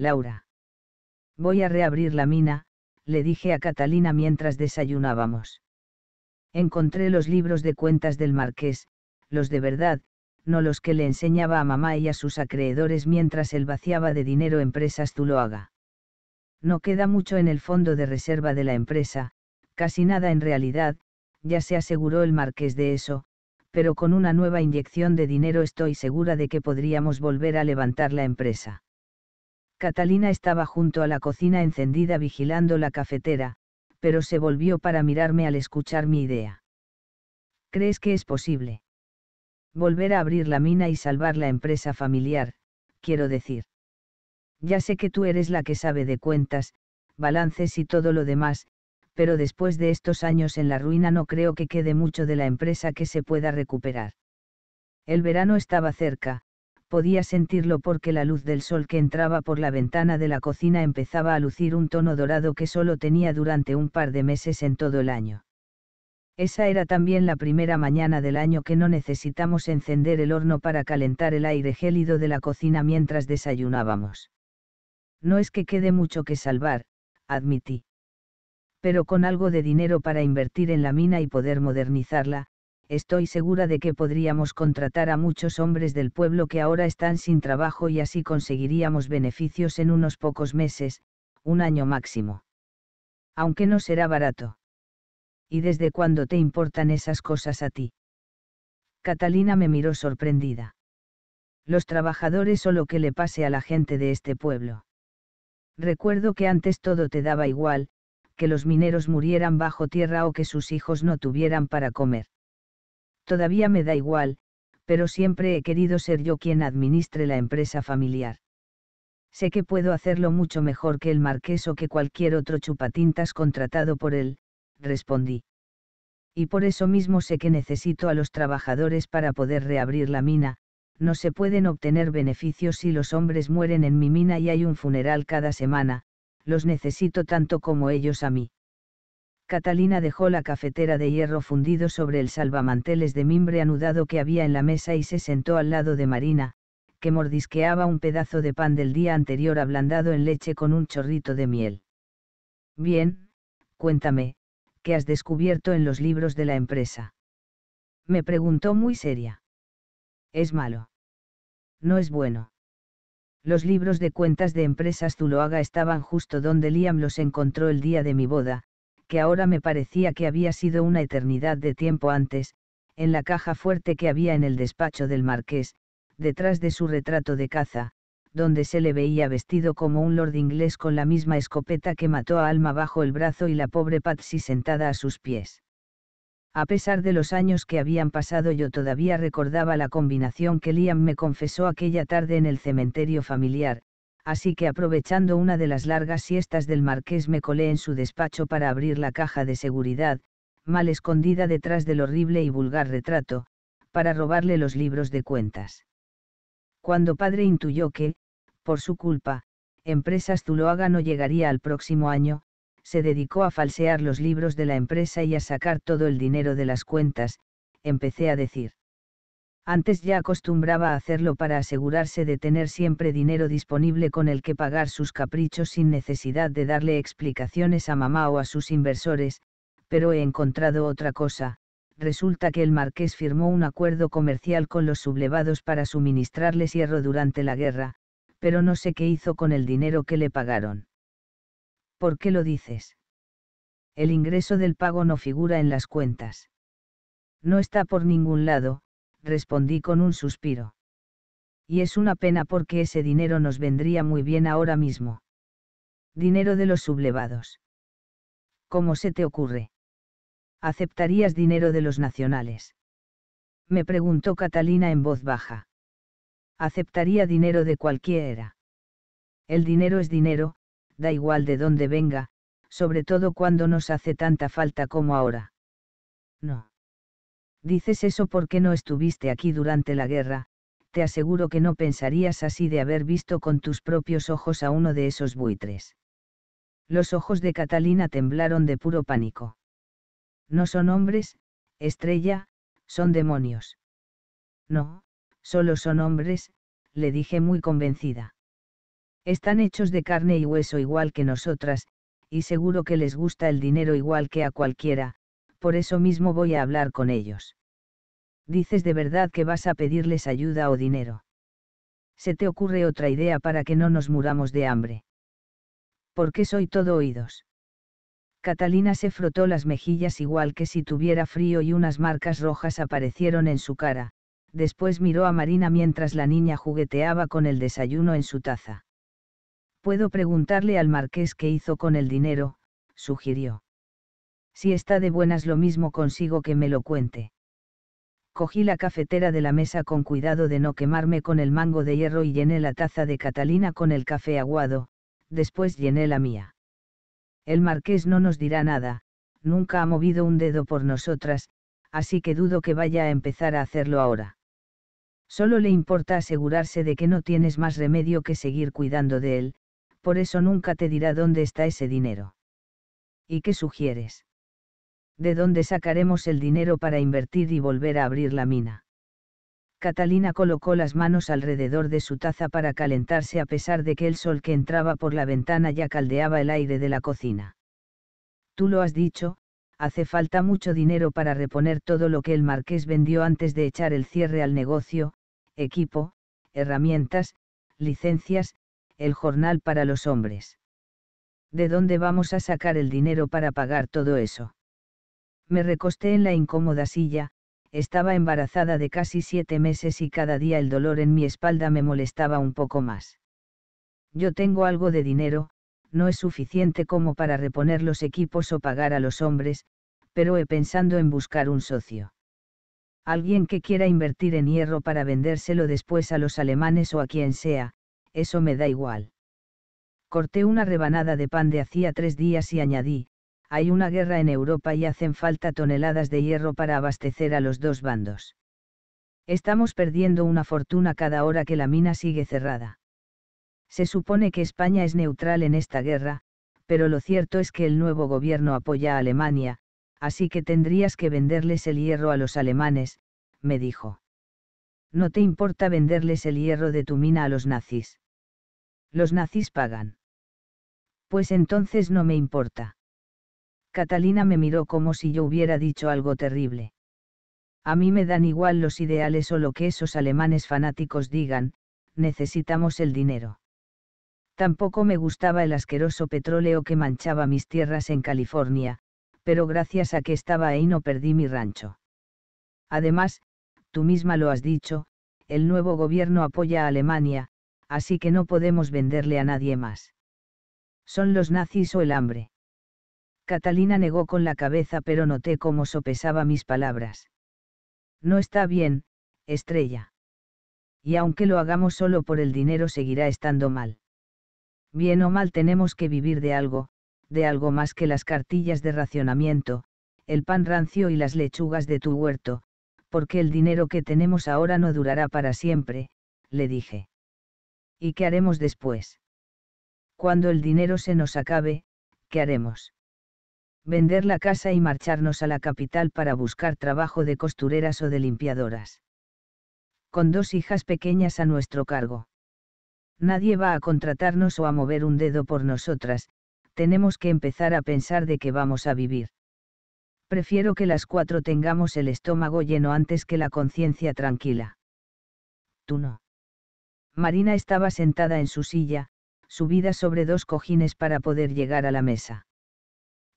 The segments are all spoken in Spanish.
Laura. Voy a reabrir la mina, le dije a Catalina mientras desayunábamos. Encontré los libros de cuentas del marqués, los de verdad, no los que le enseñaba a mamá y a sus acreedores mientras él vaciaba de dinero empresas Zuloaga. No queda mucho en el fondo de reserva de la empresa, casi nada en realidad, ya se aseguró el marqués de eso, pero con una nueva inyección de dinero estoy segura de que podríamos volver a levantar la empresa. Catalina estaba junto a la cocina encendida vigilando la cafetera, pero se volvió para mirarme al escuchar mi idea. ¿Crees que es posible? Volver a abrir la mina y salvar la empresa familiar, quiero decir. Ya sé que tú eres la que sabe de cuentas, balances y todo lo demás, pero después de estos años en la ruina no creo que quede mucho de la empresa que se pueda recuperar. El verano estaba cerca, podía sentirlo porque la luz del sol que entraba por la ventana de la cocina empezaba a lucir un tono dorado que solo tenía durante un par de meses en todo el año. Esa era también la primera mañana del año que no necesitamos encender el horno para calentar el aire gélido de la cocina mientras desayunábamos. No es que quede mucho que salvar, admití. Pero con algo de dinero para invertir en la mina y poder modernizarla, estoy segura de que podríamos contratar a muchos hombres del pueblo que ahora están sin trabajo y así conseguiríamos beneficios en unos pocos meses, un año máximo. Aunque no será barato. ¿Y desde cuándo te importan esas cosas a ti? Catalina me miró sorprendida. Los trabajadores o lo que le pase a la gente de este pueblo. Recuerdo que antes todo te daba igual, que los mineros murieran bajo tierra o que sus hijos no tuvieran para comer Todavía me da igual, pero siempre he querido ser yo quien administre la empresa familiar. Sé que puedo hacerlo mucho mejor que el marqués o que cualquier otro chupatintas contratado por él, respondí. Y por eso mismo sé que necesito a los trabajadores para poder reabrir la mina, no se pueden obtener beneficios si los hombres mueren en mi mina y hay un funeral cada semana, los necesito tanto como ellos a mí. Catalina dejó la cafetera de hierro fundido sobre el salvamanteles de mimbre anudado que había en la mesa y se sentó al lado de Marina, que mordisqueaba un pedazo de pan del día anterior ablandado en leche con un chorrito de miel. Bien, cuéntame, ¿qué has descubierto en los libros de la empresa? Me preguntó muy seria. Es malo. No es bueno. Los libros de cuentas de empresas Zuloaga estaban justo donde Liam los encontró el día de mi boda, que ahora me parecía que había sido una eternidad de tiempo antes, en la caja fuerte que había en el despacho del marqués, detrás de su retrato de caza, donde se le veía vestido como un lord inglés con la misma escopeta que mató a Alma bajo el brazo y la pobre Patsy sentada a sus pies. A pesar de los años que habían pasado yo todavía recordaba la combinación que Liam me confesó aquella tarde en el cementerio familiar, así que aprovechando una de las largas siestas del marqués me colé en su despacho para abrir la caja de seguridad, mal escondida detrás del horrible y vulgar retrato, para robarle los libros de cuentas. Cuando padre intuyó que, por su culpa, Empresas Zuloaga no llegaría al próximo año, se dedicó a falsear los libros de la empresa y a sacar todo el dinero de las cuentas, empecé a decir. Antes ya acostumbraba a hacerlo para asegurarse de tener siempre dinero disponible con el que pagar sus caprichos sin necesidad de darle explicaciones a mamá o a sus inversores, pero he encontrado otra cosa. Resulta que el marqués firmó un acuerdo comercial con los sublevados para suministrarles hierro durante la guerra, pero no sé qué hizo con el dinero que le pagaron. ¿Por qué lo dices? El ingreso del pago no figura en las cuentas. No está por ningún lado, respondí con un suspiro. Y es una pena porque ese dinero nos vendría muy bien ahora mismo. Dinero de los sublevados. ¿Cómo se te ocurre? ¿Aceptarías dinero de los nacionales? Me preguntó Catalina en voz baja. Aceptaría dinero de cualquiera. El dinero es dinero, da igual de dónde venga, sobre todo cuando nos hace tanta falta como ahora. No. Dices eso porque no estuviste aquí durante la guerra, te aseguro que no pensarías así de haber visto con tus propios ojos a uno de esos buitres. Los ojos de Catalina temblaron de puro pánico. No son hombres, estrella, son demonios. No, solo son hombres, le dije muy convencida. Están hechos de carne y hueso igual que nosotras, y seguro que les gusta el dinero igual que a cualquiera, por eso mismo voy a hablar con ellos. ¿Dices de verdad que vas a pedirles ayuda o dinero? ¿Se te ocurre otra idea para que no nos muramos de hambre? Porque qué soy todo oídos? Catalina se frotó las mejillas igual que si tuviera frío y unas marcas rojas aparecieron en su cara, después miró a Marina mientras la niña jugueteaba con el desayuno en su taza. Puedo preguntarle al marqués qué hizo con el dinero, sugirió si está de buenas lo mismo consigo que me lo cuente. Cogí la cafetera de la mesa con cuidado de no quemarme con el mango de hierro y llené la taza de Catalina con el café aguado, después llené la mía. El marqués no nos dirá nada, nunca ha movido un dedo por nosotras, así que dudo que vaya a empezar a hacerlo ahora. Solo le importa asegurarse de que no tienes más remedio que seguir cuidando de él, por eso nunca te dirá dónde está ese dinero. ¿Y qué sugieres? ¿de dónde sacaremos el dinero para invertir y volver a abrir la mina? Catalina colocó las manos alrededor de su taza para calentarse a pesar de que el sol que entraba por la ventana ya caldeaba el aire de la cocina. Tú lo has dicho, hace falta mucho dinero para reponer todo lo que el marqués vendió antes de echar el cierre al negocio, equipo, herramientas, licencias, el jornal para los hombres. ¿De dónde vamos a sacar el dinero para pagar todo eso? Me recosté en la incómoda silla, estaba embarazada de casi siete meses y cada día el dolor en mi espalda me molestaba un poco más. Yo tengo algo de dinero, no es suficiente como para reponer los equipos o pagar a los hombres, pero he pensando en buscar un socio. Alguien que quiera invertir en hierro para vendérselo después a los alemanes o a quien sea, eso me da igual. Corté una rebanada de pan de hacía tres días y añadí, hay una guerra en Europa y hacen falta toneladas de hierro para abastecer a los dos bandos. Estamos perdiendo una fortuna cada hora que la mina sigue cerrada. Se supone que España es neutral en esta guerra, pero lo cierto es que el nuevo gobierno apoya a Alemania, así que tendrías que venderles el hierro a los alemanes, me dijo. No te importa venderles el hierro de tu mina a los nazis. Los nazis pagan. Pues entonces no me importa. Catalina me miró como si yo hubiera dicho algo terrible. A mí me dan igual los ideales o lo que esos alemanes fanáticos digan, necesitamos el dinero. Tampoco me gustaba el asqueroso petróleo que manchaba mis tierras en California, pero gracias a que estaba ahí no perdí mi rancho. Además, tú misma lo has dicho, el nuevo gobierno apoya a Alemania, así que no podemos venderle a nadie más. Son los nazis o el hambre. Catalina negó con la cabeza pero noté cómo sopesaba mis palabras. No está bien, estrella. Y aunque lo hagamos solo por el dinero seguirá estando mal. Bien o mal tenemos que vivir de algo, de algo más que las cartillas de racionamiento, el pan rancio y las lechugas de tu huerto, porque el dinero que tenemos ahora no durará para siempre, le dije. ¿Y qué haremos después? Cuando el dinero se nos acabe, ¿qué haremos? vender la casa y marcharnos a la capital para buscar trabajo de costureras o de limpiadoras. Con dos hijas pequeñas a nuestro cargo. Nadie va a contratarnos o a mover un dedo por nosotras, tenemos que empezar a pensar de qué vamos a vivir. Prefiero que las cuatro tengamos el estómago lleno antes que la conciencia tranquila. Tú no. Marina estaba sentada en su silla, subida sobre dos cojines para poder llegar a la mesa.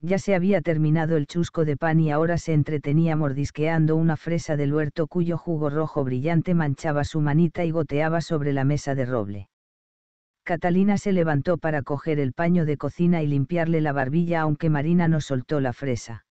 Ya se había terminado el chusco de pan y ahora se entretenía mordisqueando una fresa del huerto cuyo jugo rojo brillante manchaba su manita y goteaba sobre la mesa de roble. Catalina se levantó para coger el paño de cocina y limpiarle la barbilla aunque Marina no soltó la fresa.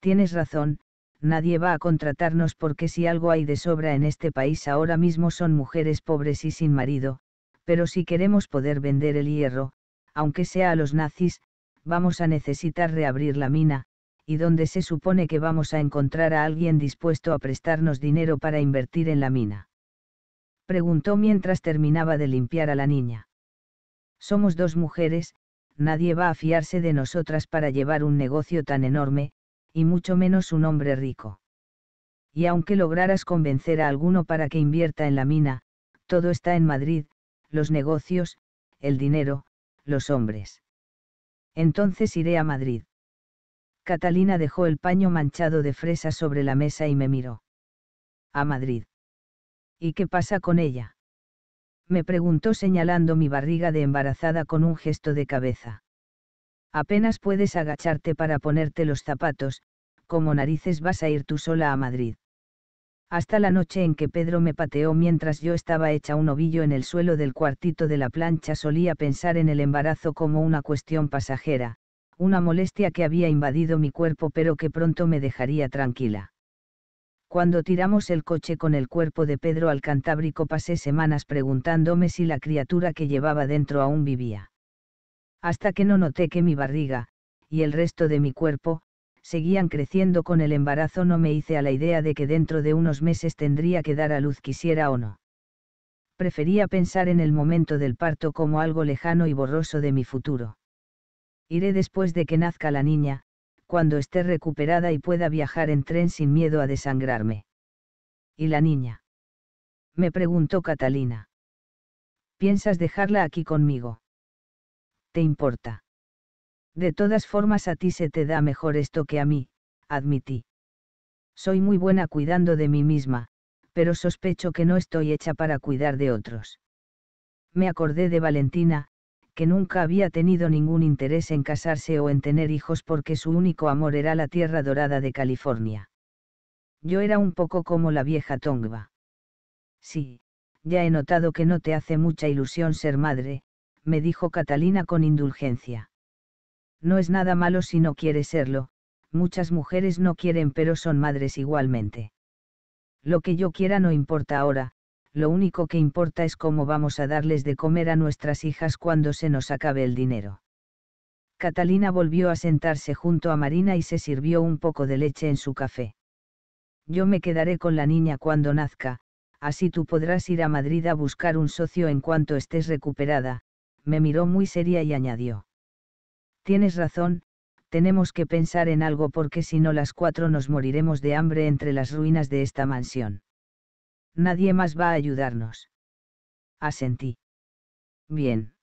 Tienes razón, nadie va a contratarnos porque si algo hay de sobra en este país ahora mismo son mujeres pobres y sin marido, pero si queremos poder vender el hierro, aunque sea a los nazis, vamos a necesitar reabrir la mina, y donde se supone que vamos a encontrar a alguien dispuesto a prestarnos dinero para invertir en la mina. Preguntó mientras terminaba de limpiar a la niña. Somos dos mujeres, nadie va a fiarse de nosotras para llevar un negocio tan enorme, y mucho menos un hombre rico. Y aunque lograras convencer a alguno para que invierta en la mina, todo está en Madrid, los negocios, el dinero, los hombres. Entonces iré a Madrid. Catalina dejó el paño manchado de fresa sobre la mesa y me miró. A Madrid. ¿Y qué pasa con ella? Me preguntó señalando mi barriga de embarazada con un gesto de cabeza. Apenas puedes agacharte para ponerte los zapatos, como narices vas a ir tú sola a Madrid hasta la noche en que Pedro me pateó mientras yo estaba hecha un ovillo en el suelo del cuartito de la plancha solía pensar en el embarazo como una cuestión pasajera, una molestia que había invadido mi cuerpo pero que pronto me dejaría tranquila. Cuando tiramos el coche con el cuerpo de Pedro al Cantábrico pasé semanas preguntándome si la criatura que llevaba dentro aún vivía. Hasta que no noté que mi barriga, y el resto de mi cuerpo, seguían creciendo con el embarazo no me hice a la idea de que dentro de unos meses tendría que dar a luz quisiera o no. Prefería pensar en el momento del parto como algo lejano y borroso de mi futuro. Iré después de que nazca la niña, cuando esté recuperada y pueda viajar en tren sin miedo a desangrarme. ¿Y la niña? Me preguntó Catalina. ¿Piensas dejarla aquí conmigo? ¿Te importa? De todas formas a ti se te da mejor esto que a mí, admití. Soy muy buena cuidando de mí misma, pero sospecho que no estoy hecha para cuidar de otros. Me acordé de Valentina, que nunca había tenido ningún interés en casarse o en tener hijos porque su único amor era la tierra dorada de California. Yo era un poco como la vieja Tongva. Sí, ya he notado que no te hace mucha ilusión ser madre, me dijo Catalina con indulgencia. No es nada malo si no quiere serlo, muchas mujeres no quieren pero son madres igualmente. Lo que yo quiera no importa ahora, lo único que importa es cómo vamos a darles de comer a nuestras hijas cuando se nos acabe el dinero. Catalina volvió a sentarse junto a Marina y se sirvió un poco de leche en su café. Yo me quedaré con la niña cuando nazca, así tú podrás ir a Madrid a buscar un socio en cuanto estés recuperada, me miró muy seria y añadió. Tienes razón, tenemos que pensar en algo porque si no las cuatro nos moriremos de hambre entre las ruinas de esta mansión. Nadie más va a ayudarnos. Asentí. Bien.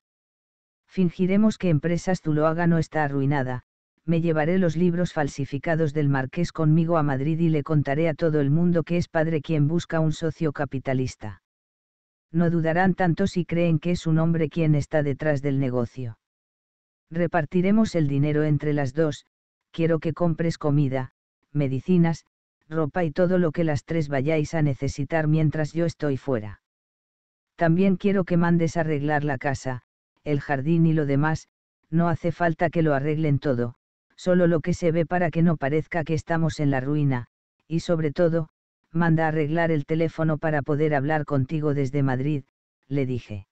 Fingiremos que Empresas Zuloaga no está arruinada, me llevaré los libros falsificados del marqués conmigo a Madrid y le contaré a todo el mundo que es padre quien busca un socio capitalista. No dudarán tanto si creen que es un hombre quien está detrás del negocio. Repartiremos el dinero entre las dos, quiero que compres comida, medicinas, ropa y todo lo que las tres vayáis a necesitar mientras yo estoy fuera. También quiero que mandes arreglar la casa, el jardín y lo demás, no hace falta que lo arreglen todo, solo lo que se ve para que no parezca que estamos en la ruina, y sobre todo, manda arreglar el teléfono para poder hablar contigo desde Madrid, le dije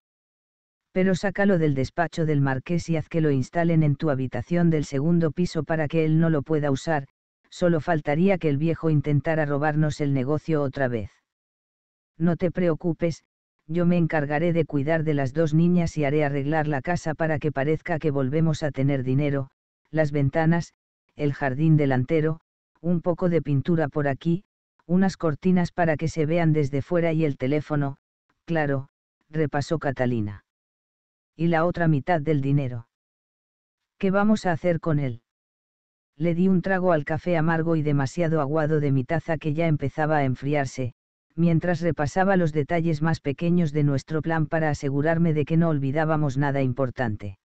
pero sácalo del despacho del marqués y haz que lo instalen en tu habitación del segundo piso para que él no lo pueda usar, solo faltaría que el viejo intentara robarnos el negocio otra vez. No te preocupes, yo me encargaré de cuidar de las dos niñas y haré arreglar la casa para que parezca que volvemos a tener dinero, las ventanas, el jardín delantero, un poco de pintura por aquí, unas cortinas para que se vean desde fuera y el teléfono, claro, repasó Catalina y la otra mitad del dinero. ¿Qué vamos a hacer con él? Le di un trago al café amargo y demasiado aguado de mi taza que ya empezaba a enfriarse, mientras repasaba los detalles más pequeños de nuestro plan para asegurarme de que no olvidábamos nada importante.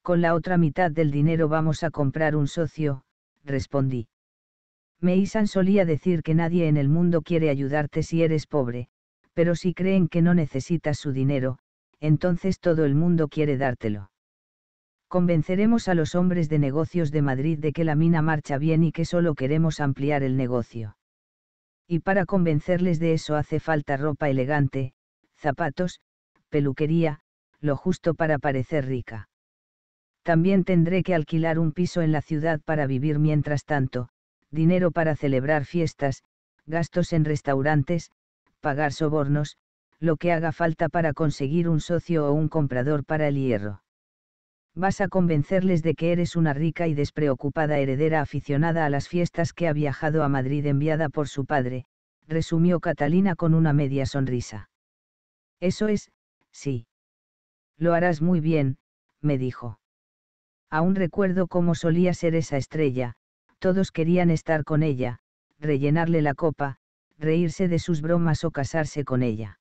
Con la otra mitad del dinero vamos a comprar un socio, respondí. Meisan solía decir que nadie en el mundo quiere ayudarte si eres pobre, pero si creen que no necesitas su dinero, entonces todo el mundo quiere dártelo. Convenceremos a los hombres de negocios de Madrid de que la mina marcha bien y que solo queremos ampliar el negocio. Y para convencerles de eso hace falta ropa elegante, zapatos, peluquería, lo justo para parecer rica. También tendré que alquilar un piso en la ciudad para vivir mientras tanto, dinero para celebrar fiestas, gastos en restaurantes, pagar sobornos, lo que haga falta para conseguir un socio o un comprador para el hierro. Vas a convencerles de que eres una rica y despreocupada heredera aficionada a las fiestas que ha viajado a Madrid enviada por su padre, resumió Catalina con una media sonrisa. Eso es, sí. Lo harás muy bien, me dijo. Aún recuerdo cómo solía ser esa estrella, todos querían estar con ella, rellenarle la copa, reírse de sus bromas o casarse con ella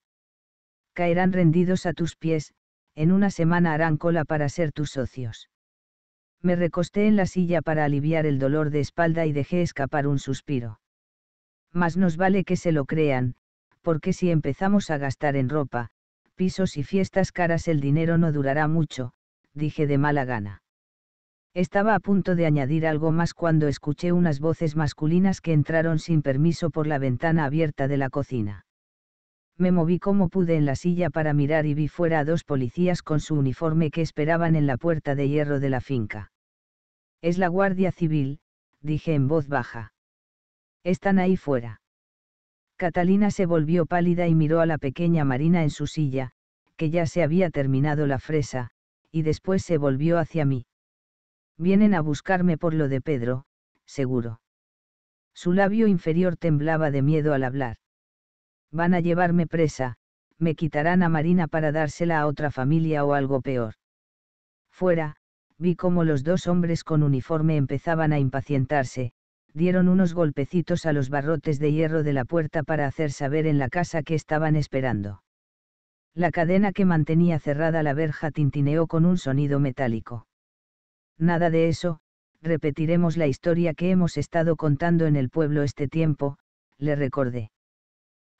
caerán rendidos a tus pies, en una semana harán cola para ser tus socios. Me recosté en la silla para aliviar el dolor de espalda y dejé escapar un suspiro. Mas nos vale que se lo crean, porque si empezamos a gastar en ropa, pisos y fiestas caras el dinero no durará mucho, dije de mala gana. Estaba a punto de añadir algo más cuando escuché unas voces masculinas que entraron sin permiso por la ventana abierta de la cocina me moví como pude en la silla para mirar y vi fuera a dos policías con su uniforme que esperaban en la puerta de hierro de la finca. Es la Guardia Civil, dije en voz baja. Están ahí fuera. Catalina se volvió pálida y miró a la pequeña Marina en su silla, que ya se había terminado la fresa, y después se volvió hacia mí. Vienen a buscarme por lo de Pedro, seguro. Su labio inferior temblaba de miedo al hablar. Van a llevarme presa, me quitarán a Marina para dársela a otra familia o algo peor. Fuera, vi cómo los dos hombres con uniforme empezaban a impacientarse, dieron unos golpecitos a los barrotes de hierro de la puerta para hacer saber en la casa que estaban esperando. La cadena que mantenía cerrada la verja tintineó con un sonido metálico. Nada de eso, repetiremos la historia que hemos estado contando en el pueblo este tiempo, le recordé.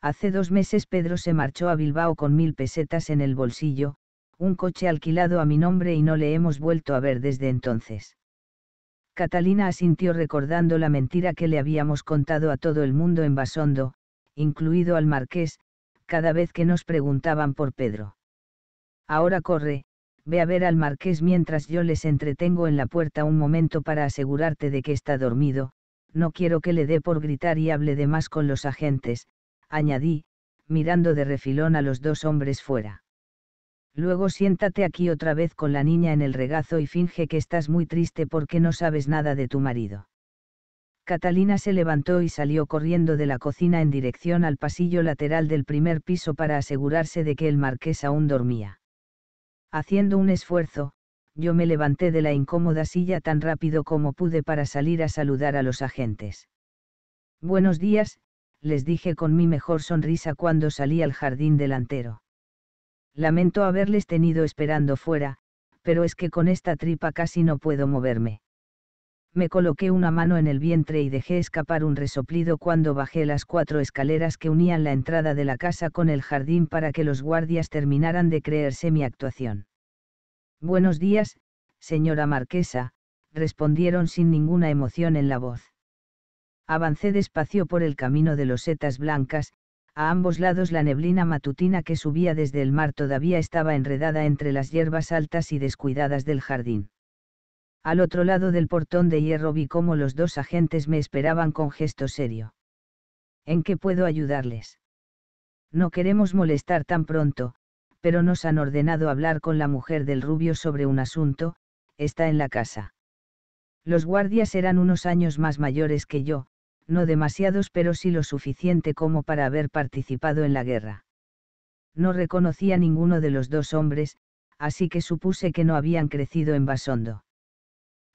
Hace dos meses Pedro se marchó a Bilbao con mil pesetas en el bolsillo, un coche alquilado a mi nombre y no le hemos vuelto a ver desde entonces. Catalina asintió recordando la mentira que le habíamos contado a todo el mundo en Basondo, incluido al marqués, cada vez que nos preguntaban por Pedro. Ahora corre, ve a ver al marqués mientras yo les entretengo en la puerta un momento para asegurarte de que está dormido, no quiero que le dé por gritar y hable de más con los agentes, añadí, mirando de refilón a los dos hombres fuera. Luego siéntate aquí otra vez con la niña en el regazo y finge que estás muy triste porque no sabes nada de tu marido. Catalina se levantó y salió corriendo de la cocina en dirección al pasillo lateral del primer piso para asegurarse de que el marqués aún dormía. Haciendo un esfuerzo, yo me levanté de la incómoda silla tan rápido como pude para salir a saludar a los agentes. Buenos días, les dije con mi mejor sonrisa cuando salí al jardín delantero. Lamento haberles tenido esperando fuera, pero es que con esta tripa casi no puedo moverme. Me coloqué una mano en el vientre y dejé escapar un resoplido cuando bajé las cuatro escaleras que unían la entrada de la casa con el jardín para que los guardias terminaran de creerse mi actuación. Buenos días, señora marquesa, respondieron sin ninguna emoción en la voz. Avancé despacio por el camino de los setas blancas, a ambos lados la neblina matutina que subía desde el mar todavía estaba enredada entre las hierbas altas y descuidadas del jardín. Al otro lado del portón de hierro vi cómo los dos agentes me esperaban con gesto serio. ¿En qué puedo ayudarles? No queremos molestar tan pronto, pero nos han ordenado hablar con la mujer del rubio sobre un asunto, está en la casa. Los guardias eran unos años más mayores que yo, no demasiados pero sí lo suficiente como para haber participado en la guerra. No reconocía ninguno de los dos hombres, así que supuse que no habían crecido en Basondo.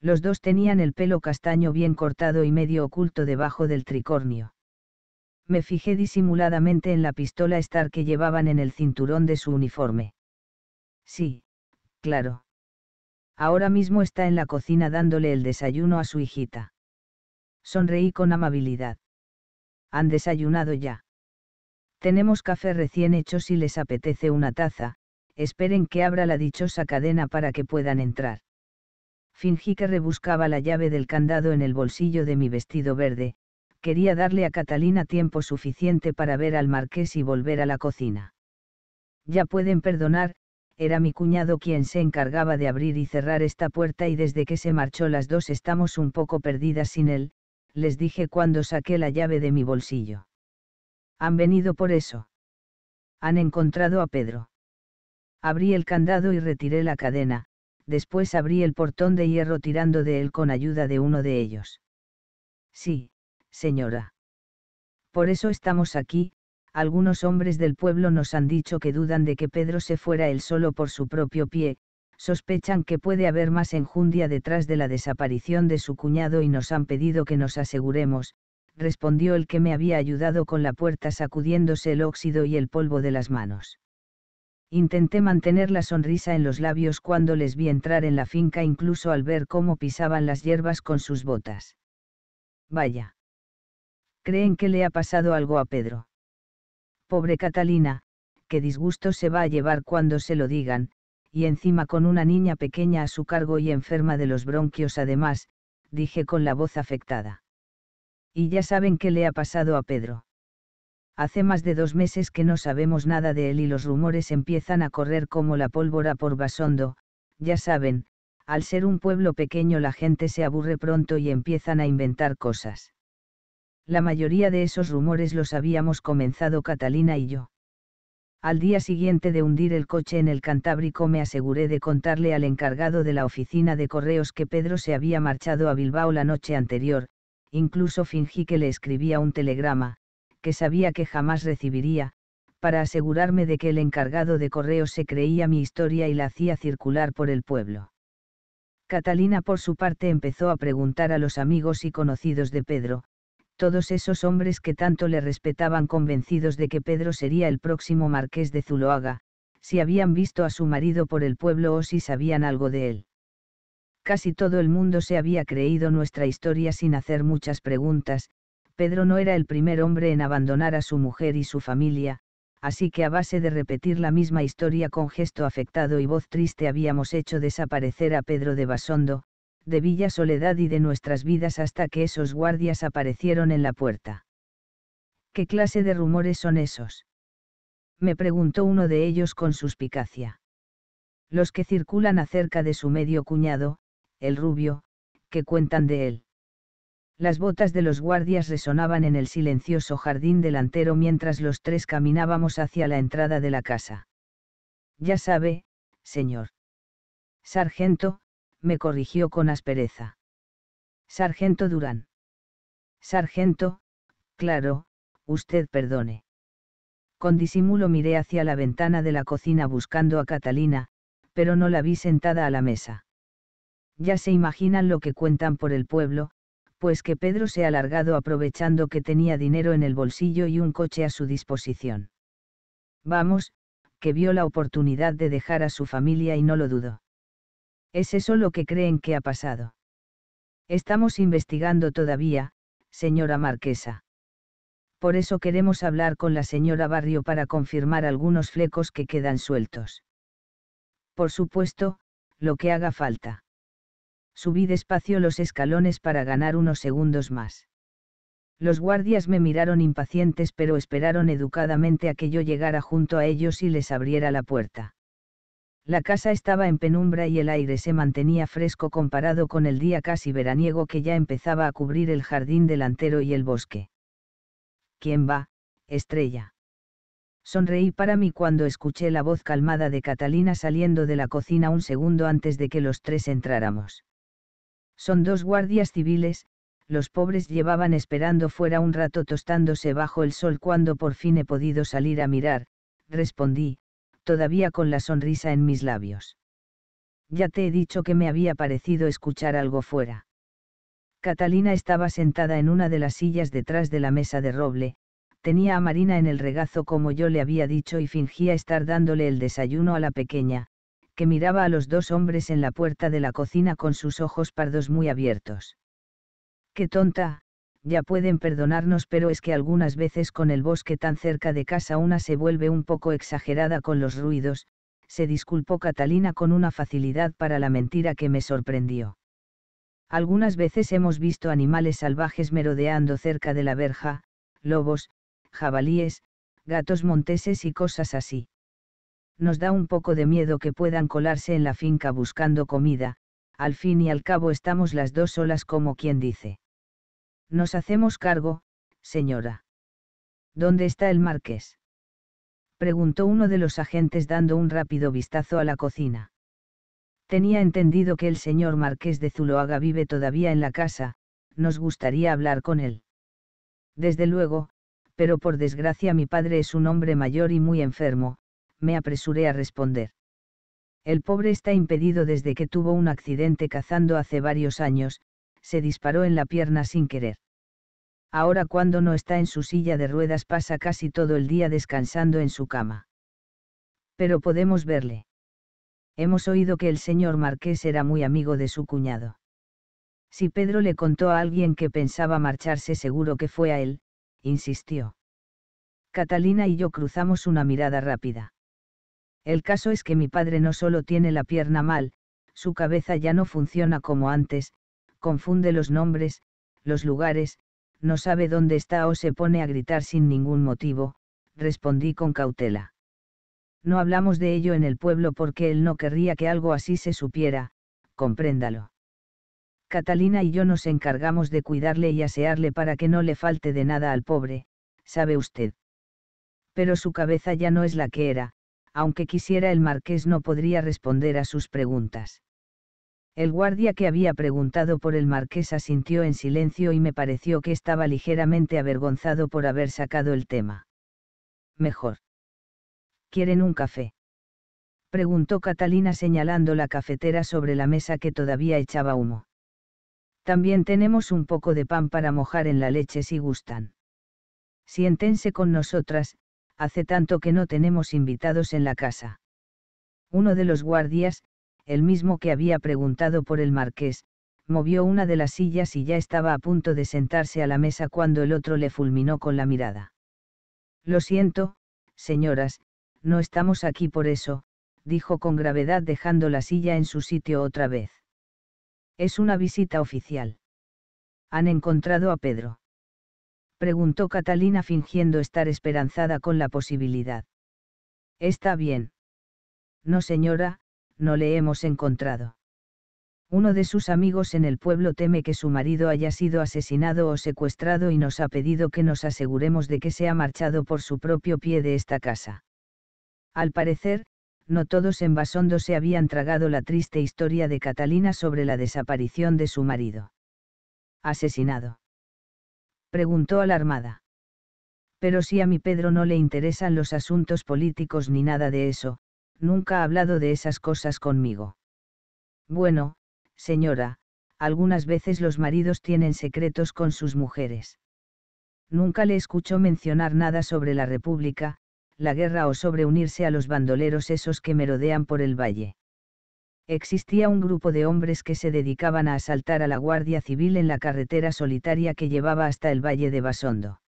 Los dos tenían el pelo castaño bien cortado y medio oculto debajo del tricornio. Me fijé disimuladamente en la pistola Star que llevaban en el cinturón de su uniforme. Sí, claro. Ahora mismo está en la cocina dándole el desayuno a su hijita. Sonreí con amabilidad. Han desayunado ya. Tenemos café recién hecho si les apetece una taza, esperen que abra la dichosa cadena para que puedan entrar. Fingí que rebuscaba la llave del candado en el bolsillo de mi vestido verde, quería darle a Catalina tiempo suficiente para ver al marqués y volver a la cocina. Ya pueden perdonar, era mi cuñado quien se encargaba de abrir y cerrar esta puerta y desde que se marchó las dos estamos un poco perdidas sin él, les dije cuando saqué la llave de mi bolsillo. Han venido por eso. Han encontrado a Pedro. Abrí el candado y retiré la cadena, después abrí el portón de hierro tirando de él con ayuda de uno de ellos. Sí, señora. Por eso estamos aquí, algunos hombres del pueblo nos han dicho que dudan de que Pedro se fuera él solo por su propio pie, sospechan que puede haber más enjundia detrás de la desaparición de su cuñado y nos han pedido que nos aseguremos, respondió el que me había ayudado con la puerta sacudiéndose el óxido y el polvo de las manos. Intenté mantener la sonrisa en los labios cuando les vi entrar en la finca incluso al ver cómo pisaban las hierbas con sus botas. Vaya. ¿Creen que le ha pasado algo a Pedro? Pobre Catalina, qué disgusto se va a llevar cuando se lo digan, y encima con una niña pequeña a su cargo y enferma de los bronquios además, dije con la voz afectada. Y ya saben qué le ha pasado a Pedro. Hace más de dos meses que no sabemos nada de él y los rumores empiezan a correr como la pólvora por Basondo, ya saben, al ser un pueblo pequeño la gente se aburre pronto y empiezan a inventar cosas. La mayoría de esos rumores los habíamos comenzado Catalina y yo. Al día siguiente de hundir el coche en el Cantábrico me aseguré de contarle al encargado de la oficina de correos que Pedro se había marchado a Bilbao la noche anterior, incluso fingí que le escribía un telegrama, que sabía que jamás recibiría, para asegurarme de que el encargado de correos se creía mi historia y la hacía circular por el pueblo. Catalina por su parte empezó a preguntar a los amigos y conocidos de Pedro, todos esos hombres que tanto le respetaban convencidos de que Pedro sería el próximo marqués de Zuloaga, si habían visto a su marido por el pueblo o si sabían algo de él. Casi todo el mundo se había creído nuestra historia sin hacer muchas preguntas, Pedro no era el primer hombre en abandonar a su mujer y su familia, así que a base de repetir la misma historia con gesto afectado y voz triste habíamos hecho desaparecer a Pedro de Basondo, de Villa Soledad y de nuestras vidas hasta que esos guardias aparecieron en la puerta. ¿Qué clase de rumores son esos? Me preguntó uno de ellos con suspicacia. Los que circulan acerca de su medio cuñado, el rubio, que cuentan de él. Las botas de los guardias resonaban en el silencioso jardín delantero mientras los tres caminábamos hacia la entrada de la casa. Ya sabe, señor. Sargento, me corrigió con aspereza. Sargento Durán. Sargento, claro, usted perdone. Con disimulo miré hacia la ventana de la cocina buscando a Catalina, pero no la vi sentada a la mesa. Ya se imaginan lo que cuentan por el pueblo, pues que Pedro se ha alargado aprovechando que tenía dinero en el bolsillo y un coche a su disposición. Vamos, que vio la oportunidad de dejar a su familia y no lo dudo. ¿Es eso lo que creen que ha pasado? Estamos investigando todavía, señora Marquesa. Por eso queremos hablar con la señora Barrio para confirmar algunos flecos que quedan sueltos. Por supuesto, lo que haga falta. Subí despacio los escalones para ganar unos segundos más. Los guardias me miraron impacientes pero esperaron educadamente a que yo llegara junto a ellos y les abriera la puerta. La casa estaba en penumbra y el aire se mantenía fresco comparado con el día casi veraniego que ya empezaba a cubrir el jardín delantero y el bosque. ¿Quién va, estrella? Sonreí para mí cuando escuché la voz calmada de Catalina saliendo de la cocina un segundo antes de que los tres entráramos. Son dos guardias civiles, los pobres llevaban esperando fuera un rato tostándose bajo el sol cuando por fin he podido salir a mirar, respondí, todavía con la sonrisa en mis labios. Ya te he dicho que me había parecido escuchar algo fuera. Catalina estaba sentada en una de las sillas detrás de la mesa de roble, tenía a Marina en el regazo como yo le había dicho y fingía estar dándole el desayuno a la pequeña, que miraba a los dos hombres en la puerta de la cocina con sus ojos pardos muy abiertos. Qué tonta, ya pueden perdonarnos pero es que algunas veces con el bosque tan cerca de casa una se vuelve un poco exagerada con los ruidos, se disculpó Catalina con una facilidad para la mentira que me sorprendió. Algunas veces hemos visto animales salvajes merodeando cerca de la verja, lobos, jabalíes, gatos monteses y cosas así. Nos da un poco de miedo que puedan colarse en la finca buscando comida, al fin y al cabo estamos las dos solas como quien dice. Nos hacemos cargo, señora. ¿Dónde está el marqués? Preguntó uno de los agentes dando un rápido vistazo a la cocina. Tenía entendido que el señor marqués de Zuloaga vive todavía en la casa, nos gustaría hablar con él. Desde luego, pero por desgracia mi padre es un hombre mayor y muy enfermo, me apresuré a responder. El pobre está impedido desde que tuvo un accidente cazando hace varios años, se disparó en la pierna sin querer. Ahora cuando no está en su silla de ruedas pasa casi todo el día descansando en su cama. Pero podemos verle. Hemos oído que el señor Marqués era muy amigo de su cuñado. Si Pedro le contó a alguien que pensaba marcharse seguro que fue a él, insistió. Catalina y yo cruzamos una mirada rápida. El caso es que mi padre no solo tiene la pierna mal, su cabeza ya no funciona como antes, confunde los nombres, los lugares, no sabe dónde está o se pone a gritar sin ningún motivo, respondí con cautela. No hablamos de ello en el pueblo porque él no querría que algo así se supiera, compréndalo. Catalina y yo nos encargamos de cuidarle y asearle para que no le falte de nada al pobre, sabe usted. Pero su cabeza ya no es la que era, aunque quisiera el marqués no podría responder a sus preguntas. El guardia que había preguntado por el marqués asintió en silencio y me pareció que estaba ligeramente avergonzado por haber sacado el tema. Mejor. ¿Quieren un café? preguntó Catalina señalando la cafetera sobre la mesa que todavía echaba humo. También tenemos un poco de pan para mojar en la leche si gustan. Siéntense con nosotras, hace tanto que no tenemos invitados en la casa. Uno de los guardias, el mismo que había preguntado por el marqués, movió una de las sillas y ya estaba a punto de sentarse a la mesa cuando el otro le fulminó con la mirada. Lo siento, señoras, no estamos aquí por eso, dijo con gravedad dejando la silla en su sitio otra vez. Es una visita oficial. ¿Han encontrado a Pedro? Preguntó Catalina fingiendo estar esperanzada con la posibilidad. Está bien. No, señora, no le hemos encontrado. Uno de sus amigos en el pueblo teme que su marido haya sido asesinado o secuestrado y nos ha pedido que nos aseguremos de que se ha marchado por su propio pie de esta casa. Al parecer, no todos en Basondo se habían tragado la triste historia de Catalina sobre la desaparición de su marido. ¿Asesinado? Preguntó alarmada. Pero si a mi Pedro no le interesan los asuntos políticos ni nada de eso, nunca ha hablado de esas cosas conmigo. Bueno, señora, algunas veces los maridos tienen secretos con sus mujeres. Nunca le escuchó mencionar nada sobre la República, la guerra o sobre unirse a los bandoleros esos que merodean por el valle. Existía un grupo de hombres que se dedicaban a asaltar a la Guardia Civil en la carretera solitaria que llevaba hasta el valle de Basondo.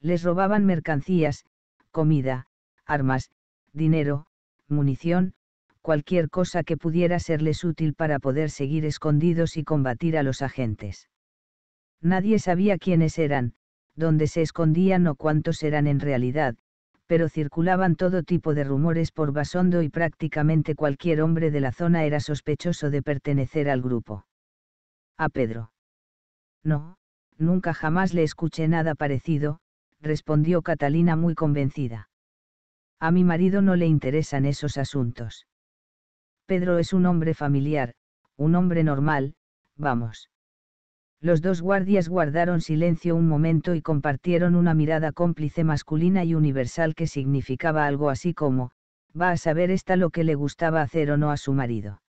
Les robaban mercancías, comida, armas, dinero, munición, cualquier cosa que pudiera serles útil para poder seguir escondidos y combatir a los agentes. Nadie sabía quiénes eran, dónde se escondían o cuántos eran en realidad, pero circulaban todo tipo de rumores por Basondo y prácticamente cualquier hombre de la zona era sospechoso de pertenecer al grupo. A Pedro. No, nunca jamás le escuché nada parecido, respondió Catalina muy convencida. A mi marido no le interesan esos asuntos. Pedro es un hombre familiar, un hombre normal, vamos. Los dos guardias guardaron silencio un momento y compartieron una mirada cómplice masculina y universal que significaba algo así como, va a saber está lo que le gustaba hacer o no a su marido.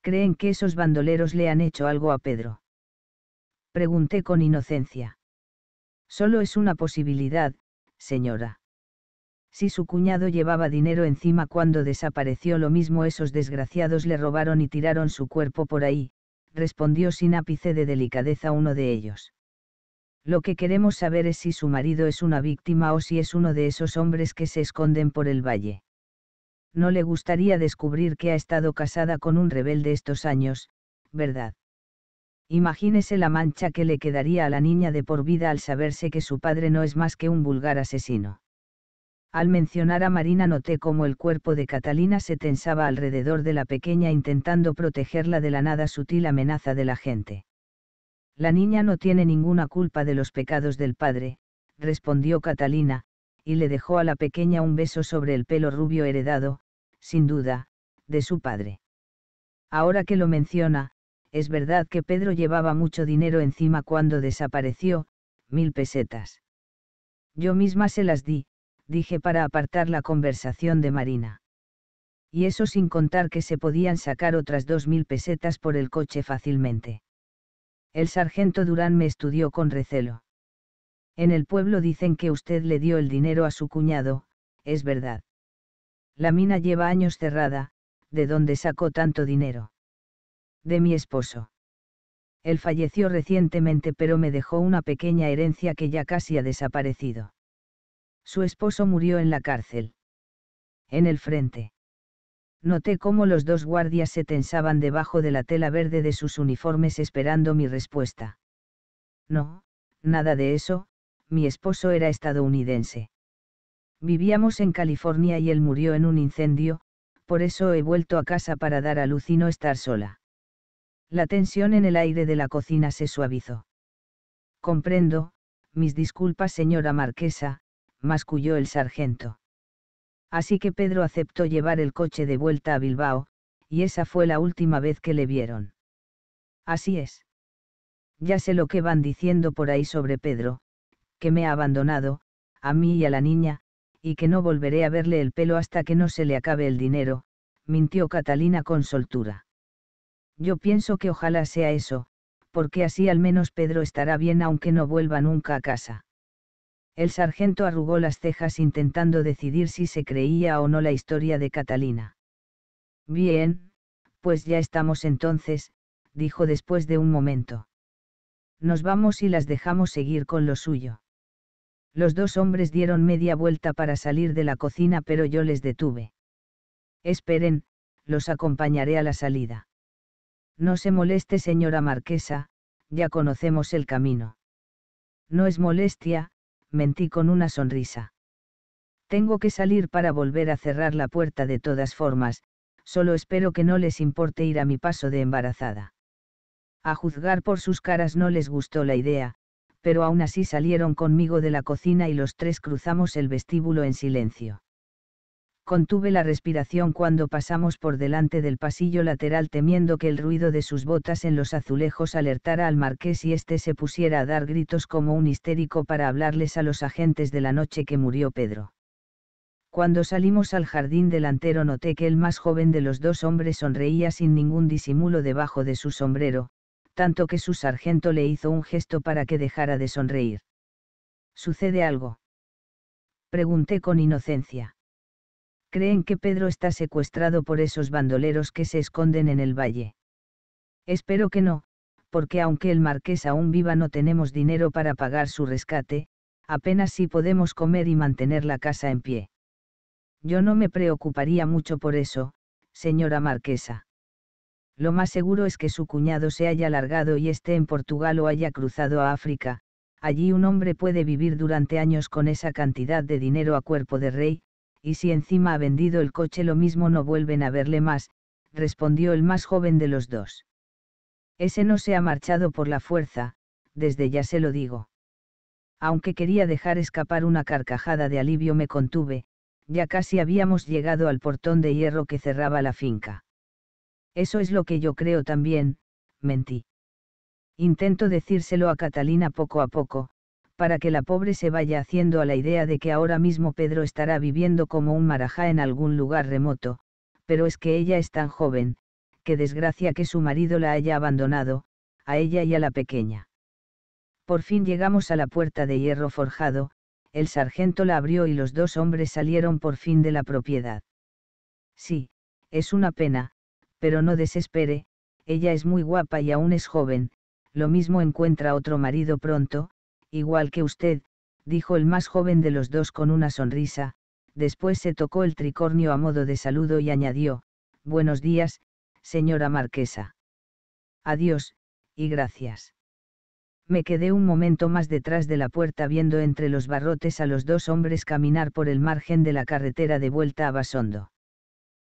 ¿Creen que esos bandoleros le han hecho algo a Pedro? Pregunté con inocencia. Solo es una posibilidad, señora. Si su cuñado llevaba dinero encima cuando desapareció, lo mismo esos desgraciados le robaron y tiraron su cuerpo por ahí, respondió sin ápice de delicadeza uno de ellos. Lo que queremos saber es si su marido es una víctima o si es uno de esos hombres que se esconden por el valle. No le gustaría descubrir que ha estado casada con un rebelde estos años, ¿verdad? Imagínese la mancha que le quedaría a la niña de por vida al saberse que su padre no es más que un vulgar asesino. Al mencionar a Marina noté cómo el cuerpo de Catalina se tensaba alrededor de la pequeña intentando protegerla de la nada sutil amenaza de la gente. La niña no tiene ninguna culpa de los pecados del padre, respondió Catalina, y le dejó a la pequeña un beso sobre el pelo rubio heredado, sin duda, de su padre. Ahora que lo menciona, es verdad que Pedro llevaba mucho dinero encima cuando desapareció, mil pesetas. Yo misma se las di, dije para apartar la conversación de Marina. Y eso sin contar que se podían sacar otras dos mil pesetas por el coche fácilmente. El sargento Durán me estudió con recelo. En el pueblo dicen que usted le dio el dinero a su cuñado, es verdad. La mina lleva años cerrada, ¿de dónde sacó tanto dinero? De mi esposo. Él falleció recientemente pero me dejó una pequeña herencia que ya casi ha desaparecido. Su esposo murió en la cárcel. En el frente. Noté cómo los dos guardias se tensaban debajo de la tela verde de sus uniformes esperando mi respuesta. No, nada de eso, mi esposo era estadounidense. Vivíamos en California y él murió en un incendio, por eso he vuelto a casa para dar a luz y no estar sola. La tensión en el aire de la cocina se suavizó. Comprendo, mis disculpas señora marquesa, masculló el sargento. Así que Pedro aceptó llevar el coche de vuelta a Bilbao, y esa fue la última vez que le vieron. Así es. Ya sé lo que van diciendo por ahí sobre Pedro, que me ha abandonado, a mí y a la niña, y que no volveré a verle el pelo hasta que no se le acabe el dinero, mintió Catalina con soltura. Yo pienso que ojalá sea eso, porque así al menos Pedro estará bien aunque no vuelva nunca a casa. El sargento arrugó las cejas intentando decidir si se creía o no la historia de Catalina. Bien, pues ya estamos entonces, dijo después de un momento. Nos vamos y las dejamos seguir con lo suyo. Los dos hombres dieron media vuelta para salir de la cocina, pero yo les detuve. Esperen, los acompañaré a la salida. No se moleste, señora marquesa, ya conocemos el camino. No es molestia, mentí con una sonrisa. Tengo que salir para volver a cerrar la puerta de todas formas, solo espero que no les importe ir a mi paso de embarazada. A juzgar por sus caras no les gustó la idea, pero aún así salieron conmigo de la cocina y los tres cruzamos el vestíbulo en silencio. Contuve la respiración cuando pasamos por delante del pasillo lateral temiendo que el ruido de sus botas en los azulejos alertara al marqués y éste se pusiera a dar gritos como un histérico para hablarles a los agentes de la noche que murió Pedro. Cuando salimos al jardín delantero noté que el más joven de los dos hombres sonreía sin ningún disimulo debajo de su sombrero, tanto que su sargento le hizo un gesto para que dejara de sonreír. ¿Sucede algo? Pregunté con inocencia creen que Pedro está secuestrado por esos bandoleros que se esconden en el valle. Espero que no, porque aunque el marqués aún viva no tenemos dinero para pagar su rescate, apenas si podemos comer y mantener la casa en pie. Yo no me preocuparía mucho por eso, señora marquesa. Lo más seguro es que su cuñado se haya largado y esté en Portugal o haya cruzado a África, allí un hombre puede vivir durante años con esa cantidad de dinero a cuerpo de rey, y si encima ha vendido el coche lo mismo no vuelven a verle más, respondió el más joven de los dos. Ese no se ha marchado por la fuerza, desde ya se lo digo. Aunque quería dejar escapar una carcajada de alivio me contuve, ya casi habíamos llegado al portón de hierro que cerraba la finca. Eso es lo que yo creo también, mentí. Intento decírselo a Catalina poco a poco, para que la pobre se vaya haciendo a la idea de que ahora mismo Pedro estará viviendo como un marajá en algún lugar remoto, pero es que ella es tan joven, que desgracia que su marido la haya abandonado, a ella y a la pequeña. Por fin llegamos a la puerta de hierro forjado, el sargento la abrió y los dos hombres salieron por fin de la propiedad. Sí, es una pena, pero no desespere, ella es muy guapa y aún es joven, lo mismo encuentra otro marido pronto, Igual que usted, dijo el más joven de los dos con una sonrisa, después se tocó el tricornio a modo de saludo y añadió, Buenos días, señora marquesa. Adiós, y gracias. Me quedé un momento más detrás de la puerta viendo entre los barrotes a los dos hombres caminar por el margen de la carretera de vuelta a Basondo.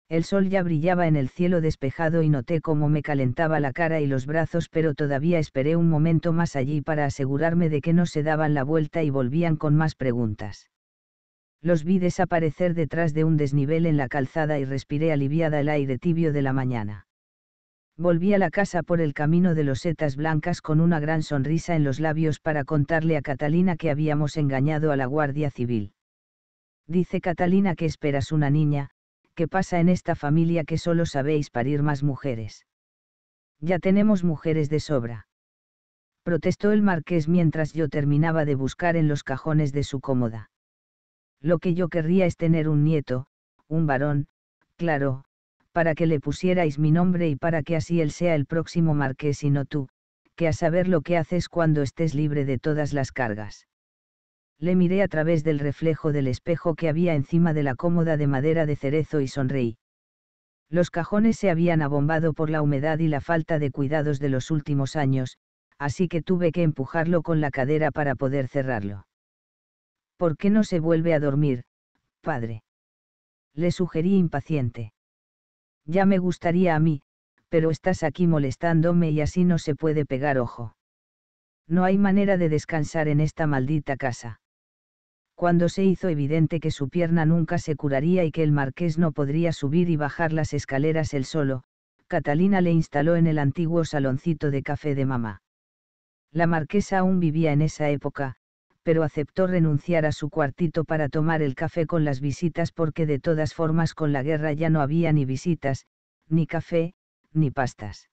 El sol ya brillaba en el cielo despejado y noté cómo me calentaba la cara y los brazos, pero todavía esperé un momento más allí para asegurarme de que no se daban la vuelta y volvían con más preguntas. Los vi desaparecer detrás de un desnivel en la calzada y respiré aliviada el aire tibio de la mañana. Volví a la casa por el camino de los setas blancas con una gran sonrisa en los labios para contarle a Catalina que habíamos engañado a la Guardia Civil. Dice Catalina que esperas una niña, ¿qué pasa en esta familia que solo sabéis parir más mujeres? Ya tenemos mujeres de sobra. Protestó el marqués mientras yo terminaba de buscar en los cajones de su cómoda. Lo que yo querría es tener un nieto, un varón, claro, para que le pusierais mi nombre y para que así él sea el próximo marqués y no tú, que a saber lo que haces cuando estés libre de todas las cargas le miré a través del reflejo del espejo que había encima de la cómoda de madera de cerezo y sonreí. Los cajones se habían abombado por la humedad y la falta de cuidados de los últimos años, así que tuve que empujarlo con la cadera para poder cerrarlo. ¿Por qué no se vuelve a dormir, padre? Le sugerí impaciente. Ya me gustaría a mí, pero estás aquí molestándome y así no se puede pegar ojo. No hay manera de descansar en esta maldita casa cuando se hizo evidente que su pierna nunca se curaría y que el marqués no podría subir y bajar las escaleras él solo, Catalina le instaló en el antiguo saloncito de café de mamá. La marquesa aún vivía en esa época, pero aceptó renunciar a su cuartito para tomar el café con las visitas porque de todas formas con la guerra ya no había ni visitas, ni café, ni pastas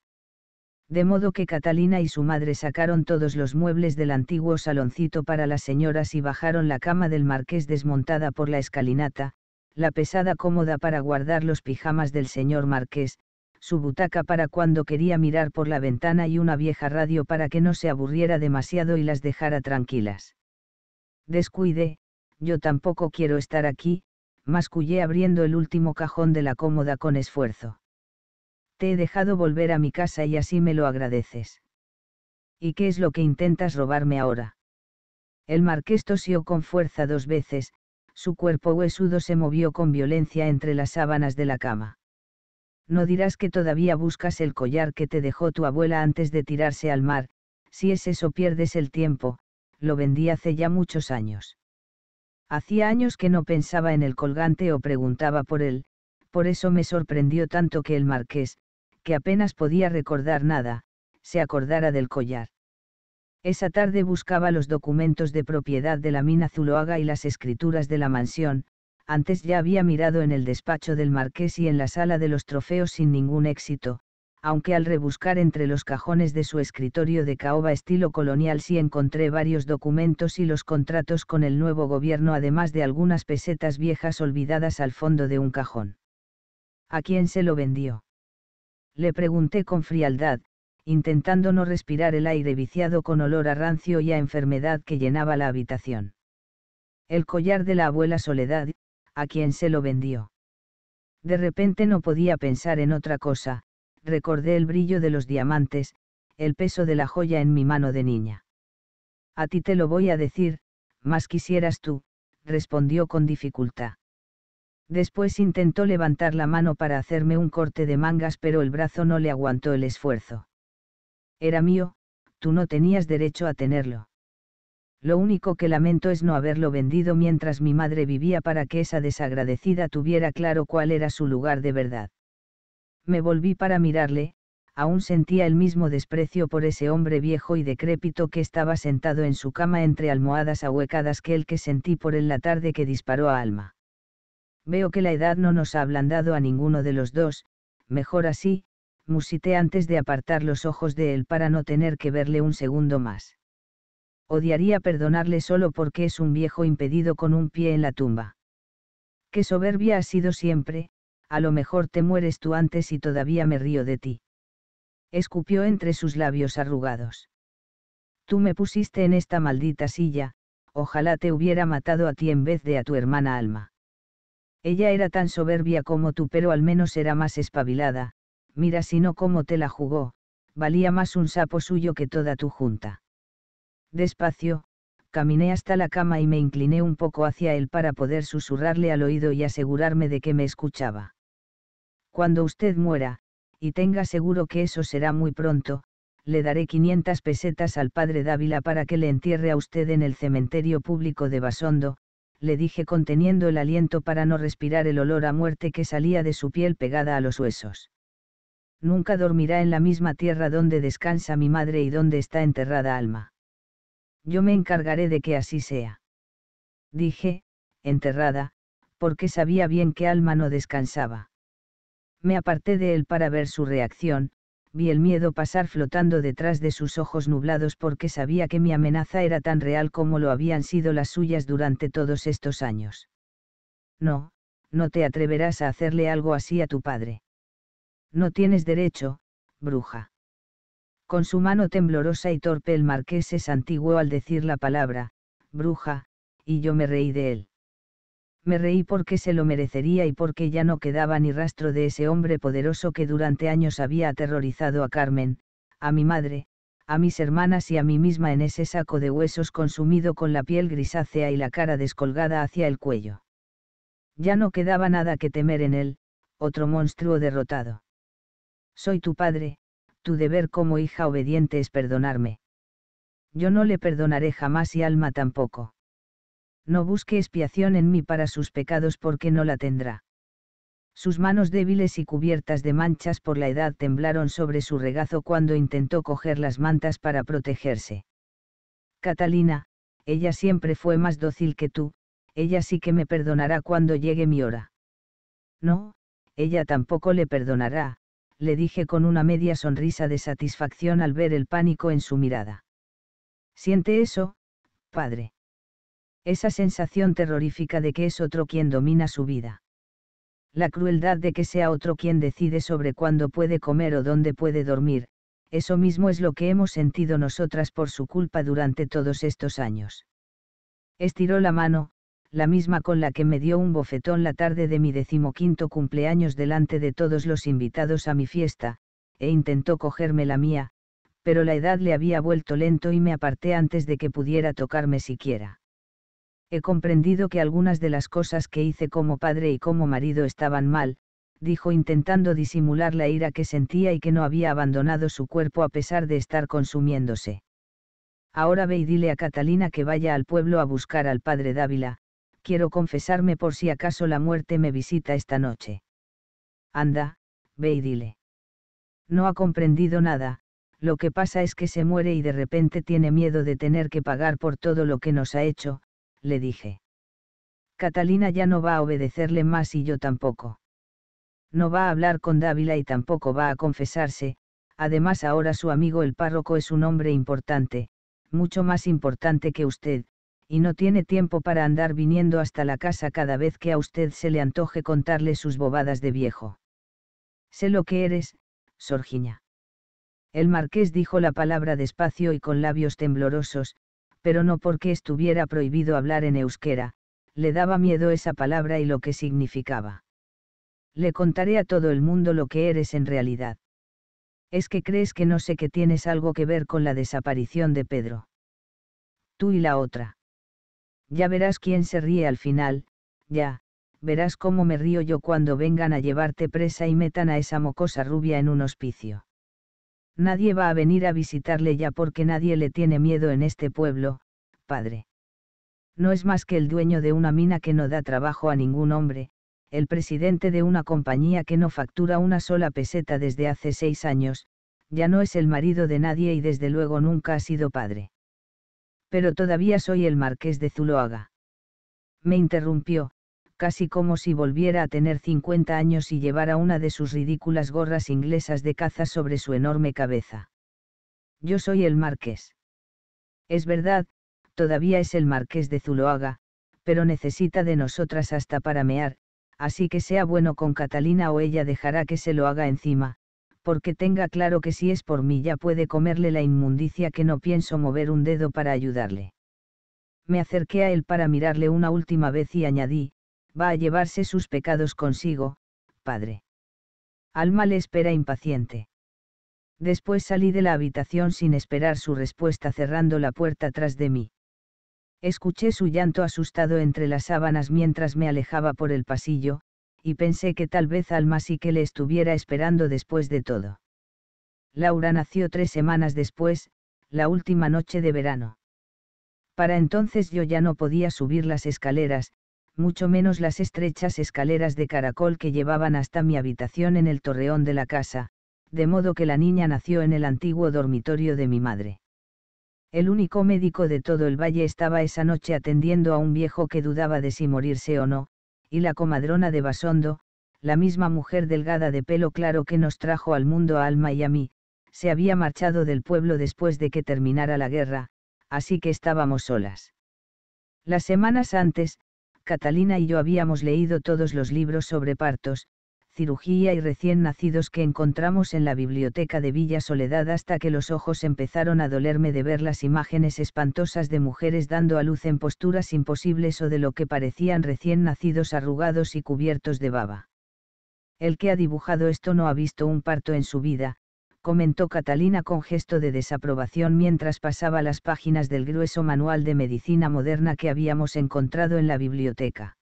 de modo que Catalina y su madre sacaron todos los muebles del antiguo saloncito para las señoras y bajaron la cama del marqués desmontada por la escalinata, la pesada cómoda para guardar los pijamas del señor marqués, su butaca para cuando quería mirar por la ventana y una vieja radio para que no se aburriera demasiado y las dejara tranquilas. Descuide, yo tampoco quiero estar aquí, mascullé abriendo el último cajón de la cómoda con esfuerzo te he dejado volver a mi casa y así me lo agradeces. ¿Y qué es lo que intentas robarme ahora? El marqués tosió con fuerza dos veces, su cuerpo huesudo se movió con violencia entre las sábanas de la cama. No dirás que todavía buscas el collar que te dejó tu abuela antes de tirarse al mar, si es eso pierdes el tiempo, lo vendí hace ya muchos años. Hacía años que no pensaba en el colgante o preguntaba por él, por eso me sorprendió tanto que el marqués, que apenas podía recordar nada, se acordara del collar. Esa tarde buscaba los documentos de propiedad de la mina Zuloaga y las escrituras de la mansión, antes ya había mirado en el despacho del marqués y en la sala de los trofeos sin ningún éxito, aunque al rebuscar entre los cajones de su escritorio de caoba estilo colonial sí encontré varios documentos y los contratos con el nuevo gobierno además de algunas pesetas viejas olvidadas al fondo de un cajón. ¿A quién se lo vendió? le pregunté con frialdad, intentando no respirar el aire viciado con olor a rancio y a enfermedad que llenaba la habitación. El collar de la abuela Soledad, a quien se lo vendió. De repente no podía pensar en otra cosa, recordé el brillo de los diamantes, el peso de la joya en mi mano de niña. A ti te lo voy a decir, más quisieras tú, respondió con dificultad. Después intentó levantar la mano para hacerme un corte de mangas, pero el brazo no le aguantó el esfuerzo. Era mío, tú no tenías derecho a tenerlo. Lo único que lamento es no haberlo vendido mientras mi madre vivía para que esa desagradecida tuviera claro cuál era su lugar de verdad. Me volví para mirarle, aún sentía el mismo desprecio por ese hombre viejo y decrépito que estaba sentado en su cama entre almohadas ahuecadas que el que sentí por él la tarde que disparó a Alma Veo que la edad no nos ha ablandado a ninguno de los dos, mejor así, musité antes de apartar los ojos de él para no tener que verle un segundo más. Odiaría perdonarle solo porque es un viejo impedido con un pie en la tumba. Qué soberbia ha sido siempre, a lo mejor te mueres tú antes y todavía me río de ti. Escupió entre sus labios arrugados. Tú me pusiste en esta maldita silla, ojalá te hubiera matado a ti en vez de a tu hermana Alma. Ella era tan soberbia como tú, pero al menos era más espabilada, mira si no cómo te la jugó, valía más un sapo suyo que toda tu junta. Despacio, caminé hasta la cama y me incliné un poco hacia él para poder susurrarle al oído y asegurarme de que me escuchaba. Cuando usted muera, y tenga seguro que eso será muy pronto, le daré 500 pesetas al padre Dávila para que le entierre a usted en el cementerio público de Basondo, le dije conteniendo el aliento para no respirar el olor a muerte que salía de su piel pegada a los huesos. Nunca dormirá en la misma tierra donde descansa mi madre y donde está enterrada alma. Yo me encargaré de que así sea. Dije, enterrada, porque sabía bien que alma no descansaba. Me aparté de él para ver su reacción, vi el miedo pasar flotando detrás de sus ojos nublados porque sabía que mi amenaza era tan real como lo habían sido las suyas durante todos estos años. No, no te atreverás a hacerle algo así a tu padre. No tienes derecho, bruja. Con su mano temblorosa y torpe el marqués se santiguó al decir la palabra, bruja, y yo me reí de él. Me reí porque se lo merecería y porque ya no quedaba ni rastro de ese hombre poderoso que durante años había aterrorizado a Carmen, a mi madre, a mis hermanas y a mí misma en ese saco de huesos consumido con la piel grisácea y la cara descolgada hacia el cuello. Ya no quedaba nada que temer en él, otro monstruo derrotado. Soy tu padre, tu deber como hija obediente es perdonarme. Yo no le perdonaré jamás y alma tampoco no busque expiación en mí para sus pecados porque no la tendrá. Sus manos débiles y cubiertas de manchas por la edad temblaron sobre su regazo cuando intentó coger las mantas para protegerse. Catalina, ella siempre fue más dócil que tú, ella sí que me perdonará cuando llegue mi hora. No, ella tampoco le perdonará, le dije con una media sonrisa de satisfacción al ver el pánico en su mirada. ¿Siente eso, padre? esa sensación terrorífica de que es otro quien domina su vida. La crueldad de que sea otro quien decide sobre cuándo puede comer o dónde puede dormir, eso mismo es lo que hemos sentido nosotras por su culpa durante todos estos años. Estiró la mano, la misma con la que me dio un bofetón la tarde de mi decimoquinto cumpleaños delante de todos los invitados a mi fiesta, e intentó cogerme la mía, pero la edad le había vuelto lento y me aparté antes de que pudiera tocarme siquiera. He comprendido que algunas de las cosas que hice como padre y como marido estaban mal, dijo intentando disimular la ira que sentía y que no había abandonado su cuerpo a pesar de estar consumiéndose. Ahora ve y dile a Catalina que vaya al pueblo a buscar al padre Dávila, quiero confesarme por si acaso la muerte me visita esta noche. Anda, ve y dile. No ha comprendido nada, lo que pasa es que se muere y de repente tiene miedo de tener que pagar por todo lo que nos ha hecho, le dije. Catalina ya no va a obedecerle más y yo tampoco. No va a hablar con Dávila y tampoco va a confesarse, además ahora su amigo el párroco es un hombre importante, mucho más importante que usted, y no tiene tiempo para andar viniendo hasta la casa cada vez que a usted se le antoje contarle sus bobadas de viejo. Sé lo que eres, Sorgiña. El marqués dijo la palabra despacio y con labios temblorosos, pero no porque estuviera prohibido hablar en euskera, le daba miedo esa palabra y lo que significaba. Le contaré a todo el mundo lo que eres en realidad. Es que crees que no sé que tienes algo que ver con la desaparición de Pedro. Tú y la otra. Ya verás quién se ríe al final, ya, verás cómo me río yo cuando vengan a llevarte presa y metan a esa mocosa rubia en un hospicio. Nadie va a venir a visitarle ya porque nadie le tiene miedo en este pueblo, padre. No es más que el dueño de una mina que no da trabajo a ningún hombre, el presidente de una compañía que no factura una sola peseta desde hace seis años, ya no es el marido de nadie y desde luego nunca ha sido padre. Pero todavía soy el marqués de Zuloaga. Me interrumpió, casi como si volviera a tener 50 años y llevara una de sus ridículas gorras inglesas de caza sobre su enorme cabeza. Yo soy el marqués. Es verdad, todavía es el marqués de Zuloaga, pero necesita de nosotras hasta para mear, así que sea bueno con Catalina o ella dejará que se lo haga encima, porque tenga claro que si es por mí ya puede comerle la inmundicia que no pienso mover un dedo para ayudarle. Me acerqué a él para mirarle una última vez y añadí, va a llevarse sus pecados consigo, padre. Alma le espera impaciente. Después salí de la habitación sin esperar su respuesta cerrando la puerta tras de mí. Escuché su llanto asustado entre las sábanas mientras me alejaba por el pasillo, y pensé que tal vez Alma sí que le estuviera esperando después de todo. Laura nació tres semanas después, la última noche de verano. Para entonces yo ya no podía subir las escaleras, mucho menos las estrechas escaleras de caracol que llevaban hasta mi habitación en el torreón de la casa, de modo que la niña nació en el antiguo dormitorio de mi madre. El único médico de todo el valle estaba esa noche atendiendo a un viejo que dudaba de si morirse o no, y la comadrona de Basondo, la misma mujer delgada de pelo claro que nos trajo al mundo a Alma y a mí, se había marchado del pueblo después de que terminara la guerra, así que estábamos solas. Las semanas antes, Catalina y yo habíamos leído todos los libros sobre partos, cirugía y recién nacidos que encontramos en la biblioteca de Villa Soledad hasta que los ojos empezaron a dolerme de ver las imágenes espantosas de mujeres dando a luz en posturas imposibles o de lo que parecían recién nacidos arrugados y cubiertos de baba. El que ha dibujado esto no ha visto un parto en su vida, comentó Catalina con gesto de desaprobación mientras pasaba las páginas del grueso manual de medicina moderna que habíamos encontrado en la biblioteca.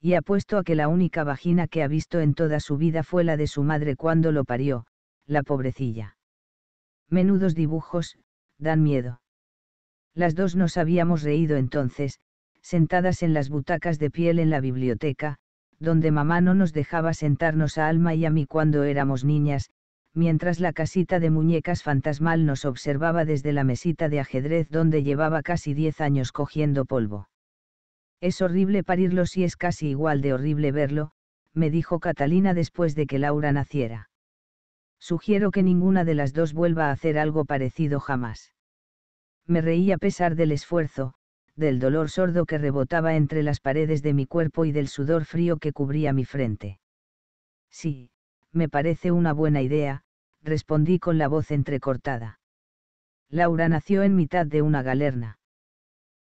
Y apuesto a que la única vagina que ha visto en toda su vida fue la de su madre cuando lo parió, la pobrecilla. Menudos dibujos, dan miedo. Las dos nos habíamos reído entonces, sentadas en las butacas de piel en la biblioteca, donde mamá no nos dejaba sentarnos a Alma y a mí cuando éramos niñas, mientras la casita de muñecas fantasmal nos observaba desde la mesita de ajedrez donde llevaba casi diez años cogiendo polvo. Es horrible parirlo si es casi igual de horrible verlo, me dijo Catalina después de que Laura naciera. Sugiero que ninguna de las dos vuelva a hacer algo parecido jamás. Me reí a pesar del esfuerzo, del dolor sordo que rebotaba entre las paredes de mi cuerpo y del sudor frío que cubría mi frente. Sí, me parece una buena idea, respondí con la voz entrecortada. Laura nació en mitad de una galerna.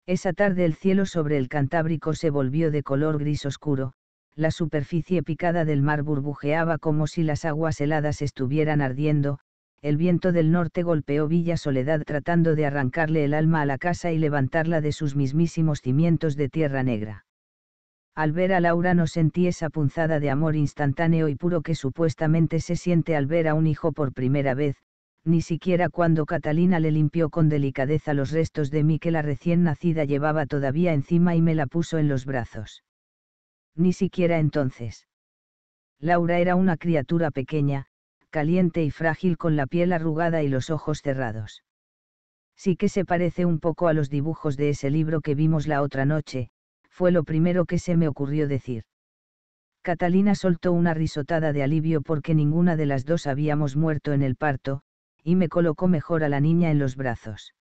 Esa tarde el cielo sobre el Cantábrico se volvió de color gris oscuro, la superficie picada del mar burbujeaba como si las aguas heladas estuvieran ardiendo, el viento del norte golpeó Villa Soledad tratando de arrancarle el alma a la casa y levantarla de sus mismísimos cimientos de tierra negra. Al ver a Laura no sentí esa punzada de amor instantáneo y puro que supuestamente se siente al ver a un hijo por primera vez, ni siquiera cuando Catalina le limpió con delicadeza los restos de mí que la recién nacida llevaba todavía encima y me la puso en los brazos. Ni siquiera entonces. Laura era una criatura pequeña, caliente y frágil con la piel arrugada y los ojos cerrados. Sí que se parece un poco a los dibujos de ese libro que vimos la otra noche, fue lo primero que se me ocurrió decir. Catalina soltó una risotada de alivio porque ninguna de las dos habíamos muerto en el parto, y me colocó mejor a la niña en los brazos.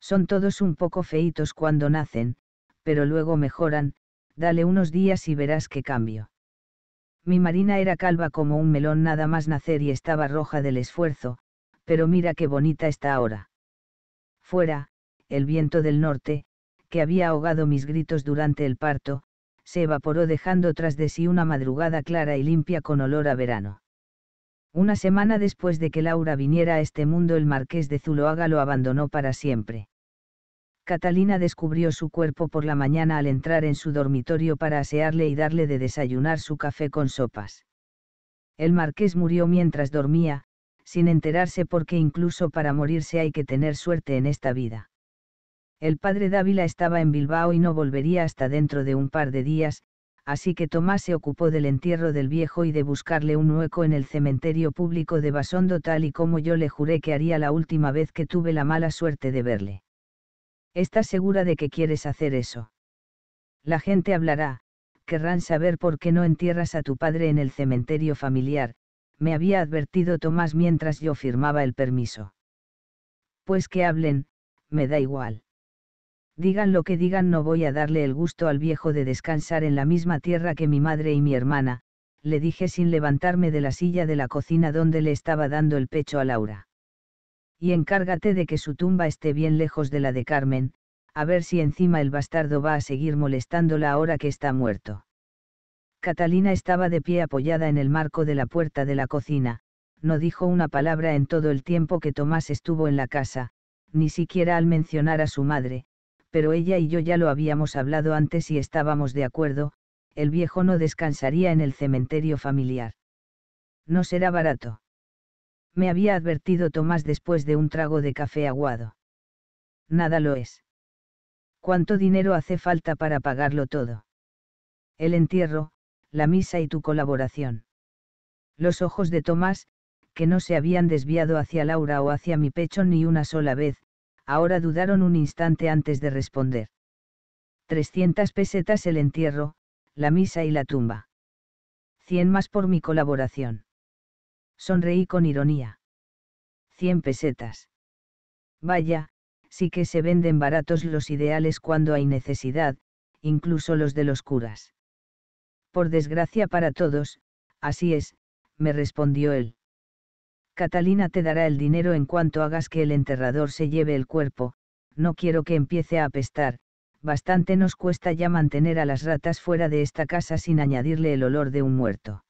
Son todos un poco feitos cuando nacen, pero luego mejoran, dale unos días y verás qué cambio. Mi Marina era calva como un melón nada más nacer y estaba roja del esfuerzo, pero mira qué bonita está ahora. Fuera, el viento del norte, que había ahogado mis gritos durante el parto, se evaporó dejando tras de sí una madrugada clara y limpia con olor a verano. Una semana después de que Laura viniera a este mundo el marqués de Zuloaga lo abandonó para siempre. Catalina descubrió su cuerpo por la mañana al entrar en su dormitorio para asearle y darle de desayunar su café con sopas. El marqués murió mientras dormía, sin enterarse porque incluso para morirse hay que tener suerte en esta vida. El padre Dávila estaba en Bilbao y no volvería hasta dentro de un par de días, así que Tomás se ocupó del entierro del viejo y de buscarle un hueco en el cementerio público de Basondo tal y como yo le juré que haría la última vez que tuve la mala suerte de verle. ¿Estás segura de que quieres hacer eso? La gente hablará, querrán saber por qué no entierras a tu padre en el cementerio familiar, me había advertido Tomás mientras yo firmaba el permiso. Pues que hablen, me da igual. Digan lo que digan, no voy a darle el gusto al viejo de descansar en la misma tierra que mi madre y mi hermana, le dije sin levantarme de la silla de la cocina donde le estaba dando el pecho a Laura. Y encárgate de que su tumba esté bien lejos de la de Carmen, a ver si encima el bastardo va a seguir molestándola ahora que está muerto. Catalina estaba de pie apoyada en el marco de la puerta de la cocina, no dijo una palabra en todo el tiempo que Tomás estuvo en la casa, ni siquiera al mencionar a su madre, pero ella y yo ya lo habíamos hablado antes y estábamos de acuerdo, el viejo no descansaría en el cementerio familiar. No será barato. Me había advertido Tomás después de un trago de café aguado. Nada lo es. ¿Cuánto dinero hace falta para pagarlo todo? El entierro, la misa y tu colaboración. Los ojos de Tomás, que no se habían desviado hacia Laura o hacia mi pecho ni una sola vez, ahora dudaron un instante antes de responder. 300 pesetas el entierro, la misa y la tumba. 100 más por mi colaboración. Sonreí con ironía. 100 pesetas. Vaya, sí que se venden baratos los ideales cuando hay necesidad, incluso los de los curas. Por desgracia para todos, así es, me respondió él. Catalina te dará el dinero en cuanto hagas que el enterrador se lleve el cuerpo, no quiero que empiece a apestar, bastante nos cuesta ya mantener a las ratas fuera de esta casa sin añadirle el olor de un muerto.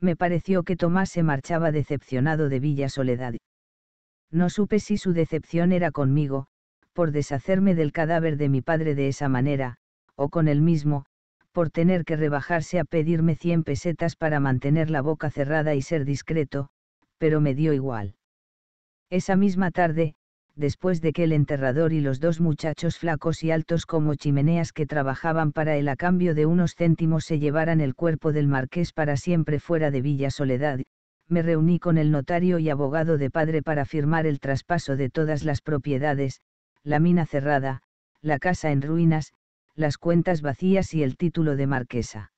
Me pareció que Tomás se marchaba decepcionado de Villa Soledad. No supe si su decepción era conmigo, por deshacerme del cadáver de mi padre de esa manera, o con él mismo, por tener que rebajarse a pedirme 100 pesetas para mantener la boca cerrada y ser discreto, pero me dio igual. Esa misma tarde, después de que el enterrador y los dos muchachos flacos y altos como chimeneas que trabajaban para él a cambio de unos céntimos se llevaran el cuerpo del marqués para siempre fuera de Villa Soledad, me reuní con el notario y abogado de padre para firmar el traspaso de todas las propiedades, la mina cerrada, la casa en ruinas, las cuentas vacías y el título de marquesa.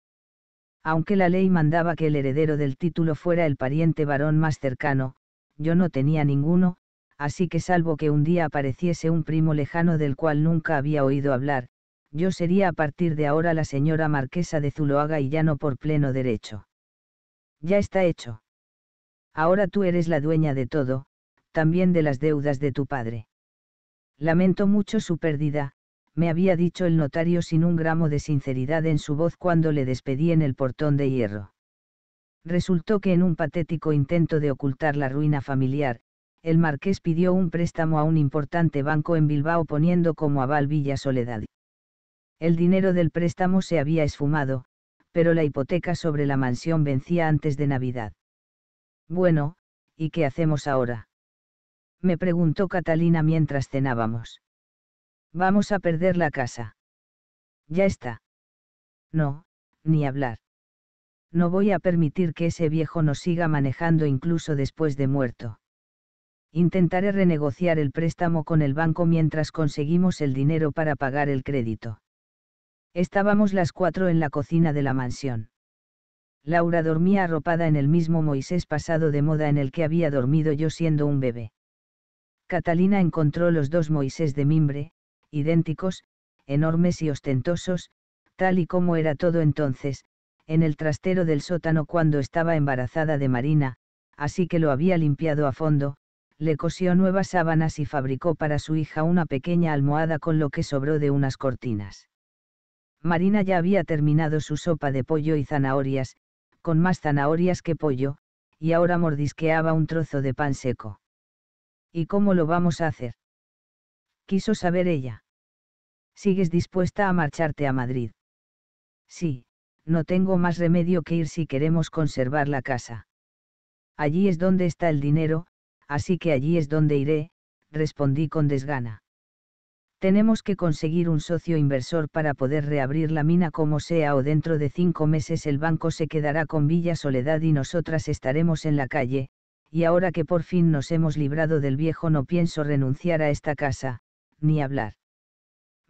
Aunque la ley mandaba que el heredero del título fuera el pariente varón más cercano, yo no tenía ninguno, así que salvo que un día apareciese un primo lejano del cual nunca había oído hablar, yo sería a partir de ahora la señora marquesa de Zuloaga y ya no por pleno derecho. Ya está hecho. Ahora tú eres la dueña de todo, también de las deudas de tu padre. Lamento mucho su pérdida, me había dicho el notario sin un gramo de sinceridad en su voz cuando le despedí en el portón de hierro. Resultó que en un patético intento de ocultar la ruina familiar, el marqués pidió un préstamo a un importante banco en Bilbao poniendo como aval Villa Soledad. El dinero del préstamo se había esfumado, pero la hipoteca sobre la mansión vencía antes de Navidad. Bueno, ¿y qué hacemos ahora? Me preguntó Catalina mientras cenábamos. Vamos a perder la casa. Ya está. No, ni hablar. No voy a permitir que ese viejo nos siga manejando incluso después de muerto. Intentaré renegociar el préstamo con el banco mientras conseguimos el dinero para pagar el crédito. Estábamos las cuatro en la cocina de la mansión. Laura dormía arropada en el mismo Moisés pasado de moda en el que había dormido yo siendo un bebé. Catalina encontró los dos Moisés de mimbre, idénticos, enormes y ostentosos, tal y como era todo entonces, en el trastero del sótano cuando estaba embarazada de Marina, así que lo había limpiado a fondo, le cosió nuevas sábanas y fabricó para su hija una pequeña almohada con lo que sobró de unas cortinas. Marina ya había terminado su sopa de pollo y zanahorias, con más zanahorias que pollo, y ahora mordisqueaba un trozo de pan seco. ¿Y cómo lo vamos a hacer? quiso saber ella. ¿Sigues dispuesta a marcharte a Madrid? Sí, no tengo más remedio que ir si queremos conservar la casa. Allí es donde está el dinero, así que allí es donde iré, respondí con desgana. Tenemos que conseguir un socio inversor para poder reabrir la mina como sea o dentro de cinco meses el banco se quedará con Villa Soledad y nosotras estaremos en la calle, y ahora que por fin nos hemos librado del viejo no pienso renunciar a esta casa, ni hablar.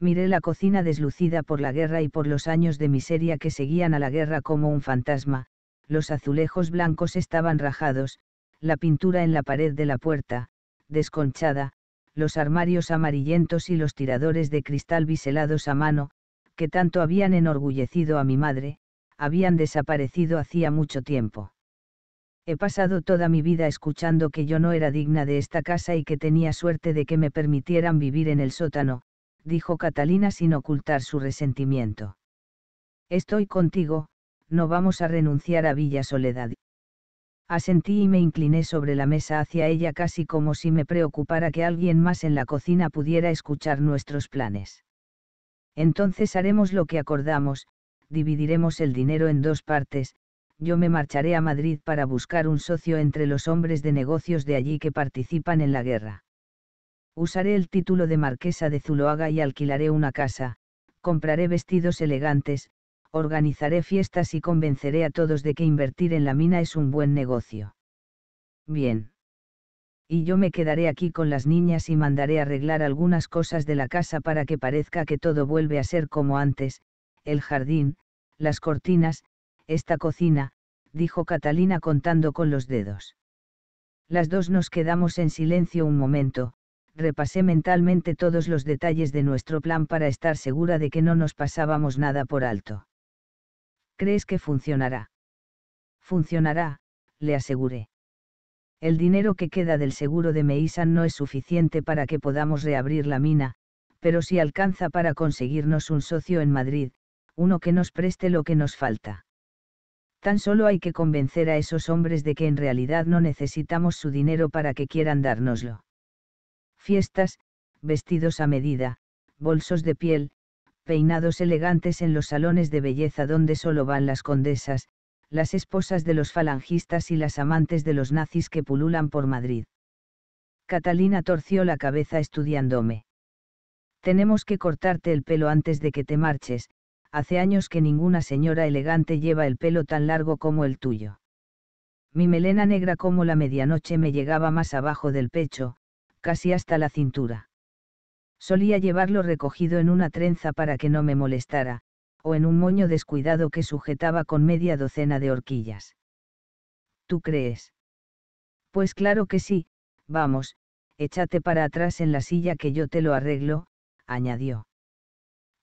Miré la cocina deslucida por la guerra y por los años de miseria que seguían a la guerra como un fantasma, los azulejos blancos estaban rajados, la pintura en la pared de la puerta, desconchada, los armarios amarillentos y los tiradores de cristal biselados a mano, que tanto habían enorgullecido a mi madre, habían desaparecido hacía mucho tiempo. He pasado toda mi vida escuchando que yo no era digna de esta casa y que tenía suerte de que me permitieran vivir en el sótano, dijo Catalina sin ocultar su resentimiento. Estoy contigo, no vamos a renunciar a Villa Soledad. Asentí y me incliné sobre la mesa hacia ella casi como si me preocupara que alguien más en la cocina pudiera escuchar nuestros planes. Entonces haremos lo que acordamos, dividiremos el dinero en dos partes, yo me marcharé a Madrid para buscar un socio entre los hombres de negocios de allí que participan en la guerra. Usaré el título de marquesa de Zuloaga y alquilaré una casa, compraré vestidos elegantes, organizaré fiestas y convenceré a todos de que invertir en la mina es un buen negocio. Bien. Y yo me quedaré aquí con las niñas y mandaré arreglar algunas cosas de la casa para que parezca que todo vuelve a ser como antes, el jardín, las cortinas, esta cocina, dijo Catalina contando con los dedos. Las dos nos quedamos en silencio un momento, repasé mentalmente todos los detalles de nuestro plan para estar segura de que no nos pasábamos nada por alto. ¿Crees que funcionará? Funcionará, le aseguré. El dinero que queda del seguro de Meisan no es suficiente para que podamos reabrir la mina, pero si alcanza para conseguirnos un socio en Madrid, uno que nos preste lo que nos falta tan solo hay que convencer a esos hombres de que en realidad no necesitamos su dinero para que quieran dárnoslo. Fiestas, vestidos a medida, bolsos de piel, peinados elegantes en los salones de belleza donde solo van las condesas, las esposas de los falangistas y las amantes de los nazis que pululan por Madrid. Catalina torció la cabeza estudiándome. Tenemos que cortarte el pelo antes de que te marches, hace años que ninguna señora elegante lleva el pelo tan largo como el tuyo. Mi melena negra como la medianoche me llegaba más abajo del pecho, casi hasta la cintura. Solía llevarlo recogido en una trenza para que no me molestara, o en un moño descuidado que sujetaba con media docena de horquillas. ¿Tú crees? Pues claro que sí, vamos, échate para atrás en la silla que yo te lo arreglo, añadió.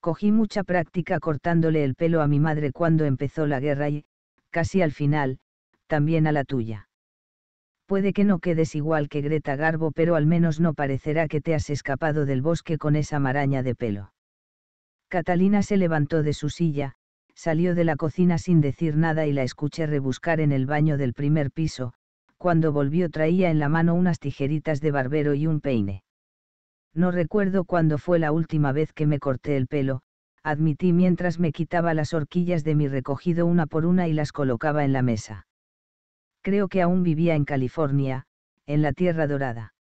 Cogí mucha práctica cortándole el pelo a mi madre cuando empezó la guerra y, casi al final, también a la tuya. Puede que no quedes igual que Greta Garbo, pero al menos no parecerá que te has escapado del bosque con esa maraña de pelo. Catalina se levantó de su silla, salió de la cocina sin decir nada y la escuché rebuscar en el baño del primer piso, cuando volvió traía en la mano unas tijeritas de barbero y un peine. No recuerdo cuándo fue la última vez que me corté el pelo, admití mientras me quitaba las horquillas de mi recogido una por una y las colocaba en la mesa. Creo que aún vivía en California, en la Tierra Dorada.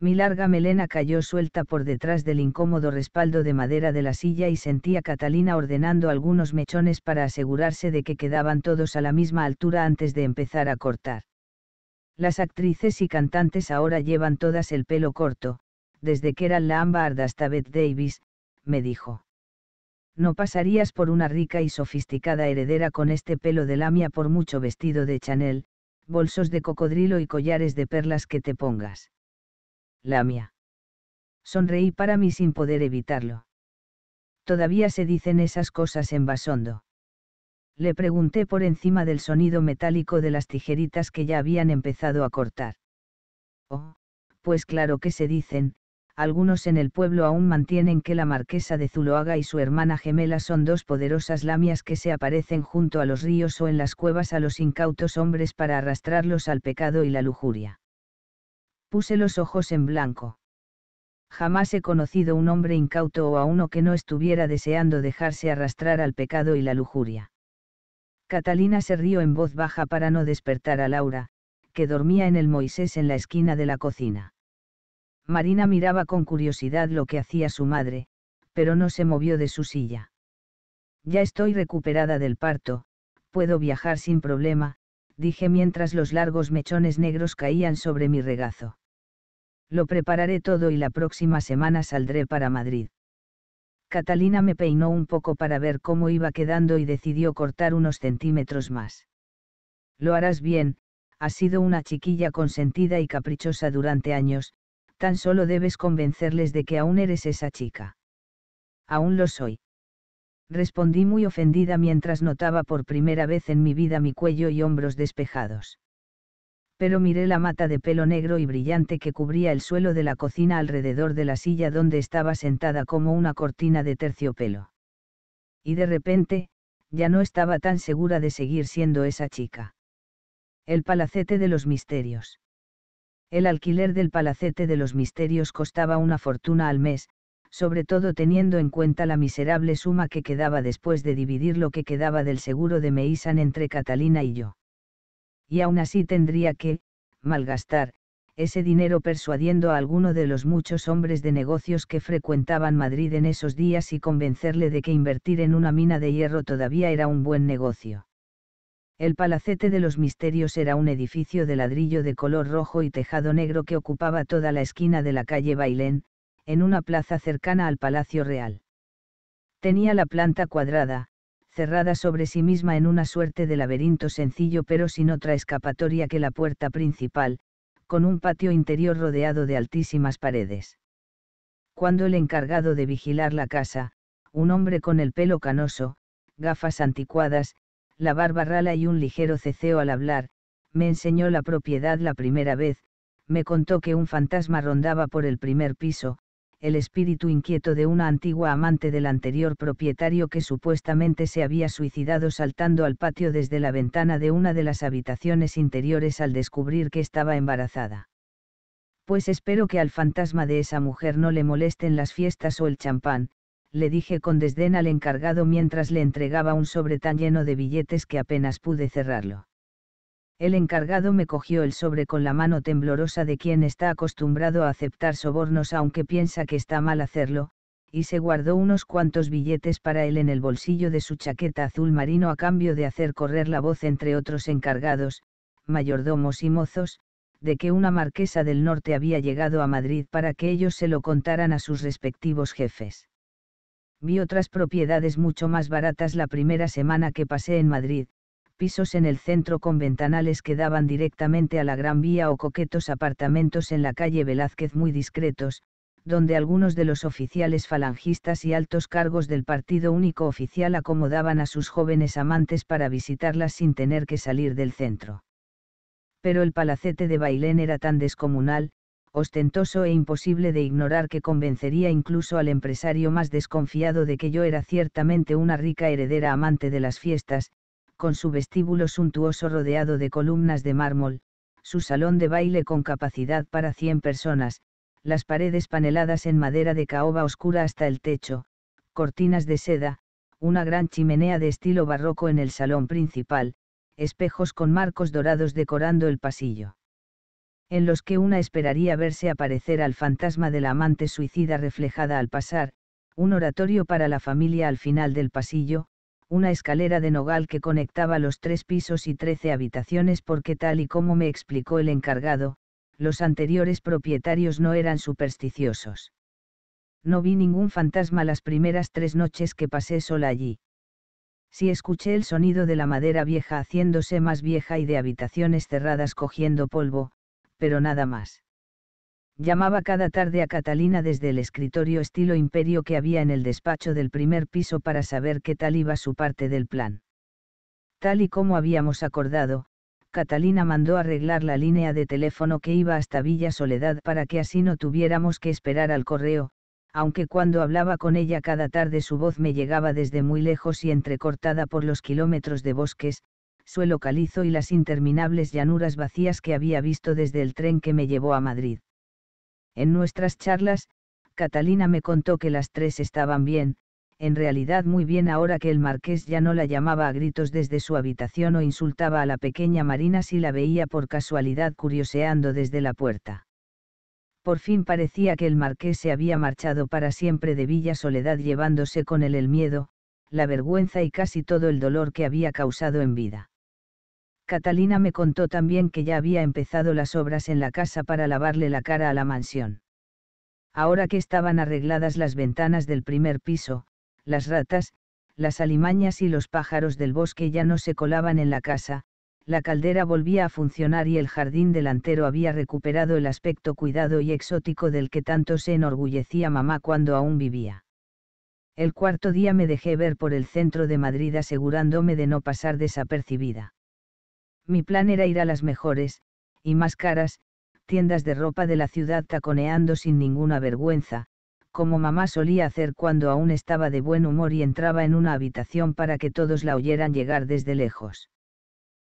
Mi larga melena cayó suelta por detrás del incómodo respaldo de madera de la silla y sentí a Catalina ordenando algunos mechones para asegurarse de que quedaban todos a la misma altura antes de empezar a cortar. Las actrices y cantantes ahora llevan todas el pelo corto, desde que era Lambard hasta Beth Davis, me dijo. No pasarías por una rica y sofisticada heredera con este pelo de lamia por mucho vestido de Chanel, bolsos de cocodrilo y collares de perlas que te pongas. Lamia. Sonreí para mí sin poder evitarlo. Todavía se dicen esas cosas en Basondo. Le pregunté por encima del sonido metálico de las tijeritas que ya habían empezado a cortar. Oh, pues claro que se dicen, algunos en el pueblo aún mantienen que la marquesa de Zuloaga y su hermana gemela son dos poderosas lamias que se aparecen junto a los ríos o en las cuevas a los incautos hombres para arrastrarlos al pecado y la lujuria. Puse los ojos en blanco. Jamás he conocido un hombre incauto o a uno que no estuviera deseando dejarse arrastrar al pecado y la lujuria. Catalina se rió en voz baja para no despertar a Laura, que dormía en el Moisés en la esquina de la cocina. Marina miraba con curiosidad lo que hacía su madre, pero no se movió de su silla. Ya estoy recuperada del parto, puedo viajar sin problema, dije mientras los largos mechones negros caían sobre mi regazo. Lo prepararé todo y la próxima semana saldré para Madrid. Catalina me peinó un poco para ver cómo iba quedando y decidió cortar unos centímetros más. Lo harás bien, has sido una chiquilla consentida y caprichosa durante años, tan solo debes convencerles de que aún eres esa chica. Aún lo soy. Respondí muy ofendida mientras notaba por primera vez en mi vida mi cuello y hombros despejados. Pero miré la mata de pelo negro y brillante que cubría el suelo de la cocina alrededor de la silla donde estaba sentada como una cortina de terciopelo. Y de repente, ya no estaba tan segura de seguir siendo esa chica. El palacete de los misterios el alquiler del Palacete de los Misterios costaba una fortuna al mes, sobre todo teniendo en cuenta la miserable suma que quedaba después de dividir lo que quedaba del seguro de Meisan entre Catalina y yo. Y aún así tendría que, malgastar, ese dinero persuadiendo a alguno de los muchos hombres de negocios que frecuentaban Madrid en esos días y convencerle de que invertir en una mina de hierro todavía era un buen negocio. El Palacete de los Misterios era un edificio de ladrillo de color rojo y tejado negro que ocupaba toda la esquina de la calle Bailén, en una plaza cercana al Palacio Real. Tenía la planta cuadrada, cerrada sobre sí misma en una suerte de laberinto sencillo pero sin otra escapatoria que la puerta principal, con un patio interior rodeado de altísimas paredes. Cuando el encargado de vigilar la casa, un hombre con el pelo canoso, gafas anticuadas, la barba rala y un ligero ceceo al hablar, me enseñó la propiedad la primera vez, me contó que un fantasma rondaba por el primer piso, el espíritu inquieto de una antigua amante del anterior propietario que supuestamente se había suicidado saltando al patio desde la ventana de una de las habitaciones interiores al descubrir que estaba embarazada. Pues espero que al fantasma de esa mujer no le molesten las fiestas o el champán, le dije con desdén al encargado mientras le entregaba un sobre tan lleno de billetes que apenas pude cerrarlo. El encargado me cogió el sobre con la mano temblorosa de quien está acostumbrado a aceptar sobornos aunque piensa que está mal hacerlo, y se guardó unos cuantos billetes para él en el bolsillo de su chaqueta azul marino a cambio de hacer correr la voz entre otros encargados, mayordomos y mozos, de que una marquesa del norte había llegado a Madrid para que ellos se lo contaran a sus respectivos jefes vi otras propiedades mucho más baratas la primera semana que pasé en Madrid, pisos en el centro con ventanales que daban directamente a la Gran Vía o coquetos apartamentos en la calle Velázquez muy discretos, donde algunos de los oficiales falangistas y altos cargos del Partido Único Oficial acomodaban a sus jóvenes amantes para visitarlas sin tener que salir del centro. Pero el palacete de Bailén era tan descomunal, ostentoso e imposible de ignorar que convencería incluso al empresario más desconfiado de que yo era ciertamente una rica heredera amante de las fiestas, con su vestíbulo suntuoso rodeado de columnas de mármol, su salón de baile con capacidad para 100 personas, las paredes paneladas en madera de caoba oscura hasta el techo, cortinas de seda, una gran chimenea de estilo barroco en el salón principal, espejos con marcos dorados decorando el pasillo en los que una esperaría verse aparecer al fantasma de la amante suicida reflejada al pasar, un oratorio para la familia al final del pasillo, una escalera de nogal que conectaba los tres pisos y trece habitaciones porque tal y como me explicó el encargado, los anteriores propietarios no eran supersticiosos. No vi ningún fantasma las primeras tres noches que pasé sola allí. Si escuché el sonido de la madera vieja haciéndose más vieja y de habitaciones cerradas cogiendo polvo, pero nada más. Llamaba cada tarde a Catalina desde el escritorio estilo imperio que había en el despacho del primer piso para saber qué tal iba su parte del plan. Tal y como habíamos acordado, Catalina mandó arreglar la línea de teléfono que iba hasta Villa Soledad para que así no tuviéramos que esperar al correo, aunque cuando hablaba con ella cada tarde su voz me llegaba desde muy lejos y entrecortada por los kilómetros de bosques, suelo calizo y las interminables llanuras vacías que había visto desde el tren que me llevó a Madrid. En nuestras charlas, Catalina me contó que las tres estaban bien, en realidad muy bien ahora que el marqués ya no la llamaba a gritos desde su habitación o insultaba a la pequeña Marina si la veía por casualidad curioseando desde la puerta. Por fin parecía que el marqués se había marchado para siempre de Villa Soledad llevándose con él el miedo, la vergüenza y casi todo el dolor que había causado en vida. Catalina me contó también que ya había empezado las obras en la casa para lavarle la cara a la mansión. Ahora que estaban arregladas las ventanas del primer piso, las ratas, las alimañas y los pájaros del bosque ya no se colaban en la casa, la caldera volvía a funcionar y el jardín delantero había recuperado el aspecto cuidado y exótico del que tanto se enorgullecía mamá cuando aún vivía. El cuarto día me dejé ver por el centro de Madrid asegurándome de no pasar desapercibida mi plan era ir a las mejores, y más caras, tiendas de ropa de la ciudad taconeando sin ninguna vergüenza, como mamá solía hacer cuando aún estaba de buen humor y entraba en una habitación para que todos la oyeran llegar desde lejos.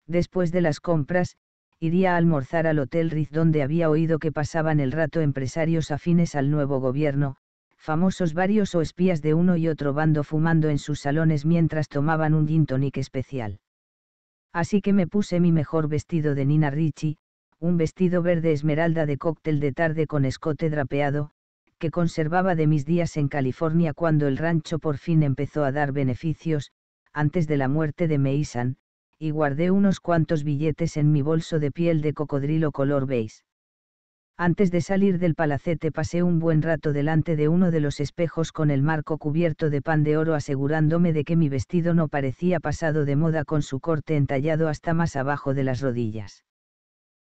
Después de las compras, iría a almorzar al Hotel Ritz donde había oído que pasaban el rato empresarios afines al nuevo gobierno, famosos varios o espías de uno y otro bando fumando en sus salones mientras tomaban un gin tonic especial así que me puse mi mejor vestido de Nina Ricci, un vestido verde esmeralda de cóctel de tarde con escote drapeado, que conservaba de mis días en California cuando el rancho por fin empezó a dar beneficios, antes de la muerte de Meisan, y guardé unos cuantos billetes en mi bolso de piel de cocodrilo color beige. Antes de salir del palacete pasé un buen rato delante de uno de los espejos con el marco cubierto de pan de oro asegurándome de que mi vestido no parecía pasado de moda con su corte entallado hasta más abajo de las rodillas.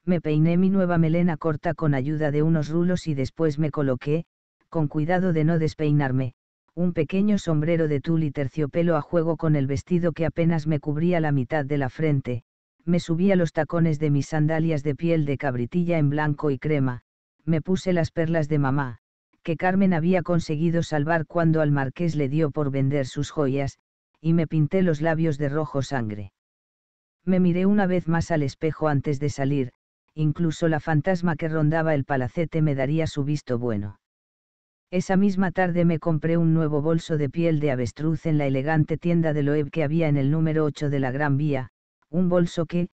Me peiné mi nueva melena corta con ayuda de unos rulos y después me coloqué, con cuidado de no despeinarme, un pequeño sombrero de tul y terciopelo a juego con el vestido que apenas me cubría la mitad de la frente, me subí a los tacones de mis sandalias de piel de cabritilla en blanco y crema, me puse las perlas de mamá, que Carmen había conseguido salvar cuando al marqués le dio por vender sus joyas, y me pinté los labios de rojo sangre. Me miré una vez más al espejo antes de salir, incluso la fantasma que rondaba el palacete me daría su visto bueno. Esa misma tarde me compré un nuevo bolso de piel de avestruz en la elegante tienda de Loeb que había en el número 8 de la Gran Vía, un bolso que,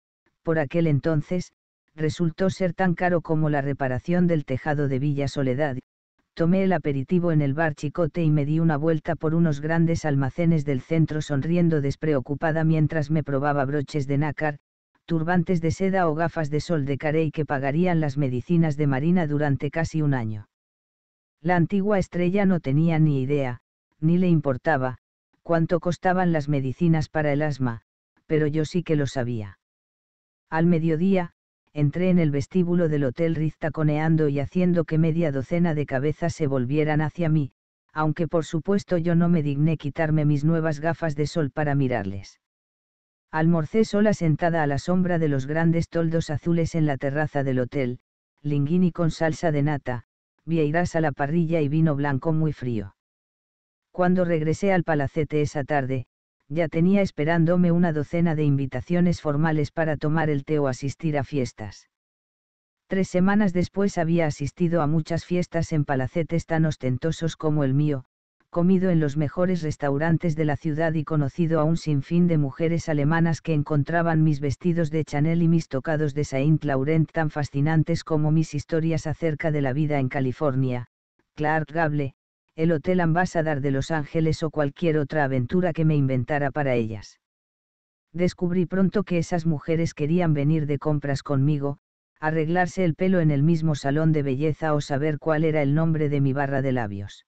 por aquel entonces, resultó ser tan caro como la reparación del tejado de Villa Soledad. Tomé el aperitivo en el bar Chicote y me di una vuelta por unos grandes almacenes del centro sonriendo despreocupada mientras me probaba broches de nácar, turbantes de seda o gafas de sol de carey que pagarían las medicinas de Marina durante casi un año. La antigua estrella no tenía ni idea, ni le importaba, cuánto costaban las medicinas para el asma, pero yo sí que lo sabía. Al mediodía, entré en el vestíbulo del Hotel riztaconeando y haciendo que media docena de cabezas se volvieran hacia mí, aunque por supuesto yo no me digné quitarme mis nuevas gafas de sol para mirarles. Almorcé sola sentada a la sombra de los grandes toldos azules en la terraza del hotel, linguini con salsa de nata, vieiras a la parrilla y vino blanco muy frío. Cuando regresé al palacete esa tarde, ya tenía esperándome una docena de invitaciones formales para tomar el té o asistir a fiestas. Tres semanas después había asistido a muchas fiestas en palacetes tan ostentosos como el mío, comido en los mejores restaurantes de la ciudad y conocido a un sinfín de mujeres alemanas que encontraban mis vestidos de Chanel y mis tocados de Saint Laurent tan fascinantes como mis historias acerca de la vida en California. Clark Gable, el Hotel Ambassador de Los Ángeles o cualquier otra aventura que me inventara para ellas. Descubrí pronto que esas mujeres querían venir de compras conmigo, arreglarse el pelo en el mismo salón de belleza o saber cuál era el nombre de mi barra de labios.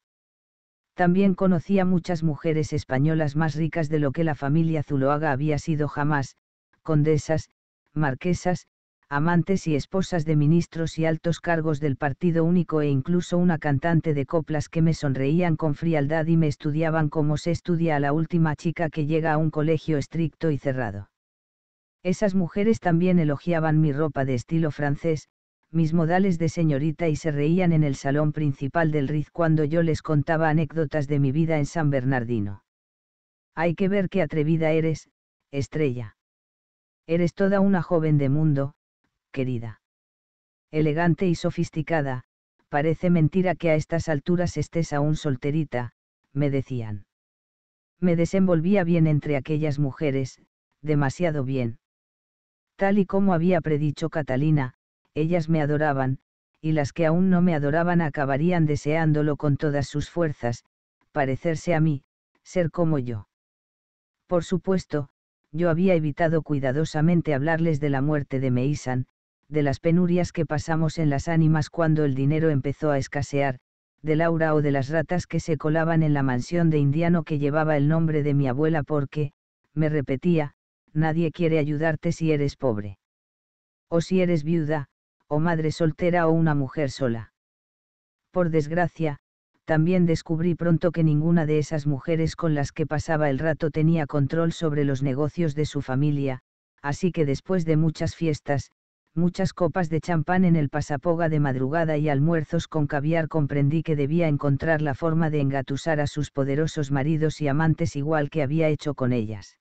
También conocía muchas mujeres españolas más ricas de lo que la familia Zuloaga había sido jamás, condesas, marquesas, amantes y esposas de ministros y altos cargos del Partido Único e incluso una cantante de coplas que me sonreían con frialdad y me estudiaban como se estudia a la última chica que llega a un colegio estricto y cerrado. Esas mujeres también elogiaban mi ropa de estilo francés, mis modales de señorita y se reían en el salón principal del Riz cuando yo les contaba anécdotas de mi vida en San Bernardino. Hay que ver qué atrevida eres, estrella. Eres toda una joven de mundo, querida. Elegante y sofisticada, parece mentira que a estas alturas estés aún solterita, me decían. Me desenvolvía bien entre aquellas mujeres, demasiado bien. Tal y como había predicho Catalina, ellas me adoraban, y las que aún no me adoraban acabarían deseándolo con todas sus fuerzas, parecerse a mí, ser como yo. Por supuesto, yo había evitado cuidadosamente hablarles de la muerte de Meisan, de las penurias que pasamos en las ánimas cuando el dinero empezó a escasear, de Laura o de las ratas que se colaban en la mansión de indiano que llevaba el nombre de mi abuela porque, me repetía, nadie quiere ayudarte si eres pobre. O si eres viuda, o madre soltera o una mujer sola. Por desgracia, también descubrí pronto que ninguna de esas mujeres con las que pasaba el rato tenía control sobre los negocios de su familia, así que después de muchas fiestas, muchas copas de champán en el pasapoga de madrugada y almuerzos con caviar comprendí que debía encontrar la forma de engatusar a sus poderosos maridos y amantes igual que había hecho con ellas.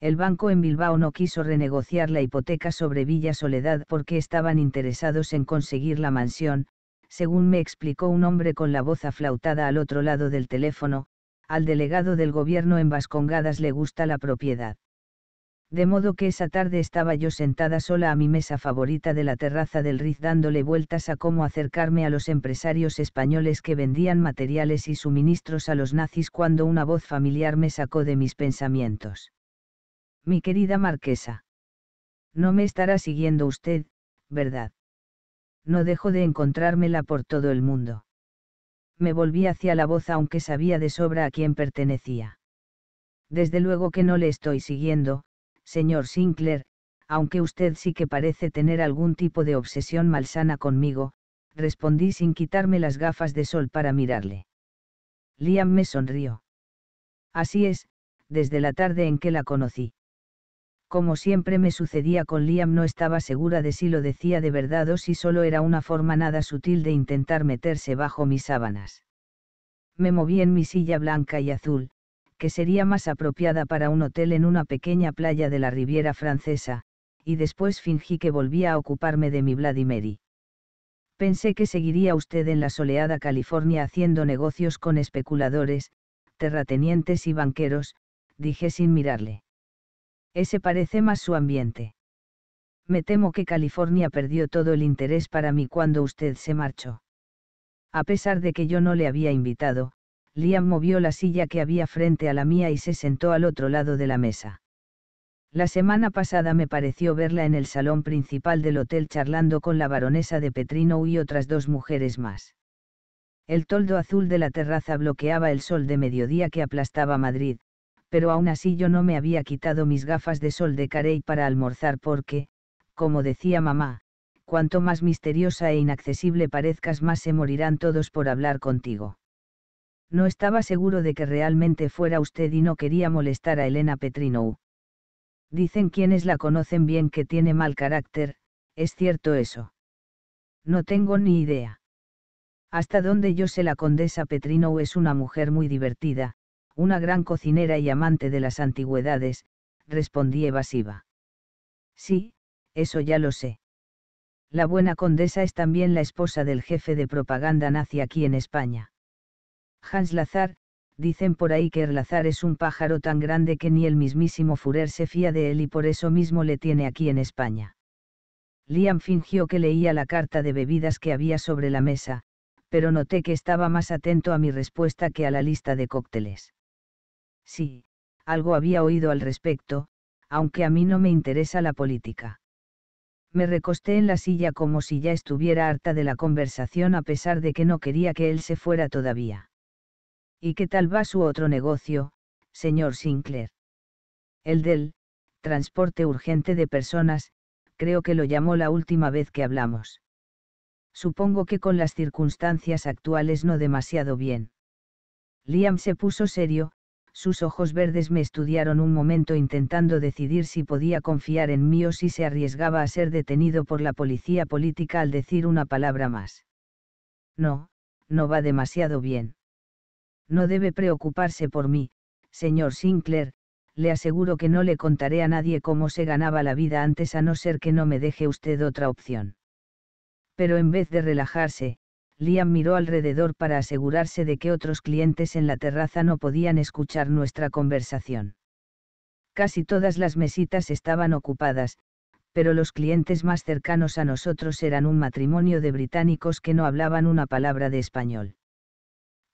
El banco en Bilbao no quiso renegociar la hipoteca sobre Villa Soledad porque estaban interesados en conseguir la mansión, según me explicó un hombre con la voz aflautada al otro lado del teléfono, al delegado del gobierno en Vascongadas le gusta la propiedad de modo que esa tarde estaba yo sentada sola a mi mesa favorita de la terraza del Riz dándole vueltas a cómo acercarme a los empresarios españoles que vendían materiales y suministros a los nazis cuando una voz familiar me sacó de mis pensamientos. Mi querida marquesa. No me estará siguiendo usted, ¿verdad? No dejo de encontrármela por todo el mundo. Me volví hacia la voz aunque sabía de sobra a quién pertenecía. Desde luego que no le estoy siguiendo, señor Sinclair, aunque usted sí que parece tener algún tipo de obsesión malsana conmigo, respondí sin quitarme las gafas de sol para mirarle. Liam me sonrió. Así es, desde la tarde en que la conocí. Como siempre me sucedía con Liam no estaba segura de si lo decía de verdad o si solo era una forma nada sutil de intentar meterse bajo mis sábanas. Me moví en mi silla blanca y azul, que sería más apropiada para un hotel en una pequeña playa de la Riviera Francesa, y después fingí que volvía a ocuparme de mi Vladimir. Pensé que seguiría usted en la soleada California haciendo negocios con especuladores, terratenientes y banqueros, dije sin mirarle. Ese parece más su ambiente. Me temo que California perdió todo el interés para mí cuando usted se marchó. A pesar de que yo no le había invitado, Liam movió la silla que había frente a la mía y se sentó al otro lado de la mesa. La semana pasada me pareció verla en el salón principal del hotel charlando con la baronesa de Petrino y otras dos mujeres más. El toldo azul de la terraza bloqueaba el sol de mediodía que aplastaba Madrid, pero aún así yo no me había quitado mis gafas de sol de Carey para almorzar porque, como decía mamá, cuanto más misteriosa e inaccesible parezcas más se morirán todos por hablar contigo no estaba seguro de que realmente fuera usted y no quería molestar a Elena Petrino. Dicen quienes la conocen bien que tiene mal carácter, ¿es cierto eso? No tengo ni idea. Hasta donde yo sé la condesa Petrino es una mujer muy divertida, una gran cocinera y amante de las antigüedades, respondí evasiva. Sí, eso ya lo sé. La buena condesa es también la esposa del jefe de propaganda nazi aquí en España. Hans Lazar, dicen por ahí que Erlazar es un pájaro tan grande que ni el mismísimo Furer se fía de él y por eso mismo le tiene aquí en España. Liam fingió que leía la carta de bebidas que había sobre la mesa, pero noté que estaba más atento a mi respuesta que a la lista de cócteles. Sí, algo había oído al respecto, aunque a mí no me interesa la política. Me recosté en la silla como si ya estuviera harta de la conversación a pesar de que no quería que él se fuera todavía. ¿Y qué tal va su otro negocio, señor Sinclair? El del transporte urgente de personas, creo que lo llamó la última vez que hablamos. Supongo que con las circunstancias actuales no demasiado bien. Liam se puso serio, sus ojos verdes me estudiaron un momento intentando decidir si podía confiar en mí o si se arriesgaba a ser detenido por la policía política al decir una palabra más. No, no va demasiado bien. No debe preocuparse por mí, señor Sinclair, le aseguro que no le contaré a nadie cómo se ganaba la vida antes a no ser que no me deje usted otra opción. Pero en vez de relajarse, Liam miró alrededor para asegurarse de que otros clientes en la terraza no podían escuchar nuestra conversación. Casi todas las mesitas estaban ocupadas, pero los clientes más cercanos a nosotros eran un matrimonio de británicos que no hablaban una palabra de español.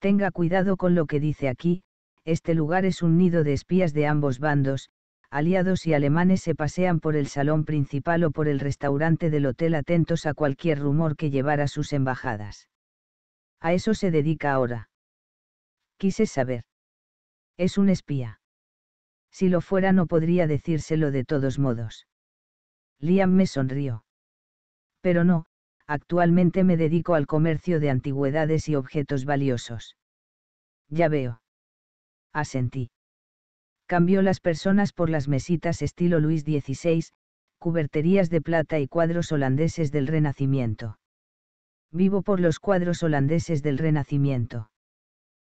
Tenga cuidado con lo que dice aquí, este lugar es un nido de espías de ambos bandos, aliados y alemanes se pasean por el salón principal o por el restaurante del hotel atentos a cualquier rumor que llevara sus embajadas. A eso se dedica ahora. Quise saber. Es un espía. Si lo fuera no podría decírselo de todos modos. Liam me sonrió. Pero no, actualmente me dedico al comercio de antigüedades y objetos valiosos. Ya veo. Asentí. Cambió las personas por las mesitas estilo Luis XVI, cuberterías de plata y cuadros holandeses del Renacimiento. Vivo por los cuadros holandeses del Renacimiento.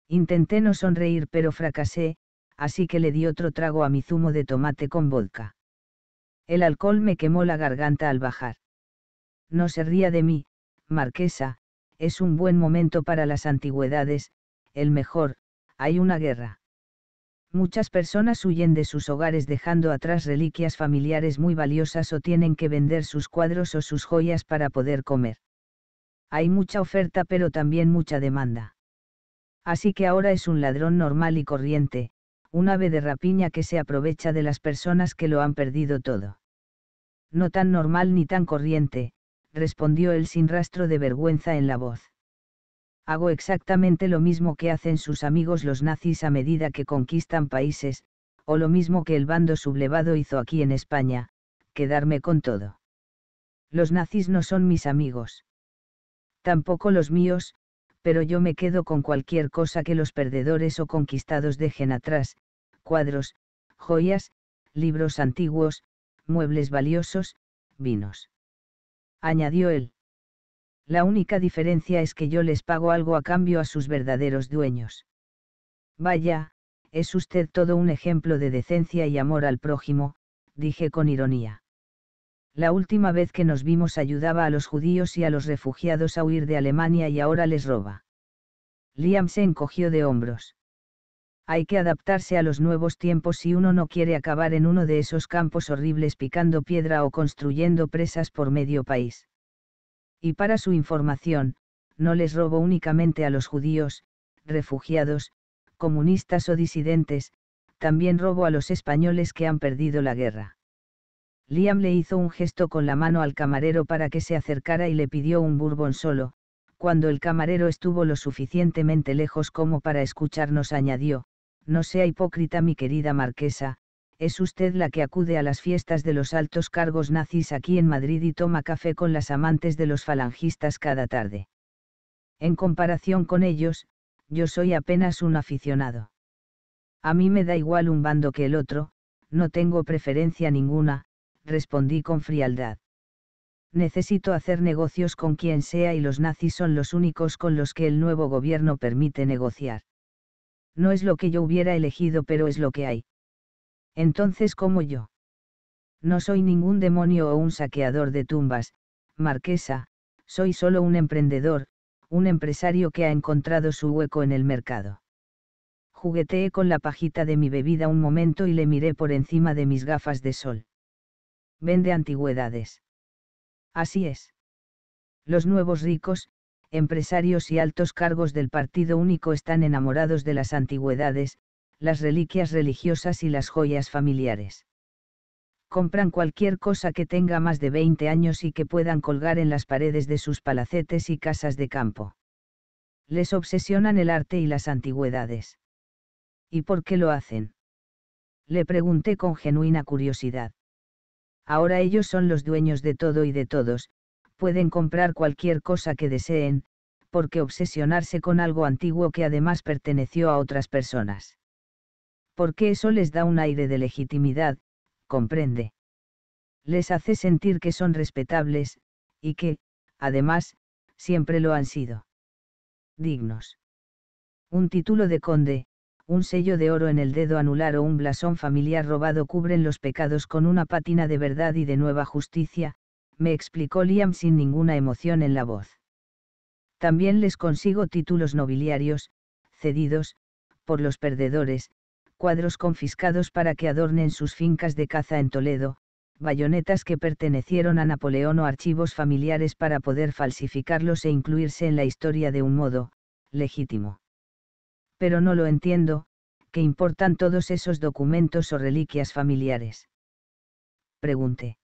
Intenté no sonreír pero fracasé, así que le di otro trago a mi zumo de tomate con vodka. El alcohol me quemó la garganta al bajar. No se ría de mí, Marquesa, es un buen momento para las antigüedades, el mejor, hay una guerra. Muchas personas huyen de sus hogares dejando atrás reliquias familiares muy valiosas o tienen que vender sus cuadros o sus joyas para poder comer. Hay mucha oferta pero también mucha demanda. Así que ahora es un ladrón normal y corriente, un ave de rapiña que se aprovecha de las personas que lo han perdido todo. No tan normal ni tan corriente, respondió él sin rastro de vergüenza en la voz. Hago exactamente lo mismo que hacen sus amigos los nazis a medida que conquistan países, o lo mismo que el bando sublevado hizo aquí en España, quedarme con todo. Los nazis no son mis amigos. Tampoco los míos, pero yo me quedo con cualquier cosa que los perdedores o conquistados dejen atrás, cuadros, joyas, libros antiguos, muebles valiosos, vinos añadió él. La única diferencia es que yo les pago algo a cambio a sus verdaderos dueños. Vaya, es usted todo un ejemplo de decencia y amor al prójimo, dije con ironía. La última vez que nos vimos ayudaba a los judíos y a los refugiados a huir de Alemania y ahora les roba. Liam se encogió de hombros hay que adaptarse a los nuevos tiempos si uno no quiere acabar en uno de esos campos horribles picando piedra o construyendo presas por medio país. Y para su información, no les robo únicamente a los judíos, refugiados, comunistas o disidentes, también robo a los españoles que han perdido la guerra. Liam le hizo un gesto con la mano al camarero para que se acercara y le pidió un bourbon solo, cuando el camarero estuvo lo suficientemente lejos como para escucharnos añadió, no sea hipócrita mi querida marquesa, es usted la que acude a las fiestas de los altos cargos nazis aquí en Madrid y toma café con las amantes de los falangistas cada tarde. En comparación con ellos, yo soy apenas un aficionado. A mí me da igual un bando que el otro, no tengo preferencia ninguna, respondí con frialdad. Necesito hacer negocios con quien sea y los nazis son los únicos con los que el nuevo gobierno permite negociar. No es lo que yo hubiera elegido, pero es lo que hay. Entonces, ¿cómo yo? No soy ningún demonio o un saqueador de tumbas, marquesa, soy solo un emprendedor, un empresario que ha encontrado su hueco en el mercado. Jugueteé con la pajita de mi bebida un momento y le miré por encima de mis gafas de sol. Vende antigüedades. Así es. Los nuevos ricos, empresarios y altos cargos del Partido Único están enamorados de las antigüedades, las reliquias religiosas y las joyas familiares. Compran cualquier cosa que tenga más de 20 años y que puedan colgar en las paredes de sus palacetes y casas de campo. Les obsesionan el arte y las antigüedades. ¿Y por qué lo hacen? Le pregunté con genuina curiosidad. Ahora ellos son los dueños de todo y de todos, pueden comprar cualquier cosa que deseen, porque obsesionarse con algo antiguo que además perteneció a otras personas. Porque eso les da un aire de legitimidad, comprende. Les hace sentir que son respetables, y que, además, siempre lo han sido. Dignos. Un título de conde, un sello de oro en el dedo anular o un blasón familiar robado cubren los pecados con una pátina de verdad y de nueva justicia, me explicó Liam sin ninguna emoción en la voz. También les consigo títulos nobiliarios, cedidos, por los perdedores, cuadros confiscados para que adornen sus fincas de caza en Toledo, bayonetas que pertenecieron a Napoleón o archivos familiares para poder falsificarlos e incluirse en la historia de un modo, legítimo. Pero no lo entiendo, ¿qué importan todos esos documentos o reliquias familiares? Pregunté.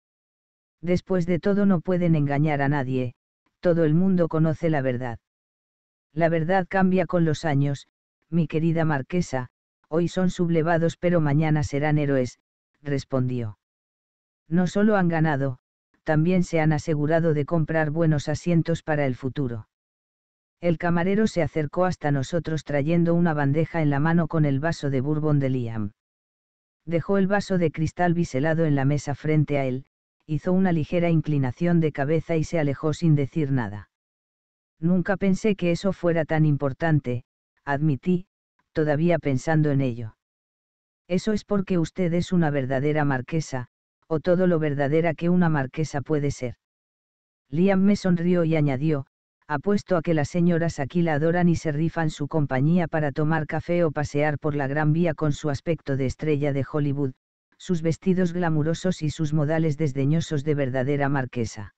Después de todo no pueden engañar a nadie, todo el mundo conoce la verdad. La verdad cambia con los años, mi querida marquesa, hoy son sublevados pero mañana serán héroes, respondió. No solo han ganado, también se han asegurado de comprar buenos asientos para el futuro. El camarero se acercó hasta nosotros trayendo una bandeja en la mano con el vaso de Bourbon de Liam. Dejó el vaso de cristal biselado en la mesa frente a él, hizo una ligera inclinación de cabeza y se alejó sin decir nada. Nunca pensé que eso fuera tan importante, admití, todavía pensando en ello. Eso es porque usted es una verdadera marquesa, o todo lo verdadera que una marquesa puede ser. Liam me sonrió y añadió, apuesto a que las señoras aquí la adoran y se rifan su compañía para tomar café o pasear por la Gran Vía con su aspecto de estrella de Hollywood, sus vestidos glamurosos y sus modales desdeñosos de verdadera marquesa.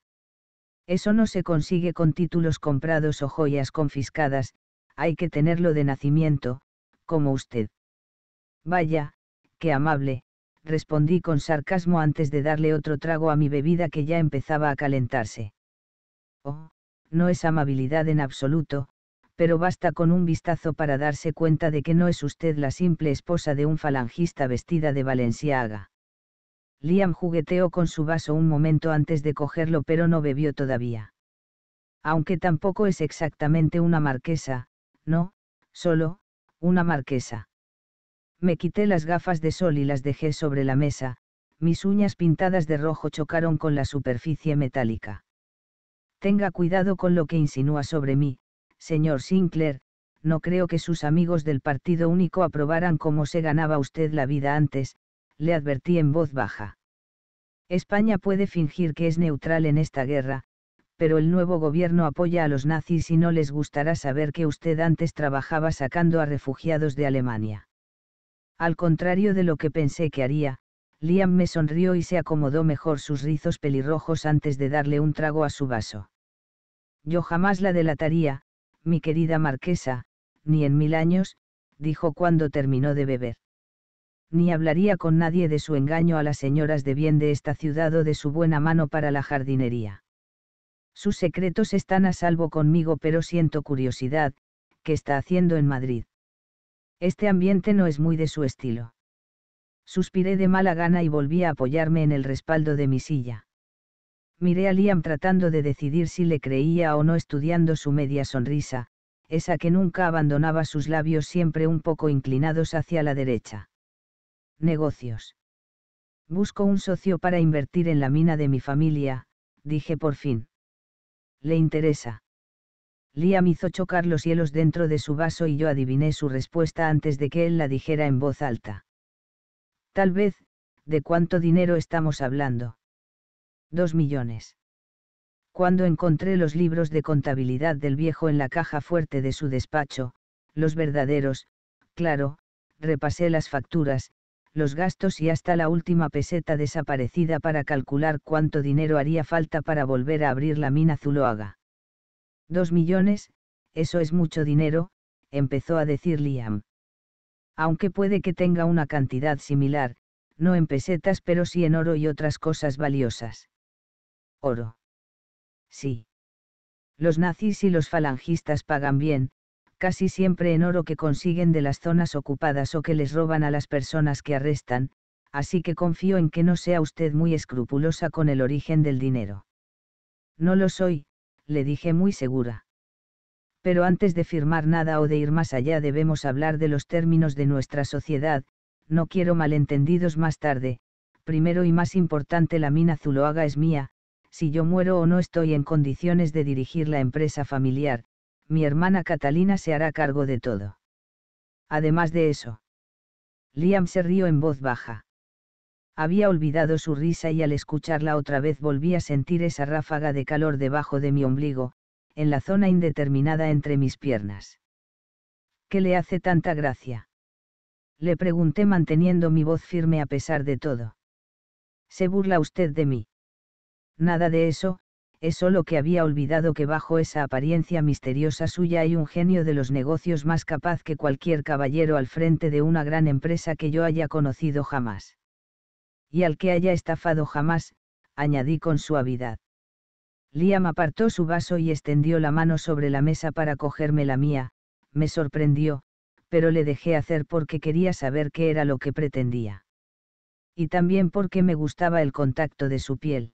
Eso no se consigue con títulos comprados o joyas confiscadas, hay que tenerlo de nacimiento, como usted. Vaya, qué amable, respondí con sarcasmo antes de darle otro trago a mi bebida que ya empezaba a calentarse. Oh, no es amabilidad en absoluto, pero basta con un vistazo para darse cuenta de que no es usted la simple esposa de un falangista vestida de Valenciaga. Liam jugueteó con su vaso un momento antes de cogerlo pero no bebió todavía. Aunque tampoco es exactamente una marquesa, no, solo, una marquesa. Me quité las gafas de sol y las dejé sobre la mesa, mis uñas pintadas de rojo chocaron con la superficie metálica. Tenga cuidado con lo que insinúa sobre mí, señor Sinclair, no creo que sus amigos del Partido Único aprobaran cómo se ganaba usted la vida antes, le advertí en voz baja. España puede fingir que es neutral en esta guerra, pero el nuevo gobierno apoya a los nazis y no les gustará saber que usted antes trabajaba sacando a refugiados de Alemania. Al contrario de lo que pensé que haría, Liam me sonrió y se acomodó mejor sus rizos pelirrojos antes de darle un trago a su vaso. Yo jamás la delataría, mi querida marquesa, ni en mil años, dijo cuando terminó de beber. Ni hablaría con nadie de su engaño a las señoras de bien de esta ciudad o de su buena mano para la jardinería. Sus secretos están a salvo conmigo, pero siento curiosidad, ¿qué está haciendo en Madrid? Este ambiente no es muy de su estilo. Suspiré de mala gana y volví a apoyarme en el respaldo de mi silla. Miré a Liam tratando de decidir si le creía o no estudiando su media sonrisa, esa que nunca abandonaba sus labios siempre un poco inclinados hacia la derecha. Negocios. Busco un socio para invertir en la mina de mi familia, dije por fin. ¿Le interesa? Liam hizo chocar los hielos dentro de su vaso y yo adiviné su respuesta antes de que él la dijera en voz alta. Tal vez, ¿de cuánto dinero estamos hablando? Dos millones. Cuando encontré los libros de contabilidad del viejo en la caja fuerte de su despacho, los verdaderos, claro, repasé las facturas, los gastos y hasta la última peseta desaparecida para calcular cuánto dinero haría falta para volver a abrir la mina Zuloaga. Dos millones, eso es mucho dinero, empezó a decir Liam. Aunque puede que tenga una cantidad similar, no en pesetas pero sí en oro y otras cosas valiosas. Oro. Sí. Los nazis y los falangistas pagan bien, casi siempre en oro que consiguen de las zonas ocupadas o que les roban a las personas que arrestan, así que confío en que no sea usted muy escrupulosa con el origen del dinero. No lo soy, le dije muy segura. Pero antes de firmar nada o de ir más allá debemos hablar de los términos de nuestra sociedad, no quiero malentendidos más tarde, primero y más importante la mina Zuloaga es mía, si yo muero o no estoy en condiciones de dirigir la empresa familiar, mi hermana Catalina se hará cargo de todo. Además de eso. Liam se rió en voz baja. Había olvidado su risa y al escucharla otra vez volví a sentir esa ráfaga de calor debajo de mi ombligo, en la zona indeterminada entre mis piernas. ¿Qué le hace tanta gracia? Le pregunté manteniendo mi voz firme a pesar de todo. Se burla usted de mí. Nada de eso, es solo que había olvidado que bajo esa apariencia misteriosa suya hay un genio de los negocios más capaz que cualquier caballero al frente de una gran empresa que yo haya conocido jamás. Y al que haya estafado jamás, añadí con suavidad. Liam apartó su vaso y extendió la mano sobre la mesa para cogerme la mía, me sorprendió, pero le dejé hacer porque quería saber qué era lo que pretendía. Y también porque me gustaba el contacto de su piel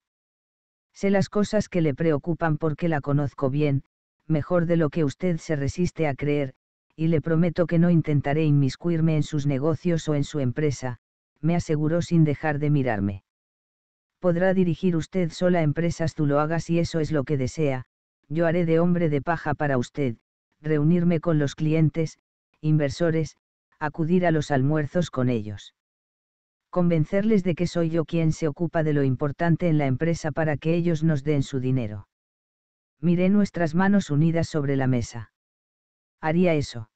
Sé las cosas que le preocupan porque la conozco bien, mejor de lo que usted se resiste a creer, y le prometo que no intentaré inmiscuirme en sus negocios o en su empresa, me aseguró sin dejar de mirarme. Podrá dirigir usted sola empresas tú lo hagas y eso es lo que desea, yo haré de hombre de paja para usted, reunirme con los clientes, inversores, acudir a los almuerzos con ellos convencerles de que soy yo quien se ocupa de lo importante en la empresa para que ellos nos den su dinero. Miré nuestras manos unidas sobre la mesa. Haría eso.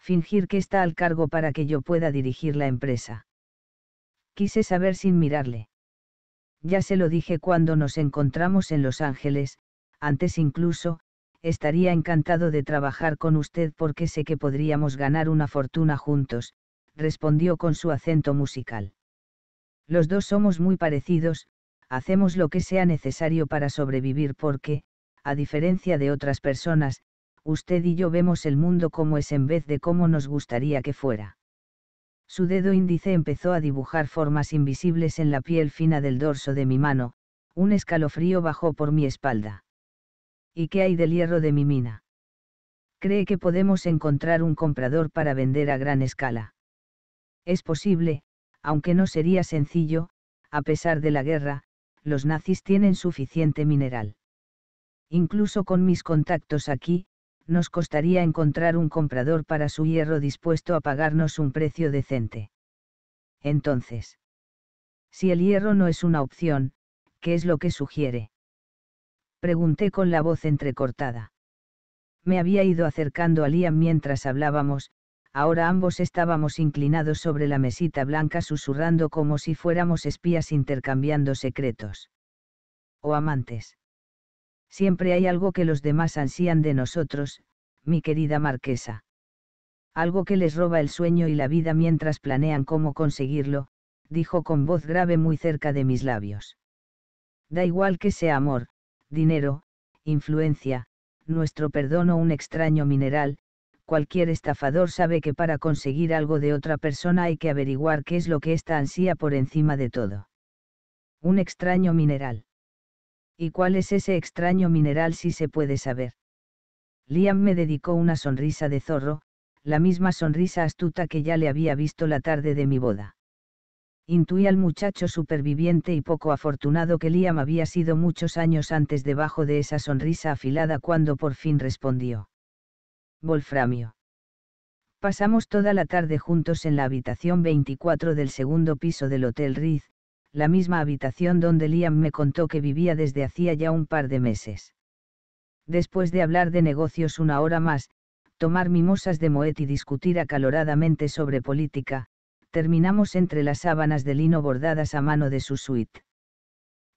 Fingir que está al cargo para que yo pueda dirigir la empresa. Quise saber sin mirarle. Ya se lo dije cuando nos encontramos en Los Ángeles, antes incluso, estaría encantado de trabajar con usted porque sé que podríamos ganar una fortuna juntos, respondió con su acento musical. Los dos somos muy parecidos, hacemos lo que sea necesario para sobrevivir porque, a diferencia de otras personas, usted y yo vemos el mundo como es en vez de como nos gustaría que fuera. Su dedo índice empezó a dibujar formas invisibles en la piel fina del dorso de mi mano, un escalofrío bajó por mi espalda. ¿Y qué hay del hierro de mi mina? ¿Cree que podemos encontrar un comprador para vender a gran escala? Es posible, aunque no sería sencillo, a pesar de la guerra, los nazis tienen suficiente mineral. Incluso con mis contactos aquí, nos costaría encontrar un comprador para su hierro dispuesto a pagarnos un precio decente. Entonces, si el hierro no es una opción, ¿qué es lo que sugiere? Pregunté con la voz entrecortada. Me había ido acercando a Liam mientras hablábamos, ahora ambos estábamos inclinados sobre la mesita blanca susurrando como si fuéramos espías intercambiando secretos. O oh, amantes. Siempre hay algo que los demás ansían de nosotros, mi querida marquesa. Algo que les roba el sueño y la vida mientras planean cómo conseguirlo, dijo con voz grave muy cerca de mis labios. Da igual que sea amor, dinero, influencia, nuestro perdón o un extraño mineral, cualquier estafador sabe que para conseguir algo de otra persona hay que averiguar qué es lo que ésta ansía por encima de todo. Un extraño mineral. ¿Y cuál es ese extraño mineral si se puede saber? Liam me dedicó una sonrisa de zorro, la misma sonrisa astuta que ya le había visto la tarde de mi boda. Intuí al muchacho superviviente y poco afortunado que Liam había sido muchos años antes debajo de esa sonrisa afilada cuando por fin respondió. Wolframio. Pasamos toda la tarde juntos en la habitación 24 del segundo piso del Hotel Riz, la misma habitación donde Liam me contó que vivía desde hacía ya un par de meses. Después de hablar de negocios una hora más, tomar mimosas de Moet y discutir acaloradamente sobre política, terminamos entre las sábanas de lino bordadas a mano de su suite.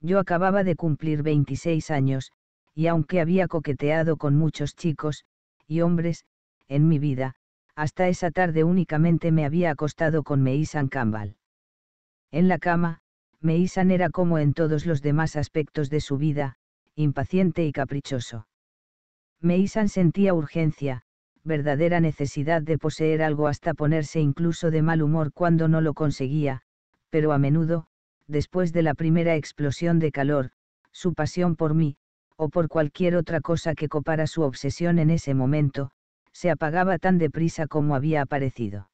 Yo acababa de cumplir 26 años, y aunque había coqueteado con muchos chicos, y hombres, en mi vida, hasta esa tarde únicamente me había acostado con Meisan Campbell. En la cama, Meisan era como en todos los demás aspectos de su vida, impaciente y caprichoso. Meisan sentía urgencia, verdadera necesidad de poseer algo hasta ponerse incluso de mal humor cuando no lo conseguía, pero a menudo, después de la primera explosión de calor, su pasión por mí, o por cualquier otra cosa que copara su obsesión en ese momento, se apagaba tan deprisa como había aparecido.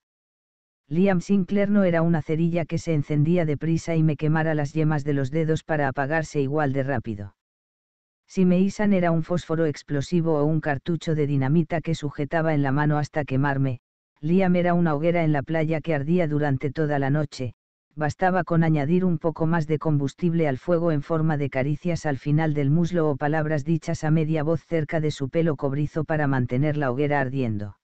Liam Sinclair no era una cerilla que se encendía deprisa y me quemara las yemas de los dedos para apagarse igual de rápido. Si Meisan era un fósforo explosivo o un cartucho de dinamita que sujetaba en la mano hasta quemarme, Liam era una hoguera en la playa que ardía durante toda la noche, bastaba con añadir un poco más de combustible al fuego en forma de caricias al final del muslo o palabras dichas a media voz cerca de su pelo cobrizo para mantener la hoguera ardiendo.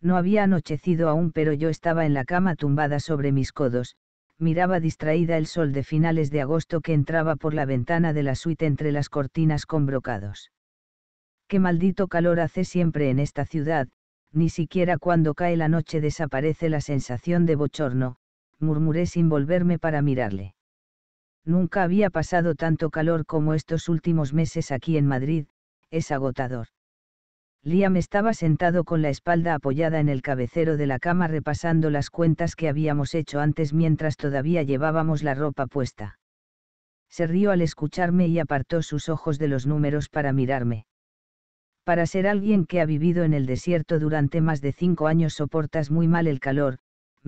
No había anochecido aún, pero yo estaba en la cama tumbada sobre mis codos, miraba distraída el sol de finales de agosto que entraba por la ventana de la suite entre las cortinas con brocados. Qué maldito calor hace siempre en esta ciudad, ni siquiera cuando cae la noche desaparece la sensación de bochorno, murmuré sin volverme para mirarle. Nunca había pasado tanto calor como estos últimos meses aquí en Madrid, es agotador. Liam estaba sentado con la espalda apoyada en el cabecero de la cama repasando las cuentas que habíamos hecho antes mientras todavía llevábamos la ropa puesta. Se rió al escucharme y apartó sus ojos de los números para mirarme. Para ser alguien que ha vivido en el desierto durante más de cinco años soportas muy mal el calor,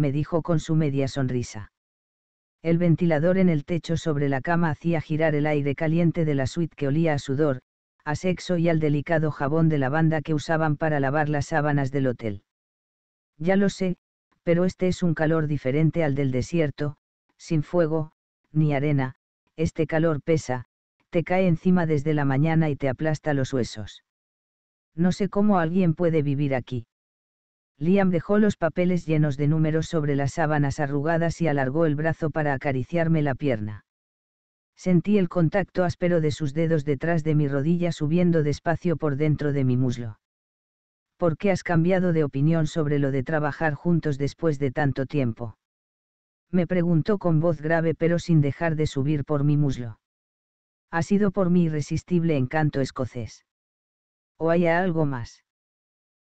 me dijo con su media sonrisa. El ventilador en el techo sobre la cama hacía girar el aire caliente de la suite que olía a sudor, a sexo y al delicado jabón de lavanda que usaban para lavar las sábanas del hotel. Ya lo sé, pero este es un calor diferente al del desierto, sin fuego, ni arena, este calor pesa, te cae encima desde la mañana y te aplasta los huesos. No sé cómo alguien puede vivir aquí. Liam dejó los papeles llenos de números sobre las sábanas arrugadas y alargó el brazo para acariciarme la pierna. Sentí el contacto áspero de sus dedos detrás de mi rodilla subiendo despacio por dentro de mi muslo. ¿Por qué has cambiado de opinión sobre lo de trabajar juntos después de tanto tiempo? Me preguntó con voz grave pero sin dejar de subir por mi muslo. Ha sido por mi irresistible encanto escocés. ¿O haya algo más?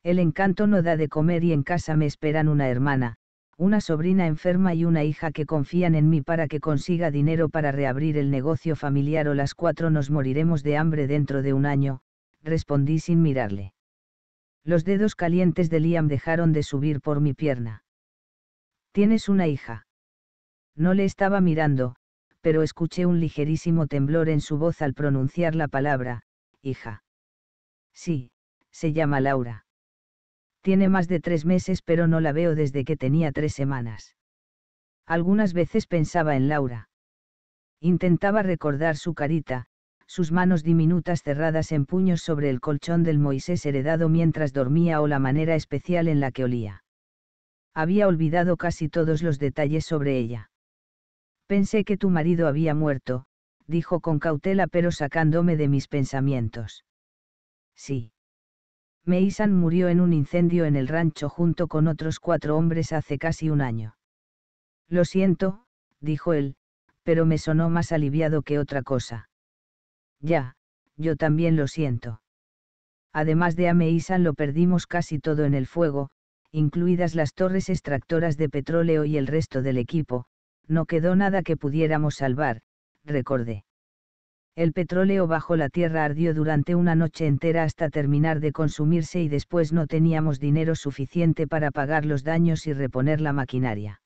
El encanto no da de comer y en casa me esperan una hermana, una sobrina enferma y una hija que confían en mí para que consiga dinero para reabrir el negocio familiar o las cuatro nos moriremos de hambre dentro de un año, respondí sin mirarle. Los dedos calientes de Liam dejaron de subir por mi pierna. Tienes una hija. No le estaba mirando, pero escuché un ligerísimo temblor en su voz al pronunciar la palabra, hija. Sí, se llama Laura. Tiene más de tres meses pero no la veo desde que tenía tres semanas. Algunas veces pensaba en Laura. Intentaba recordar su carita, sus manos diminutas cerradas en puños sobre el colchón del Moisés heredado mientras dormía o la manera especial en la que olía. Había olvidado casi todos los detalles sobre ella. Pensé que tu marido había muerto, dijo con cautela pero sacándome de mis pensamientos. Sí. Meisan murió en un incendio en el rancho junto con otros cuatro hombres hace casi un año. Lo siento, dijo él, pero me sonó más aliviado que otra cosa. Ya, yo también lo siento. Además de Ameisan lo perdimos casi todo en el fuego, incluidas las torres extractoras de petróleo y el resto del equipo, no quedó nada que pudiéramos salvar, recordé. El petróleo bajo la tierra ardió durante una noche entera hasta terminar de consumirse y después no teníamos dinero suficiente para pagar los daños y reponer la maquinaria.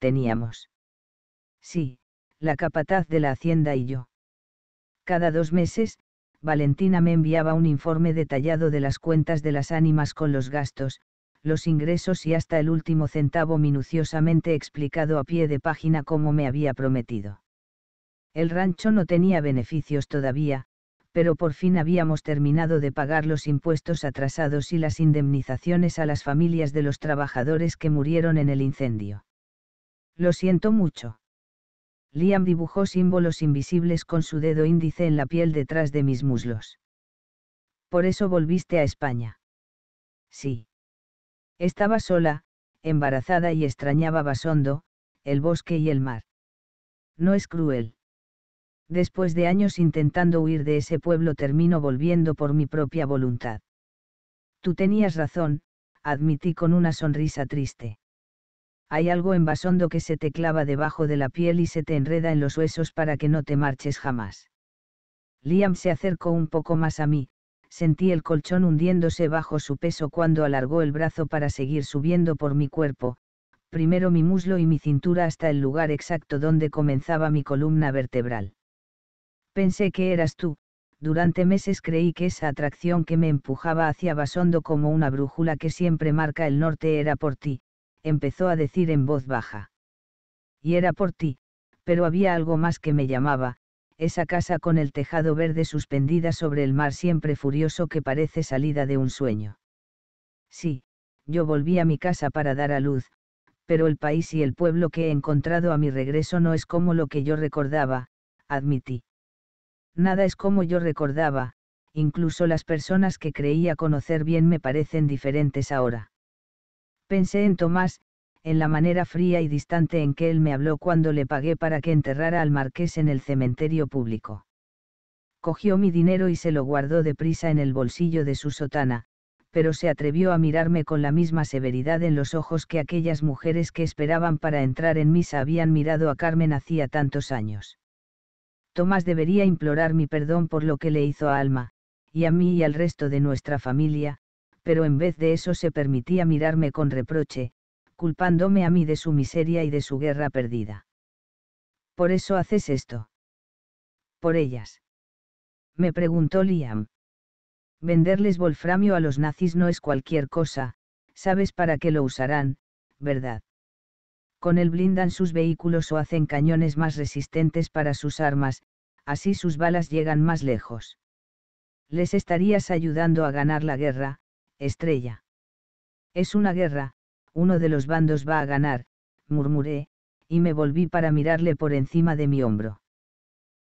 Teníamos. Sí, la capataz de la hacienda y yo. Cada dos meses, Valentina me enviaba un informe detallado de las cuentas de las ánimas con los gastos, los ingresos y hasta el último centavo minuciosamente explicado a pie de página como me había prometido el rancho no tenía beneficios todavía, pero por fin habíamos terminado de pagar los impuestos atrasados y las indemnizaciones a las familias de los trabajadores que murieron en el incendio. Lo siento mucho. Liam dibujó símbolos invisibles con su dedo índice en la piel detrás de mis muslos. Por eso volviste a España. Sí. Estaba sola, embarazada y extrañaba Basondo, el bosque y el mar. No es cruel. Después de años intentando huir de ese pueblo termino volviendo por mi propia voluntad. Tú tenías razón, admití con una sonrisa triste. Hay algo en que se te clava debajo de la piel y se te enreda en los huesos para que no te marches jamás. Liam se acercó un poco más a mí, sentí el colchón hundiéndose bajo su peso cuando alargó el brazo para seguir subiendo por mi cuerpo, primero mi muslo y mi cintura hasta el lugar exacto donde comenzaba mi columna vertebral. Pensé que eras tú, durante meses creí que esa atracción que me empujaba hacia Basondo como una brújula que siempre marca el norte era por ti, empezó a decir en voz baja. Y era por ti, pero había algo más que me llamaba, esa casa con el tejado verde suspendida sobre el mar siempre furioso que parece salida de un sueño. Sí, yo volví a mi casa para dar a luz, pero el país y el pueblo que he encontrado a mi regreso no es como lo que yo recordaba, admití. Nada es como yo recordaba, incluso las personas que creía conocer bien me parecen diferentes ahora. Pensé en Tomás, en la manera fría y distante en que él me habló cuando le pagué para que enterrara al marqués en el cementerio público. Cogió mi dinero y se lo guardó deprisa en el bolsillo de su sotana, pero se atrevió a mirarme con la misma severidad en los ojos que aquellas mujeres que esperaban para entrar en misa habían mirado a Carmen hacía tantos años. Tomás debería implorar mi perdón por lo que le hizo a Alma, y a mí y al resto de nuestra familia, pero en vez de eso se permitía mirarme con reproche, culpándome a mí de su miseria y de su guerra perdida. Por eso haces esto. Por ellas. Me preguntó Liam. Venderles wolframio a los nazis no es cualquier cosa, sabes para qué lo usarán, ¿verdad? Con él blindan sus vehículos o hacen cañones más resistentes para sus armas, así sus balas llegan más lejos. Les estarías ayudando a ganar la guerra, estrella. Es una guerra, uno de los bandos va a ganar, murmuré, y me volví para mirarle por encima de mi hombro.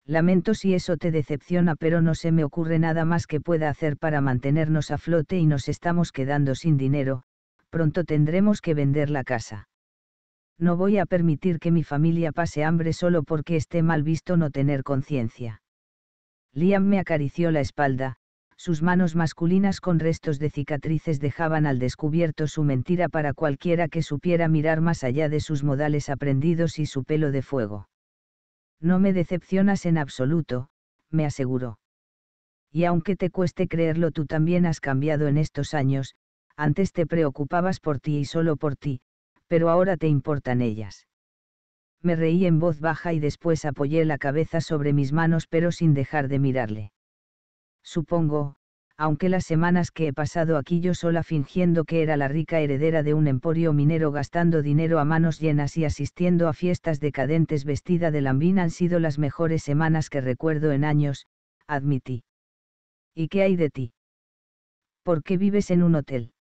Lamento si eso te decepciona, pero no se me ocurre nada más que pueda hacer para mantenernos a flote y nos estamos quedando sin dinero, pronto tendremos que vender la casa no voy a permitir que mi familia pase hambre solo porque esté mal visto no tener conciencia. Liam me acarició la espalda, sus manos masculinas con restos de cicatrices dejaban al descubierto su mentira para cualquiera que supiera mirar más allá de sus modales aprendidos y su pelo de fuego. No me decepcionas en absoluto, me aseguró. Y aunque te cueste creerlo, tú también has cambiado en estos años, antes te preocupabas por ti y solo por ti, pero ahora te importan ellas. Me reí en voz baja y después apoyé la cabeza sobre mis manos pero sin dejar de mirarle. Supongo, aunque las semanas que he pasado aquí yo sola fingiendo que era la rica heredera de un emporio minero gastando dinero a manos llenas y asistiendo a fiestas decadentes vestida de lambín han sido las mejores semanas que recuerdo en años, admití. ¿Y qué hay de ti? ¿Por qué vives en un hotel?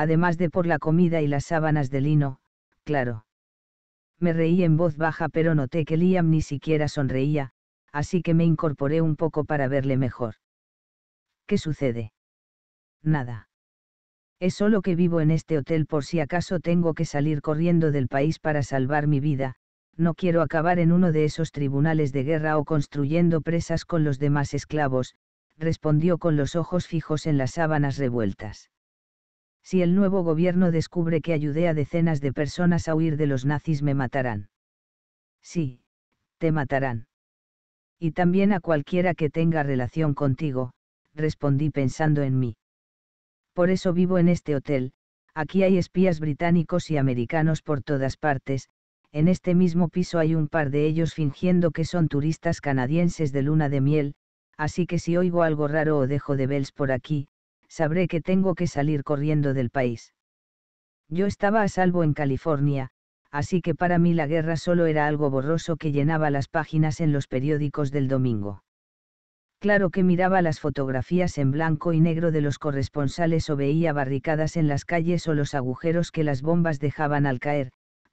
además de por la comida y las sábanas de lino, claro. Me reí en voz baja pero noté que Liam ni siquiera sonreía, así que me incorporé un poco para verle mejor. ¿Qué sucede? Nada. Es solo que vivo en este hotel por si acaso tengo que salir corriendo del país para salvar mi vida, no quiero acabar en uno de esos tribunales de guerra o construyendo presas con los demás esclavos, respondió con los ojos fijos en las sábanas revueltas. Si el nuevo gobierno descubre que ayudé a decenas de personas a huir de los nazis me matarán. Sí, te matarán. Y también a cualquiera que tenga relación contigo, respondí pensando en mí. Por eso vivo en este hotel, aquí hay espías británicos y americanos por todas partes, en este mismo piso hay un par de ellos fingiendo que son turistas canadienses de luna de miel, así que si oigo algo raro o dejo de Bells por aquí, sabré que tengo que salir corriendo del país. Yo estaba a salvo en California, así que para mí la guerra solo era algo borroso que llenaba las páginas en los periódicos del domingo. Claro que miraba las fotografías en blanco y negro de los corresponsales o veía barricadas en las calles o los agujeros que las bombas dejaban al caer,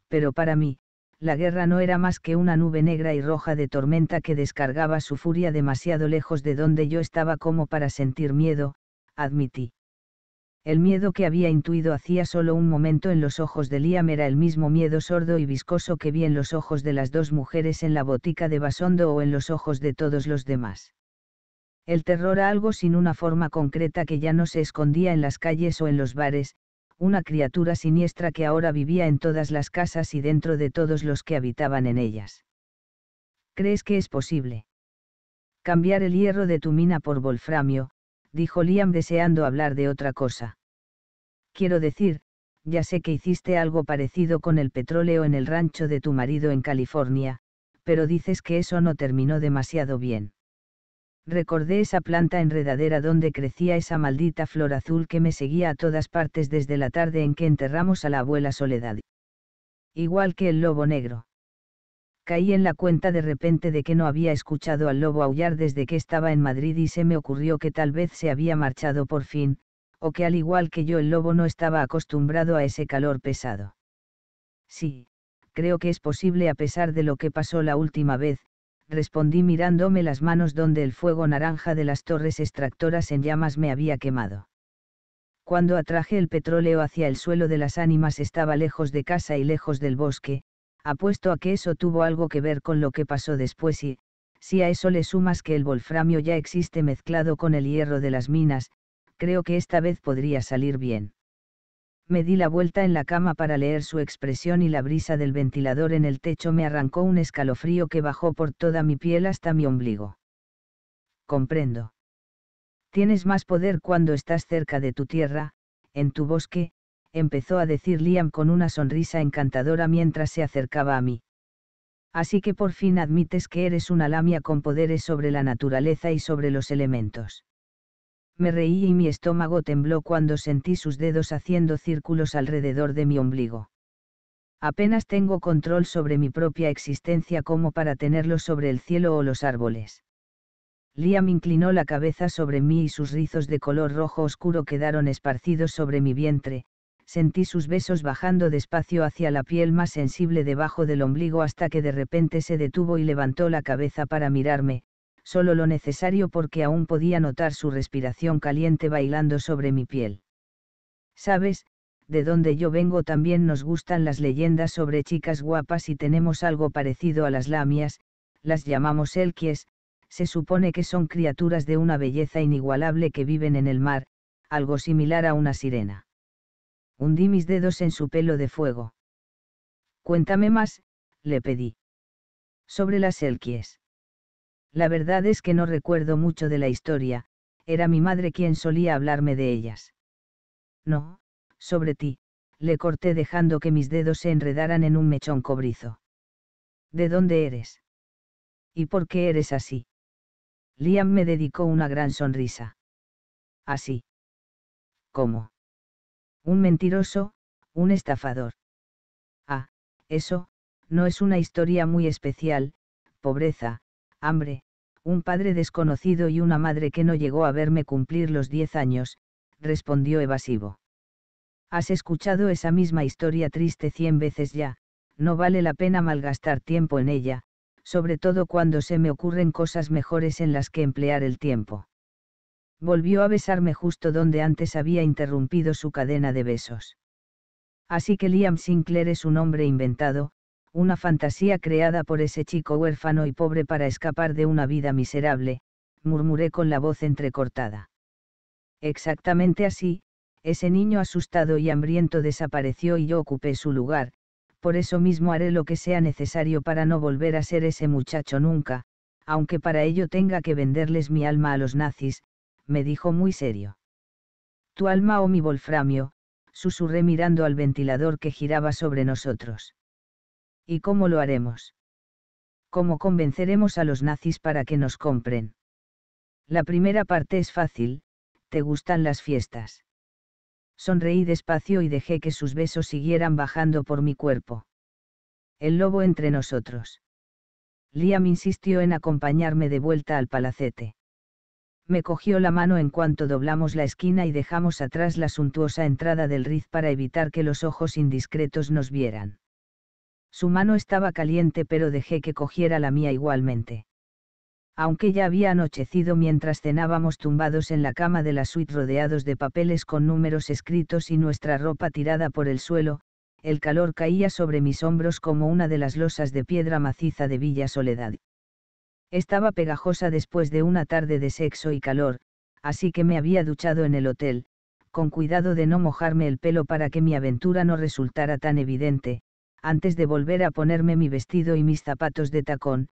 pero para mí, la guerra no era más que una nube negra y roja de tormenta que descargaba su furia demasiado lejos de donde yo estaba como para sentir miedo, admití. El miedo que había intuido hacía solo un momento en los ojos de Liam era el mismo miedo sordo y viscoso que vi en los ojos de las dos mujeres en la botica de Basondo o en los ojos de todos los demás. El terror a algo sin una forma concreta que ya no se escondía en las calles o en los bares, una criatura siniestra que ahora vivía en todas las casas y dentro de todos los que habitaban en ellas. ¿Crees que es posible? Cambiar el hierro de tu mina por wolframio, dijo Liam deseando hablar de otra cosa. Quiero decir, ya sé que hiciste algo parecido con el petróleo en el rancho de tu marido en California, pero dices que eso no terminó demasiado bien. Recordé esa planta enredadera donde crecía esa maldita flor azul que me seguía a todas partes desde la tarde en que enterramos a la abuela Soledad. Igual que el lobo negro caí en la cuenta de repente de que no había escuchado al lobo aullar desde que estaba en Madrid y se me ocurrió que tal vez se había marchado por fin, o que al igual que yo el lobo no estaba acostumbrado a ese calor pesado. Sí, creo que es posible a pesar de lo que pasó la última vez, respondí mirándome las manos donde el fuego naranja de las torres extractoras en llamas me había quemado. Cuando atraje el petróleo hacia el suelo de las ánimas estaba lejos de casa y lejos del bosque, apuesto a que eso tuvo algo que ver con lo que pasó después y, si a eso le sumas que el wolframio ya existe mezclado con el hierro de las minas, creo que esta vez podría salir bien. Me di la vuelta en la cama para leer su expresión y la brisa del ventilador en el techo me arrancó un escalofrío que bajó por toda mi piel hasta mi ombligo. Comprendo. Tienes más poder cuando estás cerca de tu tierra, en tu bosque, empezó a decir Liam con una sonrisa encantadora mientras se acercaba a mí. Así que por fin admites que eres una lamia con poderes sobre la naturaleza y sobre los elementos. Me reí y mi estómago tembló cuando sentí sus dedos haciendo círculos alrededor de mi ombligo. Apenas tengo control sobre mi propia existencia como para tenerlo sobre el cielo o los árboles. Liam inclinó la cabeza sobre mí y sus rizos de color rojo oscuro quedaron esparcidos sobre mi vientre, sentí sus besos bajando despacio hacia la piel más sensible debajo del ombligo hasta que de repente se detuvo y levantó la cabeza para mirarme, solo lo necesario porque aún podía notar su respiración caliente bailando sobre mi piel. Sabes, de donde yo vengo también nos gustan las leyendas sobre chicas guapas y tenemos algo parecido a las lamias, las llamamos elquies, se supone que son criaturas de una belleza inigualable que viven en el mar, algo similar a una sirena. Hundí mis dedos en su pelo de fuego. Cuéntame más, le pedí. Sobre las Elquies. La verdad es que no recuerdo mucho de la historia, era mi madre quien solía hablarme de ellas. No, sobre ti, le corté dejando que mis dedos se enredaran en un mechón cobrizo. ¿De dónde eres? ¿Y por qué eres así? Liam me dedicó una gran sonrisa. Así. ¿Cómo? Un mentiroso, un estafador. Ah, eso, no es una historia muy especial, pobreza, hambre, un padre desconocido y una madre que no llegó a verme cumplir los diez años, respondió evasivo. Has escuchado esa misma historia triste cien veces ya, no vale la pena malgastar tiempo en ella, sobre todo cuando se me ocurren cosas mejores en las que emplear el tiempo volvió a besarme justo donde antes había interrumpido su cadena de besos. Así que Liam Sinclair es un hombre inventado, una fantasía creada por ese chico huérfano y pobre para escapar de una vida miserable, murmuré con la voz entrecortada. Exactamente así, ese niño asustado y hambriento desapareció y yo ocupé su lugar, por eso mismo haré lo que sea necesario para no volver a ser ese muchacho nunca, aunque para ello tenga que venderles mi alma a los nazis, me dijo muy serio. Tu alma o oh mi wolframio, susurré mirando al ventilador que giraba sobre nosotros. ¿Y cómo lo haremos? ¿Cómo convenceremos a los nazis para que nos compren? La primera parte es fácil, te gustan las fiestas. Sonreí despacio y dejé que sus besos siguieran bajando por mi cuerpo. El lobo entre nosotros. Liam insistió en acompañarme de vuelta al palacete me cogió la mano en cuanto doblamos la esquina y dejamos atrás la suntuosa entrada del Riz para evitar que los ojos indiscretos nos vieran. Su mano estaba caliente pero dejé que cogiera la mía igualmente. Aunque ya había anochecido mientras cenábamos tumbados en la cama de la suite rodeados de papeles con números escritos y nuestra ropa tirada por el suelo, el calor caía sobre mis hombros como una de las losas de piedra maciza de Villa Soledad. Estaba pegajosa después de una tarde de sexo y calor, así que me había duchado en el hotel, con cuidado de no mojarme el pelo para que mi aventura no resultara tan evidente, antes de volver a ponerme mi vestido y mis zapatos de tacón,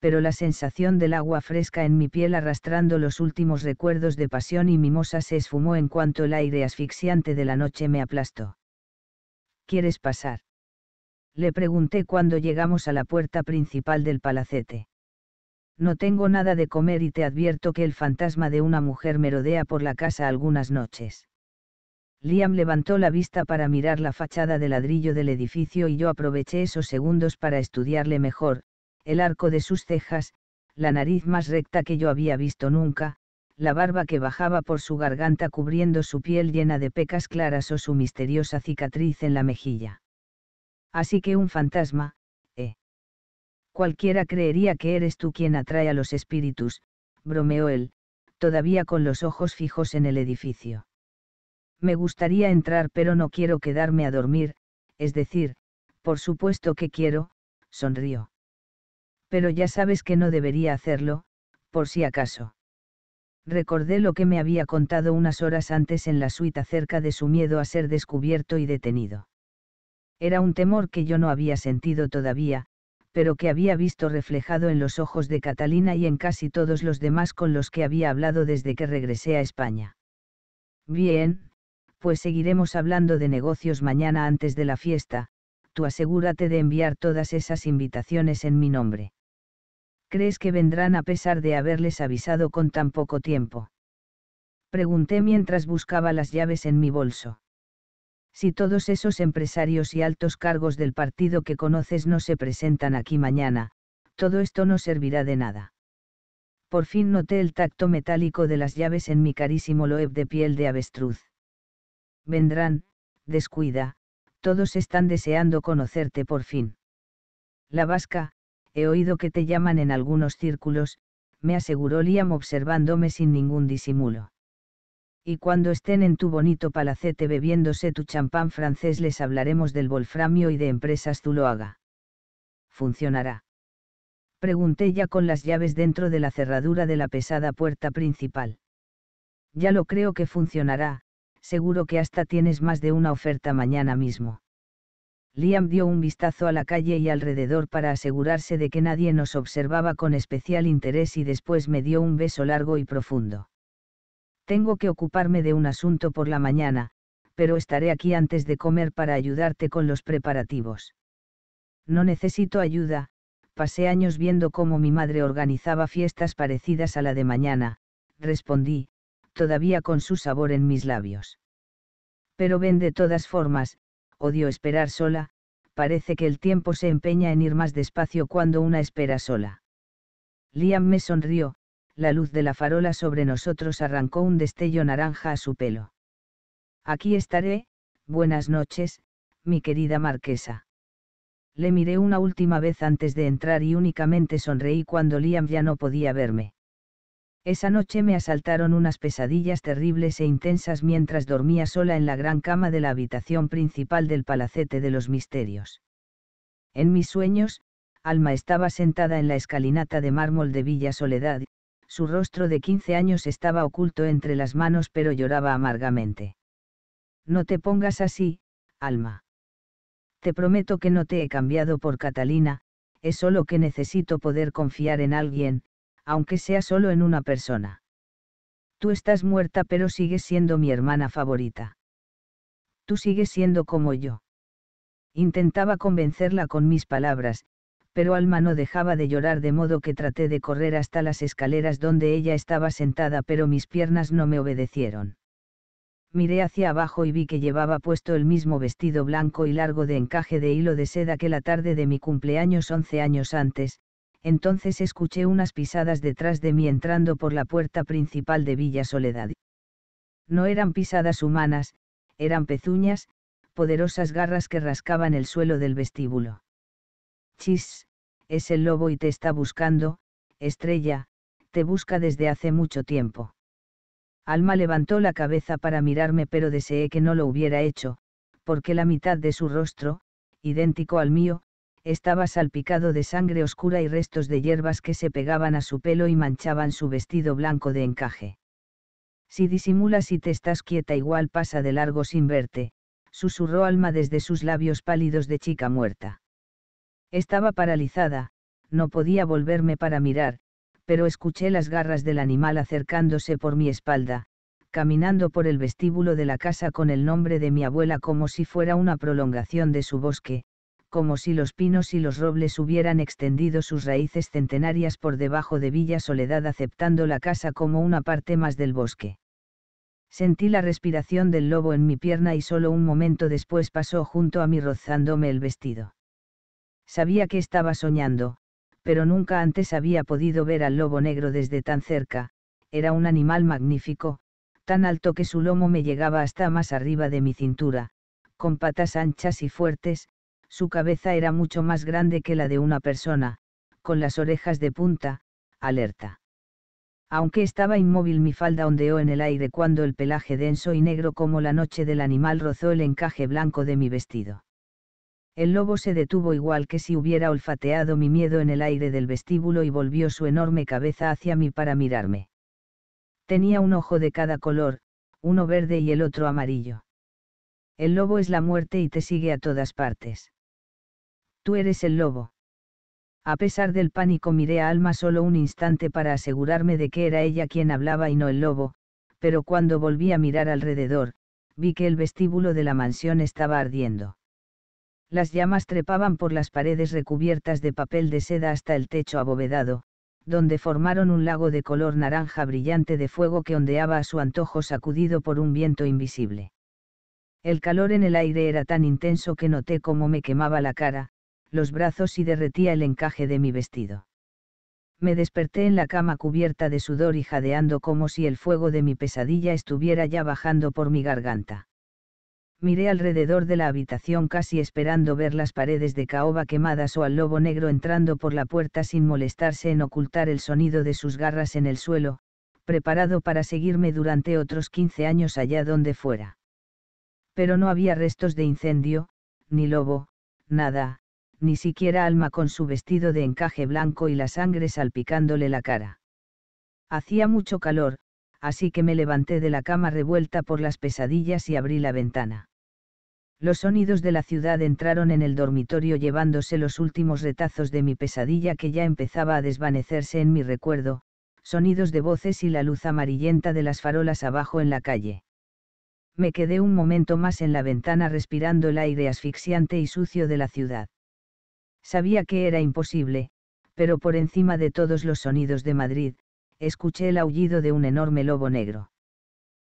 pero la sensación del agua fresca en mi piel arrastrando los últimos recuerdos de pasión y mimosa se esfumó en cuanto el aire asfixiante de la noche me aplastó. ¿Quieres pasar? Le pregunté cuando llegamos a la puerta principal del palacete. No tengo nada de comer y te advierto que el fantasma de una mujer merodea por la casa algunas noches. Liam levantó la vista para mirar la fachada de ladrillo del edificio y yo aproveché esos segundos para estudiarle mejor, el arco de sus cejas, la nariz más recta que yo había visto nunca, la barba que bajaba por su garganta cubriendo su piel llena de pecas claras o su misteriosa cicatriz en la mejilla. Así que un fantasma, Cualquiera creería que eres tú quien atrae a los espíritus, bromeó él, todavía con los ojos fijos en el edificio. Me gustaría entrar pero no quiero quedarme a dormir, es decir, por supuesto que quiero, sonrió. Pero ya sabes que no debería hacerlo, por si acaso. Recordé lo que me había contado unas horas antes en la suite acerca de su miedo a ser descubierto y detenido. Era un temor que yo no había sentido todavía, pero que había visto reflejado en los ojos de Catalina y en casi todos los demás con los que había hablado desde que regresé a España. Bien, pues seguiremos hablando de negocios mañana antes de la fiesta, tú asegúrate de enviar todas esas invitaciones en mi nombre. ¿Crees que vendrán a pesar de haberles avisado con tan poco tiempo? Pregunté mientras buscaba las llaves en mi bolso si todos esos empresarios y altos cargos del partido que conoces no se presentan aquí mañana, todo esto no servirá de nada. Por fin noté el tacto metálico de las llaves en mi carísimo loeb de piel de avestruz. Vendrán, descuida, todos están deseando conocerte por fin. La vasca, he oído que te llaman en algunos círculos, me aseguró Liam observándome sin ningún disimulo y cuando estén en tu bonito palacete bebiéndose tu champán francés les hablaremos del wolframio y de empresas Zuloaga. ¿Funcionará? Pregunté ya con las llaves dentro de la cerradura de la pesada puerta principal. Ya lo creo que funcionará, seguro que hasta tienes más de una oferta mañana mismo. Liam dio un vistazo a la calle y alrededor para asegurarse de que nadie nos observaba con especial interés y después me dio un beso largo y profundo. Tengo que ocuparme de un asunto por la mañana, pero estaré aquí antes de comer para ayudarte con los preparativos. No necesito ayuda, pasé años viendo cómo mi madre organizaba fiestas parecidas a la de mañana, respondí, todavía con su sabor en mis labios. Pero ven de todas formas, odio esperar sola, parece que el tiempo se empeña en ir más despacio cuando una espera sola. Liam me sonrió, la luz de la farola sobre nosotros arrancó un destello naranja a su pelo. Aquí estaré, buenas noches, mi querida marquesa. Le miré una última vez antes de entrar y únicamente sonreí cuando Liam ya no podía verme. Esa noche me asaltaron unas pesadillas terribles e intensas mientras dormía sola en la gran cama de la habitación principal del Palacete de los Misterios. En mis sueños, Alma estaba sentada en la escalinata de mármol de Villa Soledad, su rostro de 15 años estaba oculto entre las manos pero lloraba amargamente. No te pongas así, alma. Te prometo que no te he cambiado por Catalina, es solo que necesito poder confiar en alguien, aunque sea solo en una persona. Tú estás muerta pero sigues siendo mi hermana favorita. Tú sigues siendo como yo. Intentaba convencerla con mis palabras, pero Alma no dejaba de llorar de modo que traté de correr hasta las escaleras donde ella estaba sentada pero mis piernas no me obedecieron. Miré hacia abajo y vi que llevaba puesto el mismo vestido blanco y largo de encaje de hilo de seda que la tarde de mi cumpleaños once años antes, entonces escuché unas pisadas detrás de mí entrando por la puerta principal de Villa Soledad. No eran pisadas humanas, eran pezuñas, poderosas garras que rascaban el suelo del vestíbulo. Chis, es el lobo y te está buscando, estrella, te busca desde hace mucho tiempo. Alma levantó la cabeza para mirarme pero deseé que no lo hubiera hecho, porque la mitad de su rostro, idéntico al mío, estaba salpicado de sangre oscura y restos de hierbas que se pegaban a su pelo y manchaban su vestido blanco de encaje. Si disimulas y te estás quieta igual pasa de largo sin verte, susurró Alma desde sus labios pálidos de chica muerta. Estaba paralizada, no podía volverme para mirar, pero escuché las garras del animal acercándose por mi espalda, caminando por el vestíbulo de la casa con el nombre de mi abuela como si fuera una prolongación de su bosque, como si los pinos y los robles hubieran extendido sus raíces centenarias por debajo de Villa Soledad aceptando la casa como una parte más del bosque. Sentí la respiración del lobo en mi pierna y solo un momento después pasó junto a mí rozándome el vestido. Sabía que estaba soñando, pero nunca antes había podido ver al lobo negro desde tan cerca, era un animal magnífico, tan alto que su lomo me llegaba hasta más arriba de mi cintura, con patas anchas y fuertes, su cabeza era mucho más grande que la de una persona, con las orejas de punta, alerta. Aunque estaba inmóvil mi falda ondeó en el aire cuando el pelaje denso y negro como la noche del animal rozó el encaje blanco de mi vestido. El lobo se detuvo igual que si hubiera olfateado mi miedo en el aire del vestíbulo y volvió su enorme cabeza hacia mí para mirarme. Tenía un ojo de cada color, uno verde y el otro amarillo. El lobo es la muerte y te sigue a todas partes. Tú eres el lobo. A pesar del pánico miré a Alma solo un instante para asegurarme de que era ella quien hablaba y no el lobo, pero cuando volví a mirar alrededor, vi que el vestíbulo de la mansión estaba ardiendo las llamas trepaban por las paredes recubiertas de papel de seda hasta el techo abovedado, donde formaron un lago de color naranja brillante de fuego que ondeaba a su antojo sacudido por un viento invisible. El calor en el aire era tan intenso que noté cómo me quemaba la cara, los brazos y derretía el encaje de mi vestido. Me desperté en la cama cubierta de sudor y jadeando como si el fuego de mi pesadilla estuviera ya bajando por mi garganta miré alrededor de la habitación casi esperando ver las paredes de caoba quemadas o al lobo negro entrando por la puerta sin molestarse en ocultar el sonido de sus garras en el suelo, preparado para seguirme durante otros 15 años allá donde fuera. Pero no había restos de incendio, ni lobo, nada, ni siquiera alma con su vestido de encaje blanco y la sangre salpicándole la cara. Hacía mucho calor, así que me levanté de la cama revuelta por las pesadillas y abrí la ventana. Los sonidos de la ciudad entraron en el dormitorio llevándose los últimos retazos de mi pesadilla que ya empezaba a desvanecerse en mi recuerdo, sonidos de voces y la luz amarillenta de las farolas abajo en la calle. Me quedé un momento más en la ventana respirando el aire asfixiante y sucio de la ciudad. Sabía que era imposible, pero por encima de todos los sonidos de Madrid, escuché el aullido de un enorme lobo negro.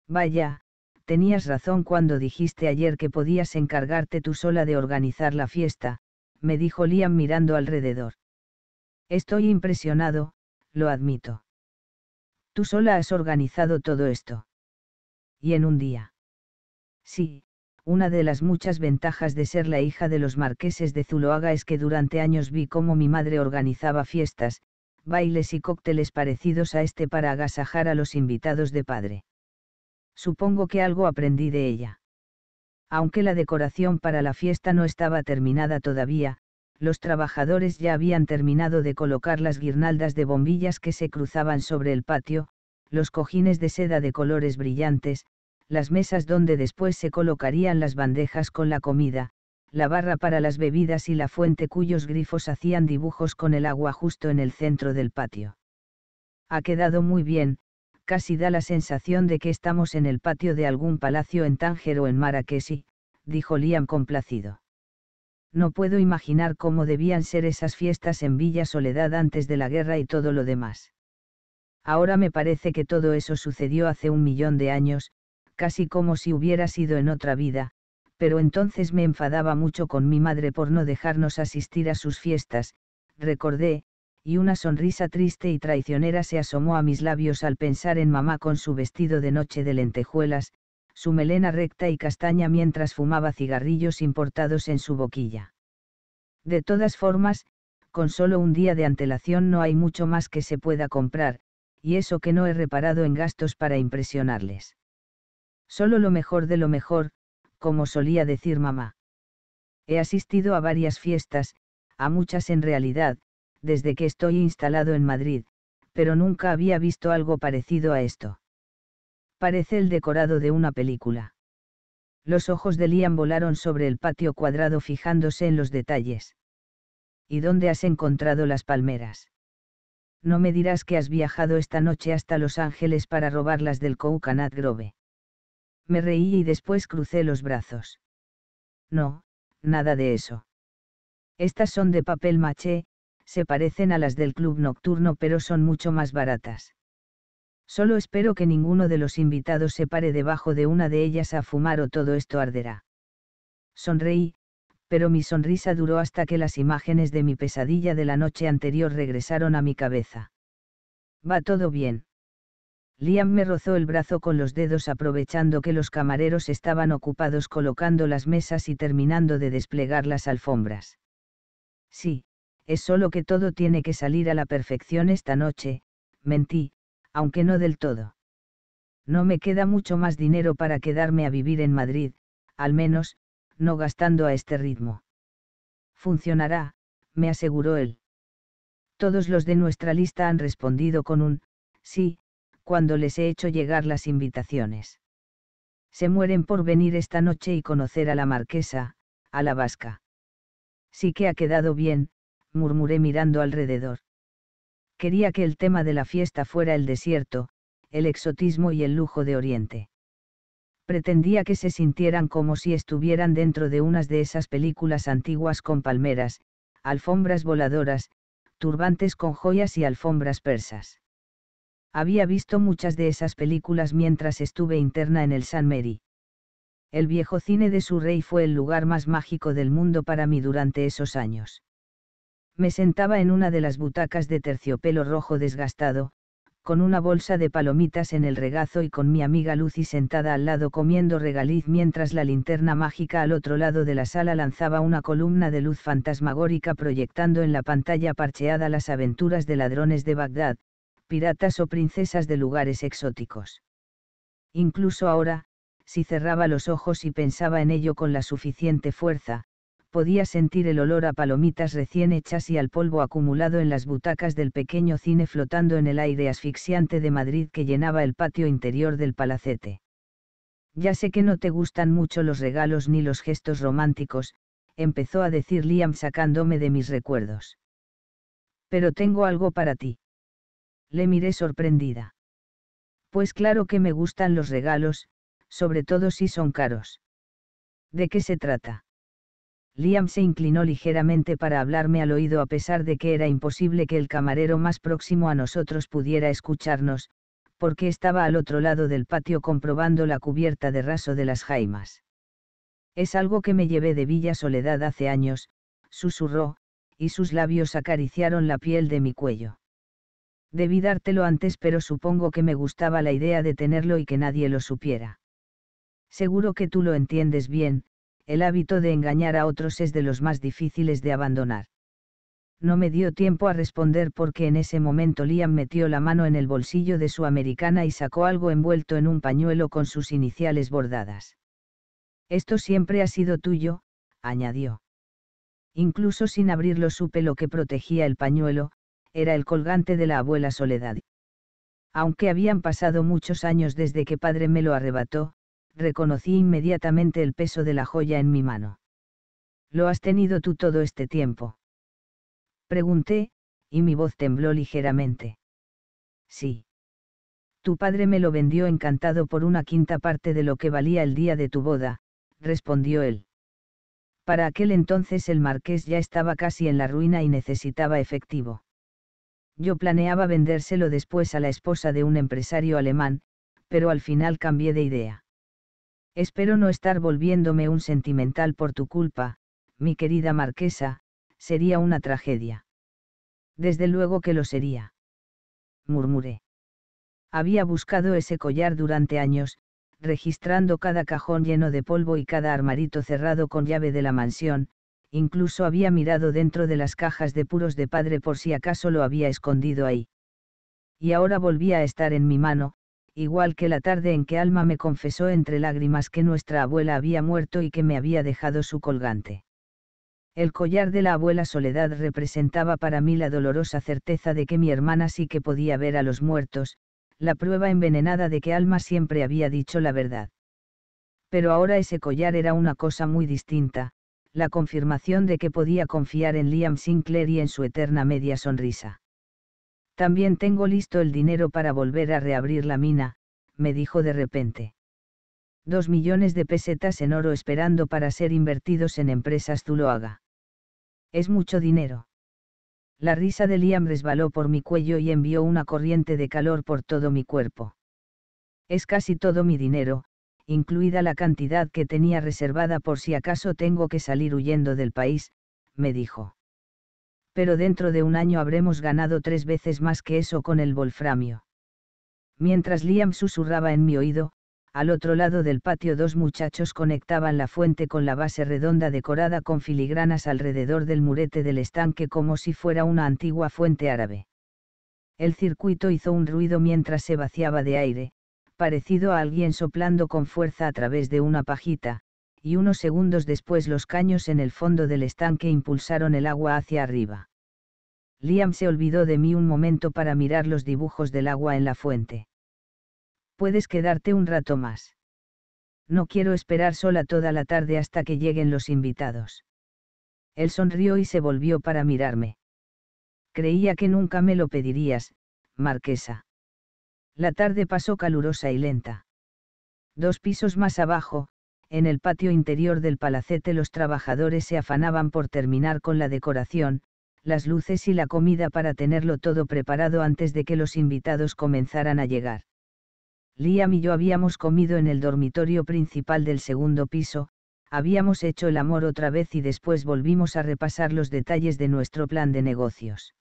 Vaya, tenías razón cuando dijiste ayer que podías encargarte tú sola de organizar la fiesta, me dijo Liam mirando alrededor. Estoy impresionado, lo admito. Tú sola has organizado todo esto. Y en un día. Sí, una de las muchas ventajas de ser la hija de los marqueses de Zuloaga es que durante años vi cómo mi madre organizaba fiestas, bailes y cócteles parecidos a este para agasajar a los invitados de padre. Supongo que algo aprendí de ella. Aunque la decoración para la fiesta no estaba terminada todavía, los trabajadores ya habían terminado de colocar las guirnaldas de bombillas que se cruzaban sobre el patio, los cojines de seda de colores brillantes, las mesas donde después se colocarían las bandejas con la comida, la barra para las bebidas y la fuente cuyos grifos hacían dibujos con el agua justo en el centro del patio. Ha quedado muy bien, Casi da la sensación de que estamos en el patio de algún palacio en Tánger o en Marrakech, dijo Liam complacido. No puedo imaginar cómo debían ser esas fiestas en Villa Soledad antes de la guerra y todo lo demás. Ahora me parece que todo eso sucedió hace un millón de años, casi como si hubiera sido en otra vida, pero entonces me enfadaba mucho con mi madre por no dejarnos asistir a sus fiestas, recordé, y una sonrisa triste y traicionera se asomó a mis labios al pensar en mamá con su vestido de noche de lentejuelas, su melena recta y castaña mientras fumaba cigarrillos importados en su boquilla. De todas formas, con solo un día de antelación no hay mucho más que se pueda comprar, y eso que no he reparado en gastos para impresionarles. Solo lo mejor de lo mejor, como solía decir mamá. He asistido a varias fiestas, a muchas en realidad, desde que estoy instalado en Madrid, pero nunca había visto algo parecido a esto. Parece el decorado de una película. Los ojos de Liam volaron sobre el patio cuadrado fijándose en los detalles. ¿Y dónde has encontrado las palmeras? No me dirás que has viajado esta noche hasta Los Ángeles para robarlas del Coconut Grove. Me reí y después crucé los brazos. No, nada de eso. Estas son de papel maché, se parecen a las del club nocturno pero son mucho más baratas. Solo espero que ninguno de los invitados se pare debajo de una de ellas a fumar o todo esto arderá. Sonreí, pero mi sonrisa duró hasta que las imágenes de mi pesadilla de la noche anterior regresaron a mi cabeza. Va todo bien. Liam me rozó el brazo con los dedos aprovechando que los camareros estaban ocupados colocando las mesas y terminando de desplegar las alfombras. Sí, es solo que todo tiene que salir a la perfección esta noche, mentí, aunque no del todo. No me queda mucho más dinero para quedarme a vivir en Madrid, al menos, no gastando a este ritmo. Funcionará, me aseguró él. Todos los de nuestra lista han respondido con un, sí, cuando les he hecho llegar las invitaciones. Se mueren por venir esta noche y conocer a la marquesa, a la vasca. Sí que ha quedado bien, murmuré mirando alrededor. Quería que el tema de la fiesta fuera el desierto, el exotismo y el lujo de Oriente. Pretendía que se sintieran como si estuvieran dentro de unas de esas películas antiguas con palmeras, alfombras voladoras, turbantes con joyas y alfombras persas. Había visto muchas de esas películas mientras estuve interna en el San Mary. El viejo cine de su rey fue el lugar más mágico del mundo para mí durante esos años. Me sentaba en una de las butacas de terciopelo rojo desgastado, con una bolsa de palomitas en el regazo y con mi amiga Lucy sentada al lado comiendo regaliz mientras la linterna mágica al otro lado de la sala lanzaba una columna de luz fantasmagórica proyectando en la pantalla parcheada las aventuras de ladrones de Bagdad, piratas o princesas de lugares exóticos. Incluso ahora, si cerraba los ojos y pensaba en ello con la suficiente fuerza, podía sentir el olor a palomitas recién hechas y al polvo acumulado en las butacas del pequeño cine flotando en el aire asfixiante de Madrid que llenaba el patio interior del palacete. Ya sé que no te gustan mucho los regalos ni los gestos románticos, empezó a decir Liam sacándome de mis recuerdos. Pero tengo algo para ti. Le miré sorprendida. Pues claro que me gustan los regalos, sobre todo si son caros. ¿De qué se trata? Liam se inclinó ligeramente para hablarme al oído a pesar de que era imposible que el camarero más próximo a nosotros pudiera escucharnos, porque estaba al otro lado del patio comprobando la cubierta de raso de las jaimas. Es algo que me llevé de Villa Soledad hace años, susurró, y sus labios acariciaron la piel de mi cuello. Debí dártelo antes, pero supongo que me gustaba la idea de tenerlo y que nadie lo supiera. Seguro que tú lo entiendes bien, el hábito de engañar a otros es de los más difíciles de abandonar. No me dio tiempo a responder porque en ese momento Liam metió la mano en el bolsillo de su americana y sacó algo envuelto en un pañuelo con sus iniciales bordadas. Esto siempre ha sido tuyo, añadió. Incluso sin abrirlo supe lo que protegía el pañuelo, era el colgante de la abuela Soledad. Aunque habían pasado muchos años desde que padre me lo arrebató, reconocí inmediatamente el peso de la joya en mi mano. ¿Lo has tenido tú todo este tiempo? Pregunté, y mi voz tembló ligeramente. Sí. Tu padre me lo vendió encantado por una quinta parte de lo que valía el día de tu boda, respondió él. Para aquel entonces el marqués ya estaba casi en la ruina y necesitaba efectivo. Yo planeaba vendérselo después a la esposa de un empresario alemán, pero al final cambié de idea. Espero no estar volviéndome un sentimental por tu culpa, mi querida marquesa, sería una tragedia. Desde luego que lo sería. Murmuré. Había buscado ese collar durante años, registrando cada cajón lleno de polvo y cada armarito cerrado con llave de la mansión, incluso había mirado dentro de las cajas de puros de padre por si acaso lo había escondido ahí. Y ahora volvía a estar en mi mano, igual que la tarde en que Alma me confesó entre lágrimas que nuestra abuela había muerto y que me había dejado su colgante. El collar de la abuela Soledad representaba para mí la dolorosa certeza de que mi hermana sí que podía ver a los muertos, la prueba envenenada de que Alma siempre había dicho la verdad. Pero ahora ese collar era una cosa muy distinta, la confirmación de que podía confiar en Liam Sinclair y en su eterna media sonrisa. También tengo listo el dinero para volver a reabrir la mina, me dijo de repente. Dos millones de pesetas en oro esperando para ser invertidos en empresas Zuloaga. Es mucho dinero. La risa de Liam resbaló por mi cuello y envió una corriente de calor por todo mi cuerpo. Es casi todo mi dinero, incluida la cantidad que tenía reservada por si acaso tengo que salir huyendo del país, me dijo pero dentro de un año habremos ganado tres veces más que eso con el wolframio. Mientras Liam susurraba en mi oído, al otro lado del patio dos muchachos conectaban la fuente con la base redonda decorada con filigranas alrededor del murete del estanque como si fuera una antigua fuente árabe. El circuito hizo un ruido mientras se vaciaba de aire, parecido a alguien soplando con fuerza a través de una pajita, y unos segundos después los caños en el fondo del estanque impulsaron el agua hacia arriba. Liam se olvidó de mí un momento para mirar los dibujos del agua en la fuente. Puedes quedarte un rato más. No quiero esperar sola toda la tarde hasta que lleguen los invitados. Él sonrió y se volvió para mirarme. Creía que nunca me lo pedirías, Marquesa. La tarde pasó calurosa y lenta. Dos pisos más abajo, en el patio interior del palacete los trabajadores se afanaban por terminar con la decoración, las luces y la comida para tenerlo todo preparado antes de que los invitados comenzaran a llegar. Liam y yo habíamos comido en el dormitorio principal del segundo piso, habíamos hecho el amor otra vez y después volvimos a repasar los detalles de nuestro plan de negocios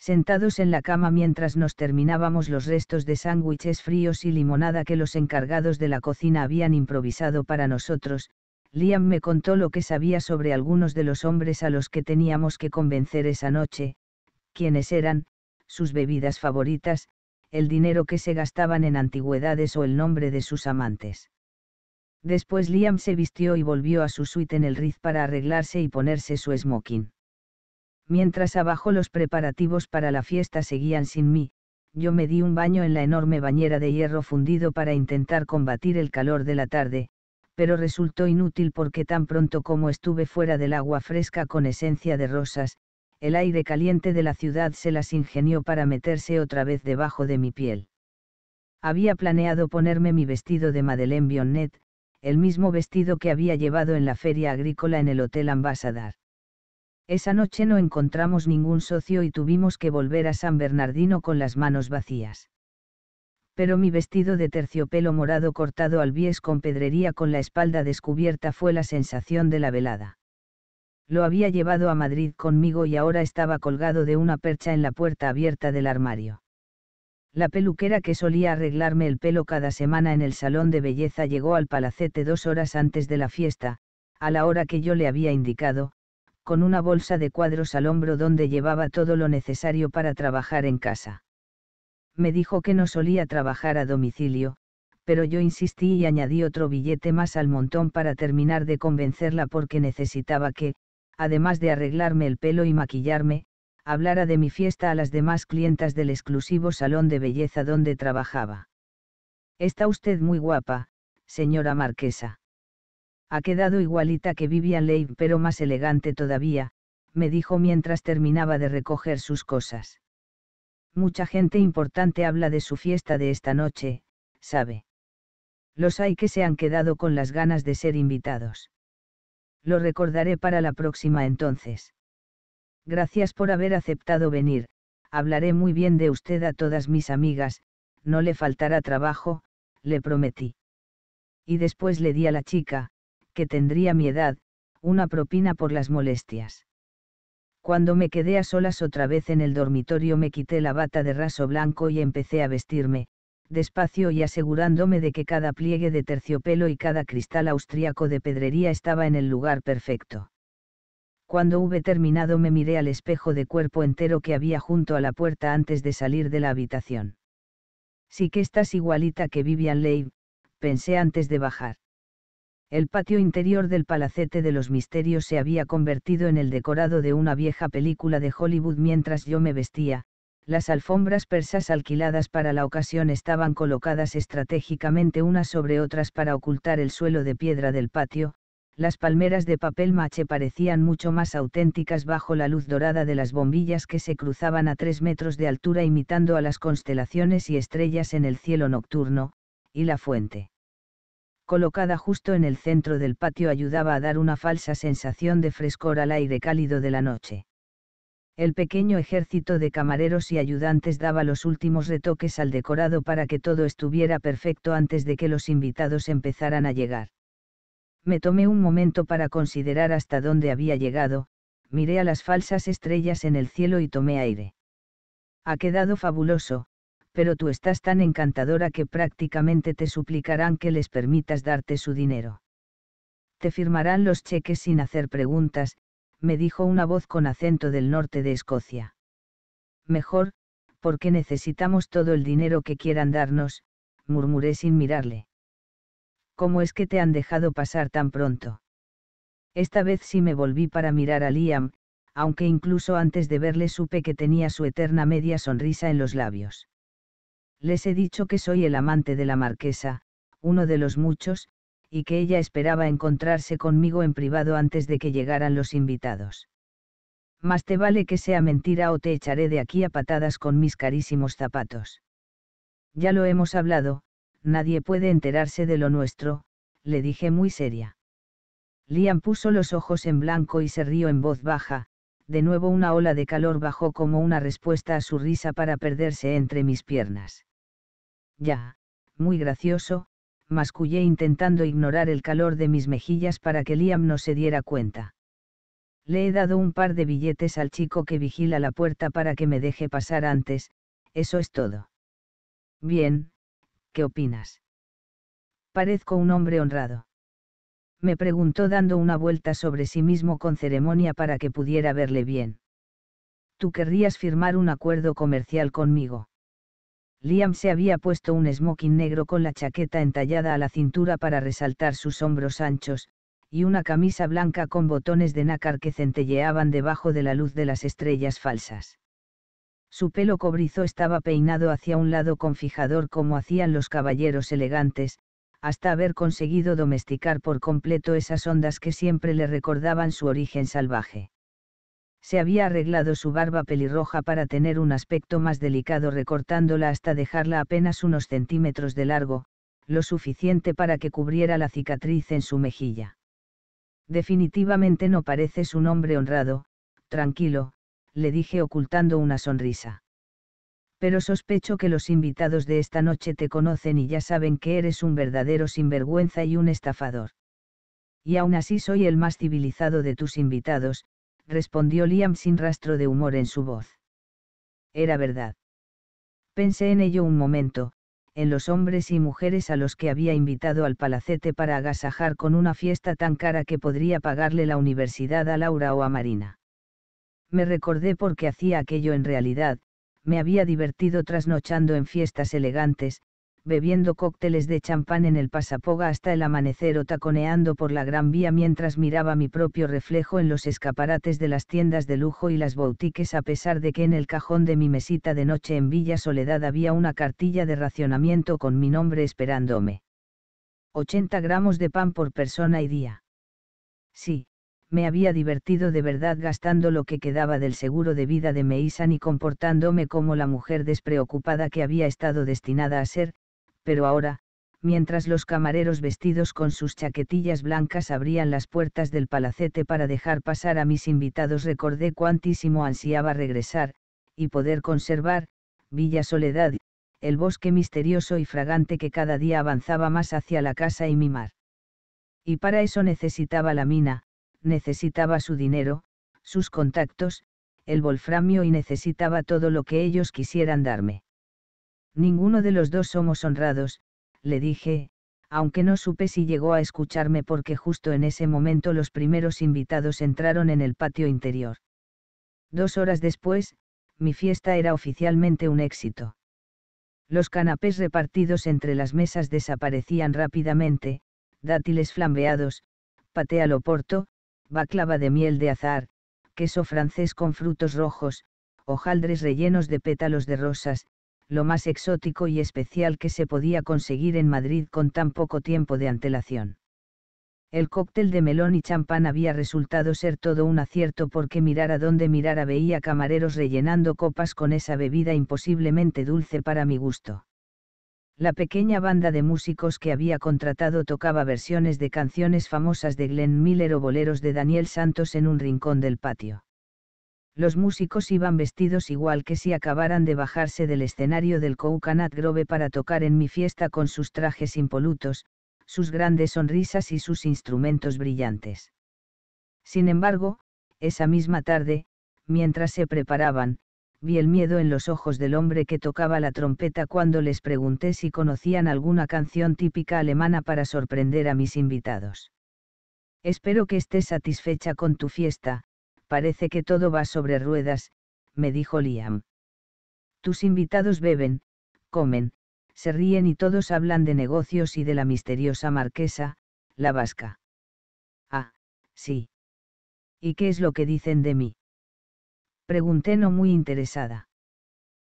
sentados en la cama mientras nos terminábamos los restos de sándwiches fríos y limonada que los encargados de la cocina habían improvisado para nosotros, Liam me contó lo que sabía sobre algunos de los hombres a los que teníamos que convencer esa noche, quiénes eran, sus bebidas favoritas, el dinero que se gastaban en antigüedades o el nombre de sus amantes. Después Liam se vistió y volvió a su suite en el Riz para arreglarse y ponerse su smoking. Mientras abajo los preparativos para la fiesta seguían sin mí, yo me di un baño en la enorme bañera de hierro fundido para intentar combatir el calor de la tarde, pero resultó inútil porque tan pronto como estuve fuera del agua fresca con esencia de rosas, el aire caliente de la ciudad se las ingenió para meterse otra vez debajo de mi piel. Había planeado ponerme mi vestido de Madeleine Bionnet, el mismo vestido que había llevado en la feria agrícola en el Hotel Ambassador. Esa noche no encontramos ningún socio y tuvimos que volver a San Bernardino con las manos vacías. Pero mi vestido de terciopelo morado cortado al bies con pedrería con la espalda descubierta fue la sensación de la velada. Lo había llevado a Madrid conmigo y ahora estaba colgado de una percha en la puerta abierta del armario. La peluquera que solía arreglarme el pelo cada semana en el salón de belleza llegó al palacete dos horas antes de la fiesta, a la hora que yo le había indicado, con una bolsa de cuadros al hombro donde llevaba todo lo necesario para trabajar en casa. Me dijo que no solía trabajar a domicilio, pero yo insistí y añadí otro billete más al montón para terminar de convencerla porque necesitaba que, además de arreglarme el pelo y maquillarme, hablara de mi fiesta a las demás clientas del exclusivo salón de belleza donde trabajaba. Está usted muy guapa, señora marquesa ha quedado igualita que Vivian Leigh pero más elegante todavía, me dijo mientras terminaba de recoger sus cosas. Mucha gente importante habla de su fiesta de esta noche, sabe. Los hay que se han quedado con las ganas de ser invitados. Lo recordaré para la próxima entonces. Gracias por haber aceptado venir, hablaré muy bien de usted a todas mis amigas, no le faltará trabajo, le prometí. Y después le di a la chica, que tendría mi edad, una propina por las molestias. Cuando me quedé a solas otra vez en el dormitorio me quité la bata de raso blanco y empecé a vestirme, despacio y asegurándome de que cada pliegue de terciopelo y cada cristal austriaco de pedrería estaba en el lugar perfecto. Cuando hube terminado me miré al espejo de cuerpo entero que había junto a la puerta antes de salir de la habitación. Sí que estás igualita que Vivian Leigh, pensé antes de bajar. El patio interior del Palacete de los Misterios se había convertido en el decorado de una vieja película de Hollywood mientras yo me vestía, las alfombras persas alquiladas para la ocasión estaban colocadas estratégicamente unas sobre otras para ocultar el suelo de piedra del patio, las palmeras de papel mache parecían mucho más auténticas bajo la luz dorada de las bombillas que se cruzaban a tres metros de altura imitando a las constelaciones y estrellas en el cielo nocturno, y la fuente colocada justo en el centro del patio ayudaba a dar una falsa sensación de frescor al aire cálido de la noche. El pequeño ejército de camareros y ayudantes daba los últimos retoques al decorado para que todo estuviera perfecto antes de que los invitados empezaran a llegar. Me tomé un momento para considerar hasta dónde había llegado, miré a las falsas estrellas en el cielo y tomé aire. Ha quedado fabuloso, pero tú estás tan encantadora que prácticamente te suplicarán que les permitas darte su dinero. Te firmarán los cheques sin hacer preguntas, me dijo una voz con acento del norte de Escocia. Mejor, porque necesitamos todo el dinero que quieran darnos, murmuré sin mirarle. ¿Cómo es que te han dejado pasar tan pronto? Esta vez sí me volví para mirar a Liam, aunque incluso antes de verle supe que tenía su eterna media sonrisa en los labios. Les he dicho que soy el amante de la marquesa, uno de los muchos, y que ella esperaba encontrarse conmigo en privado antes de que llegaran los invitados. Más te vale que sea mentira o te echaré de aquí a patadas con mis carísimos zapatos. Ya lo hemos hablado, nadie puede enterarse de lo nuestro, le dije muy seria. Liam puso los ojos en blanco y se rió en voz baja, de nuevo una ola de calor bajó como una respuesta a su risa para perderse entre mis piernas. Ya, muy gracioso, mascullé intentando ignorar el calor de mis mejillas para que Liam no se diera cuenta. Le he dado un par de billetes al chico que vigila la puerta para que me deje pasar antes, eso es todo. Bien, ¿qué opinas? Parezco un hombre honrado. Me preguntó dando una vuelta sobre sí mismo con ceremonia para que pudiera verle bien. Tú querrías firmar un acuerdo comercial conmigo. Liam se había puesto un smoking negro con la chaqueta entallada a la cintura para resaltar sus hombros anchos, y una camisa blanca con botones de nácar que centelleaban debajo de la luz de las estrellas falsas. Su pelo cobrizo estaba peinado hacia un lado con fijador como hacían los caballeros elegantes, hasta haber conseguido domesticar por completo esas ondas que siempre le recordaban su origen salvaje se había arreglado su barba pelirroja para tener un aspecto más delicado recortándola hasta dejarla apenas unos centímetros de largo, lo suficiente para que cubriera la cicatriz en su mejilla. Definitivamente no pareces un hombre honrado, tranquilo, le dije ocultando una sonrisa. Pero sospecho que los invitados de esta noche te conocen y ya saben que eres un verdadero sinvergüenza y un estafador. Y aún así soy el más civilizado de tus invitados, respondió Liam sin rastro de humor en su voz. Era verdad. Pensé en ello un momento, en los hombres y mujeres a los que había invitado al palacete para agasajar con una fiesta tan cara que podría pagarle la universidad a Laura o a Marina. Me recordé por qué hacía aquello en realidad, me había divertido trasnochando en fiestas elegantes, bebiendo cócteles de champán en el pasapoga hasta el amanecer o taconeando por la gran vía mientras miraba mi propio reflejo en los escaparates de las tiendas de lujo y las boutiques a pesar de que en el cajón de mi mesita de noche en Villa Soledad había una cartilla de racionamiento con mi nombre esperándome. 80 gramos de pan por persona y día. Sí, me había divertido de verdad gastando lo que quedaba del seguro de vida de Meisan y comportándome como la mujer despreocupada que había estado destinada a ser, pero ahora, mientras los camareros vestidos con sus chaquetillas blancas abrían las puertas del palacete para dejar pasar a mis invitados, recordé cuantísimo ansiaba regresar, y poder conservar, Villa Soledad, el bosque misterioso y fragante que cada día avanzaba más hacia la casa y mi mar. Y para eso necesitaba la mina, necesitaba su dinero, sus contactos, el volframio y necesitaba todo lo que ellos quisieran darme. Ninguno de los dos somos honrados, le dije, aunque no supe si llegó a escucharme porque justo en ese momento los primeros invitados entraron en el patio interior. Dos horas después, mi fiesta era oficialmente un éxito. Los canapés repartidos entre las mesas desaparecían rápidamente, dátiles flambeados, paté al oporto, baclava de miel de azar, queso francés con frutos rojos, hojaldres rellenos de pétalos de rosas, lo más exótico y especial que se podía conseguir en Madrid con tan poco tiempo de antelación. El cóctel de melón y champán había resultado ser todo un acierto porque mirar a donde mirara veía camareros rellenando copas con esa bebida imposiblemente dulce para mi gusto. La pequeña banda de músicos que había contratado tocaba versiones de canciones famosas de Glenn Miller o boleros de Daniel Santos en un rincón del patio. Los músicos iban vestidos igual que si acabaran de bajarse del escenario del Coconut Grove para tocar en mi fiesta con sus trajes impolutos, sus grandes sonrisas y sus instrumentos brillantes. Sin embargo, esa misma tarde, mientras se preparaban, vi el miedo en los ojos del hombre que tocaba la trompeta cuando les pregunté si conocían alguna canción típica alemana para sorprender a mis invitados. Espero que estés satisfecha con tu fiesta, Parece que todo va sobre ruedas, me dijo Liam. Tus invitados beben, comen, se ríen y todos hablan de negocios y de la misteriosa marquesa, la vasca. Ah, sí. ¿Y qué es lo que dicen de mí? Pregunté no muy interesada.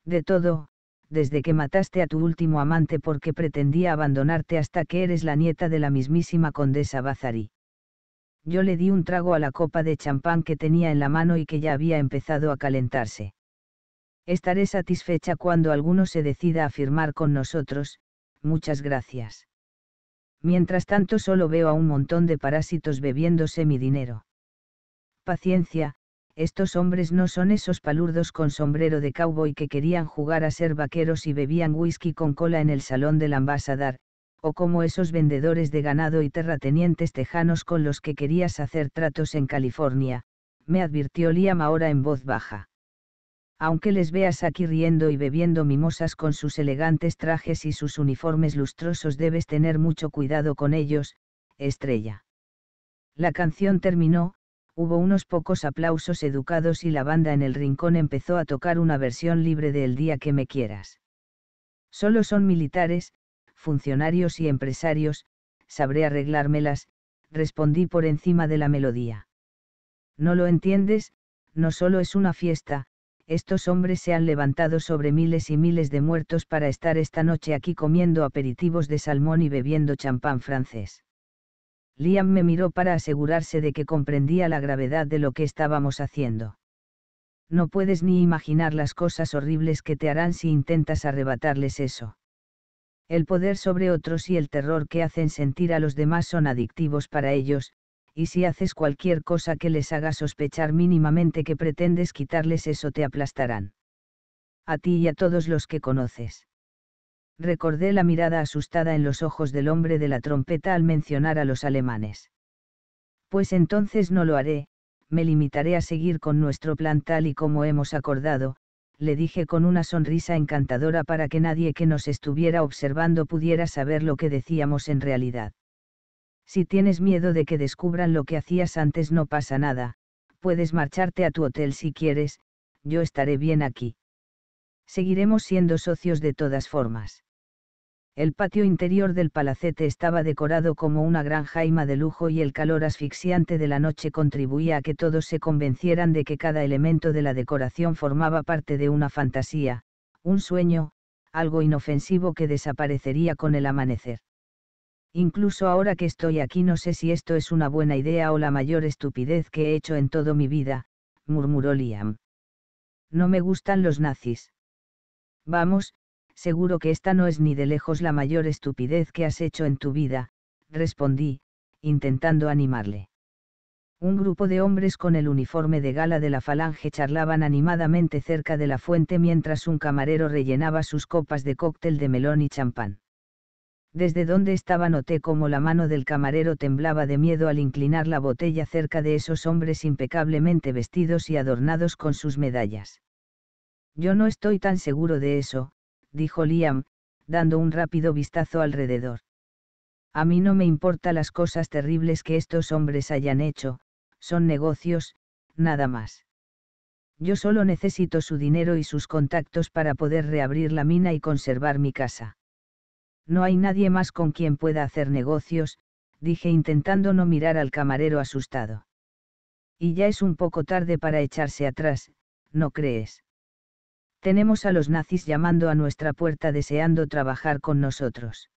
De todo, desde que mataste a tu último amante porque pretendía abandonarte hasta que eres la nieta de la mismísima condesa Bazarí yo le di un trago a la copa de champán que tenía en la mano y que ya había empezado a calentarse. Estaré satisfecha cuando alguno se decida a firmar con nosotros, muchas gracias. Mientras tanto solo veo a un montón de parásitos bebiéndose mi dinero. Paciencia, estos hombres no son esos palurdos con sombrero de cowboy que querían jugar a ser vaqueros y bebían whisky con cola en el salón del ambasadar, o como esos vendedores de ganado y terratenientes tejanos con los que querías hacer tratos en California, me advirtió Liam ahora en voz baja. Aunque les veas aquí riendo y bebiendo mimosas con sus elegantes trajes y sus uniformes lustrosos, debes tener mucho cuidado con ellos, estrella. La canción terminó, hubo unos pocos aplausos educados y la banda en el rincón empezó a tocar una versión libre de El día que me quieras. Solo son militares, funcionarios y empresarios, sabré arreglármelas, respondí por encima de la melodía. No lo entiendes, no solo es una fiesta, estos hombres se han levantado sobre miles y miles de muertos para estar esta noche aquí comiendo aperitivos de salmón y bebiendo champán francés. Liam me miró para asegurarse de que comprendía la gravedad de lo que estábamos haciendo. No puedes ni imaginar las cosas horribles que te harán si intentas arrebatarles eso. El poder sobre otros y el terror que hacen sentir a los demás son adictivos para ellos, y si haces cualquier cosa que les haga sospechar mínimamente que pretendes quitarles eso te aplastarán. A ti y a todos los que conoces. Recordé la mirada asustada en los ojos del hombre de la trompeta al mencionar a los alemanes. Pues entonces no lo haré, me limitaré a seguir con nuestro plan tal y como hemos acordado, le dije con una sonrisa encantadora para que nadie que nos estuviera observando pudiera saber lo que decíamos en realidad. Si tienes miedo de que descubran lo que hacías antes no pasa nada, puedes marcharte a tu hotel si quieres, yo estaré bien aquí. Seguiremos siendo socios de todas formas. El patio interior del palacete estaba decorado como una gran jaima de lujo y el calor asfixiante de la noche contribuía a que todos se convencieran de que cada elemento de la decoración formaba parte de una fantasía, un sueño, algo inofensivo que desaparecería con el amanecer. Incluso ahora que estoy aquí no sé si esto es una buena idea o la mayor estupidez que he hecho en toda mi vida, murmuró Liam. No me gustan los nazis. Vamos, seguro que esta no es ni de lejos la mayor estupidez que has hecho en tu vida, respondí, intentando animarle. Un grupo de hombres con el uniforme de gala de la falange charlaban animadamente cerca de la fuente mientras un camarero rellenaba sus copas de cóctel de melón y champán. Desde donde estaba noté cómo la mano del camarero temblaba de miedo al inclinar la botella cerca de esos hombres impecablemente vestidos y adornados con sus medallas. Yo no estoy tan seguro de eso, dijo Liam, dando un rápido vistazo alrededor. A mí no me importa las cosas terribles que estos hombres hayan hecho, son negocios, nada más. Yo solo necesito su dinero y sus contactos para poder reabrir la mina y conservar mi casa. No hay nadie más con quien pueda hacer negocios, dije intentando no mirar al camarero asustado. Y ya es un poco tarde para echarse atrás, ¿no crees? tenemos a los nazis llamando a nuestra puerta deseando trabajar con nosotros.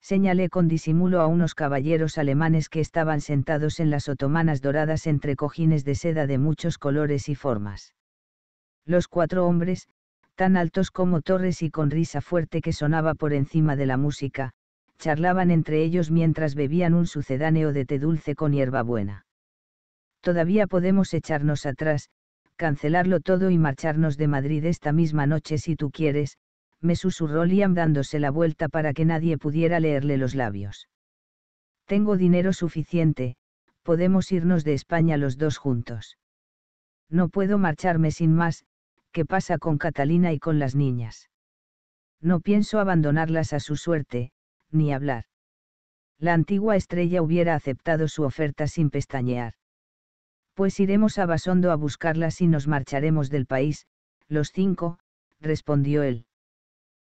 Señalé con disimulo a unos caballeros alemanes que estaban sentados en las otomanas doradas entre cojines de seda de muchos colores y formas. Los cuatro hombres, tan altos como torres y con risa fuerte que sonaba por encima de la música, charlaban entre ellos mientras bebían un sucedáneo de té dulce con hierbabuena. Todavía podemos echarnos atrás, cancelarlo todo y marcharnos de Madrid esta misma noche si tú quieres, me susurró Liam dándose la vuelta para que nadie pudiera leerle los labios. Tengo dinero suficiente, podemos irnos de España los dos juntos. No puedo marcharme sin más, ¿qué pasa con Catalina y con las niñas? No pienso abandonarlas a su suerte, ni hablar. La antigua estrella hubiera aceptado su oferta sin pestañear. Pues iremos a Basondo a buscarlas y nos marcharemos del país, los cinco, respondió él.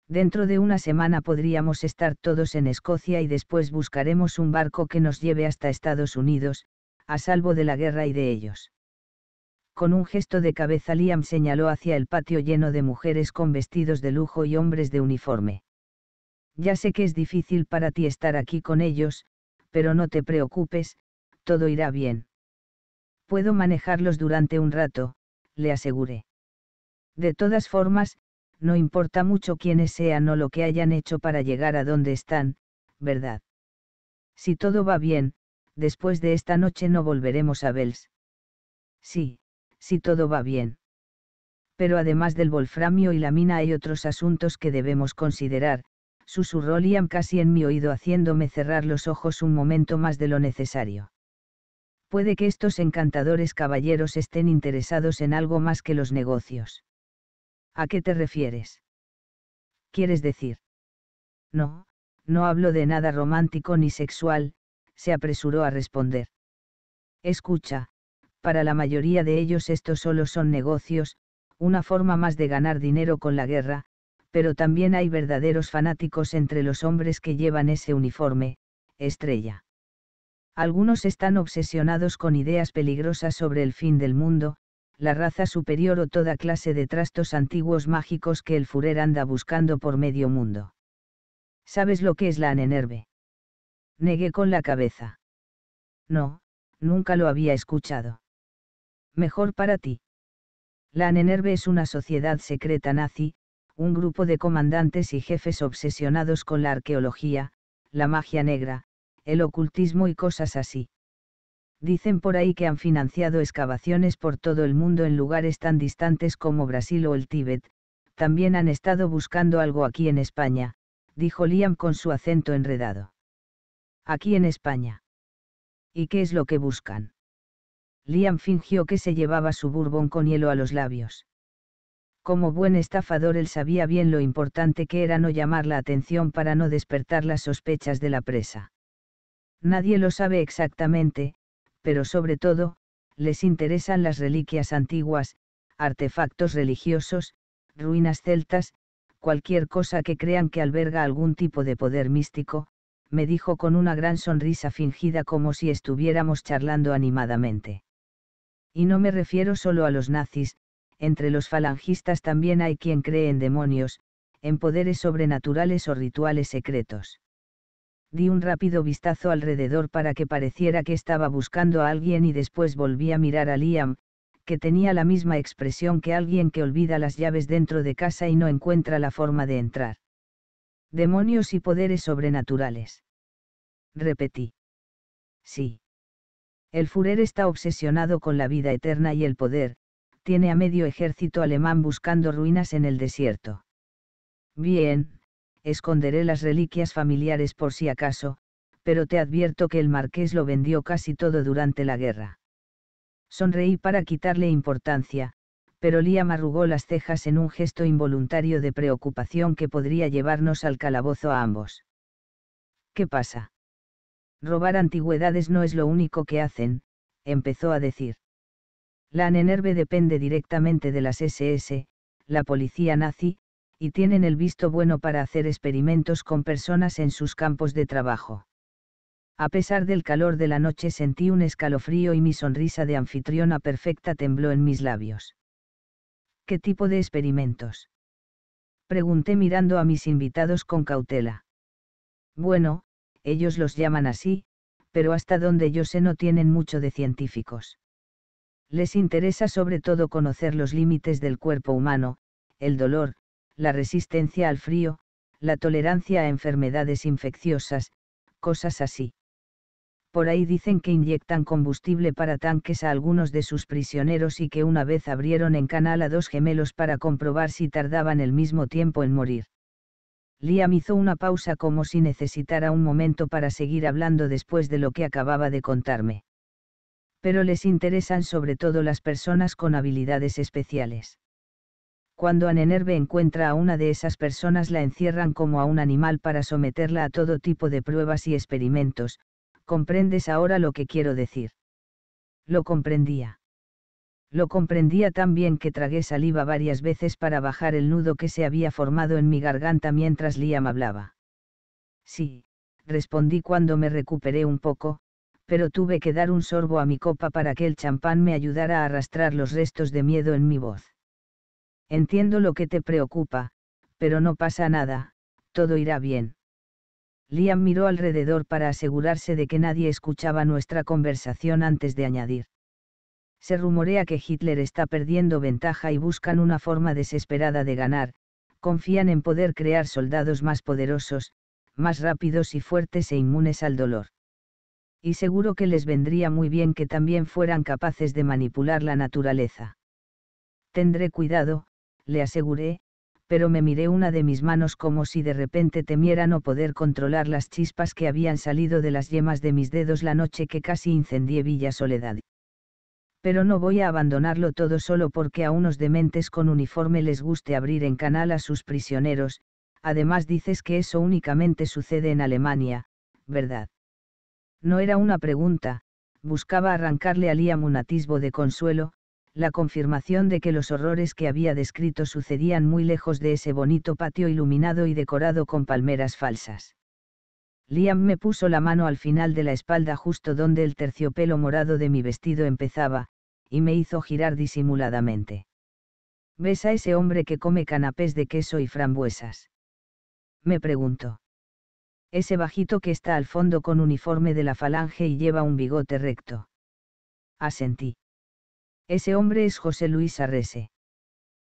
Dentro de una semana podríamos estar todos en Escocia y después buscaremos un barco que nos lleve hasta Estados Unidos, a salvo de la guerra y de ellos. Con un gesto de cabeza Liam señaló hacia el patio lleno de mujeres con vestidos de lujo y hombres de uniforme. Ya sé que es difícil para ti estar aquí con ellos, pero no te preocupes, todo irá bien. Puedo manejarlos durante un rato, le aseguré. De todas formas, no importa mucho quiénes sean o lo que hayan hecho para llegar a donde están, ¿verdad? Si todo va bien, después de esta noche no volveremos a Bells. Sí, si todo va bien. Pero además del wolframio y la mina hay otros asuntos que debemos considerar, susurró Liam casi en mi oído haciéndome cerrar los ojos un momento más de lo necesario. Puede que estos encantadores caballeros estén interesados en algo más que los negocios. ¿A qué te refieres? ¿Quieres decir? No, no hablo de nada romántico ni sexual, se apresuró a responder. Escucha, para la mayoría de ellos estos solo son negocios, una forma más de ganar dinero con la guerra, pero también hay verdaderos fanáticos entre los hombres que llevan ese uniforme, estrella. Algunos están obsesionados con ideas peligrosas sobre el fin del mundo, la raza superior o toda clase de trastos antiguos mágicos que el Furer anda buscando por medio mundo. ¿Sabes lo que es la anenerve? Negué con la cabeza. No, nunca lo había escuchado. Mejor para ti. La anenerve es una sociedad secreta nazi, un grupo de comandantes y jefes obsesionados con la arqueología, la magia negra, el ocultismo y cosas así. Dicen por ahí que han financiado excavaciones por todo el mundo en lugares tan distantes como Brasil o el Tíbet, también han estado buscando algo aquí en España, dijo Liam con su acento enredado. Aquí en España. ¿Y qué es lo que buscan? Liam fingió que se llevaba su burbón con hielo a los labios. Como buen estafador él sabía bien lo importante que era no llamar la atención para no despertar las sospechas de la presa. Nadie lo sabe exactamente, pero sobre todo, les interesan las reliquias antiguas, artefactos religiosos, ruinas celtas, cualquier cosa que crean que alberga algún tipo de poder místico, me dijo con una gran sonrisa fingida como si estuviéramos charlando animadamente. Y no me refiero solo a los nazis, entre los falangistas también hay quien cree en demonios, en poderes sobrenaturales o rituales secretos di un rápido vistazo alrededor para que pareciera que estaba buscando a alguien y después volví a mirar a Liam, que tenía la misma expresión que alguien que olvida las llaves dentro de casa y no encuentra la forma de entrar. Demonios y poderes sobrenaturales. Repetí. Sí. El Furer está obsesionado con la vida eterna y el poder, tiene a medio ejército alemán buscando ruinas en el desierto. Bien, esconderé las reliquias familiares por si acaso, pero te advierto que el marqués lo vendió casi todo durante la guerra. Sonreí para quitarle importancia, pero Liam arrugó las cejas en un gesto involuntario de preocupación que podría llevarnos al calabozo a ambos. ¿Qué pasa? Robar antigüedades no es lo único que hacen, empezó a decir. La ANENERVE depende directamente de las SS, la policía nazi, y tienen el visto bueno para hacer experimentos con personas en sus campos de trabajo. A pesar del calor de la noche sentí un escalofrío y mi sonrisa de anfitriona perfecta tembló en mis labios. ¿Qué tipo de experimentos? Pregunté mirando a mis invitados con cautela. Bueno, ellos los llaman así, pero hasta donde yo sé no tienen mucho de científicos. Les interesa sobre todo conocer los límites del cuerpo humano, el dolor, la resistencia al frío, la tolerancia a enfermedades infecciosas, cosas así. Por ahí dicen que inyectan combustible para tanques a algunos de sus prisioneros y que una vez abrieron en canal a dos gemelos para comprobar si tardaban el mismo tiempo en morir. Liam hizo una pausa como si necesitara un momento para seguir hablando después de lo que acababa de contarme. Pero les interesan sobre todo las personas con habilidades especiales cuando Anenerve encuentra a una de esas personas la encierran como a un animal para someterla a todo tipo de pruebas y experimentos, comprendes ahora lo que quiero decir. Lo comprendía. Lo comprendía tan bien que tragué saliva varias veces para bajar el nudo que se había formado en mi garganta mientras Liam hablaba. Sí, respondí cuando me recuperé un poco, pero tuve que dar un sorbo a mi copa para que el champán me ayudara a arrastrar los restos de miedo en mi voz Entiendo lo que te preocupa, pero no pasa nada, todo irá bien. Liam miró alrededor para asegurarse de que nadie escuchaba nuestra conversación antes de añadir. Se rumorea que Hitler está perdiendo ventaja y buscan una forma desesperada de ganar, confían en poder crear soldados más poderosos, más rápidos y fuertes e inmunes al dolor. Y seguro que les vendría muy bien que también fueran capaces de manipular la naturaleza. Tendré cuidado, le aseguré, pero me miré una de mis manos como si de repente temiera no poder controlar las chispas que habían salido de las yemas de mis dedos la noche que casi incendié Villa Soledad. Pero no voy a abandonarlo todo solo porque a unos dementes con uniforme les guste abrir en canal a sus prisioneros, además dices que eso únicamente sucede en Alemania, ¿verdad? No era una pregunta, buscaba arrancarle al atisbo de consuelo, la confirmación de que los horrores que había descrito sucedían muy lejos de ese bonito patio iluminado y decorado con palmeras falsas. Liam me puso la mano al final de la espalda justo donde el terciopelo morado de mi vestido empezaba, y me hizo girar disimuladamente. ¿Ves a ese hombre que come canapés de queso y frambuesas? Me preguntó. Ese bajito que está al fondo con uniforme de la falange y lleva un bigote recto. Asentí. Ese hombre es José Luis Arrese.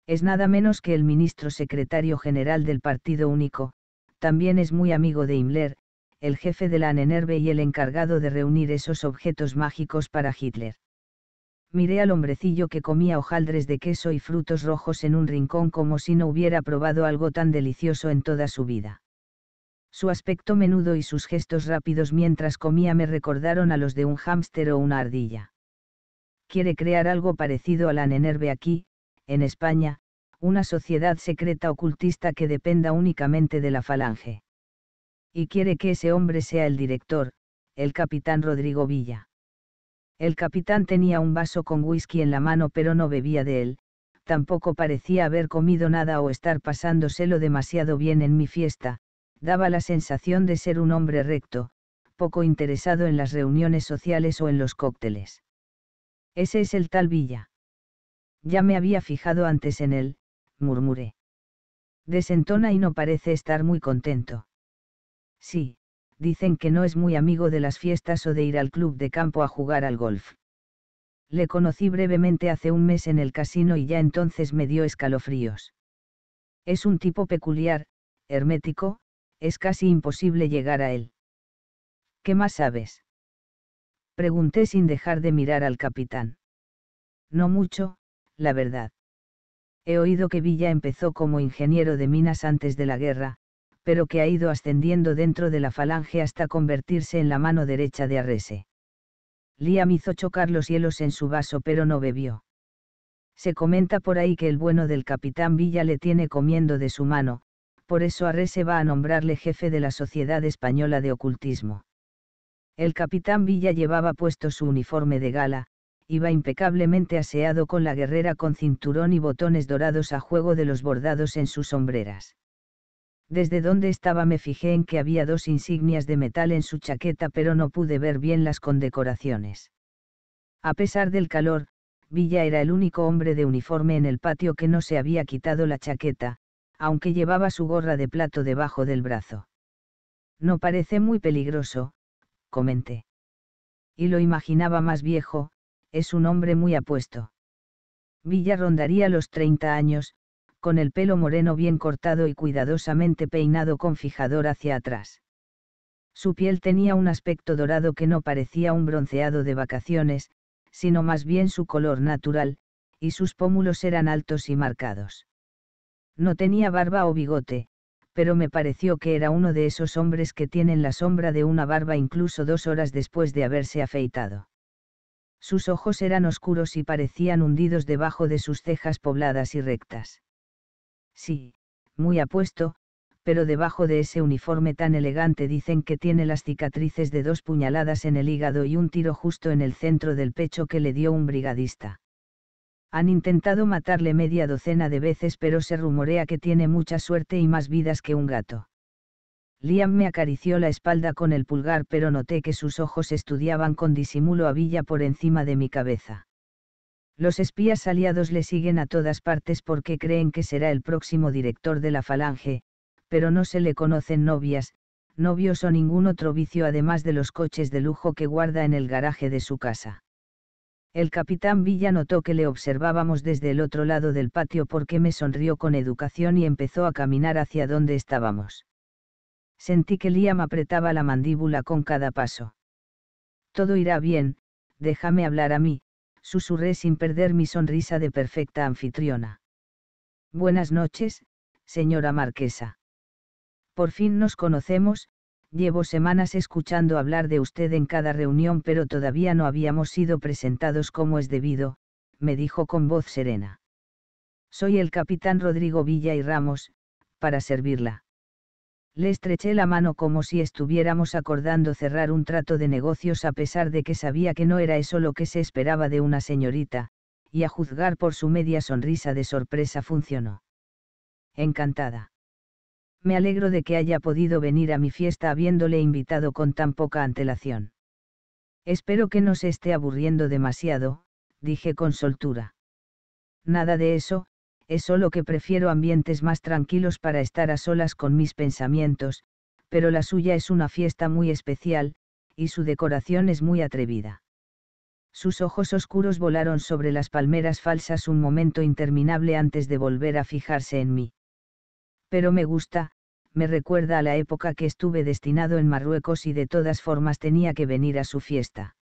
Es nada menos que el ministro secretario general del Partido Único, también es muy amigo de Himmler, el jefe de la ANENERVE y el encargado de reunir esos objetos mágicos para Hitler. Miré al hombrecillo que comía hojaldres de queso y frutos rojos en un rincón como si no hubiera probado algo tan delicioso en toda su vida. Su aspecto menudo y sus gestos rápidos mientras comía me recordaron a los de un hámster o una ardilla quiere crear algo parecido a la Nenerve aquí, en España, una sociedad secreta ocultista que dependa únicamente de la falange. Y quiere que ese hombre sea el director, el capitán Rodrigo Villa. El capitán tenía un vaso con whisky en la mano pero no bebía de él, tampoco parecía haber comido nada o estar pasándoselo demasiado bien en mi fiesta, daba la sensación de ser un hombre recto, poco interesado en las reuniones sociales o en los cócteles. Ese es el tal Villa. Ya me había fijado antes en él, murmuré. Desentona y no parece estar muy contento. Sí, dicen que no es muy amigo de las fiestas o de ir al club de campo a jugar al golf. Le conocí brevemente hace un mes en el casino y ya entonces me dio escalofríos. Es un tipo peculiar, hermético, es casi imposible llegar a él. ¿Qué más sabes? Pregunté sin dejar de mirar al capitán. No mucho, la verdad. He oído que Villa empezó como ingeniero de minas antes de la guerra, pero que ha ido ascendiendo dentro de la falange hasta convertirse en la mano derecha de Arrese. Liam hizo chocar los hielos en su vaso pero no bebió. Se comenta por ahí que el bueno del capitán Villa le tiene comiendo de su mano, por eso Arrese va a nombrarle jefe de la Sociedad Española de Ocultismo. El capitán Villa llevaba puesto su uniforme de gala, iba impecablemente aseado con la guerrera con cinturón y botones dorados a juego de los bordados en sus sombreras. Desde donde estaba me fijé en que había dos insignias de metal en su chaqueta pero no pude ver bien las condecoraciones. A pesar del calor, Villa era el único hombre de uniforme en el patio que no se había quitado la chaqueta, aunque llevaba su gorra de plato debajo del brazo. No parece muy peligroso, comenté. Y lo imaginaba más viejo, es un hombre muy apuesto. Villa rondaría los 30 años, con el pelo moreno bien cortado y cuidadosamente peinado con fijador hacia atrás. Su piel tenía un aspecto dorado que no parecía un bronceado de vacaciones, sino más bien su color natural, y sus pómulos eran altos y marcados. No tenía barba o bigote, pero me pareció que era uno de esos hombres que tienen la sombra de una barba incluso dos horas después de haberse afeitado. Sus ojos eran oscuros y parecían hundidos debajo de sus cejas pobladas y rectas. Sí, muy apuesto, pero debajo de ese uniforme tan elegante dicen que tiene las cicatrices de dos puñaladas en el hígado y un tiro justo en el centro del pecho que le dio un brigadista. Han intentado matarle media docena de veces pero se rumorea que tiene mucha suerte y más vidas que un gato. Liam me acarició la espalda con el pulgar pero noté que sus ojos estudiaban con disimulo a Villa por encima de mi cabeza. Los espías aliados le siguen a todas partes porque creen que será el próximo director de la falange, pero no se le conocen novias, novios o ningún otro vicio además de los coches de lujo que guarda en el garaje de su casa. El capitán Villa notó que le observábamos desde el otro lado del patio porque me sonrió con educación y empezó a caminar hacia donde estábamos. Sentí que Liam apretaba la mandíbula con cada paso. Todo irá bien, déjame hablar a mí, susurré sin perder mi sonrisa de perfecta anfitriona. Buenas noches, señora marquesa. Por fin nos conocemos, Llevo semanas escuchando hablar de usted en cada reunión, pero todavía no habíamos sido presentados como es debido, me dijo con voz serena. Soy el capitán Rodrigo Villa y Ramos, para servirla. Le estreché la mano como si estuviéramos acordando cerrar un trato de negocios a pesar de que sabía que no era eso lo que se esperaba de una señorita, y a juzgar por su media sonrisa de sorpresa funcionó. Encantada me alegro de que haya podido venir a mi fiesta habiéndole invitado con tan poca antelación. Espero que no se esté aburriendo demasiado, dije con soltura. Nada de eso, es solo que prefiero ambientes más tranquilos para estar a solas con mis pensamientos, pero la suya es una fiesta muy especial, y su decoración es muy atrevida. Sus ojos oscuros volaron sobre las palmeras falsas un momento interminable antes de volver a fijarse en mí pero me gusta, me recuerda a la época que estuve destinado en Marruecos y de todas formas tenía que venir a su fiesta.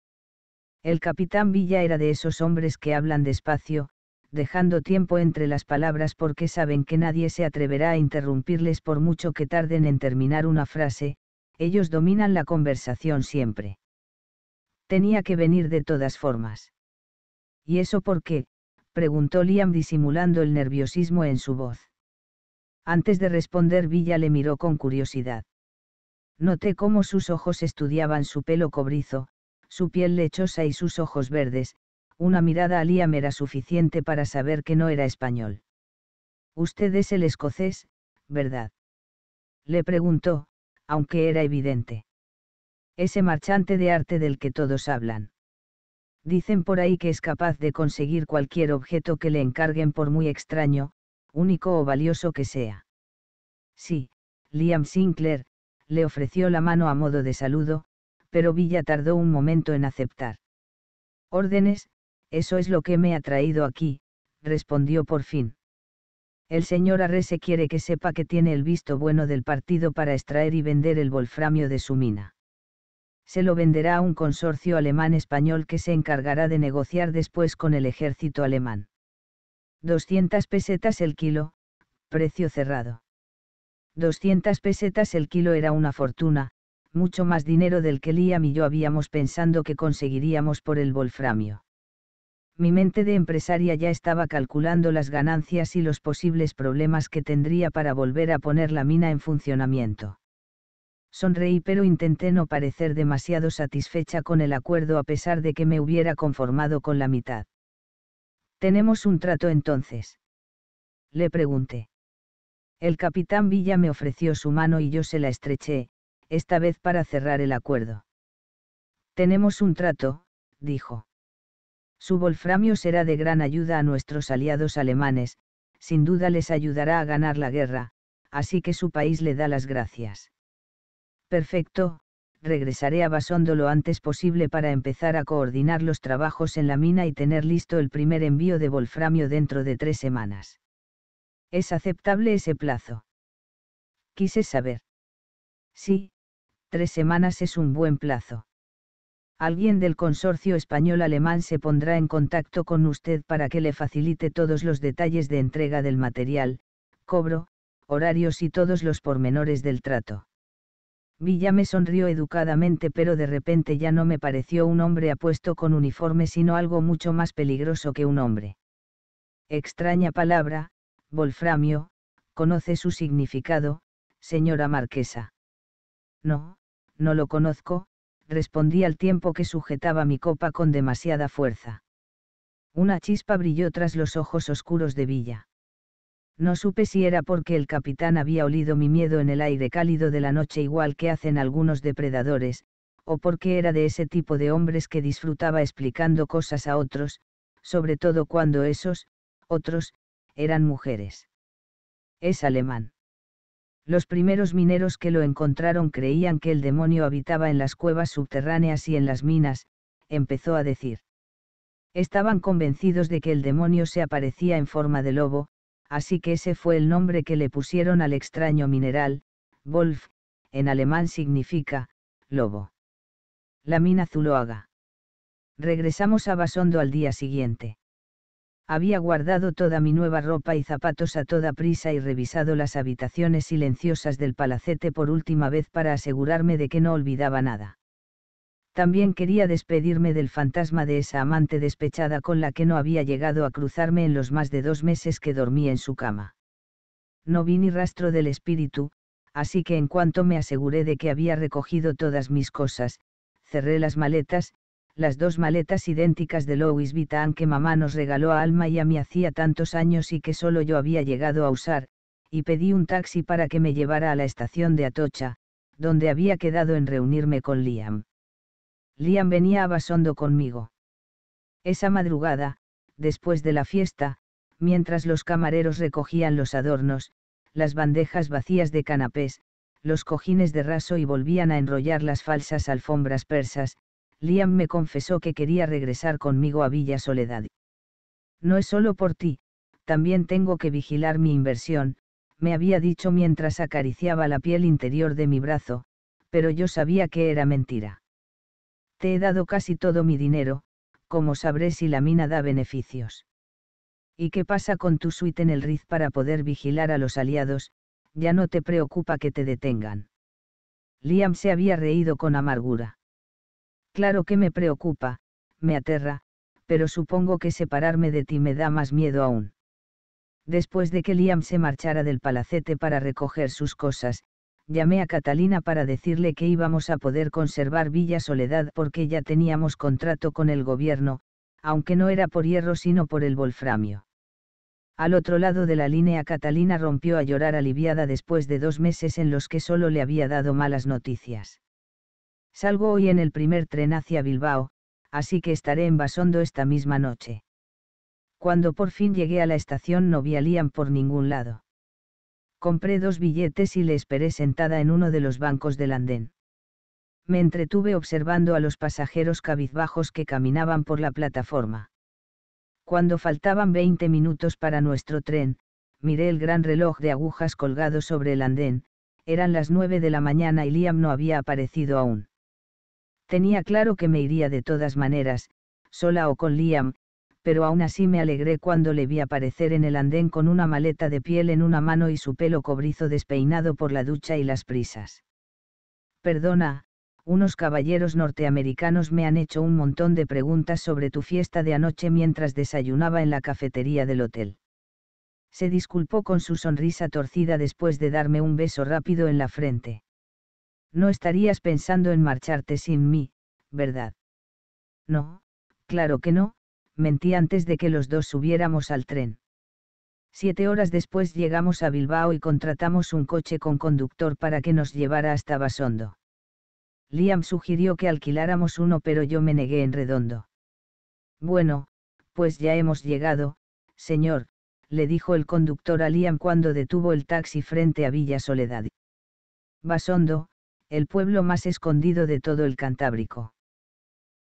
El capitán Villa era de esos hombres que hablan despacio, dejando tiempo entre las palabras porque saben que nadie se atreverá a interrumpirles por mucho que tarden en terminar una frase, ellos dominan la conversación siempre. Tenía que venir de todas formas. ¿Y eso por qué? preguntó Liam disimulando el nerviosismo en su voz. Antes de responder Villa le miró con curiosidad. Noté cómo sus ojos estudiaban su pelo cobrizo, su piel lechosa y sus ojos verdes, una mirada a era suficiente para saber que no era español. Usted es el escocés, ¿verdad? Le preguntó, aunque era evidente. Ese marchante de arte del que todos hablan. Dicen por ahí que es capaz de conseguir cualquier objeto que le encarguen por muy extraño, único o valioso que sea. Sí, Liam Sinclair, le ofreció la mano a modo de saludo, pero Villa tardó un momento en aceptar. Órdenes, eso es lo que me ha traído aquí, respondió por fin. El señor Arrese quiere que sepa que tiene el visto bueno del partido para extraer y vender el wolframio de su mina. Se lo venderá a un consorcio alemán-español que se encargará de negociar después con el ejército alemán. 200 pesetas el kilo, precio cerrado. 200 pesetas el kilo era una fortuna, mucho más dinero del que Liam y yo habíamos pensando que conseguiríamos por el volframio. Mi mente de empresaria ya estaba calculando las ganancias y los posibles problemas que tendría para volver a poner la mina en funcionamiento. Sonreí pero intenté no parecer demasiado satisfecha con el acuerdo a pesar de que me hubiera conformado con la mitad. ¿Tenemos un trato entonces? Le pregunté. El capitán Villa me ofreció su mano y yo se la estreché, esta vez para cerrar el acuerdo. Tenemos un trato, dijo. Su wolframio será de gran ayuda a nuestros aliados alemanes, sin duda les ayudará a ganar la guerra, así que su país le da las gracias. Perfecto, regresaré a Basondo lo antes posible para empezar a coordinar los trabajos en la mina y tener listo el primer envío de wolframio dentro de tres semanas. ¿Es aceptable ese plazo? Quise saber. Sí, tres semanas es un buen plazo. Alguien del consorcio español-alemán se pondrá en contacto con usted para que le facilite todos los detalles de entrega del material, cobro, horarios y todos los pormenores del trato. Villa me sonrió educadamente pero de repente ya no me pareció un hombre apuesto con uniforme sino algo mucho más peligroso que un hombre. Extraña palabra, Wolframio, conoce su significado, señora marquesa. No, no lo conozco, respondí al tiempo que sujetaba mi copa con demasiada fuerza. Una chispa brilló tras los ojos oscuros de Villa. No supe si era porque el capitán había olido mi miedo en el aire cálido de la noche igual que hacen algunos depredadores, o porque era de ese tipo de hombres que disfrutaba explicando cosas a otros, sobre todo cuando esos, otros, eran mujeres. Es alemán. Los primeros mineros que lo encontraron creían que el demonio habitaba en las cuevas subterráneas y en las minas, empezó a decir. Estaban convencidos de que el demonio se aparecía en forma de lobo, así que ese fue el nombre que le pusieron al extraño mineral, Wolf, en alemán significa, lobo. La mina Zuloaga. Regresamos a Basondo al día siguiente. Había guardado toda mi nueva ropa y zapatos a toda prisa y revisado las habitaciones silenciosas del palacete por última vez para asegurarme de que no olvidaba nada. También quería despedirme del fantasma de esa amante despechada con la que no había llegado a cruzarme en los más de dos meses que dormí en su cama. No vi ni rastro del espíritu, así que en cuanto me aseguré de que había recogido todas mis cosas, cerré las maletas, las dos maletas idénticas de Louis Vuitton que mamá nos regaló a Alma y a mí hacía tantos años y que solo yo había llegado a usar, y pedí un taxi para que me llevara a la estación de Atocha, donde había quedado en reunirme con Liam. Liam venía a conmigo. Esa madrugada, después de la fiesta, mientras los camareros recogían los adornos, las bandejas vacías de canapés, los cojines de raso y volvían a enrollar las falsas alfombras persas, Liam me confesó que quería regresar conmigo a Villa Soledad. No es solo por ti, también tengo que vigilar mi inversión, me había dicho mientras acariciaba la piel interior de mi brazo, pero yo sabía que era mentira. Te he dado casi todo mi dinero, como sabré si la mina da beneficios? ¿Y qué pasa con tu suite en el Riz para poder vigilar a los aliados? Ya no te preocupa que te detengan. Liam se había reído con amargura. Claro que me preocupa, me aterra, pero supongo que separarme de ti me da más miedo aún. Después de que Liam se marchara del palacete para recoger sus cosas, llamé a Catalina para decirle que íbamos a poder conservar Villa Soledad porque ya teníamos contrato con el gobierno, aunque no era por hierro sino por el volframio. Al otro lado de la línea Catalina rompió a llorar aliviada después de dos meses en los que solo le había dado malas noticias. Salgo hoy en el primer tren hacia Bilbao, así que estaré en Basondo esta misma noche. Cuando por fin llegué a la estación no vi a Liam por ningún lado compré dos billetes y le esperé sentada en uno de los bancos del andén. Me entretuve observando a los pasajeros cabizbajos que caminaban por la plataforma. Cuando faltaban 20 minutos para nuestro tren, miré el gran reloj de agujas colgado sobre el andén, eran las 9 de la mañana y Liam no había aparecido aún. Tenía claro que me iría de todas maneras, sola o con Liam, pero aún así me alegré cuando le vi aparecer en el andén con una maleta de piel en una mano y su pelo cobrizo despeinado por la ducha y las prisas. Perdona, unos caballeros norteamericanos me han hecho un montón de preguntas sobre tu fiesta de anoche mientras desayunaba en la cafetería del hotel. Se disculpó con su sonrisa torcida después de darme un beso rápido en la frente. No estarías pensando en marcharte sin mí, ¿verdad? No, claro que no, mentí antes de que los dos subiéramos al tren. Siete horas después llegamos a Bilbao y contratamos un coche con conductor para que nos llevara hasta Basondo. Liam sugirió que alquiláramos uno pero yo me negué en redondo. Bueno, pues ya hemos llegado, señor, le dijo el conductor a Liam cuando detuvo el taxi frente a Villa Soledad. Basondo, el pueblo más escondido de todo el Cantábrico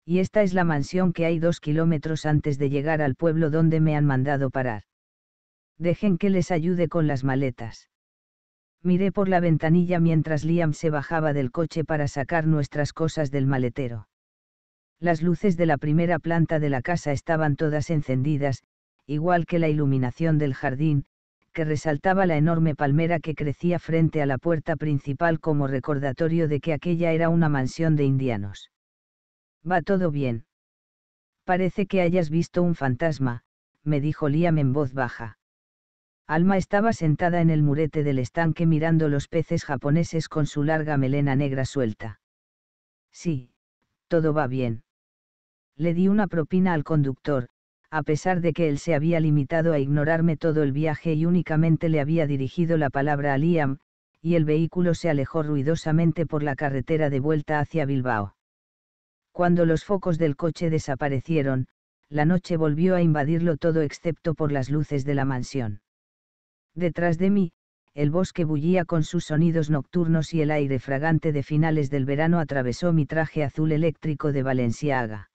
y esta es la mansión que hay dos kilómetros antes de llegar al pueblo donde me han mandado parar. Dejen que les ayude con las maletas. Miré por la ventanilla mientras Liam se bajaba del coche para sacar nuestras cosas del maletero. Las luces de la primera planta de la casa estaban todas encendidas, igual que la iluminación del jardín, que resaltaba la enorme palmera que crecía frente a la puerta principal como recordatorio de que aquella era una mansión de indianos. Va todo bien. Parece que hayas visto un fantasma, me dijo Liam en voz baja. Alma estaba sentada en el murete del estanque mirando los peces japoneses con su larga melena negra suelta. Sí, todo va bien. Le di una propina al conductor, a pesar de que él se había limitado a ignorarme todo el viaje y únicamente le había dirigido la palabra a Liam, y el vehículo se alejó ruidosamente por la carretera de vuelta hacia Bilbao. Cuando los focos del coche desaparecieron, la noche volvió a invadirlo todo excepto por las luces de la mansión. Detrás de mí, el bosque bullía con sus sonidos nocturnos y el aire fragante de finales del verano atravesó mi traje azul eléctrico de Valenciaga.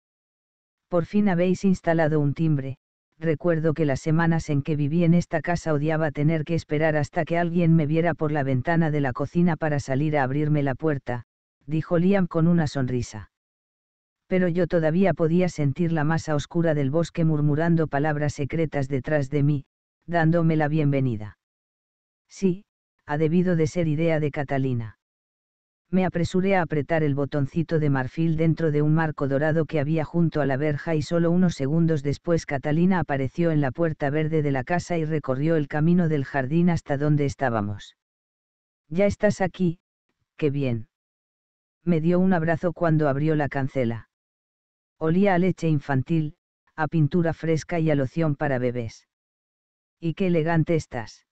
Por fin habéis instalado un timbre, recuerdo que las semanas en que viví en esta casa odiaba tener que esperar hasta que alguien me viera por la ventana de la cocina para salir a abrirme la puerta, dijo Liam con una sonrisa pero yo todavía podía sentir la masa oscura del bosque murmurando palabras secretas detrás de mí, dándome la bienvenida. Sí, ha debido de ser idea de Catalina. Me apresuré a apretar el botoncito de marfil dentro de un marco dorado que había junto a la verja y solo unos segundos después Catalina apareció en la puerta verde de la casa y recorrió el camino del jardín hasta donde estábamos. Ya estás aquí, qué bien. Me dio un abrazo cuando abrió la cancela Olía a leche infantil, a pintura fresca y a loción para bebés. Y qué elegante estás.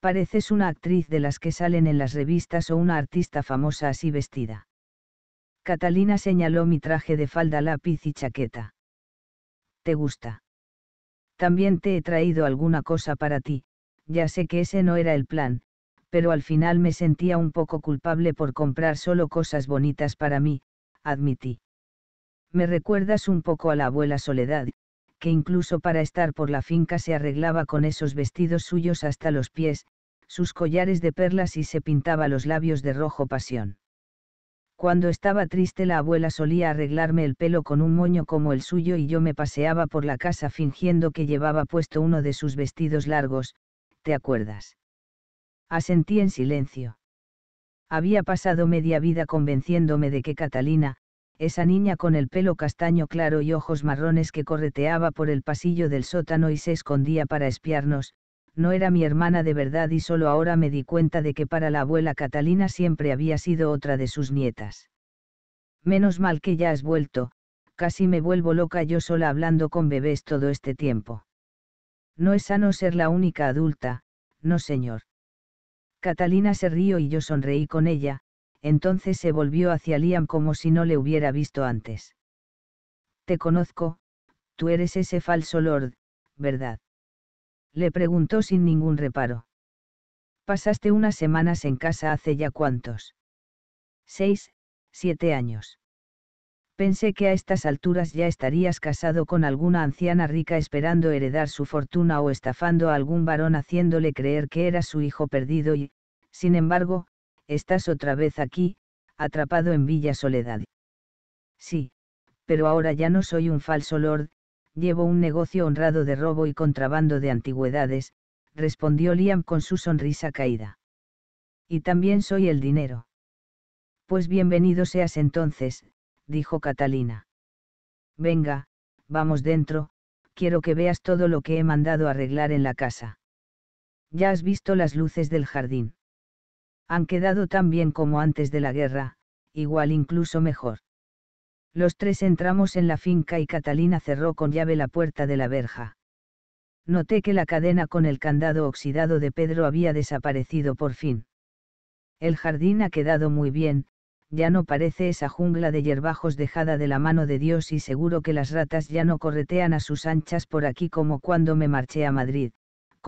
Pareces una actriz de las que salen en las revistas o una artista famosa así vestida. Catalina señaló mi traje de falda lápiz y chaqueta. ¿Te gusta? También te he traído alguna cosa para ti, ya sé que ese no era el plan, pero al final me sentía un poco culpable por comprar solo cosas bonitas para mí, admití me recuerdas un poco a la abuela Soledad, que incluso para estar por la finca se arreglaba con esos vestidos suyos hasta los pies, sus collares de perlas y se pintaba los labios de rojo pasión. Cuando estaba triste la abuela solía arreglarme el pelo con un moño como el suyo y yo me paseaba por la casa fingiendo que llevaba puesto uno de sus vestidos largos, ¿te acuerdas? Asentí en silencio. Había pasado media vida convenciéndome de que Catalina, esa niña con el pelo castaño claro y ojos marrones que correteaba por el pasillo del sótano y se escondía para espiarnos, no era mi hermana de verdad y solo ahora me di cuenta de que para la abuela Catalina siempre había sido otra de sus nietas. Menos mal que ya has vuelto, casi me vuelvo loca yo sola hablando con bebés todo este tiempo. No es sano ser la única adulta, no señor. Catalina se rió y yo sonreí con ella, entonces se volvió hacia Liam como si no le hubiera visto antes. Te conozco, tú eres ese falso lord, ¿verdad? Le preguntó sin ningún reparo. Pasaste unas semanas en casa hace ya cuántos. Seis, siete años. Pensé que a estas alturas ya estarías casado con alguna anciana rica esperando heredar su fortuna o estafando a algún varón haciéndole creer que era su hijo perdido y, sin embargo, Estás otra vez aquí, atrapado en Villa Soledad. Sí, pero ahora ya no soy un falso lord, llevo un negocio honrado de robo y contrabando de antigüedades, respondió Liam con su sonrisa caída. Y también soy el dinero. Pues bienvenido seas entonces, dijo Catalina. Venga, vamos dentro, quiero que veas todo lo que he mandado arreglar en la casa. Ya has visto las luces del jardín han quedado tan bien como antes de la guerra, igual incluso mejor. Los tres entramos en la finca y Catalina cerró con llave la puerta de la verja. Noté que la cadena con el candado oxidado de Pedro había desaparecido por fin. El jardín ha quedado muy bien, ya no parece esa jungla de yerbajos dejada de la mano de Dios y seguro que las ratas ya no corretean a sus anchas por aquí como cuando me marché a Madrid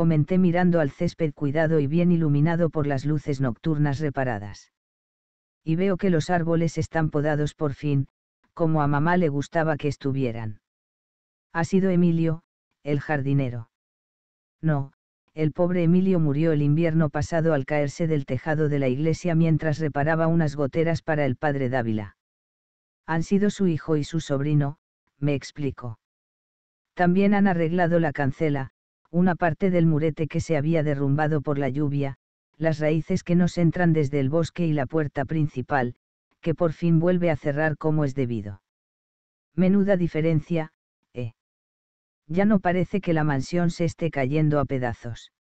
comenté mirando al césped cuidado y bien iluminado por las luces nocturnas reparadas. Y veo que los árboles están podados por fin, como a mamá le gustaba que estuvieran. Ha sido Emilio, el jardinero. No, el pobre Emilio murió el invierno pasado al caerse del tejado de la iglesia mientras reparaba unas goteras para el padre Dávila. Han sido su hijo y su sobrino, me explico. También han arreglado la cancela, una parte del murete que se había derrumbado por la lluvia, las raíces que nos entran desde el bosque y la puerta principal, que por fin vuelve a cerrar como es debido. Menuda diferencia, eh. Ya no parece que la mansión se esté cayendo a pedazos.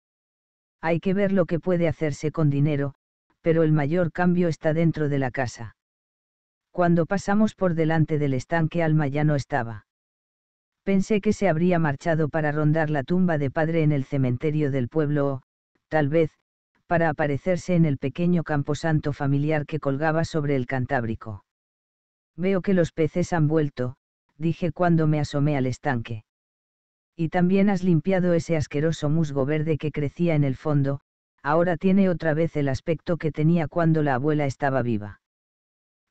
Hay que ver lo que puede hacerse con dinero, pero el mayor cambio está dentro de la casa. Cuando pasamos por delante del estanque Alma ya no estaba. Pensé que se habría marchado para rondar la tumba de padre en el cementerio del pueblo o, tal vez, para aparecerse en el pequeño camposanto familiar que colgaba sobre el Cantábrico. Veo que los peces han vuelto, dije cuando me asomé al estanque. Y también has limpiado ese asqueroso musgo verde que crecía en el fondo, ahora tiene otra vez el aspecto que tenía cuando la abuela estaba viva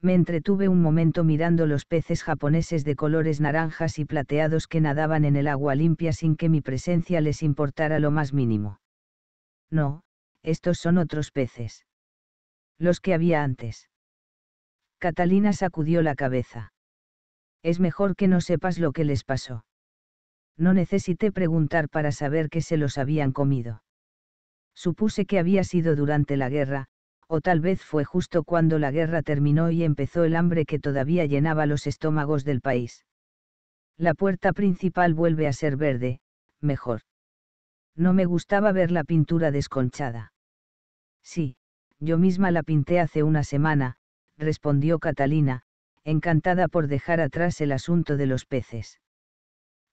me entretuve un momento mirando los peces japoneses de colores naranjas y plateados que nadaban en el agua limpia sin que mi presencia les importara lo más mínimo. No, estos son otros peces. Los que había antes. Catalina sacudió la cabeza. Es mejor que no sepas lo que les pasó. No necesité preguntar para saber que se los habían comido. Supuse que había sido durante la guerra, o tal vez fue justo cuando la guerra terminó y empezó el hambre que todavía llenaba los estómagos del país. La puerta principal vuelve a ser verde, mejor. No me gustaba ver la pintura desconchada. Sí, yo misma la pinté hace una semana, respondió Catalina, encantada por dejar atrás el asunto de los peces.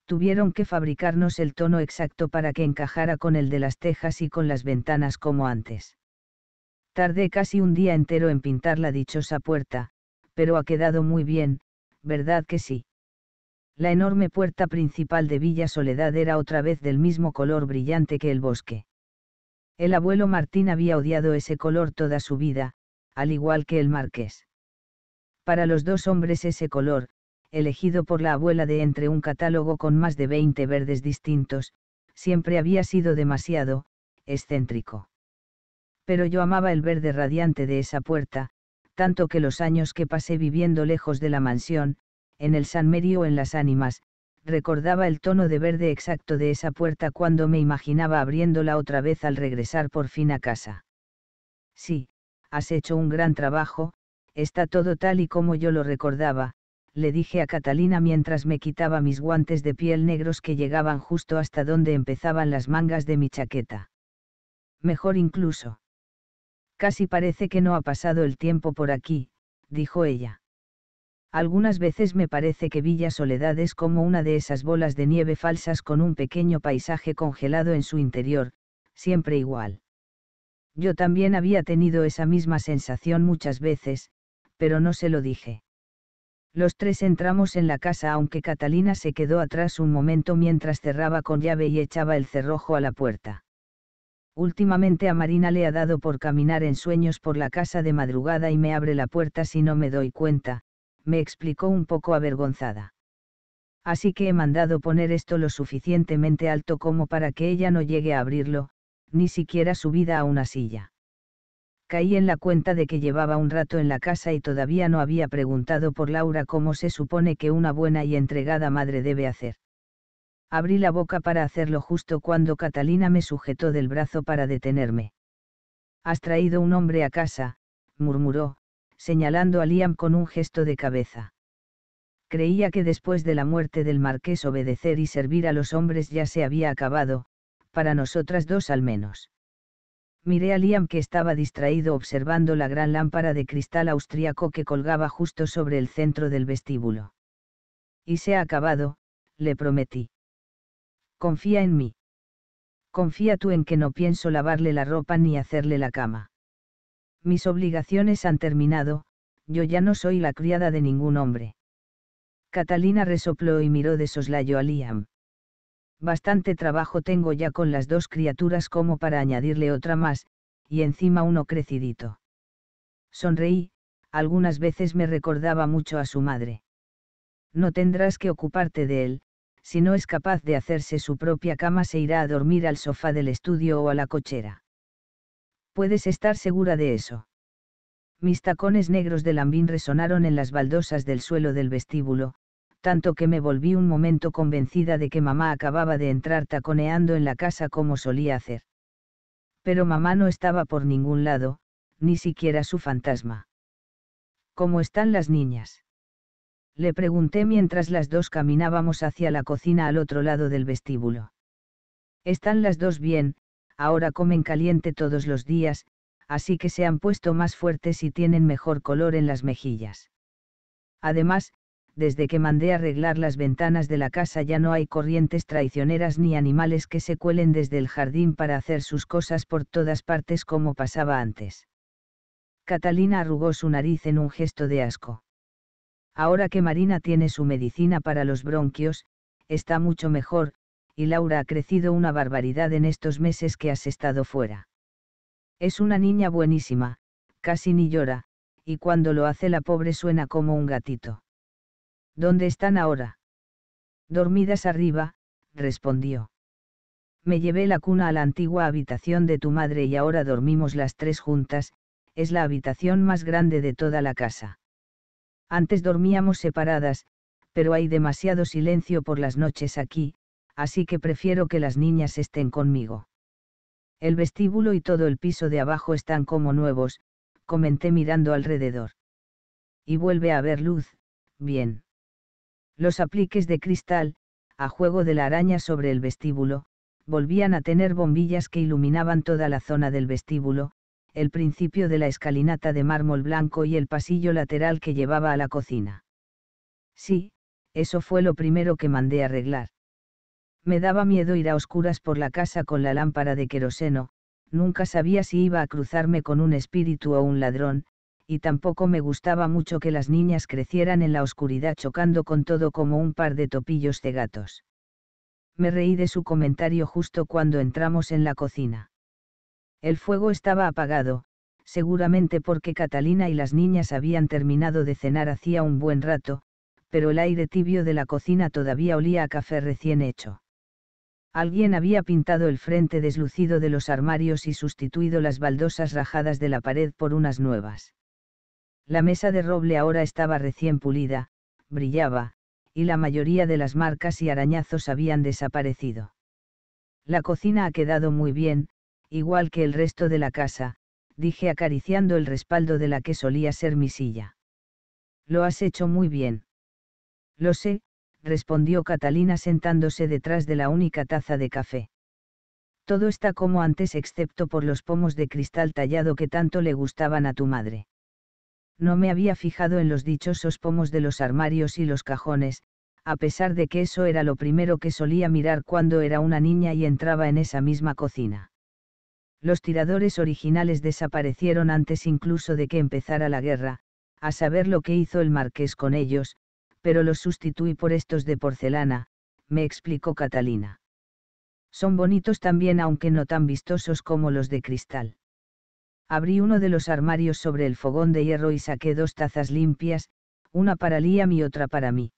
Tuvieron que fabricarnos el tono exacto para que encajara con el de las tejas y con las ventanas como antes. Tardé casi un día entero en pintar la dichosa puerta, pero ha quedado muy bien, ¿verdad que sí? La enorme puerta principal de Villa Soledad era otra vez del mismo color brillante que el bosque. El abuelo Martín había odiado ese color toda su vida, al igual que el marqués. Para los dos hombres ese color, elegido por la abuela de entre un catálogo con más de 20 verdes distintos, siempre había sido demasiado, excéntrico pero yo amaba el verde radiante de esa puerta, tanto que los años que pasé viviendo lejos de la mansión, en el San Merio o en las ánimas, recordaba el tono de verde exacto de esa puerta cuando me imaginaba abriéndola otra vez al regresar por fin a casa. Sí, has hecho un gran trabajo, está todo tal y como yo lo recordaba, le dije a Catalina mientras me quitaba mis guantes de piel negros que llegaban justo hasta donde empezaban las mangas de mi chaqueta. Mejor incluso. Casi parece que no ha pasado el tiempo por aquí, dijo ella. Algunas veces me parece que Villa Soledad es como una de esas bolas de nieve falsas con un pequeño paisaje congelado en su interior, siempre igual. Yo también había tenido esa misma sensación muchas veces, pero no se lo dije. Los tres entramos en la casa aunque Catalina se quedó atrás un momento mientras cerraba con llave y echaba el cerrojo a la puerta. Últimamente a Marina le ha dado por caminar en sueños por la casa de madrugada y me abre la puerta si no me doy cuenta, me explicó un poco avergonzada. Así que he mandado poner esto lo suficientemente alto como para que ella no llegue a abrirlo, ni siquiera subida a una silla. Caí en la cuenta de que llevaba un rato en la casa y todavía no había preguntado por Laura cómo se supone que una buena y entregada madre debe hacer. Abrí la boca para hacerlo justo cuando Catalina me sujetó del brazo para detenerme. Has traído un hombre a casa, murmuró, señalando a Liam con un gesto de cabeza. Creía que después de la muerte del marqués obedecer y servir a los hombres ya se había acabado, para nosotras dos al menos. Miré a Liam que estaba distraído observando la gran lámpara de cristal austriaco que colgaba justo sobre el centro del vestíbulo. Y se ha acabado, le prometí confía en mí. Confía tú en que no pienso lavarle la ropa ni hacerle la cama. Mis obligaciones han terminado, yo ya no soy la criada de ningún hombre. Catalina resopló y miró de soslayo a Liam. Bastante trabajo tengo ya con las dos criaturas como para añadirle otra más, y encima uno crecidito. Sonreí, algunas veces me recordaba mucho a su madre. No tendrás que ocuparte de él, si no es capaz de hacerse su propia cama se irá a dormir al sofá del estudio o a la cochera. Puedes estar segura de eso. Mis tacones negros de lambín resonaron en las baldosas del suelo del vestíbulo, tanto que me volví un momento convencida de que mamá acababa de entrar taconeando en la casa como solía hacer. Pero mamá no estaba por ningún lado, ni siquiera su fantasma. ¿Cómo están las niñas? le pregunté mientras las dos caminábamos hacia la cocina al otro lado del vestíbulo. Están las dos bien, ahora comen caliente todos los días, así que se han puesto más fuertes y tienen mejor color en las mejillas. Además, desde que mandé arreglar las ventanas de la casa ya no hay corrientes traicioneras ni animales que se cuelen desde el jardín para hacer sus cosas por todas partes como pasaba antes. Catalina arrugó su nariz en un gesto de asco. Ahora que Marina tiene su medicina para los bronquios, está mucho mejor, y Laura ha crecido una barbaridad en estos meses que has estado fuera. Es una niña buenísima, casi ni llora, y cuando lo hace la pobre suena como un gatito. ¿Dónde están ahora? Dormidas arriba, respondió. Me llevé la cuna a la antigua habitación de tu madre y ahora dormimos las tres juntas, es la habitación más grande de toda la casa. Antes dormíamos separadas, pero hay demasiado silencio por las noches aquí, así que prefiero que las niñas estén conmigo. El vestíbulo y todo el piso de abajo están como nuevos, comenté mirando alrededor. Y vuelve a haber luz, bien. Los apliques de cristal, a juego de la araña sobre el vestíbulo, volvían a tener bombillas que iluminaban toda la zona del vestíbulo, el principio de la escalinata de mármol blanco y el pasillo lateral que llevaba a la cocina. Sí, eso fue lo primero que mandé arreglar. Me daba miedo ir a oscuras por la casa con la lámpara de queroseno, nunca sabía si iba a cruzarme con un espíritu o un ladrón, y tampoco me gustaba mucho que las niñas crecieran en la oscuridad chocando con todo como un par de topillos de gatos. Me reí de su comentario justo cuando entramos en la cocina. El fuego estaba apagado, seguramente porque Catalina y las niñas habían terminado de cenar hacía un buen rato, pero el aire tibio de la cocina todavía olía a café recién hecho. Alguien había pintado el frente deslucido de los armarios y sustituido las baldosas rajadas de la pared por unas nuevas. La mesa de roble ahora estaba recién pulida, brillaba, y la mayoría de las marcas y arañazos habían desaparecido. La cocina ha quedado muy bien, igual que el resto de la casa, dije acariciando el respaldo de la que solía ser mi silla. Lo has hecho muy bien. Lo sé, respondió Catalina sentándose detrás de la única taza de café. Todo está como antes excepto por los pomos de cristal tallado que tanto le gustaban a tu madre. No me había fijado en los dichosos pomos de los armarios y los cajones, a pesar de que eso era lo primero que solía mirar cuando era una niña y entraba en esa misma cocina. Los tiradores originales desaparecieron antes incluso de que empezara la guerra, a saber lo que hizo el marqués con ellos, pero los sustituí por estos de porcelana, me explicó Catalina. Son bonitos también aunque no tan vistosos como los de cristal. Abrí uno de los armarios sobre el fogón de hierro y saqué dos tazas limpias, una para Liam y otra para mí.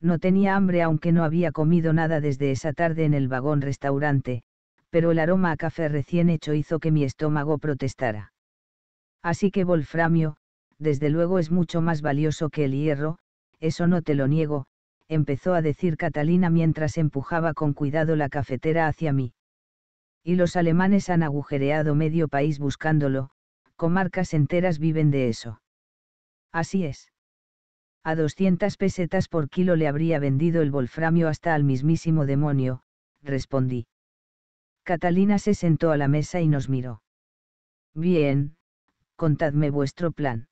No tenía hambre aunque no había comido nada desde esa tarde en el vagón restaurante, pero el aroma a café recién hecho hizo que mi estómago protestara. Así que wolframio, desde luego es mucho más valioso que el hierro, eso no te lo niego, empezó a decir Catalina mientras empujaba con cuidado la cafetera hacia mí. Y los alemanes han agujereado medio país buscándolo, comarcas enteras viven de eso. Así es. A 200 pesetas por kilo le habría vendido el wolframio hasta al mismísimo demonio, respondí. Catalina se sentó a la mesa y nos miró. Bien, contadme vuestro plan.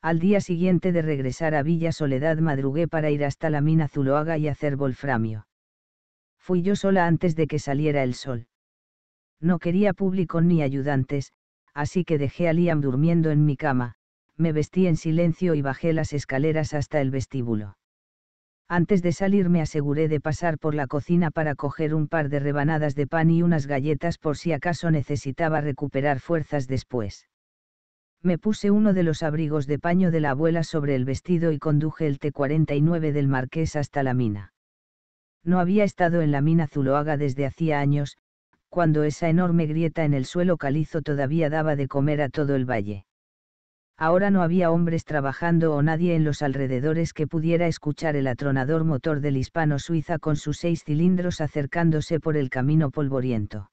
Al día siguiente de regresar a Villa Soledad madrugué para ir hasta la mina Zuloaga y hacer volframio. Fui yo sola antes de que saliera el sol. No quería público ni ayudantes, así que dejé a Liam durmiendo en mi cama, me vestí en silencio y bajé las escaleras hasta el vestíbulo. Antes de salir me aseguré de pasar por la cocina para coger un par de rebanadas de pan y unas galletas por si acaso necesitaba recuperar fuerzas después. Me puse uno de los abrigos de paño de la abuela sobre el vestido y conduje el T-49 del marqués hasta la mina. No había estado en la mina Zuloaga desde hacía años, cuando esa enorme grieta en el suelo calizo todavía daba de comer a todo el valle. Ahora no había hombres trabajando o nadie en los alrededores que pudiera escuchar el atronador motor del hispano suiza con sus seis cilindros acercándose por el camino polvoriento.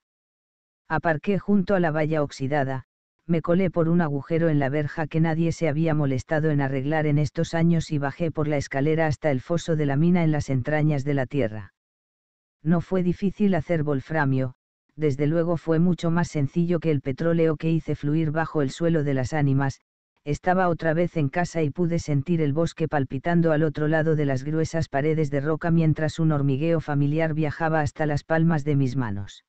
Aparqué junto a la valla oxidada, me colé por un agujero en la verja que nadie se había molestado en arreglar en estos años y bajé por la escalera hasta el foso de la mina en las entrañas de la tierra. No fue difícil hacer volframio, desde luego fue mucho más sencillo que el petróleo que hice fluir bajo el suelo de las ánimas, estaba otra vez en casa y pude sentir el bosque palpitando al otro lado de las gruesas paredes de roca mientras un hormigueo familiar viajaba hasta las palmas de mis manos.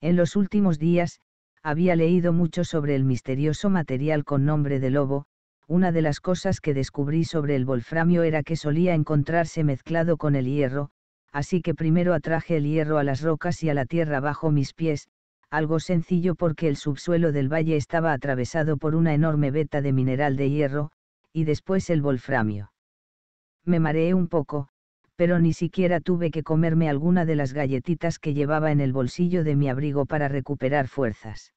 En los últimos días, había leído mucho sobre el misterioso material con nombre de lobo, una de las cosas que descubrí sobre el wolframio era que solía encontrarse mezclado con el hierro, así que primero atraje el hierro a las rocas y a la tierra bajo mis pies, algo sencillo porque el subsuelo del valle estaba atravesado por una enorme veta de mineral de hierro, y después el wolframio. Me mareé un poco, pero ni siquiera tuve que comerme alguna de las galletitas que llevaba en el bolsillo de mi abrigo para recuperar fuerzas.